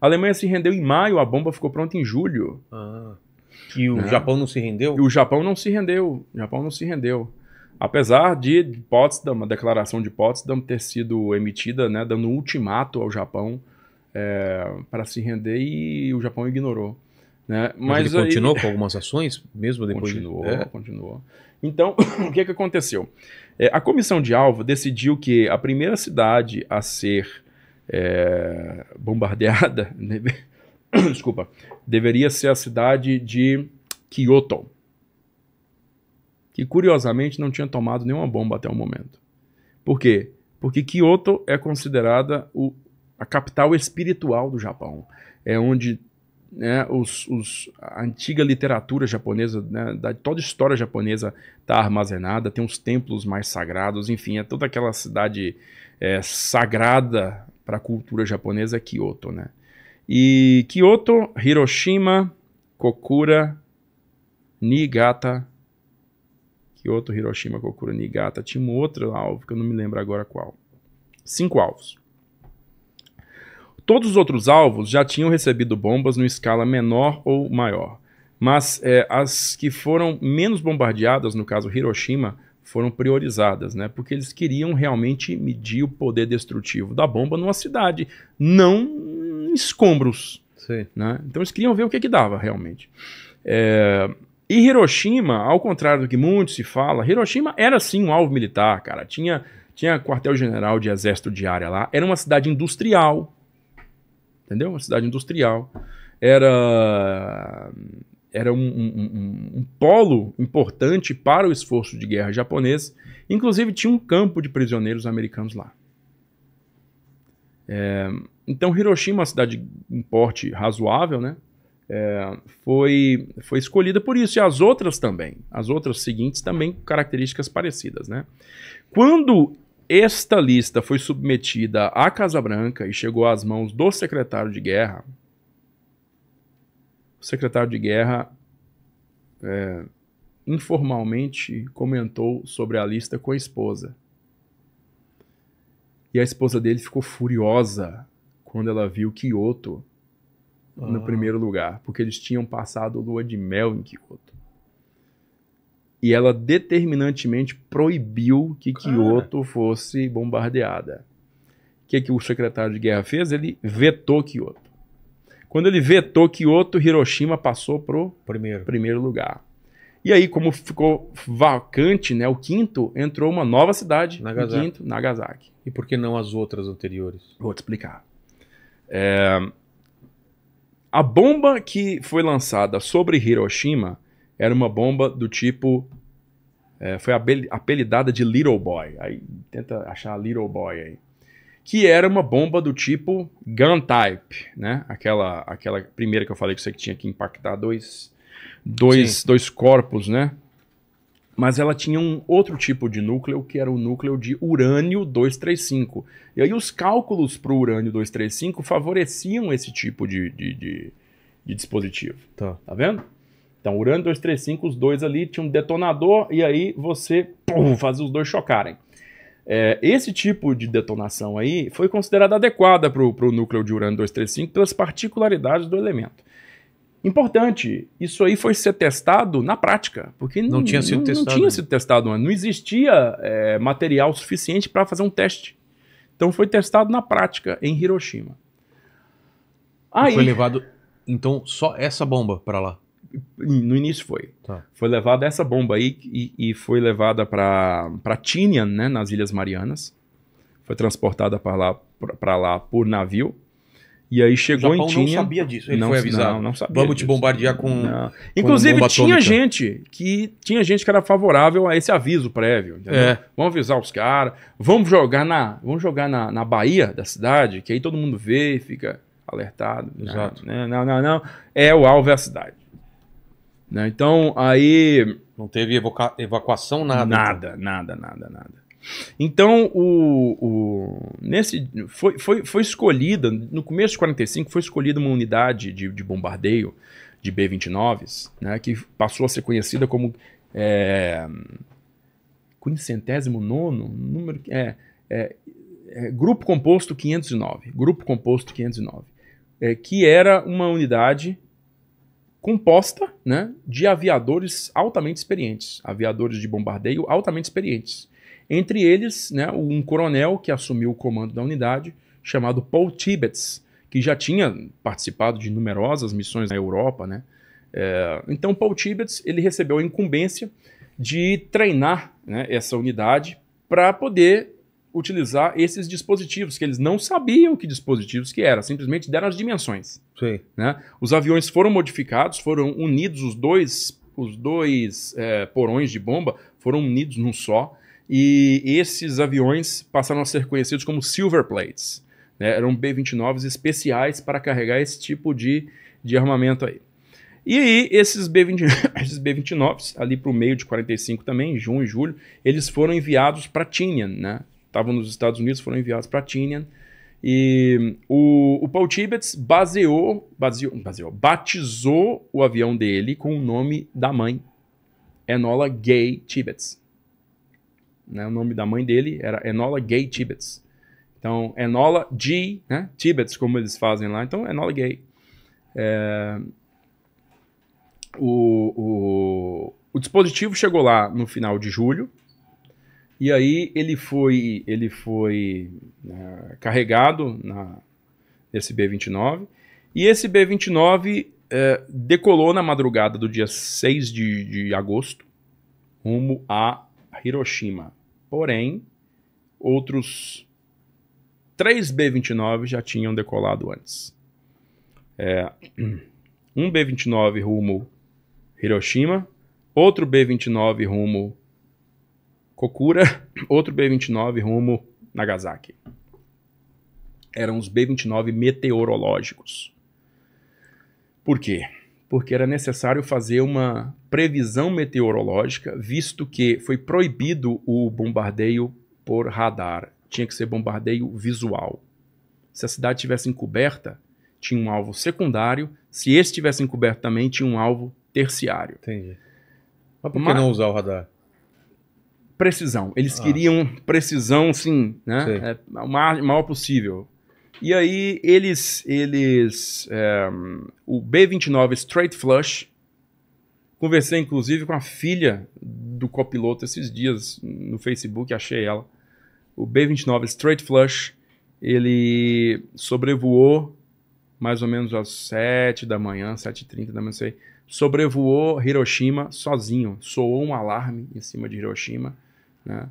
A Alemanha se rendeu em maio, a bomba ficou pronta em julho. Ah. E o né? Japão não se rendeu? E o Japão não se rendeu. O Japão não se rendeu. Apesar de Potsdam, a declaração de Potsdam ter sido emitida, né, dando um ultimato ao Japão é, para se render e o Japão ignorou. Né? Mas, Mas ele aí... continuou com algumas ações, mesmo depois? Continuou, de... é. continuou. Então, *laughs* o que, é que aconteceu? É, a comissão de alvo decidiu que a primeira cidade a ser é, bombardeada, *laughs* desculpa, deveria ser a cidade de Kyoto, que curiosamente não tinha tomado nenhuma bomba até o momento. Por quê? Porque Kyoto é considerada o, a capital espiritual do Japão. É onde né, os, os, a antiga literatura japonesa, né, da, toda a história japonesa está armazenada, tem uns templos mais sagrados, enfim, é toda aquela cidade é, sagrada para a cultura japonesa, Kyoto. Né? E Kyoto, Hiroshima, Kokura, Niigata. Kyoto, Hiroshima, Kokura, Niigata. Tinha um outro alvo que eu não me lembro agora qual. Cinco alvos. Todos os outros alvos já tinham recebido bombas no escala menor ou maior, mas é, as que foram menos bombardeadas, no caso Hiroshima, foram priorizadas, né? Porque eles queriam realmente medir o poder destrutivo da bomba numa cidade, não em escombros. Né? Então eles queriam ver o que, que dava realmente. É... E Hiroshima, ao contrário do que muito se fala, Hiroshima era sim um alvo militar, cara. Tinha, tinha quartel-general de exército de área lá, era uma cidade industrial entendeu? Uma cidade industrial. Era era um, um, um, um, polo importante para o esforço de guerra japonês. Inclusive, tinha um campo de prisioneiros americanos lá. É, então, Hiroshima, uma cidade de um porte razoável, né? É, foi, foi escolhida por isso, e as outras também. As outras seguintes também com características parecidas, né? Quando esta lista foi submetida à Casa Branca e chegou às mãos do secretário de guerra. O secretário de guerra é, informalmente comentou sobre a lista com a esposa. E a esposa dele ficou furiosa quando ela viu Kyoto ah. no primeiro lugar, porque eles tinham passado lua de mel em Kyoto e ela determinantemente proibiu que Cara. Kyoto fosse bombardeada. O que, é que o secretário de guerra fez? Ele vetou Kyoto. Quando ele vetou Kyoto, Hiroshima passou pro primeiro, primeiro lugar. E aí, como ficou vacante, né, o quinto, entrou uma nova cidade, Nagasaki. O quinto, Nagasaki. E por que não as outras anteriores? Vou te explicar. É... A bomba que foi lançada sobre Hiroshima era uma bomba do tipo é, foi apelidada de Little Boy. Aí tenta achar Little Boy aí. Que era uma bomba do tipo Gun Type, né? Aquela, aquela primeira que eu falei que você tinha que impactar dois, dois, dois corpos, né? Mas ela tinha um outro tipo de núcleo, que era o núcleo de urânio 235. E aí os cálculos para o urânio 235 favoreciam esse tipo de, de, de, de dispositivo. Tá. tá vendo? Então, urânio 235, os dois ali tinham um detonador e aí você pum, faz os dois chocarem. É, esse tipo de detonação aí foi considerada adequada para o núcleo de urânio 235 pelas particularidades do elemento. Importante, isso aí foi ser testado na prática, porque não, tinha sido não, testado. Não tinha né? sido testado antes, não existia é, material suficiente para fazer um teste. Então foi testado na prática em Hiroshima. Aí, foi levado então só essa bomba para lá. No início foi. Tá. Foi levada essa bomba aí e, e foi levada para Tinian, né, nas Ilhas Marianas. Foi transportada para lá, pra, lá por navio. E aí chegou Japão em Tinian. não sabia disso. Ele não, foi avisado. Não, não sabia. Vamos disso. te bombardear com. Inclusive, tinha atômica. gente que tinha gente que era favorável a esse aviso prévio. É. Vamos avisar os caras. Vamos jogar na vamos jogar na, na Bahia da cidade, que aí todo mundo vê e fica alertado. Exato. Não, não, não, não. É o alvo é a cidade. Né? Então, aí. Não teve evacuação, nada. Então? Nada, então. nada, nada, nada. Então, o, o, nesse, foi, foi, foi escolhida, no começo de 45, foi escolhida uma unidade de, de bombardeio de B-29s, né, que passou a ser conhecida como é, nono, número, é, é, é, Grupo Composto 509, Grupo Composto 509, é, que era uma unidade composta né, de aviadores altamente experientes, aviadores de bombardeio altamente experientes. Entre eles, né, um coronel que assumiu o comando da unidade, chamado Paul Tibbets, que já tinha participado de numerosas missões na Europa. Né? É, então, Paul Tibbets ele recebeu a incumbência de treinar né, essa unidade para poder utilizar esses dispositivos, que eles não sabiam que dispositivos que eram simplesmente deram as dimensões. Sim. Né? Os aviões foram modificados, foram unidos os dois, os dois é, porões de bomba, foram unidos num só, e esses aviões passaram a ser conhecidos como Silver Plates. Né? Eram B-29s especiais para carregar esse tipo de, de armamento aí. E aí, esses, b B-29s, *laughs* ali para o meio de 45 também, em junho e julho, eles foram enviados para Tinian, né? estavam nos Estados Unidos, foram enviados para Tinian. E o, o Paul Tibbets baseou, baseou, baseou, batizou o avião dele com o nome da mãe, Enola Gay Tibbets. Né, o nome da mãe dele era Enola Gay Tibbets. Então, Enola G, né, Tibbets, como eles fazem lá. Então, Enola Gay. É, o, o, o dispositivo chegou lá no final de julho e aí ele foi, ele foi né, carregado na, nesse B-29. E esse B-29 é, decolou na madrugada do dia 6 de, de agosto, rumo a Hiroshima. Porém, outros três B-29 já tinham decolado antes. É, um B-29 rumo Hiroshima, outro B-29 rumo Kokura, *coughs* outro B-29 rumo Nagasaki. Eram os B-29 meteorológicos. Por quê? Porque era necessário fazer uma previsão meteorológica, visto que foi proibido o bombardeio por radar. Tinha que ser bombardeio visual. Se a cidade estivesse encoberta, tinha um alvo secundário. Se esse estivesse encoberto também, tinha um alvo terciário. Entendi. Mas por que Mas... não usar o radar? precisão. Eles ah. queriam precisão, sim, né? É, o maior possível. E aí eles, eles é, o B29 Straight Flush, conversei inclusive com a filha do copiloto esses dias no Facebook, achei ela. O B29 Straight Flush, ele sobrevoou mais ou menos às 7 da manhã, 7h30 da manhã, não sei. Sobrevoou Hiroshima sozinho. Soou um alarme em cima de Hiroshima. Né?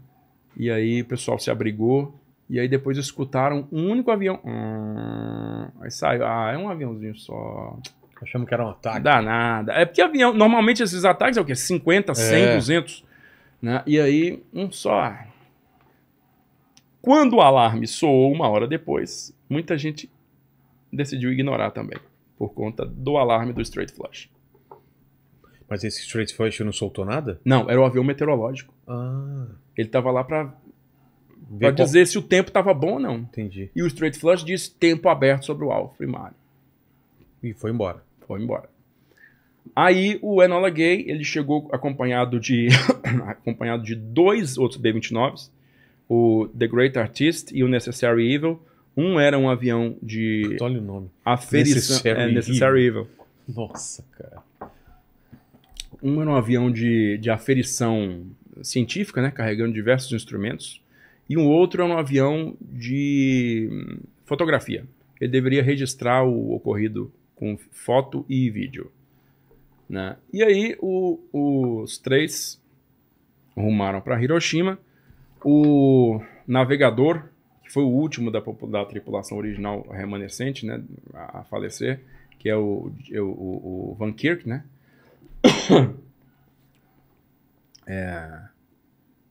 E aí o pessoal se abrigou. E aí depois escutaram um único avião. Hum, aí saiu. Ah, é um aviãozinho só. Achamos que era um ataque. Danada. É porque avião. Normalmente esses ataques é o quê? 50, 100, é. 200. Né? E aí, um só. Quando o alarme soou uma hora depois, muita gente decidiu ignorar também, por conta do alarme do Straight Flush. Mas esse Straight Flush não soltou nada? Não, era o avião meteorológico. Ah. Ele tava lá para qual... dizer se o tempo tava bom ou não. Entendi. E o Straight Flush disse tempo aberto sobre o alvo primário. E foi embora. Foi embora. Aí o Enola Gay, ele chegou acompanhado de *coughs* acompanhado de dois outros B-29s, o The Great Artist e o Necessary Evil. Um era um avião de Olha o nome. Aferição, é, Necessary, é, Necessary Evil. Evil. Nossa, cara um era um avião de, de aferição científica, né, carregando diversos instrumentos, e um outro era um avião de hum, fotografia. Ele deveria registrar o ocorrido com foto e vídeo. Né? E aí o, os três rumaram para Hiroshima. O navegador, que foi o último da, da tripulação original remanescente né, a falecer, que é o, o, o Van Kirk, né? *coughs* É,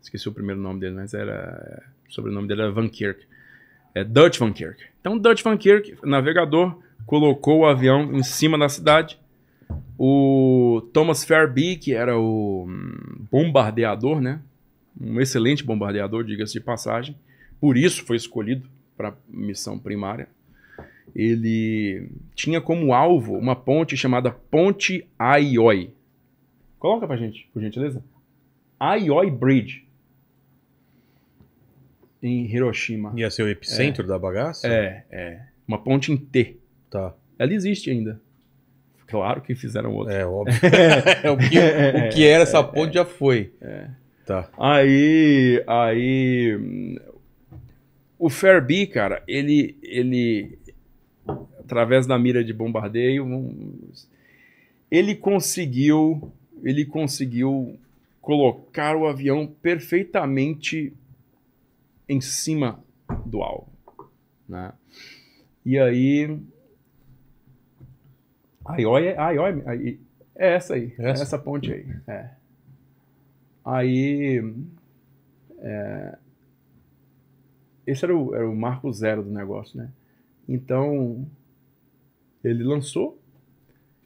esqueci o primeiro nome dele, mas era. O sobrenome dele era Van Kirk. É Dutch Van Kirk. Então, Dutch Van Kirk, navegador, colocou o avião em cima da cidade. O Thomas Fairby, que era o hum, bombardeador, né? Um excelente bombardeador, diga-se de passagem. Por isso foi escolhido para missão primária. Ele tinha como alvo uma ponte chamada Ponte Aioi. Coloca pra gente, por gentileza. Ayoi Bridge. Em Hiroshima. Ia ser o epicentro é. da bagaça? É, é. Uma ponte em T. Tá. Ela existe ainda. Claro que fizeram outra. É, óbvio. *laughs* É, o, que, o, que, era essa é, é, ponte já foi. É. Tá. Aí, aí... Hum, o Fairby, cara, ele, ele... Através da mira de bombardeio, ele conseguiu ele conseguiu colocar o avião perfeitamente em cima do alvo, né? E aí a IOI, é, a aí é essa aí, é essa, essa ponte aí. É. é. Aí é, esse era o, era o marco zero do negócio, né? Então ele lançou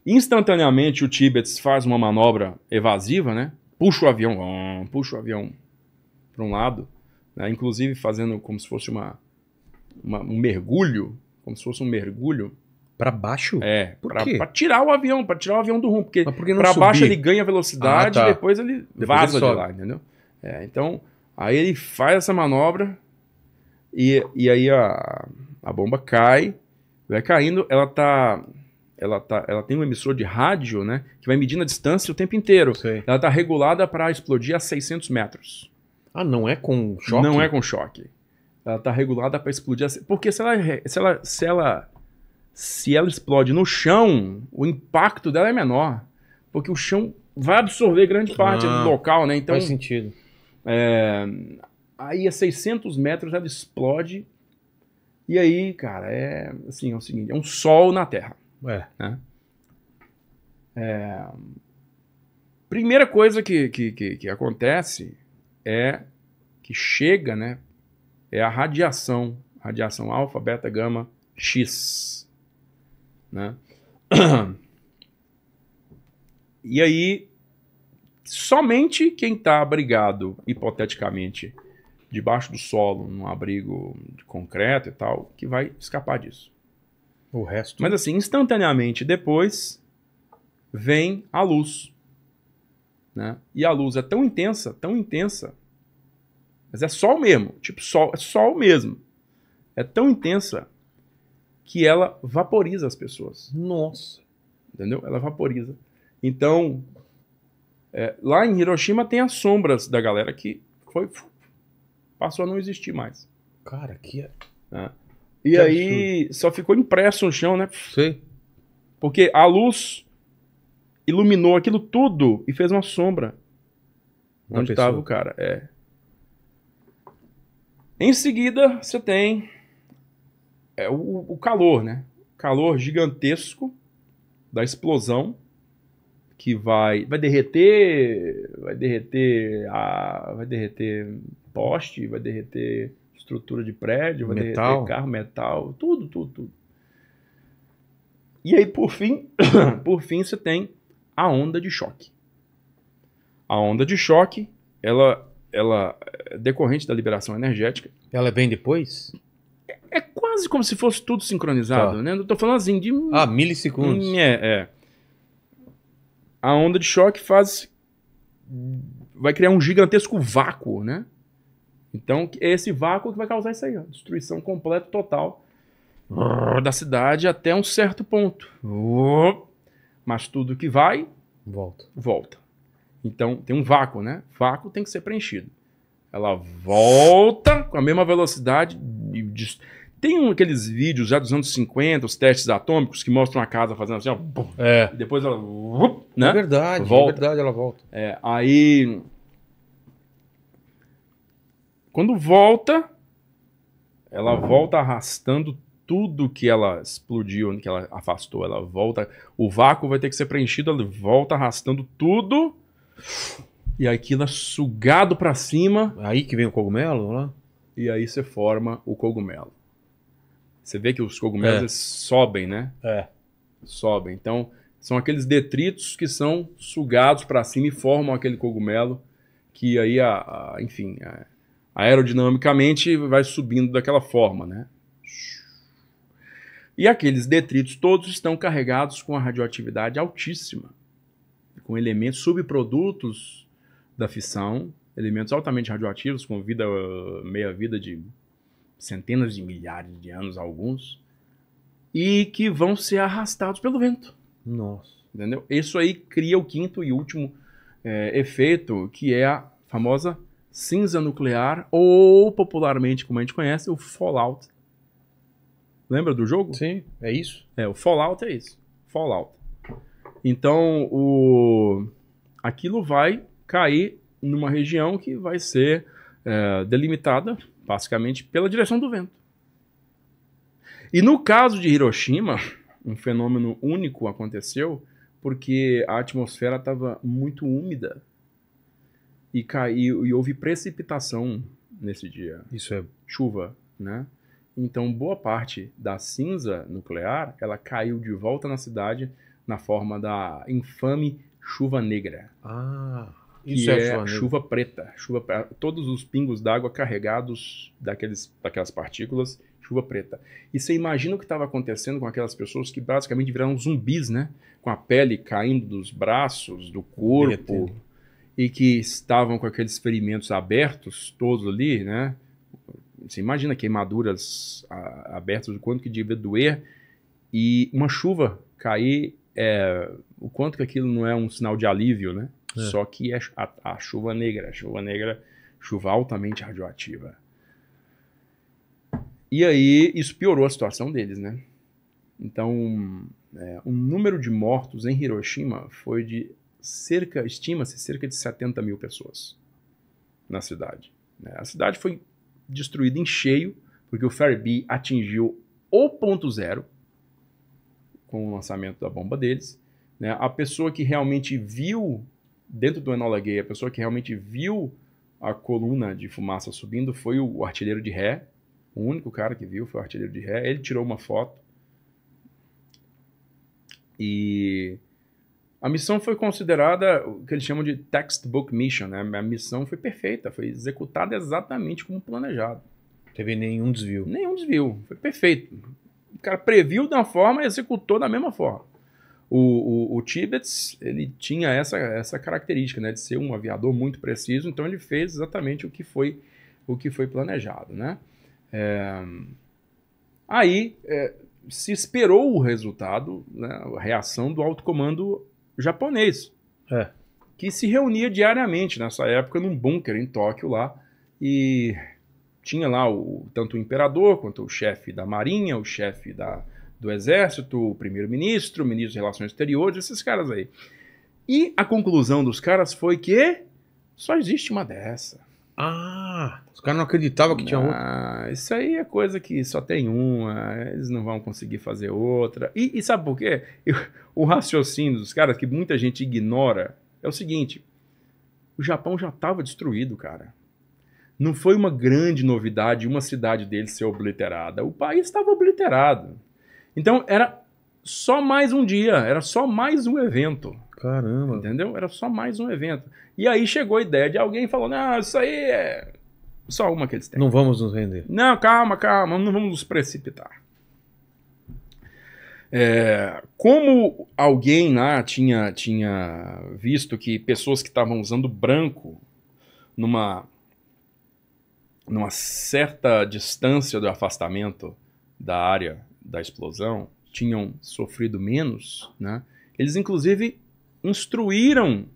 Instantaneamente o Tibets faz uma manobra evasiva, né? Puxa o avião, puxa o avião para um lado, né? inclusive fazendo como se fosse uma, uma, um mergulho, como se fosse um mergulho. Para baixo? É, para tirar o avião, para tirar o avião do rumo, porque para baixo ele ganha velocidade ah, tá. e depois ele depois vaza ele de lá, entendeu? É, então, aí ele faz essa manobra e, e aí a, a bomba cai, vai caindo, ela tá ela, tá, ela tem um emissor de rádio, né? Que vai medindo a distância o tempo inteiro. Sei. Ela está regulada para explodir a 600 metros. Ah, não é com choque? Não é com choque. Ela está regulada para explodir a... Porque se ela, se ela, se ela se ela explode no chão, o impacto dela é menor. Porque o chão vai absorver grande parte ah, do local, né? Então, faz sentido. É, aí a 600 metros ela explode. E aí, cara, é assim, é o seguinte, é um sol na Terra. É. Né? É... Primeira coisa que, que, que, que acontece é que chega, né? É a radiação, radiação alfa, beta, gama, X, né? *clears throat* E aí, somente quem está abrigado, hipoteticamente, debaixo do solo, num abrigo de concreto e tal, que vai escapar disso. O resto. Mas assim, instantaneamente depois vem a luz. Né? E a luz é tão intensa, tão intensa, mas é sol mesmo, tipo sol, é sol mesmo. É tão intensa que ela vaporiza as pessoas. Nossa, entendeu? Ela vaporiza. Então, é, lá em Hiroshima tem as sombras da galera que foi passou a não existir mais. Cara, que é... Né? E que aí absurdo. só ficou impresso no chão, né? Sim. Porque a luz iluminou aquilo tudo e fez uma sombra. onde estava o cara, é. Em seguida, você tem é, o, o calor, né? calor gigantesco da explosão que vai vai derreter vai derreter a vai derreter poste vai derreter estrutura de prédio, vai metal. carro, metal, tudo, tudo, tudo. E aí, por fim, *coughs* por fim, você tem a onda de choque. A onda de choque, ela, ela é decorrente da liberação energética. Ela vem depois? É, é quase como se fosse tudo sincronizado, tá. né? Eu tô falando assim de... Ah, milissegundos. É, é. A onda de choque faz... Vai criar um gigantesco vácuo, né? Então, é esse vácuo que vai causar isso aí, ó, destruição completa, total ah, da cidade até um certo ponto. Mas tudo que vai, volta. Volta. Então, tem um vácuo, né? Vácuo tem que ser preenchido. Ela volta com a mesma velocidade tem um, aqueles vídeos já dos anos 50, os testes atômicos, que mostram a casa fazendo assim, ó. é. depois ela. né? É verdade, é volta. é verdade, ela volta. É, aí quando volta, ela volta arrastando tudo que ela explodiu, que ela afastou, ela volta, o vácuo vai ter que ser preenchido, ela volta arrastando tudo. E aquilo é sugado para cima. Aí que vem o cogumelo, lá. Né? E aí você forma o cogumelo. Você vê que os cogumelos é. sobem, né? É. Sobem. Então, são aqueles detritos que são sugados para cima e formam aquele cogumelo que aí, a, a enfim, a, aerodinamicamente vai subindo daquela forma, né? E aqueles detritos todos estão carregados com a radioatividade altíssima, com elementos subprodutos da fissão, elementos altamente radioativos com vida meia vida de centenas de milhares de anos alguns e que vão ser arrastados pelo vento. Nossa, entendeu? Isso aí cria o quinto e último é, efeito que é a famosa cinza nuclear ou popularmente como a gente conhece, o Fallout. Lembra do jogo? Sim, é isso. É, o Fallout é isso. Fallout. Então, o aquilo vai cair numa região que vai ser é, delimitada basicamente pela direção do vento. E no caso de Hiroshima, um fenômeno único aconteceu porque a atmosfera estava muito úmida e caiu e houve precipitação nesse dia. Isso é chuva, né? Então boa parte da cinza nuclear, ela caiu de volta na cidade na forma da infame chuva negra. Ah, isso é, é chuva, chuva, preta, chuva todos os pingos d'água carregados daqueles daquelas partículas, chuva preta. E você imagina o que estava acontecendo com aquelas pessoas que basicamente viraram zumbis, né? Com a pele caindo dos braços, do corpo, Derretendo e que estavam com aqueles ferimentos abertos todos ali, né? Você imagina queimaduras abertas, o quanto que devia doer, e uma chuva cair, é, o quanto que aquilo não é um sinal de alívio, né? É. Só que é a, a, chuva negra, a chuva negra, chuva altamente radioativa. E aí, isso piorou a situação deles, né? Então, é, o número de mortos em Hiroshima foi de cerca, estima-se cerca de 70 mil pessoas na cidade. Né? A cidade foi destruída em cheio, porque o Farabee atingiu o ponto zero com o lançamento da bomba deles. Né? A pessoa que realmente viu, dentro do Enola Gay, a pessoa que realmente viu a coluna de fumaça subindo foi o artilheiro de ré. O único cara que viu foi o artilheiro de ré. Ele tirou uma foto. E a missão foi considerada o que eles chamam de textbook mission, né? A missão foi perfeita, foi executada exatamente como planejado. Teve nenhum desvio. Nenhum desvio, foi perfeito. O cara previu da forma e executou da mesma forma. O, o, o Tibbets, ele tinha essa, essa característica, né? De ser um aviador muito preciso, então ele fez exatamente o que foi, o que foi planejado, né? É... Aí, é, se esperou o resultado, né, a reação do alto comando japonês. É. Que se reunia diariamente nessa época num bunker em Tóquio lá. E tinha lá o, tanto o imperador quanto o chefe da marinha, o chefe da, do exército, o primeiro-ministro, o ministro de relações exteriores, esses caras aí. E a conclusão dos caras foi que só existe uma dessa. Ah, os caras não acreditavam que tinha outra. isso aí é coisa que só tem uma, eles não vão conseguir fazer outra. E, e sabe por quê? Eu, o raciocínio dos caras que muita gente ignora é o seguinte: o Japão já estava destruído, cara. Não foi uma grande novidade uma cidade dele ser obliterada. O país estava obliterado. Então era só mais um dia, era só mais um evento. Caramba. Entendeu? Era só mais um evento. E aí chegou a ideia de alguém falou não, ah, isso aí é só uma que eles têm. Não vamos nos render. Não, calma, calma, não vamos nos precipitar. É, como alguém lá tinha, tinha visto que pessoas que estavam usando branco numa, numa certa distância do afastamento da área da explosão tinham sofrido menos, né? Eles inclusive instruíram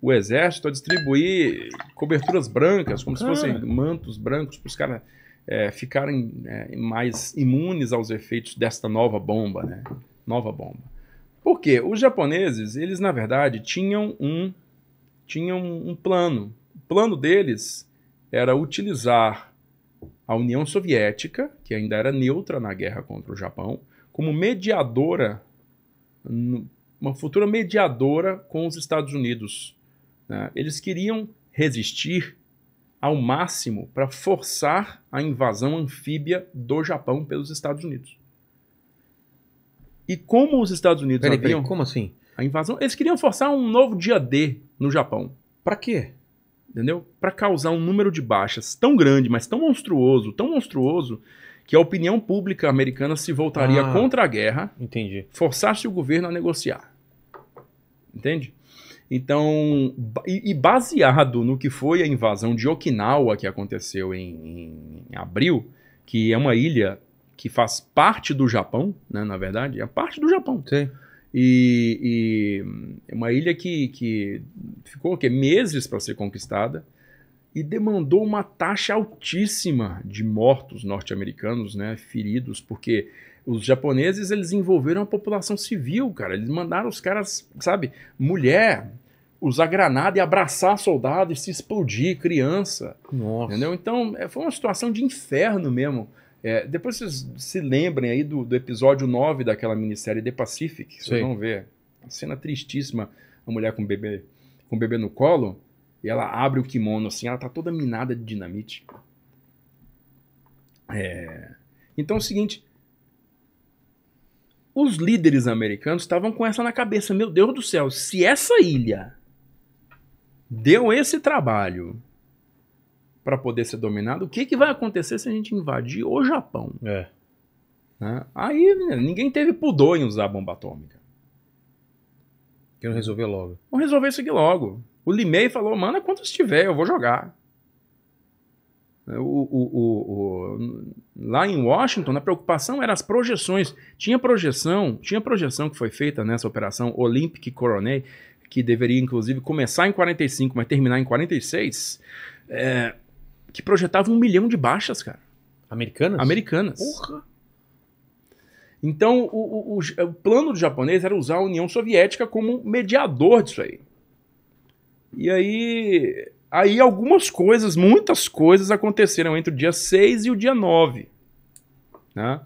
o exército a distribuir coberturas brancas, como Cara. se fossem mantos brancos para os caras é, ficarem é, mais imunes aos efeitos desta nova bomba, né? Nova bomba. Por quê? Os japoneses, eles na verdade tinham um, tinham um plano. O plano deles era utilizar a União Soviética, que ainda era neutra na guerra contra o Japão, como mediadora uma futura mediadora com os Estados Unidos. Né? Eles queriam resistir ao máximo para forçar a invasão anfíbia do Japão pelos Estados Unidos. E como os Estados Unidos peraí, haviam... Peraí, como assim? A invasão... Eles queriam forçar um novo dia D no Japão. Para quê? Entendeu? Para causar um número de baixas tão grande, mas tão monstruoso, tão monstruoso, que a opinião pública americana se voltaria ah, contra a guerra, entendi. forçasse o governo a negociar. Entende? Então, e, baseado no que foi a invasão de Okinawa que aconteceu em, em abril, que é uma ilha que faz parte do Japão, né, na verdade, é parte do Japão. Sim. E, e é uma ilha que, que ficou que, é meses para ser conquistada e demandou uma taxa altíssima de mortos norte-americanos, né, feridos, porque os japoneses eles envolveram a população civil, cara. Eles mandaram os caras, sabe, mulher usar granada e abraçar soldado e se explodir criança. Nossa. Entendeu? Então, é, foi uma situação de inferno mesmo. É, depois vocês se lembrem aí do, do, episódio 9 daquela minissérie The Pacific, vocês vão ver. Cena tristíssima, a mulher com o bebê, com o bebê no colo, e ela abre o kimono assim, ela tá toda minada de dinamite. É... Então é o seguinte, os líderes americanos estavam com essa na cabeça. Meu Deus do céu, se essa ilha deu esse trabalho para poder ser dominada, o que, que vai acontecer se a gente invadir o Japão? É. Né? Aí né, ninguém teve pudor em usar a bomba atômica. Quero resolver logo. Vamos resolver isso aqui logo. O Limei falou, manda quantos tiver, eu vou jogar. O, o, o, lá em Washington, a preocupação eram as projeções. Tinha projeção, tinha projeção que foi feita nessa operação Olympic Coronet, que deveria inclusive começar em 45, mas terminar em 46, é, que projetava um milhão de baixas, cara. Americanas? Americanas. Porra! Então, o, o, o plano do japonês era usar a União Soviética como mediador disso aí. E aí, Aí algumas coisas, muitas coisas aconteceram entre o dia 6 e o dia 9. Né?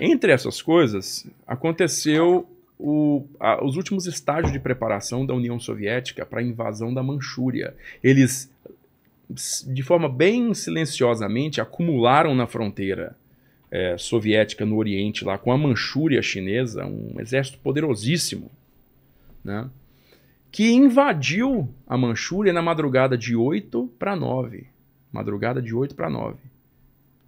Entre essas coisas, aconteceu o, a, os últimos estágios de preparação da União Soviética para a invasão da Manchúria. Eles, de forma bem silenciosamente, acumularam na fronteira é, soviética no Oriente, lá com a Manchúria chinesa, um exército poderosíssimo. Né? que invadiu a Manchúria na madrugada de 8 para 9. Madrugada de 8 para 9.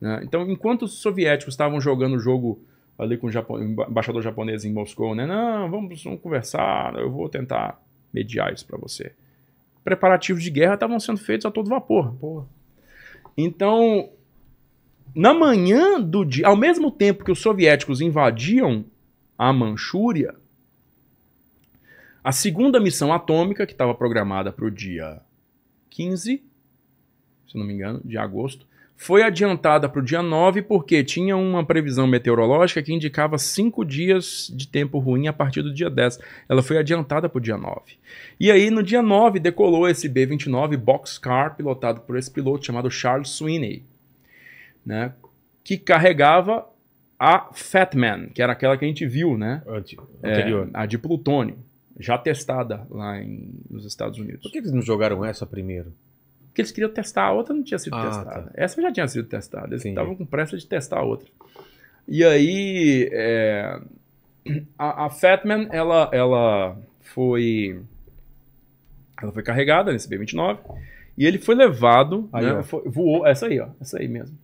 Né? Então, enquanto os soviéticos estavam jogando o jogo ali com o Japo embaixador japonês em Moscou, né? Não, vamos, vamos conversar, eu vou tentar mediar isso para você. Preparativos de guerra estavam sendo feitos a todo vapor. Porra. Então, na manhã do dia, ao mesmo tempo que os soviéticos invadiam a Manchúria, a segunda missão atômica, que estava programada para o dia 15, se não me engano, de agosto, foi adiantada para o dia 9 porque tinha uma previsão meteorológica que indicava cinco dias de tempo ruim a partir do dia 10. Ela foi adiantada para o dia 9. E aí, no dia 9, decolou esse B-29 Boxcar, pilotado por esse piloto chamado Charles Sweeney, né, que carregava a Fatman, que era aquela que a gente viu, né? Anterior. É, a de plutônio já testada lá em, nos Estados Unidos. Por que eles não jogaram essa primeiro? Porque eles queriam testar, a outra não tinha sido ah, testada. Tá. Essa já tinha sido testada, eles estavam com pressa de testar a outra. E aí, é, a, a Fatman, ela, ela foi ela foi carregada nesse B-29 e ele foi levado, aí, né, foi, voou, essa aí, ó, essa aí mesmo.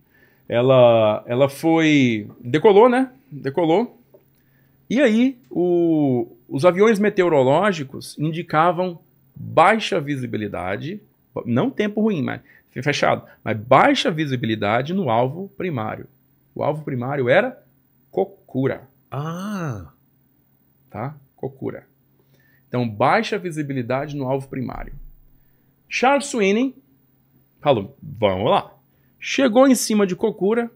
Ela, ela foi, decolou, né, decolou, e aí o, os aviões meteorológicos indicavam baixa visibilidade, não tempo ruim, mas fechado, mas baixa visibilidade no alvo primário. O alvo primário era Cocura. Ah! Tá? Cocura. Então, baixa visibilidade no alvo primário. Charles Sweeney falou: vamos lá. Chegou em cima de Cocura,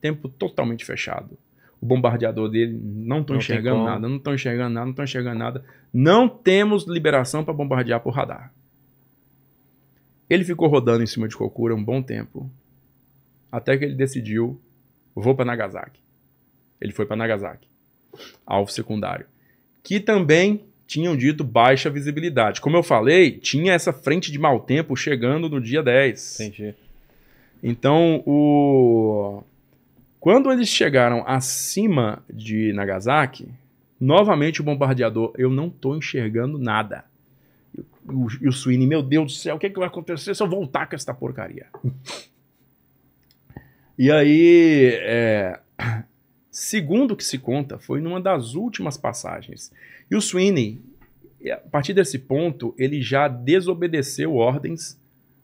tempo totalmente fechado o bombardeador dele, não estão enxergando nada, não estão enxergando nada, não estão enxergando nada. Não temos liberação para bombardear por radar. Ele ficou rodando em cima de Kokura um bom tempo, até que ele decidiu, vou para Nagasaki. Ele foi para Nagasaki, alvo secundário, que também tinham dito baixa visibilidade. Como eu falei, tinha essa frente de mau tempo chegando no dia 10. Entendi. Então, o quando eles chegaram acima de Nagasaki, novamente o bombardeador, eu não estou enxergando nada. E o Sweeney, meu Deus do céu, o que, é que vai acontecer se eu voltar com essa porcaria? e aí, é, segundo o que se conta, foi numa das últimas passagens. E o Sweeney, a partir desse ponto, ele já desobedeceu ordens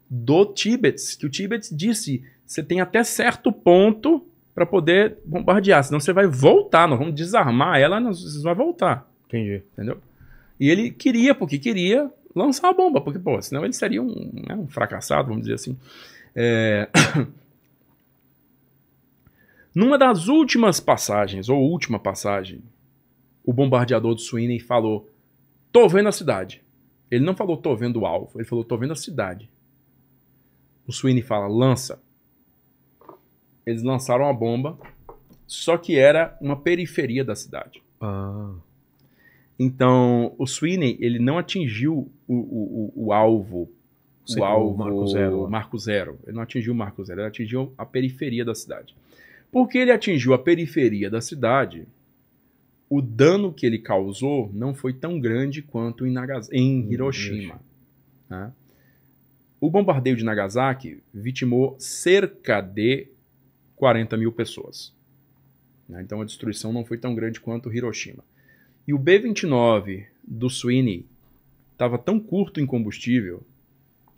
do Tibet, que o Tibet disse, você tem até certo ponto para poder bombardear. Senão você vai voltar, nós vamos desarmar ela, vocês vão voltar. Entendi. Entendeu? E ele queria, porque queria lançar a bomba, porque, pô, senão ele seria um, né, um fracassado, vamos dizer assim. É... *coughs* Numa das últimas passagens, ou última passagem, o bombardeador do Sweeney falou: Tô vendo a cidade. Ele não falou tô vendo o alvo, ele falou tô vendo a cidade. O Sweeney fala: lança eles lançaram a bomba, só que era uma periferia da cidade. Ah. Então, o Sweeney, ele não atingiu o, o, o, o alvo, Sim, o alvo marco zero. marco zero. Ele não atingiu o marco zero, ele atingiu a periferia da cidade. Porque ele atingiu a periferia da cidade, o dano que ele causou não foi tão grande quanto em, Nagas em hum, Hiroshima. Né? O bombardeio de Nagasaki vitimou cerca de 40 mil pessoas. Né? Então a destruição não foi tão grande quanto Hiroshima. E o B-29 do Sweeney estava tão curto em combustível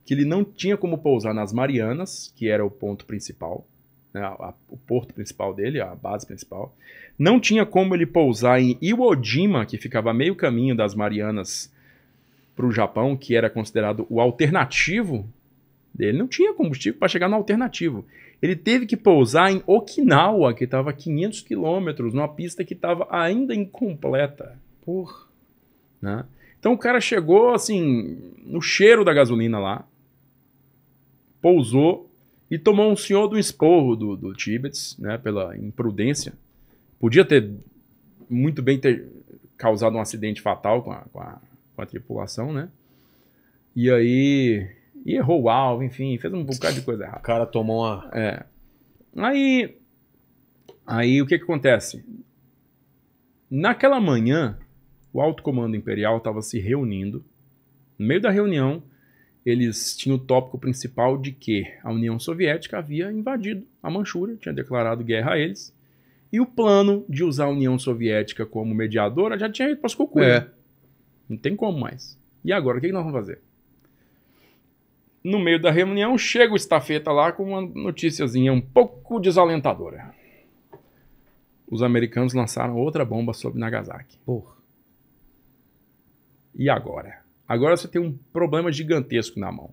que ele não tinha como pousar nas Marianas, que era o ponto principal, né, a, o porto principal dele, a base principal. Não tinha como ele pousar em Iwo Jima, que ficava a meio caminho das Marianas para o Japão, que era considerado o alternativo ele não tinha combustível para chegar no alternativo. Ele teve que pousar em Okinawa, que estava a 500 quilômetros, numa pista que estava ainda incompleta. Porra. Né? Então o cara chegou assim, no cheiro da gasolina lá, pousou e tomou um senhor do esporro do, do né, pela imprudência. Podia ter muito bem ter causado um acidente fatal com a, com a, com a tripulação, né? E aí e errou o alvo, enfim, fez um bocado de *laughs* coisa errada. O cara tomou uma. É. Aí. Aí o que, que acontece? Naquela manhã, o alto comando imperial estava se reunindo. No meio da reunião, eles tinham o tópico principal de que a União Soviética havia invadido a Manchúria, tinha declarado guerra a eles, e o plano de usar a União Soviética como mediadora já tinha ido para as É. Não tem como mais. E agora, o que, que nós vamos fazer? No meio da reunião, chega o estafeta lá com uma noticiazinha um pouco desalentadora. Os americanos lançaram outra bomba sobre Nagasaki. Porra. E agora? Agora você tem um problema gigantesco na mão.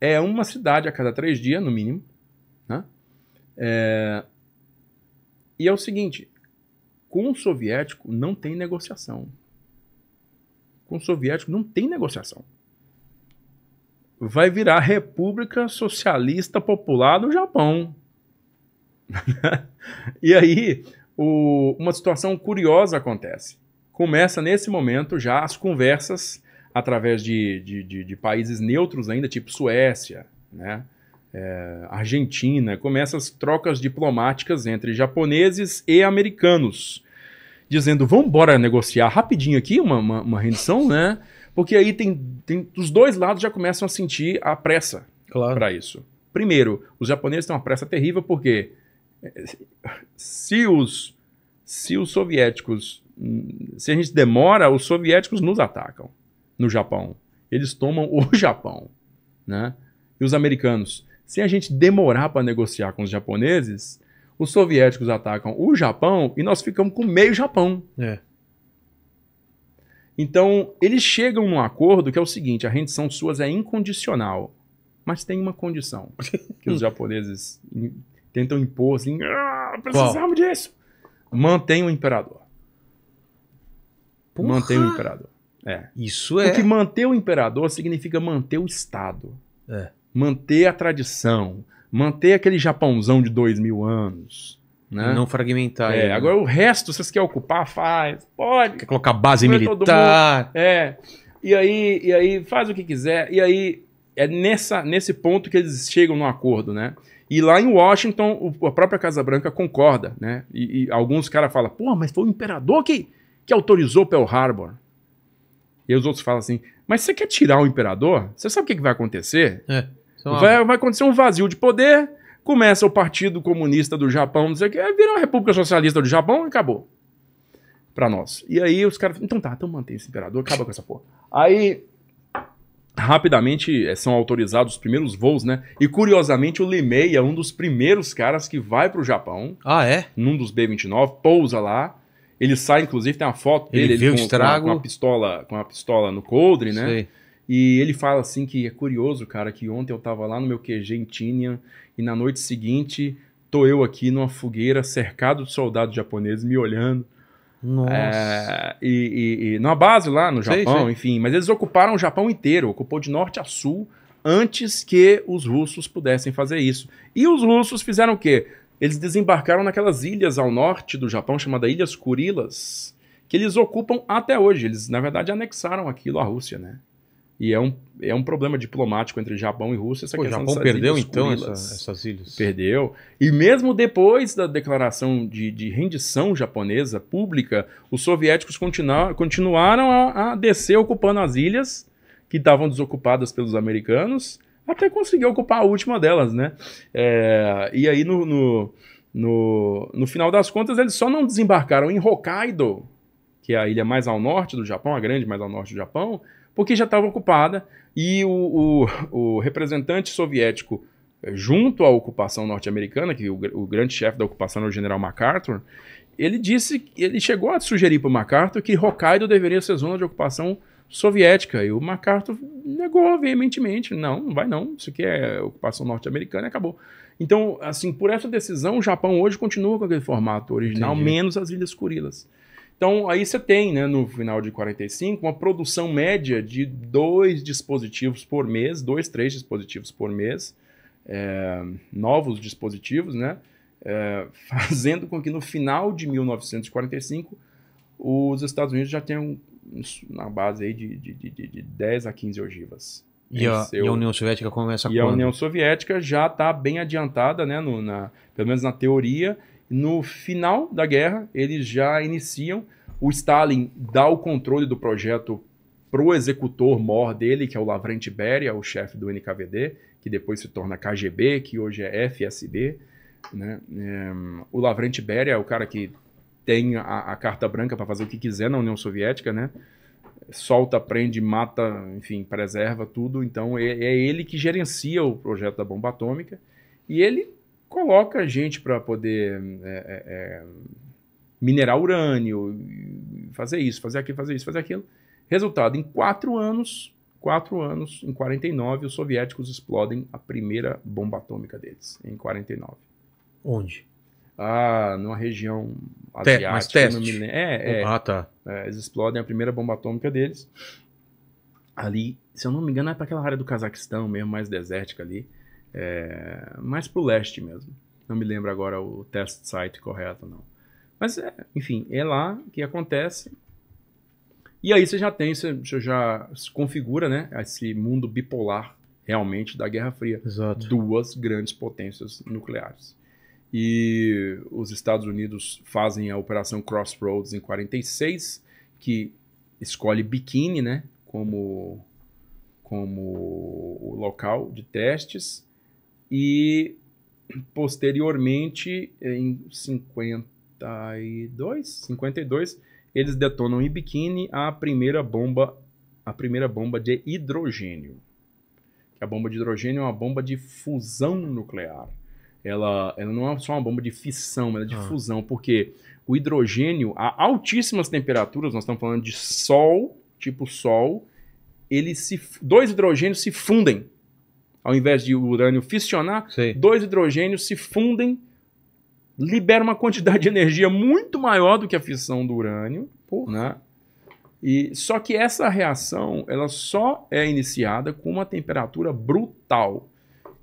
É uma cidade a cada três dias, no mínimo. Né? É... E é o seguinte: com o soviético não tem negociação. Com o soviético não tem negociação vai virar República Socialista Popular do Japão. *laughs* e aí, o, uma situação curiosa acontece. Começa nesse momento já as conversas através de, de, de, de países neutros ainda, tipo Suécia, né? É, Argentina, começam as trocas diplomáticas entre japoneses e americanos, dizendo, vamos embora negociar rapidinho aqui uma, uma, uma rendição, né? Porque aí tem, tem os dois lados já começam a sentir a pressa claro. para isso. Primeiro, os japoneses têm uma pressa terrível porque se os, se os soviéticos, se a gente demora, os soviéticos nos atacam no Japão. Eles tomam o *laughs* Japão, né? E os americanos, se a gente demorar para negociar com os japoneses, os soviéticos atacam o Japão e nós ficamos com meio Japão. É. Então, eles chegam num acordo que é o seguinte: a rendição sua suas é incondicional, mas tem uma condição *laughs* que os japoneses tentam impor assim: ah, precisamos Qual? disso. Mantém o imperador. Porra. Mantém o imperador. É. Isso é. Porque manter o imperador significa manter o Estado. É. Manter a tradição. Manter aquele Japãozão de dois mil anos. Né? Não fragmentar. É, ele, né? agora né? o resto, vocês querem ocupar, faz. Pode. Quer colocar base militar. É. E aí, e aí faz o que quiser. E aí é nessa, nesse ponto que eles chegam no acordo, né? E lá em Washington, o, a própria Casa Branca concorda, né? E, e alguns caras falam, pô, mas foi o imperador que, que autorizou Pearl Harbor. E os outros falam assim, mas você quer tirar o imperador? Você sabe o que, que vai acontecer? É, é vai, vai acontecer um vazio de poder começa o Partido Comunista do Japão, não sei o que, vira a República Socialista do Japão e acabou. Pra nós. E aí os caras, então tá, então mantém esse imperador, acaba com essa porra. Aí, rapidamente, eh, são autorizados os primeiros voos, né? E curiosamente, o Limei é um dos primeiros caras que vai pro Japão. Ah, é? Num dos B-29, pousa lá. Ele sai, inclusive, tem uma foto dele ele, ele com, estrago. Com, uma, pistola, com uma pistola no coldre, né? Sei. E ele fala assim que é curioso, cara, que ontem eu tava lá no meu QG em Tinian e na noite seguinte tô eu aqui numa fogueira cercado de soldados japoneses me olhando. Nossa. É, e, e, e, numa base lá no Japão, sei, sei. enfim. Mas eles ocuparam o Japão inteiro, ocupou de norte a sul antes que os russos pudessem fazer isso. E os russos fizeram o quê? Eles desembarcaram naquelas ilhas ao norte do Japão, chamada Ilhas Kurilas, que eles ocupam até hoje. Eles, na verdade, anexaram aquilo à Rússia, né? E é um é um problema diplomático entre Japão e Rússia. Essa Pô, o Japão perdeu, então, essa, essas ilhas? Perdeu. E mesmo depois da declaração de, de rendição japonesa pública, os soviéticos continua, continuaram a, a descer ocupando as ilhas que estavam desocupadas pelos americanos, até conseguir ocupar a última delas, né? É, e aí, no, no, no, no final das contas, eles só não desembarcaram em Hokkaido, que é a ilha mais ao norte do Japão, a grande mais ao norte do Japão, porque já estava ocupada e o, o, o, representante soviético eh, junto à ocupação norte-americana, que o, o grande chefe da ocupação era o general MacArthur, ele disse, ele chegou a sugerir para o MacArthur que Hokkaido deveria ser zona de ocupação soviética. E o MacArthur negou veementemente. Não, não vai não. Isso aqui é ocupação norte-americana, acabou. Então, assim, por essa decisão, o Japão hoje continua com aquele formato original, Entendi. menos as Ilhas Kurilas. Então, aí você tem, né, no final de 45, uma produção média de dois dispositivos por mês, dois, três dispositivos por mês, é, novos dispositivos, né, é, *laughs* fazendo com que no final de 1945 os Estados Unidos já tenham na base aí de, de, de, de 10 a 15 ogivas. E a, seu... É e a, União Soviética começa e quando? E a União Soviética já está bem adiantada, né, no, na, pelo menos na teoria, no final da guerra, eles já iniciam. O Stalin dá o controle do projeto para o executor mor dele, que é o Lavrenti Beria, o chefe do NKVD, que depois se torna KGB, que hoje é FSB. Né? Eh, o Lavrenti Beria é o cara que tem a, a carta branca para fazer o que quiser na União Soviética, né? solta, prende, mata, enfim, preserva tudo. Então é, é ele que gerencia o projeto da bomba atômica. E ele coloca a gente para poder é, é, é, minerar urânio, fazer isso, fazer aquilo, fazer isso, fazer aquilo. Resultado, em quatro anos, quatro anos, em 49, os soviéticos explodem a primeira bomba atômica deles, em 49. Onde? Ah, numa região asiática. Te mas teste. É, é. Ah, tá. É, eles explodem a primeira bomba atômica deles. Ali, se eu não me engano, é para aquela área do Cazaquistão mesmo, mais desértica ali. É, mais o leste mesmo. Não me lembro agora o test site correto, não. Mas, é, enfim, é lá que acontece. E aí você já tem, você já configura né, esse mundo bipolar realmente da Guerra Fria. Exato. Duas grandes potências nucleares. E os Estados Unidos fazem a Operação Crossroads em 46, que escolhe Bikini né, como, como local de testes. E posteriormente, em 52, 52, eles detonam em biquíni a primeira bomba, a primeira bomba de hidrogênio. A bomba de hidrogênio é uma bomba de fusão nuclear. Ela, ela não é só uma bomba de fissão, ela é de ah. fusão, porque o hidrogênio, a altíssimas temperaturas, nós estamos falando de sol, tipo sol, ele se, dois hidrogênios se fundem ao invés de o urânio fissionar, Sim. dois hidrogênios se fundem, libera uma quantidade de energia muito maior do que a fissão do urânio, Porra. né? E só que essa reação, ela só é iniciada com uma temperatura brutal.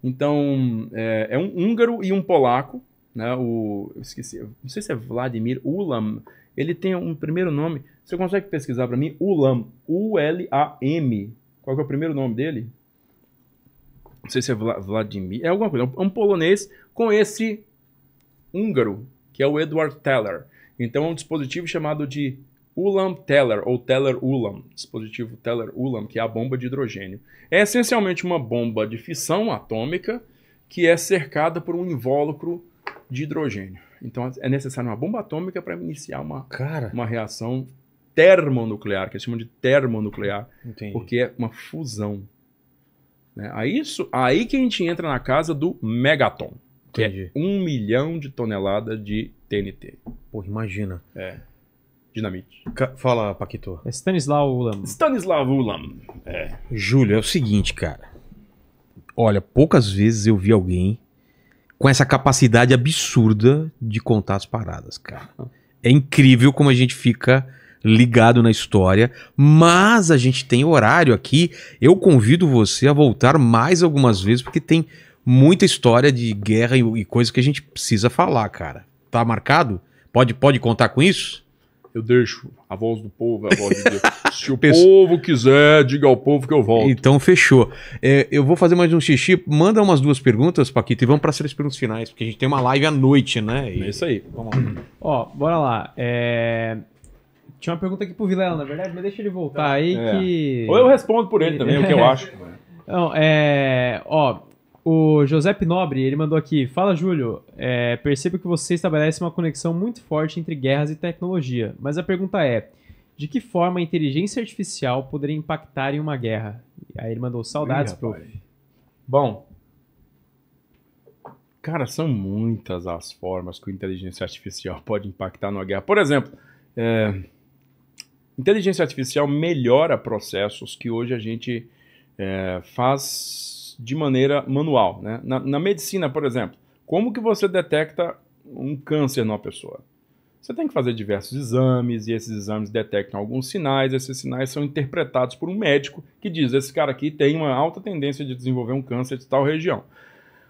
Então, é, é um húngaro e um polaco, né? O esqueci, não sei se é Vladimir Ulam. Ele tem um primeiro nome. Você consegue pesquisar para mim? Ulam, U L A M. Qual é o primeiro nome dele? Não sei se é Vladimir. É alguma coisa. É, é um polonês com esse húngaro, que é o Edward Teller. Então é um dispositivo chamado de Ulam Teller, ou Teller Ulam, dispositivo Teller Ulam, que é a bomba de hidrogênio. É essencialmente uma bomba de fissão atômica que é cercada por um invólucro de hidrogênio. Então é necessário uma bomba atômica para iniciar uma, Cara. uma reação termonuclear, que eles chamam de termonuclear, Entendi. porque é uma fusão. Né? Aí, isso, aí que a gente entra na casa do megaton. Que é um milhão de toneladas de TNT. Porra, imagina. É. Dinamite. Ca fala, Paquito. É Stanislav Ulam. Stanislav Ulam. É. Júlio, é o seguinte, cara. Olha, poucas vezes eu vi alguém com essa capacidade absurda de contar as paradas, cara. Ah. É incrível como a gente fica ligado na história, mas a gente tem horário aqui. Eu convido você a voltar mais algumas vezes, porque tem muita história de guerra e, e coisa que a gente precisa falar, cara. Tá marcado? Pode, pode contar com isso? Eu deixo a voz do povo, a voz de Deus. *laughs* Se o povo quiser, diga ao povo que eu volto. Então, fechou. É, eu vou fazer mais um xixi. Manda umas duas perguntas, Paquito, e vamos para as três perguntas finais, porque a gente tem uma live à noite, né? E... É isso aí. Vamos lá. Ó, bora lá. É... Tinha uma pergunta aqui pro Vilela, na é verdade, mas deixa ele voltar aí é. que. Ou eu respondo por ele também, o que eu *laughs* é. acho. Não, é. Ó, o José Nobre, ele mandou aqui: Fala, Júlio. É, percebo que você estabelece uma conexão muito forte entre guerras e tecnologia, mas a pergunta é: de que forma a inteligência artificial poderia impactar em uma guerra? Aí ele mandou saudades, Ih, prof. Bom. Cara, são muitas as formas que a inteligência artificial *laughs* pode impactar numa guerra. Por exemplo, é, Inteligência artificial melhora processos que hoje a gente é, faz de maneira manual. Né? Na, na, medicina, por exemplo, como que você detecta um câncer numa pessoa? Você tem que fazer diversos exames e esses exames detectam alguns sinais. Esses sinais são interpretados por um médico que diz: esse cara aqui tem uma alta tendência de desenvolver um câncer de tal região.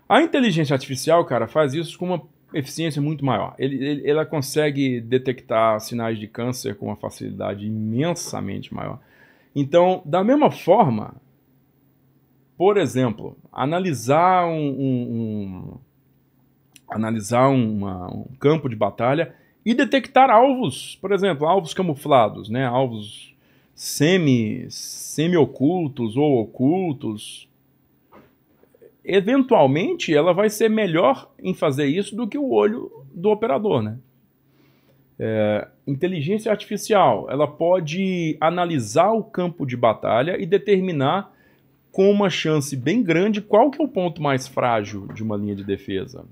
A inteligência artificial, cara, faz isso com uma eficiência é muito maior. Ele, ele, ela consegue detectar sinais de câncer com uma facilidade imensamente maior. Então, da mesma forma, por exemplo, analisar um, um, um analisar uma, um campo de batalha e detectar alvos, por exemplo, alvos camuflados, né? alvos semi, semi-ocultos ou ocultos, eventualmente ela vai ser melhor em fazer isso do que o olho do operador, né? É, inteligência artificial, ela pode analisar o campo de batalha e determinar com uma chance bem grande qual que é o ponto mais frágil de uma linha de defesa.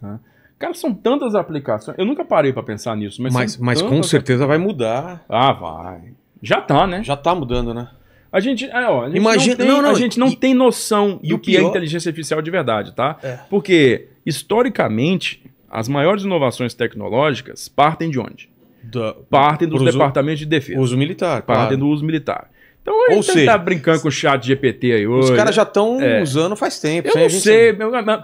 Tá? Cara, são tantas aplicações. Eu nunca parei para pensar nisso, mas mas, mas com certeza vai mudar. Ah, vai. Já tá, né? Já tá mudando, né? A gente, é, ó, a gente Imagina, não tem, não, não, a gente não e, tem noção do que é pior... é inteligência artificial de verdade, tá? É. Porque, historicamente, as maiores inovações tecnológicas partem de onde? Da, partem dos departamentos de defesa. Uso militar. Partem claro. do uso militar. Então, Ou então tá brincando com o chat GPT aí hoje. Os caras já estão é. usando faz tempo. Eu não sei,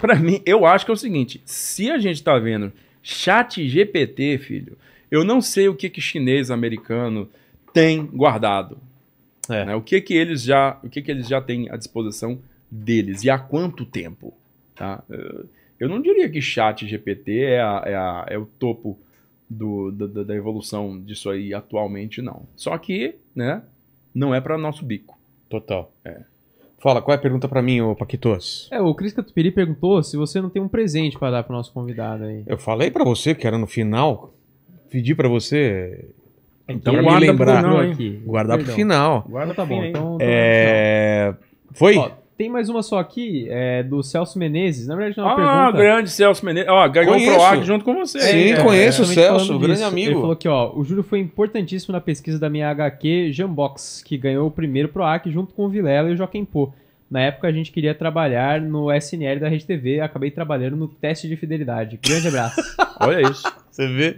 para mim, eu acho que é o seguinte, se a gente tá vendo chat GPT, filho, eu não sei o que que chinês, americano tem guardado. É. Né? O que que eles já, o que que eles já têm à disposição deles e há quanto tempo? Tá? Eh, eu não diria que chat GPT é, a, é, a, é o topo do, da, da, evolução disso aí atualmente, não. Só que, né, não é para nosso bico. Total. É. Fala, qual é a pergunta para mim, o Paquitos? É, o Cris Catupiri perguntou se você não tem um presente para dar pro nosso convidado aí. Eu falei para você que era no final, pedi para você então Quero guarda lembrar. pro final, hein? Perdão. pro final. Guarda tá bom. Então, é... Então, foi? Ó, tem mais uma só aqui, é, do Celso Menezes. Na verdade, não é uma ah, pergunta. grande Celso Menezes. Ó, ganhou o PROAC junto com você. Sim, é, conheço o Celso, grande amigo. Ele falou que ó, o Júlio foi importantíssimo na pesquisa da minha HQ Jambox, que ganhou o primeiro PROAC junto com o Vilela e o Joaquim Pô. Na época a gente queria trabalhar no SNL da RedeTV, acabei trabalhando no teste de fidelidade. Grande abraço. *laughs* Olha isso. Você vê?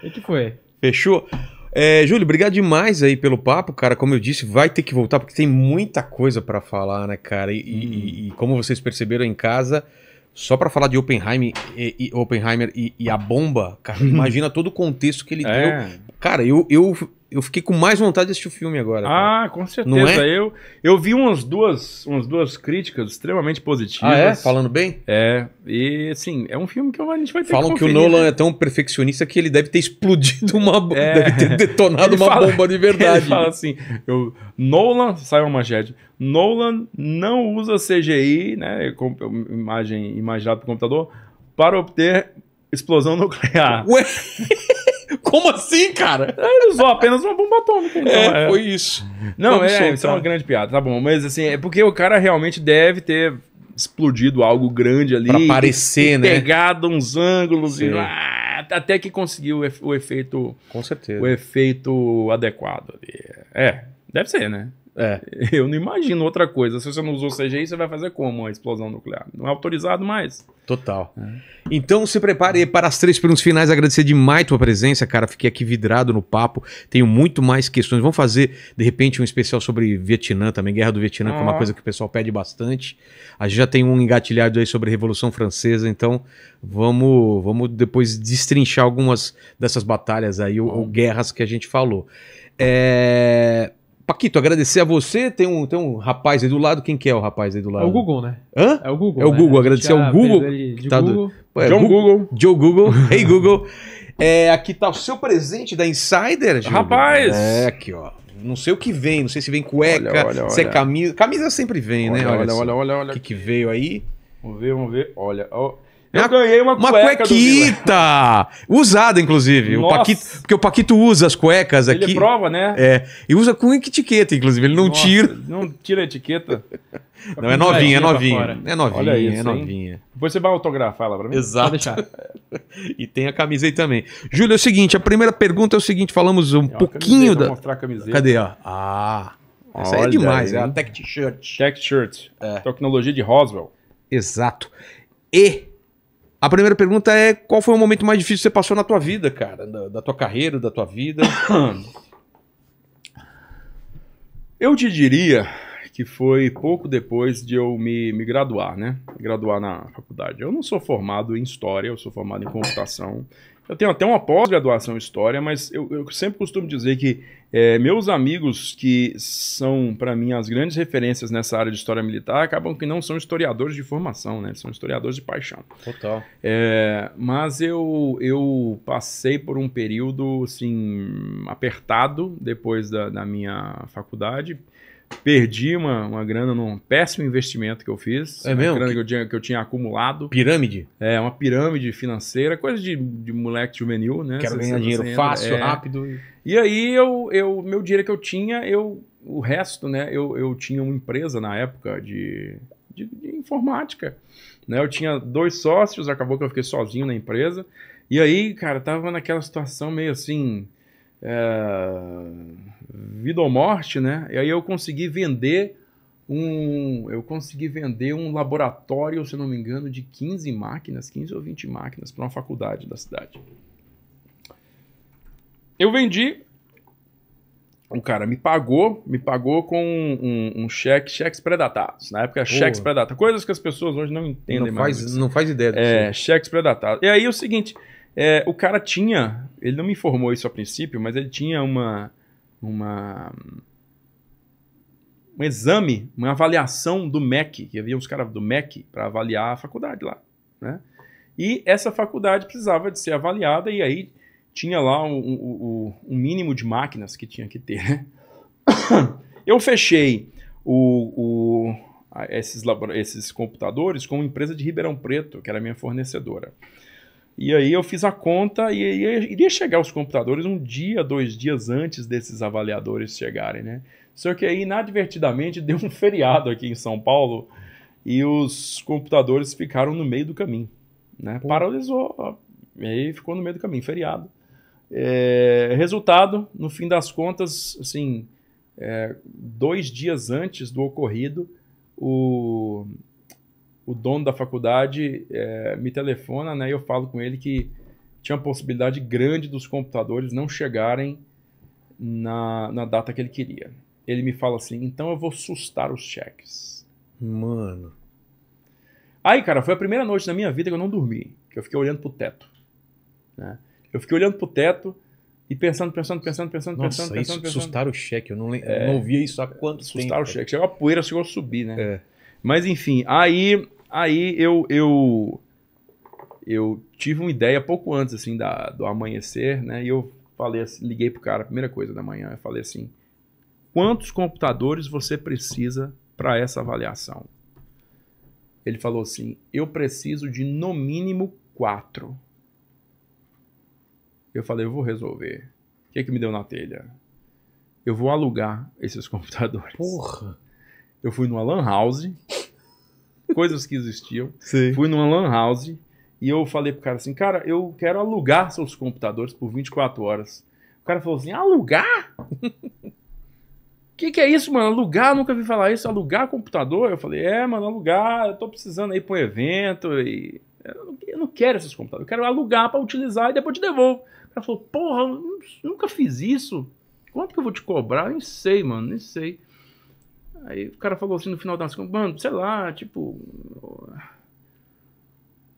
O que foi? Fechou? É, Júlio, obrigado demais aí pelo papo, cara. Como eu disse, vai ter que voltar porque tem muita coisa para falar, né, cara? E, hum. e, uhum. e, como vocês perceberam em casa, só para falar de Oppenheimer e, Oppenheimer e, a bomba, cara, *laughs* imagina todo o contexto que ele é. deu. Cara, eu, eu eu fiquei com mais vontade de assistir o filme agora. Cara. Ah, com certeza. É? Eu, eu vi umas duas, umas duas críticas extremamente positivas. Ah, é? Falando bem? É. E, assim, é um filme que a gente vai ter Falam que Falam que o Nolan né? é tão perfeccionista que ele deve ter explodido uma bomba. É. Deve ter detonado uma fala, bomba de *laughs* verdade. Ele fala assim: eu, Nolan, sai uma manchete. Nolan não usa CGI, né? imagem imagem imaginada do computador, para obter explosão nuclear. Ué? *laughs* *laughs* Como assim, cara? É, ele usou apenas uma bomba atômica. Então, é, é, foi isso. Não, é, isso é uma grande piada, tá bom. Mas assim, é porque o cara realmente deve ter explodido algo grande ali. Pra aparecer, né? Pegado uns ângulos Sim. e lá, até que conseguiu o, o efeito. Com certeza. O efeito adequado ali. É, deve ser, né? É. *laughs* Eu não imagino outra coisa. Se você não usou CGI, você vai fazer como a explosão nuclear? Não é autorizado mais. Total. É. Então se prepare para as três perguntas finais. Agradecer demais a tua presença, cara. Fiquei aqui vidrado no papo. Tenho muito mais questões. Vamos fazer, de repente, um especial sobre Vietnã também. Guerra do Vietnã, ah. que é uma coisa que o pessoal pede bastante. A gente já tem um engatilhado aí sobre a Revolução Francesa. Então vamos, vamos depois destrinchar algumas dessas batalhas aí ou, ou guerras que a gente falou. É Paquito, agradecer a você. Tem um, tem um rapaz aí do lado. Quem que é o rapaz aí do lado? É o Google, né? Hã? É o Google. É o né? Google. Né? Agradecer ao Google. tá Google. Do... É, John Google. Google. Joe Google. *laughs* hey, Google. É, aqui tá o seu presente da Insider, Gil. Rapaz! É, aqui, ó. Não sei o que vem. Não sei se vem cueca, olha, olha, olha. se é camisa. Camisa sempre vem, olha, né? Olha, olha, olha, olha. O que, que veio aí? Vamos ver, vamos ver. Olha, ó. Oh. Eu ganhei uma cueca. cuequita! Usada, inclusive. Nossa. O Paquito, porque o Paquito usa as cuecas aqui. Ele prova, né? É. E usa com etiqueta, inclusive. Ele não Nossa, tira. Não tira a etiqueta. *laughs* não, é novinha, é novinha. É novinha, Olha é isso, é novinha. Hein? Depois você vai autografar ela pra mim. Exato. Pode deixar. e tem a camisa aí também. Júlio, é o seguinte: a primeira pergunta é o seguinte: falamos um é pouquinho camiseta, da. mostrar a camiseta. Cadê? Ó? Ah. Essa é Olha é demais, é a Tech T-shirt. Tech Shirt. É. Tecnologia de Roswell. Exato. E a primeira pergunta é: qual foi o momento mais difícil que você passou na tua vida, cara? Da, da tua carreira, da tua vida? *coughs* eu te diria que foi pouco depois de eu me, me graduar, né? graduar na faculdade. Eu não sou formado em história, eu sou formado em computação. Eu tenho até uma pós-graduação em História, mas eu, eu, sempre costumo dizer que é, meus amigos que são, para mim, as grandes referências nessa área de História Militar, acabam que não são historiadores de formação, né? São historiadores de paixão. Total. É, mas eu, eu passei por um período, assim, apertado depois da, da minha faculdade. Perdi uma, uma grana num péssimo investimento que eu fiz. É mesmo? Grana que... eu tinha, que eu tinha acumulado. Pirâmide? É, uma pirâmide financeira, coisa de, de moleque juvenil, né? Quero ganhar tá dinheiro fácil, é. rápido. E aí, eu, eu, meu dinheiro que eu tinha, eu o resto, né? Eu, eu tinha uma empresa na época de, de, de informática. Né? Eu tinha dois sócios, acabou que eu fiquei sozinho na empresa. E aí, cara, tava naquela situação meio assim é, vida ou morte, né? E aí eu consegui vender um, eu consegui vender um laboratório, se não me engano, de 15 máquinas, 15 ou 20 máquinas para uma faculdade da cidade. Eu vendi, o cara me pagou, me pagou com um, um, um cheque, cheques predatados. Na época, Porra. cheques predatados. Coisas que as pessoas hoje não entendem não mais. Faz, não faz ideia disso. É, cheques predatados. E aí o seguinte, é, o cara tinha, ele não me informou isso a princípio, mas ele tinha uma, uma um exame, uma avaliação do MEC, que havia uns caras do MEC para avaliar a faculdade lá, né? E essa faculdade precisava de ser avaliada e aí tinha lá um, um, um mínimo de máquinas que tinha que ter. Né? *coughs* Eu fechei o, o esses, esses computadores com uma empresa de Ribeirão Preto, que era minha fornecedora. E aí eu fiz a conta e iria chegar os computadores um dia, dois dias antes desses avaliadores chegarem, né? Só que aí inadvertidamente *laughs* deu um feriado aqui em São Paulo e os computadores ficaram no meio do caminho, né? Pô. Paralisou, e aí ficou no meio do caminho, feriado. É, resultado, no fim das contas, assim, é, dois dias antes do ocorrido, o o dono da faculdade é, me telefona, né? E eu falo com ele que tinha uma possibilidade grande dos computadores não chegarem na, na data que ele queria. Ele me fala assim, então eu vou sustar os cheques. Mano. Aí, cara, foi a primeira noite na minha vida que eu não dormi, que eu fiquei olhando pro teto. Né? Eu fiquei olhando pro teto e pensando, pensando, pensando, pensando, Nossa, pensando, isso, pensando, Sustar o cheque, eu não, é, não via isso há quanto sustar tempo. Sustar o cheque. Chegou a poeira, chegou a subir, né? É. Mas enfim, aí, aí eu, eu eu tive uma ideia pouco antes assim da, do amanhecer, né? E eu falei assim, liguei pro cara, primeira coisa da manhã, eu falei assim: "Quantos computadores você precisa para essa avaliação?" Ele falou assim: "Eu preciso de no mínimo quatro. Eu falei: "Eu vou resolver." O que é que me deu na telha? Eu vou alugar esses *laughs* computadores. Porra. Eu fui numa lan house, coisas que existiam. Sim. Fui numa lan house e eu falei pro cara assim, cara, eu quero alugar seus computadores por 24 horas. O cara falou assim, alugar? *laughs* que que é isso, mano? Alugar? Nunca vi falar isso. Alugar computador? Eu falei, é, mano, alugar. Eu tô precisando aí pra um evento e... Eu não, quero esses computadores. Eu quero alugar para utilizar e depois te devolvo. O cara falou, porra, nunca fiz isso. Quanto que eu vou te cobrar? Nem sei, mano, nem sei. Aí o cara falou assim no final das contas, mano, sei lá, tipo.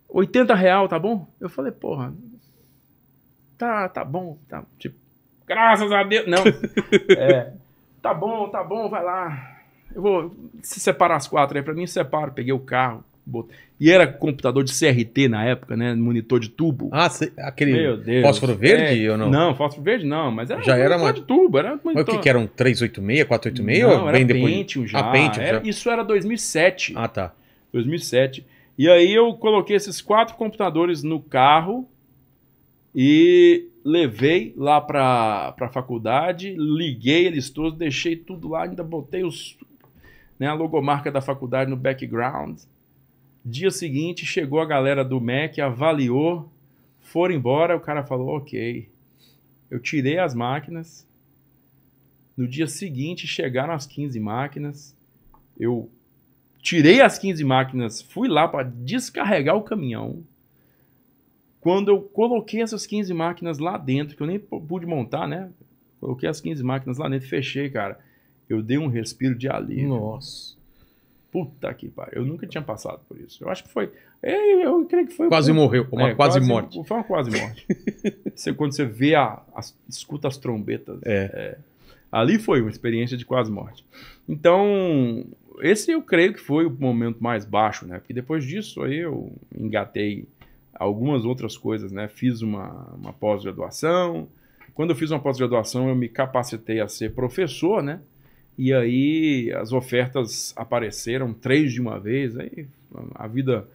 80 real, tá bom? Eu falei, porra. Tá, tá bom. Tá, tipo, graças a Deus. Não. *laughs* é. Tá bom, tá bom, vai lá. Eu vou. Se separar as quatro aí pra mim, separo. Peguei o carro, e era computador de CRT na época, né? Monitor de tubo. Ah, cê, aquele fósforo verde é, ou não? Não, fósforo verde não, mas era já um era uma... de tubo. Era monitor... Mas o que, que era? Um 386, 486? Não, ou era bem depois... Ah, já. Ah, Pentium era, é, já. Isso era 2007. Ah, tá. 2007. E aí eu coloquei esses quatro computadores no carro e levei lá para a faculdade, liguei eles todos, deixei tudo lá, ainda botei os, né, a logomarca da faculdade no background. Dia seguinte, chegou a galera do MEC, avaliou, foram embora, o cara falou, ok. Eu tirei as máquinas. No dia seguinte, chegaram as 15 máquinas. Eu tirei as 15 máquinas, fui lá para descarregar o caminhão. Quando eu coloquei essas 15 máquinas lá dentro, que eu nem pude montar, né? Coloquei as 15 máquinas lá dentro, fechei, cara. Eu dei um respiro de alívio. Nossa. Puta que pariu. Eu nunca tinha passado por isso. Eu acho que foi. Eu, é, eu creio que foi. Quase um, morreu, uma é, quase, morte. Foi uma quase morte. *laughs* você, quando você vê a, a escuta as trombetas. É. É, ali foi uma experiência de quase morte. Então, esse eu creio que foi o momento mais baixo, né? Porque depois disso aí eu engatei algumas outras coisas, né? Fiz uma, uma pós-graduação. Quando eu fiz uma pós-graduação, eu me capacitei a ser professor, né? E aí as ofertas apareceram, três de uma vez, aí a vida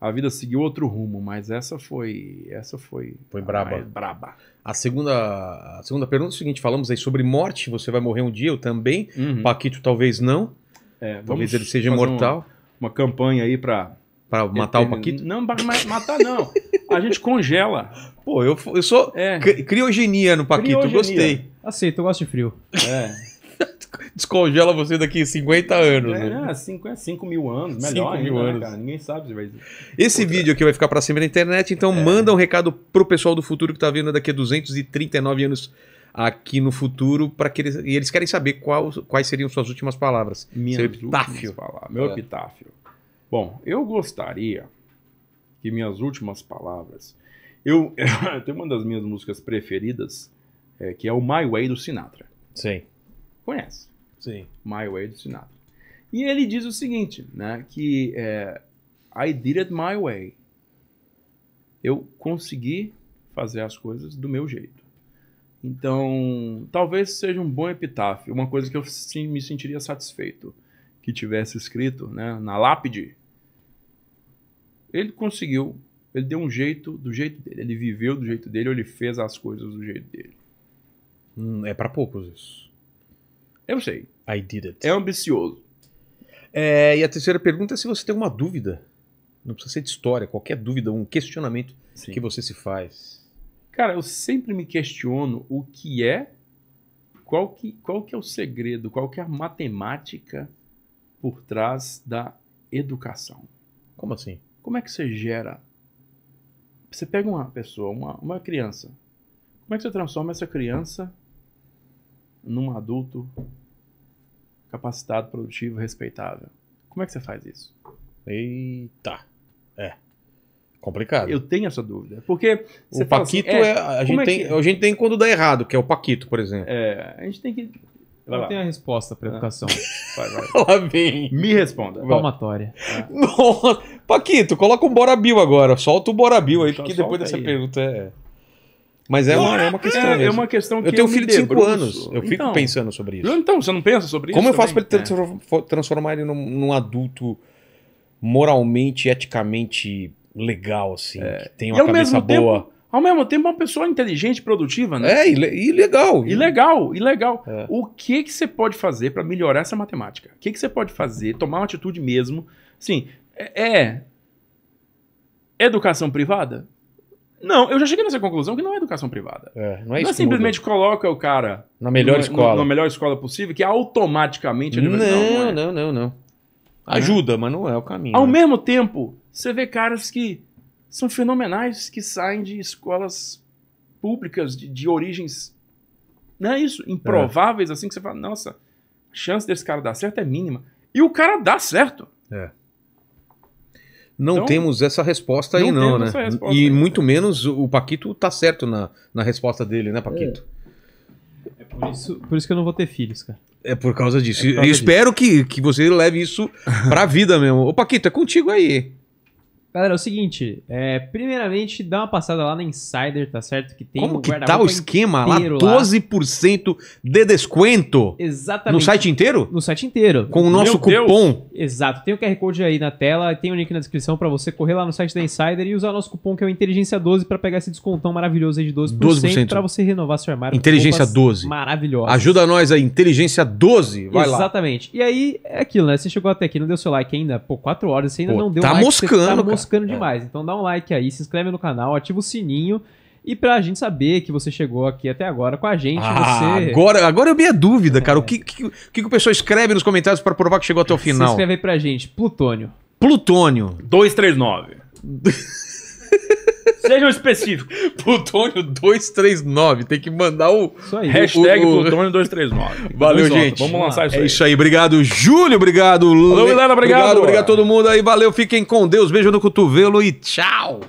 a vida seguiu outro rumo, mas essa foi essa foi foi braba. braba. A segunda a segunda pergunta é o seguinte, falamos aí sobre morte, você vai morrer um dia, eu também, uhum. Paquito talvez não. É, talvez ele seja imortal. Uma, uma campanha aí para para matar o Paquito? Não, matar não. A gente congela. Pô, eu, eu sou é. criogenia no Paquito, criogenia. gostei. Aceito, eu gosto de frio. É. *laughs* descongela você daqui 50 anos. É, 5, né? é mil anos, melhor 5 mil né, anos. Né, cara? Ninguém sabe se vai... Esse vídeo aqui vai ficar para sempre na internet, então é. manda um recado pro pessoal do futuro que tá vendo daqui a 239 anos aqui no futuro para que eles, e eles querem saber qual, quais seriam suas últimas palavras. Minhas Seu epitáfio. Palavras, meu é. epitáfio. Bom, eu gostaria que minhas últimas palavras. Eu, *laughs* eu tenho uma das minhas músicas preferidas, é, que é o My Way do Sinatra. Sim conhece. Sim. My Way do Sinatra. E ele diz o seguinte, né? Que é, I did it my way. Eu consegui fazer as coisas do meu jeito. Então, talvez seja um bom epitáfio, uma coisa que eu sim, me sentiria satisfeito que tivesse escrito né, na lápide. Ele conseguiu, ele deu um jeito do jeito dele, ele viveu do jeito dele, ou ele fez as coisas do jeito dele. Hum, é para poucos isso. Eu sei. I did it. É ambicioso. É, e a terceira pergunta é se você tem uma dúvida. Não precisa ser de história, qualquer dúvida, um questionamento Sim. que você se faz. Cara, eu sempre me questiono o que é, qual que, qual que é o segredo, qual que é a matemática por trás da educação. Como assim? Como é que você gera? Você pega uma pessoa, uma, uma criança. Como é que você transforma essa criança num adulto capacitado, produtivo, respeitável. Como é que você faz isso? Eita. É. Complicado. Eu tenho essa dúvida. Porque. O assim, Paquito assim, é, a, gente é tem, que... a gente tem quando dá errado, que é o Paquito, por exemplo. É, a gente tem que. Vai Eu lá. tenho a resposta para ah. educação. *laughs* Vai, vai. *laughs* vem. Me responda. Palmatória. Ah. Nossa. Paquito, coloca um Borabil agora. Solta o Borabil aí, porque depois dessa aí. pergunta é. Mas é uma, é uma questão. É, é, uma questão que. Eu tenho um filho de 5 anos. Eu fico então, pensando sobre isso. Então, você não pensa sobre Como isso? Como eu faço para ele transformar, é. transformar ele num, num, adulto moralmente, eticamente legal, assim? É. Que tem uma cabeça boa. Tempo, ao mesmo tempo, uma pessoa inteligente, produtiva, né? É, e, ilegal legal. É. O que que você pode fazer para melhorar essa matemática? O que que você pode fazer? Tomar uma atitude mesmo. Sim, é, é educação privada? Não, eu já cheguei nessa conclusão que não é educação privada. É, não é isso. Não é simplesmente muda. coloca o cara na melhor numa, escola, na melhor escola possível, que automaticamente é ele não, vai não, é. não, não, não. Ajuda, é. mas não é o caminho. Ao né? mesmo tempo, você vê caras que são fenomenais, que saem de escolas públicas de, de origens, não é isso, improváveis assim que você fala, nossa, a chance desse cara dar certo é mínima. E o cara dá certo. É. Não então, temos essa resposta aí, não, né? E aí. muito menos o Paquito tá certo na, na resposta dele, né, Paquito? É. é por isso, por isso que eu não vou ter filhos, cara. É por causa disso. É por causa eu disso. espero que, que você leve isso pra vida mesmo. Ô, Paquito, é contigo aí. Galera, é o seguinte, é, primeiramente dá uma passada lá na Insider, tá certo? Que tem Como um que tá o esquema lá? 12% de desconto. Exatamente. No site inteiro? No site inteiro. Com o nosso Meu cupom. Deus. Exato. Tem o QR Code aí na tela, tem o link na descrição para você correr lá no site da Insider e usar o nosso cupom que é o Inteligência 12 para pegar esse descontão maravilhoso aí de 12%, 12%. para você renovar seu armário. Inteligência 12. Maravilhosa. Ajuda nós aí, Inteligência 12. Vai Exatamente. lá. Exatamente. E aí é aquilo, né? Você chegou até aqui, não deu seu like ainda. Pô, 4 horas, você ainda Pô, não deu tá like. Moscando, tá moscando, cara buscando é, é. demais. Então dá um like aí, se inscreve no canal, ativa o sininho. E pra gente saber que você chegou aqui até agora com a gente, ah, você... Agora, agora eu vi a dúvida, cara. O é. que, que, que, o pessoal escreve nos comentários para provar que chegou até o final? Se inscreve aí pra gente, Plutônio. Plutônio. 239. *laughs* Sejam específicos. *laughs* Plutônio 239. Tem que mandar o. Isso aí. Hashtag o, o... Plutônio 239. *laughs* Valeu, Vamos gente. Vamos lançar isso é aí. É isso aí. Obrigado, Júlio. Obrigado, Lula Obrigado. Obrigado, obrigado a todo mundo aí. Valeu. Fiquem com Deus. Beijo no cotovelo e tchau.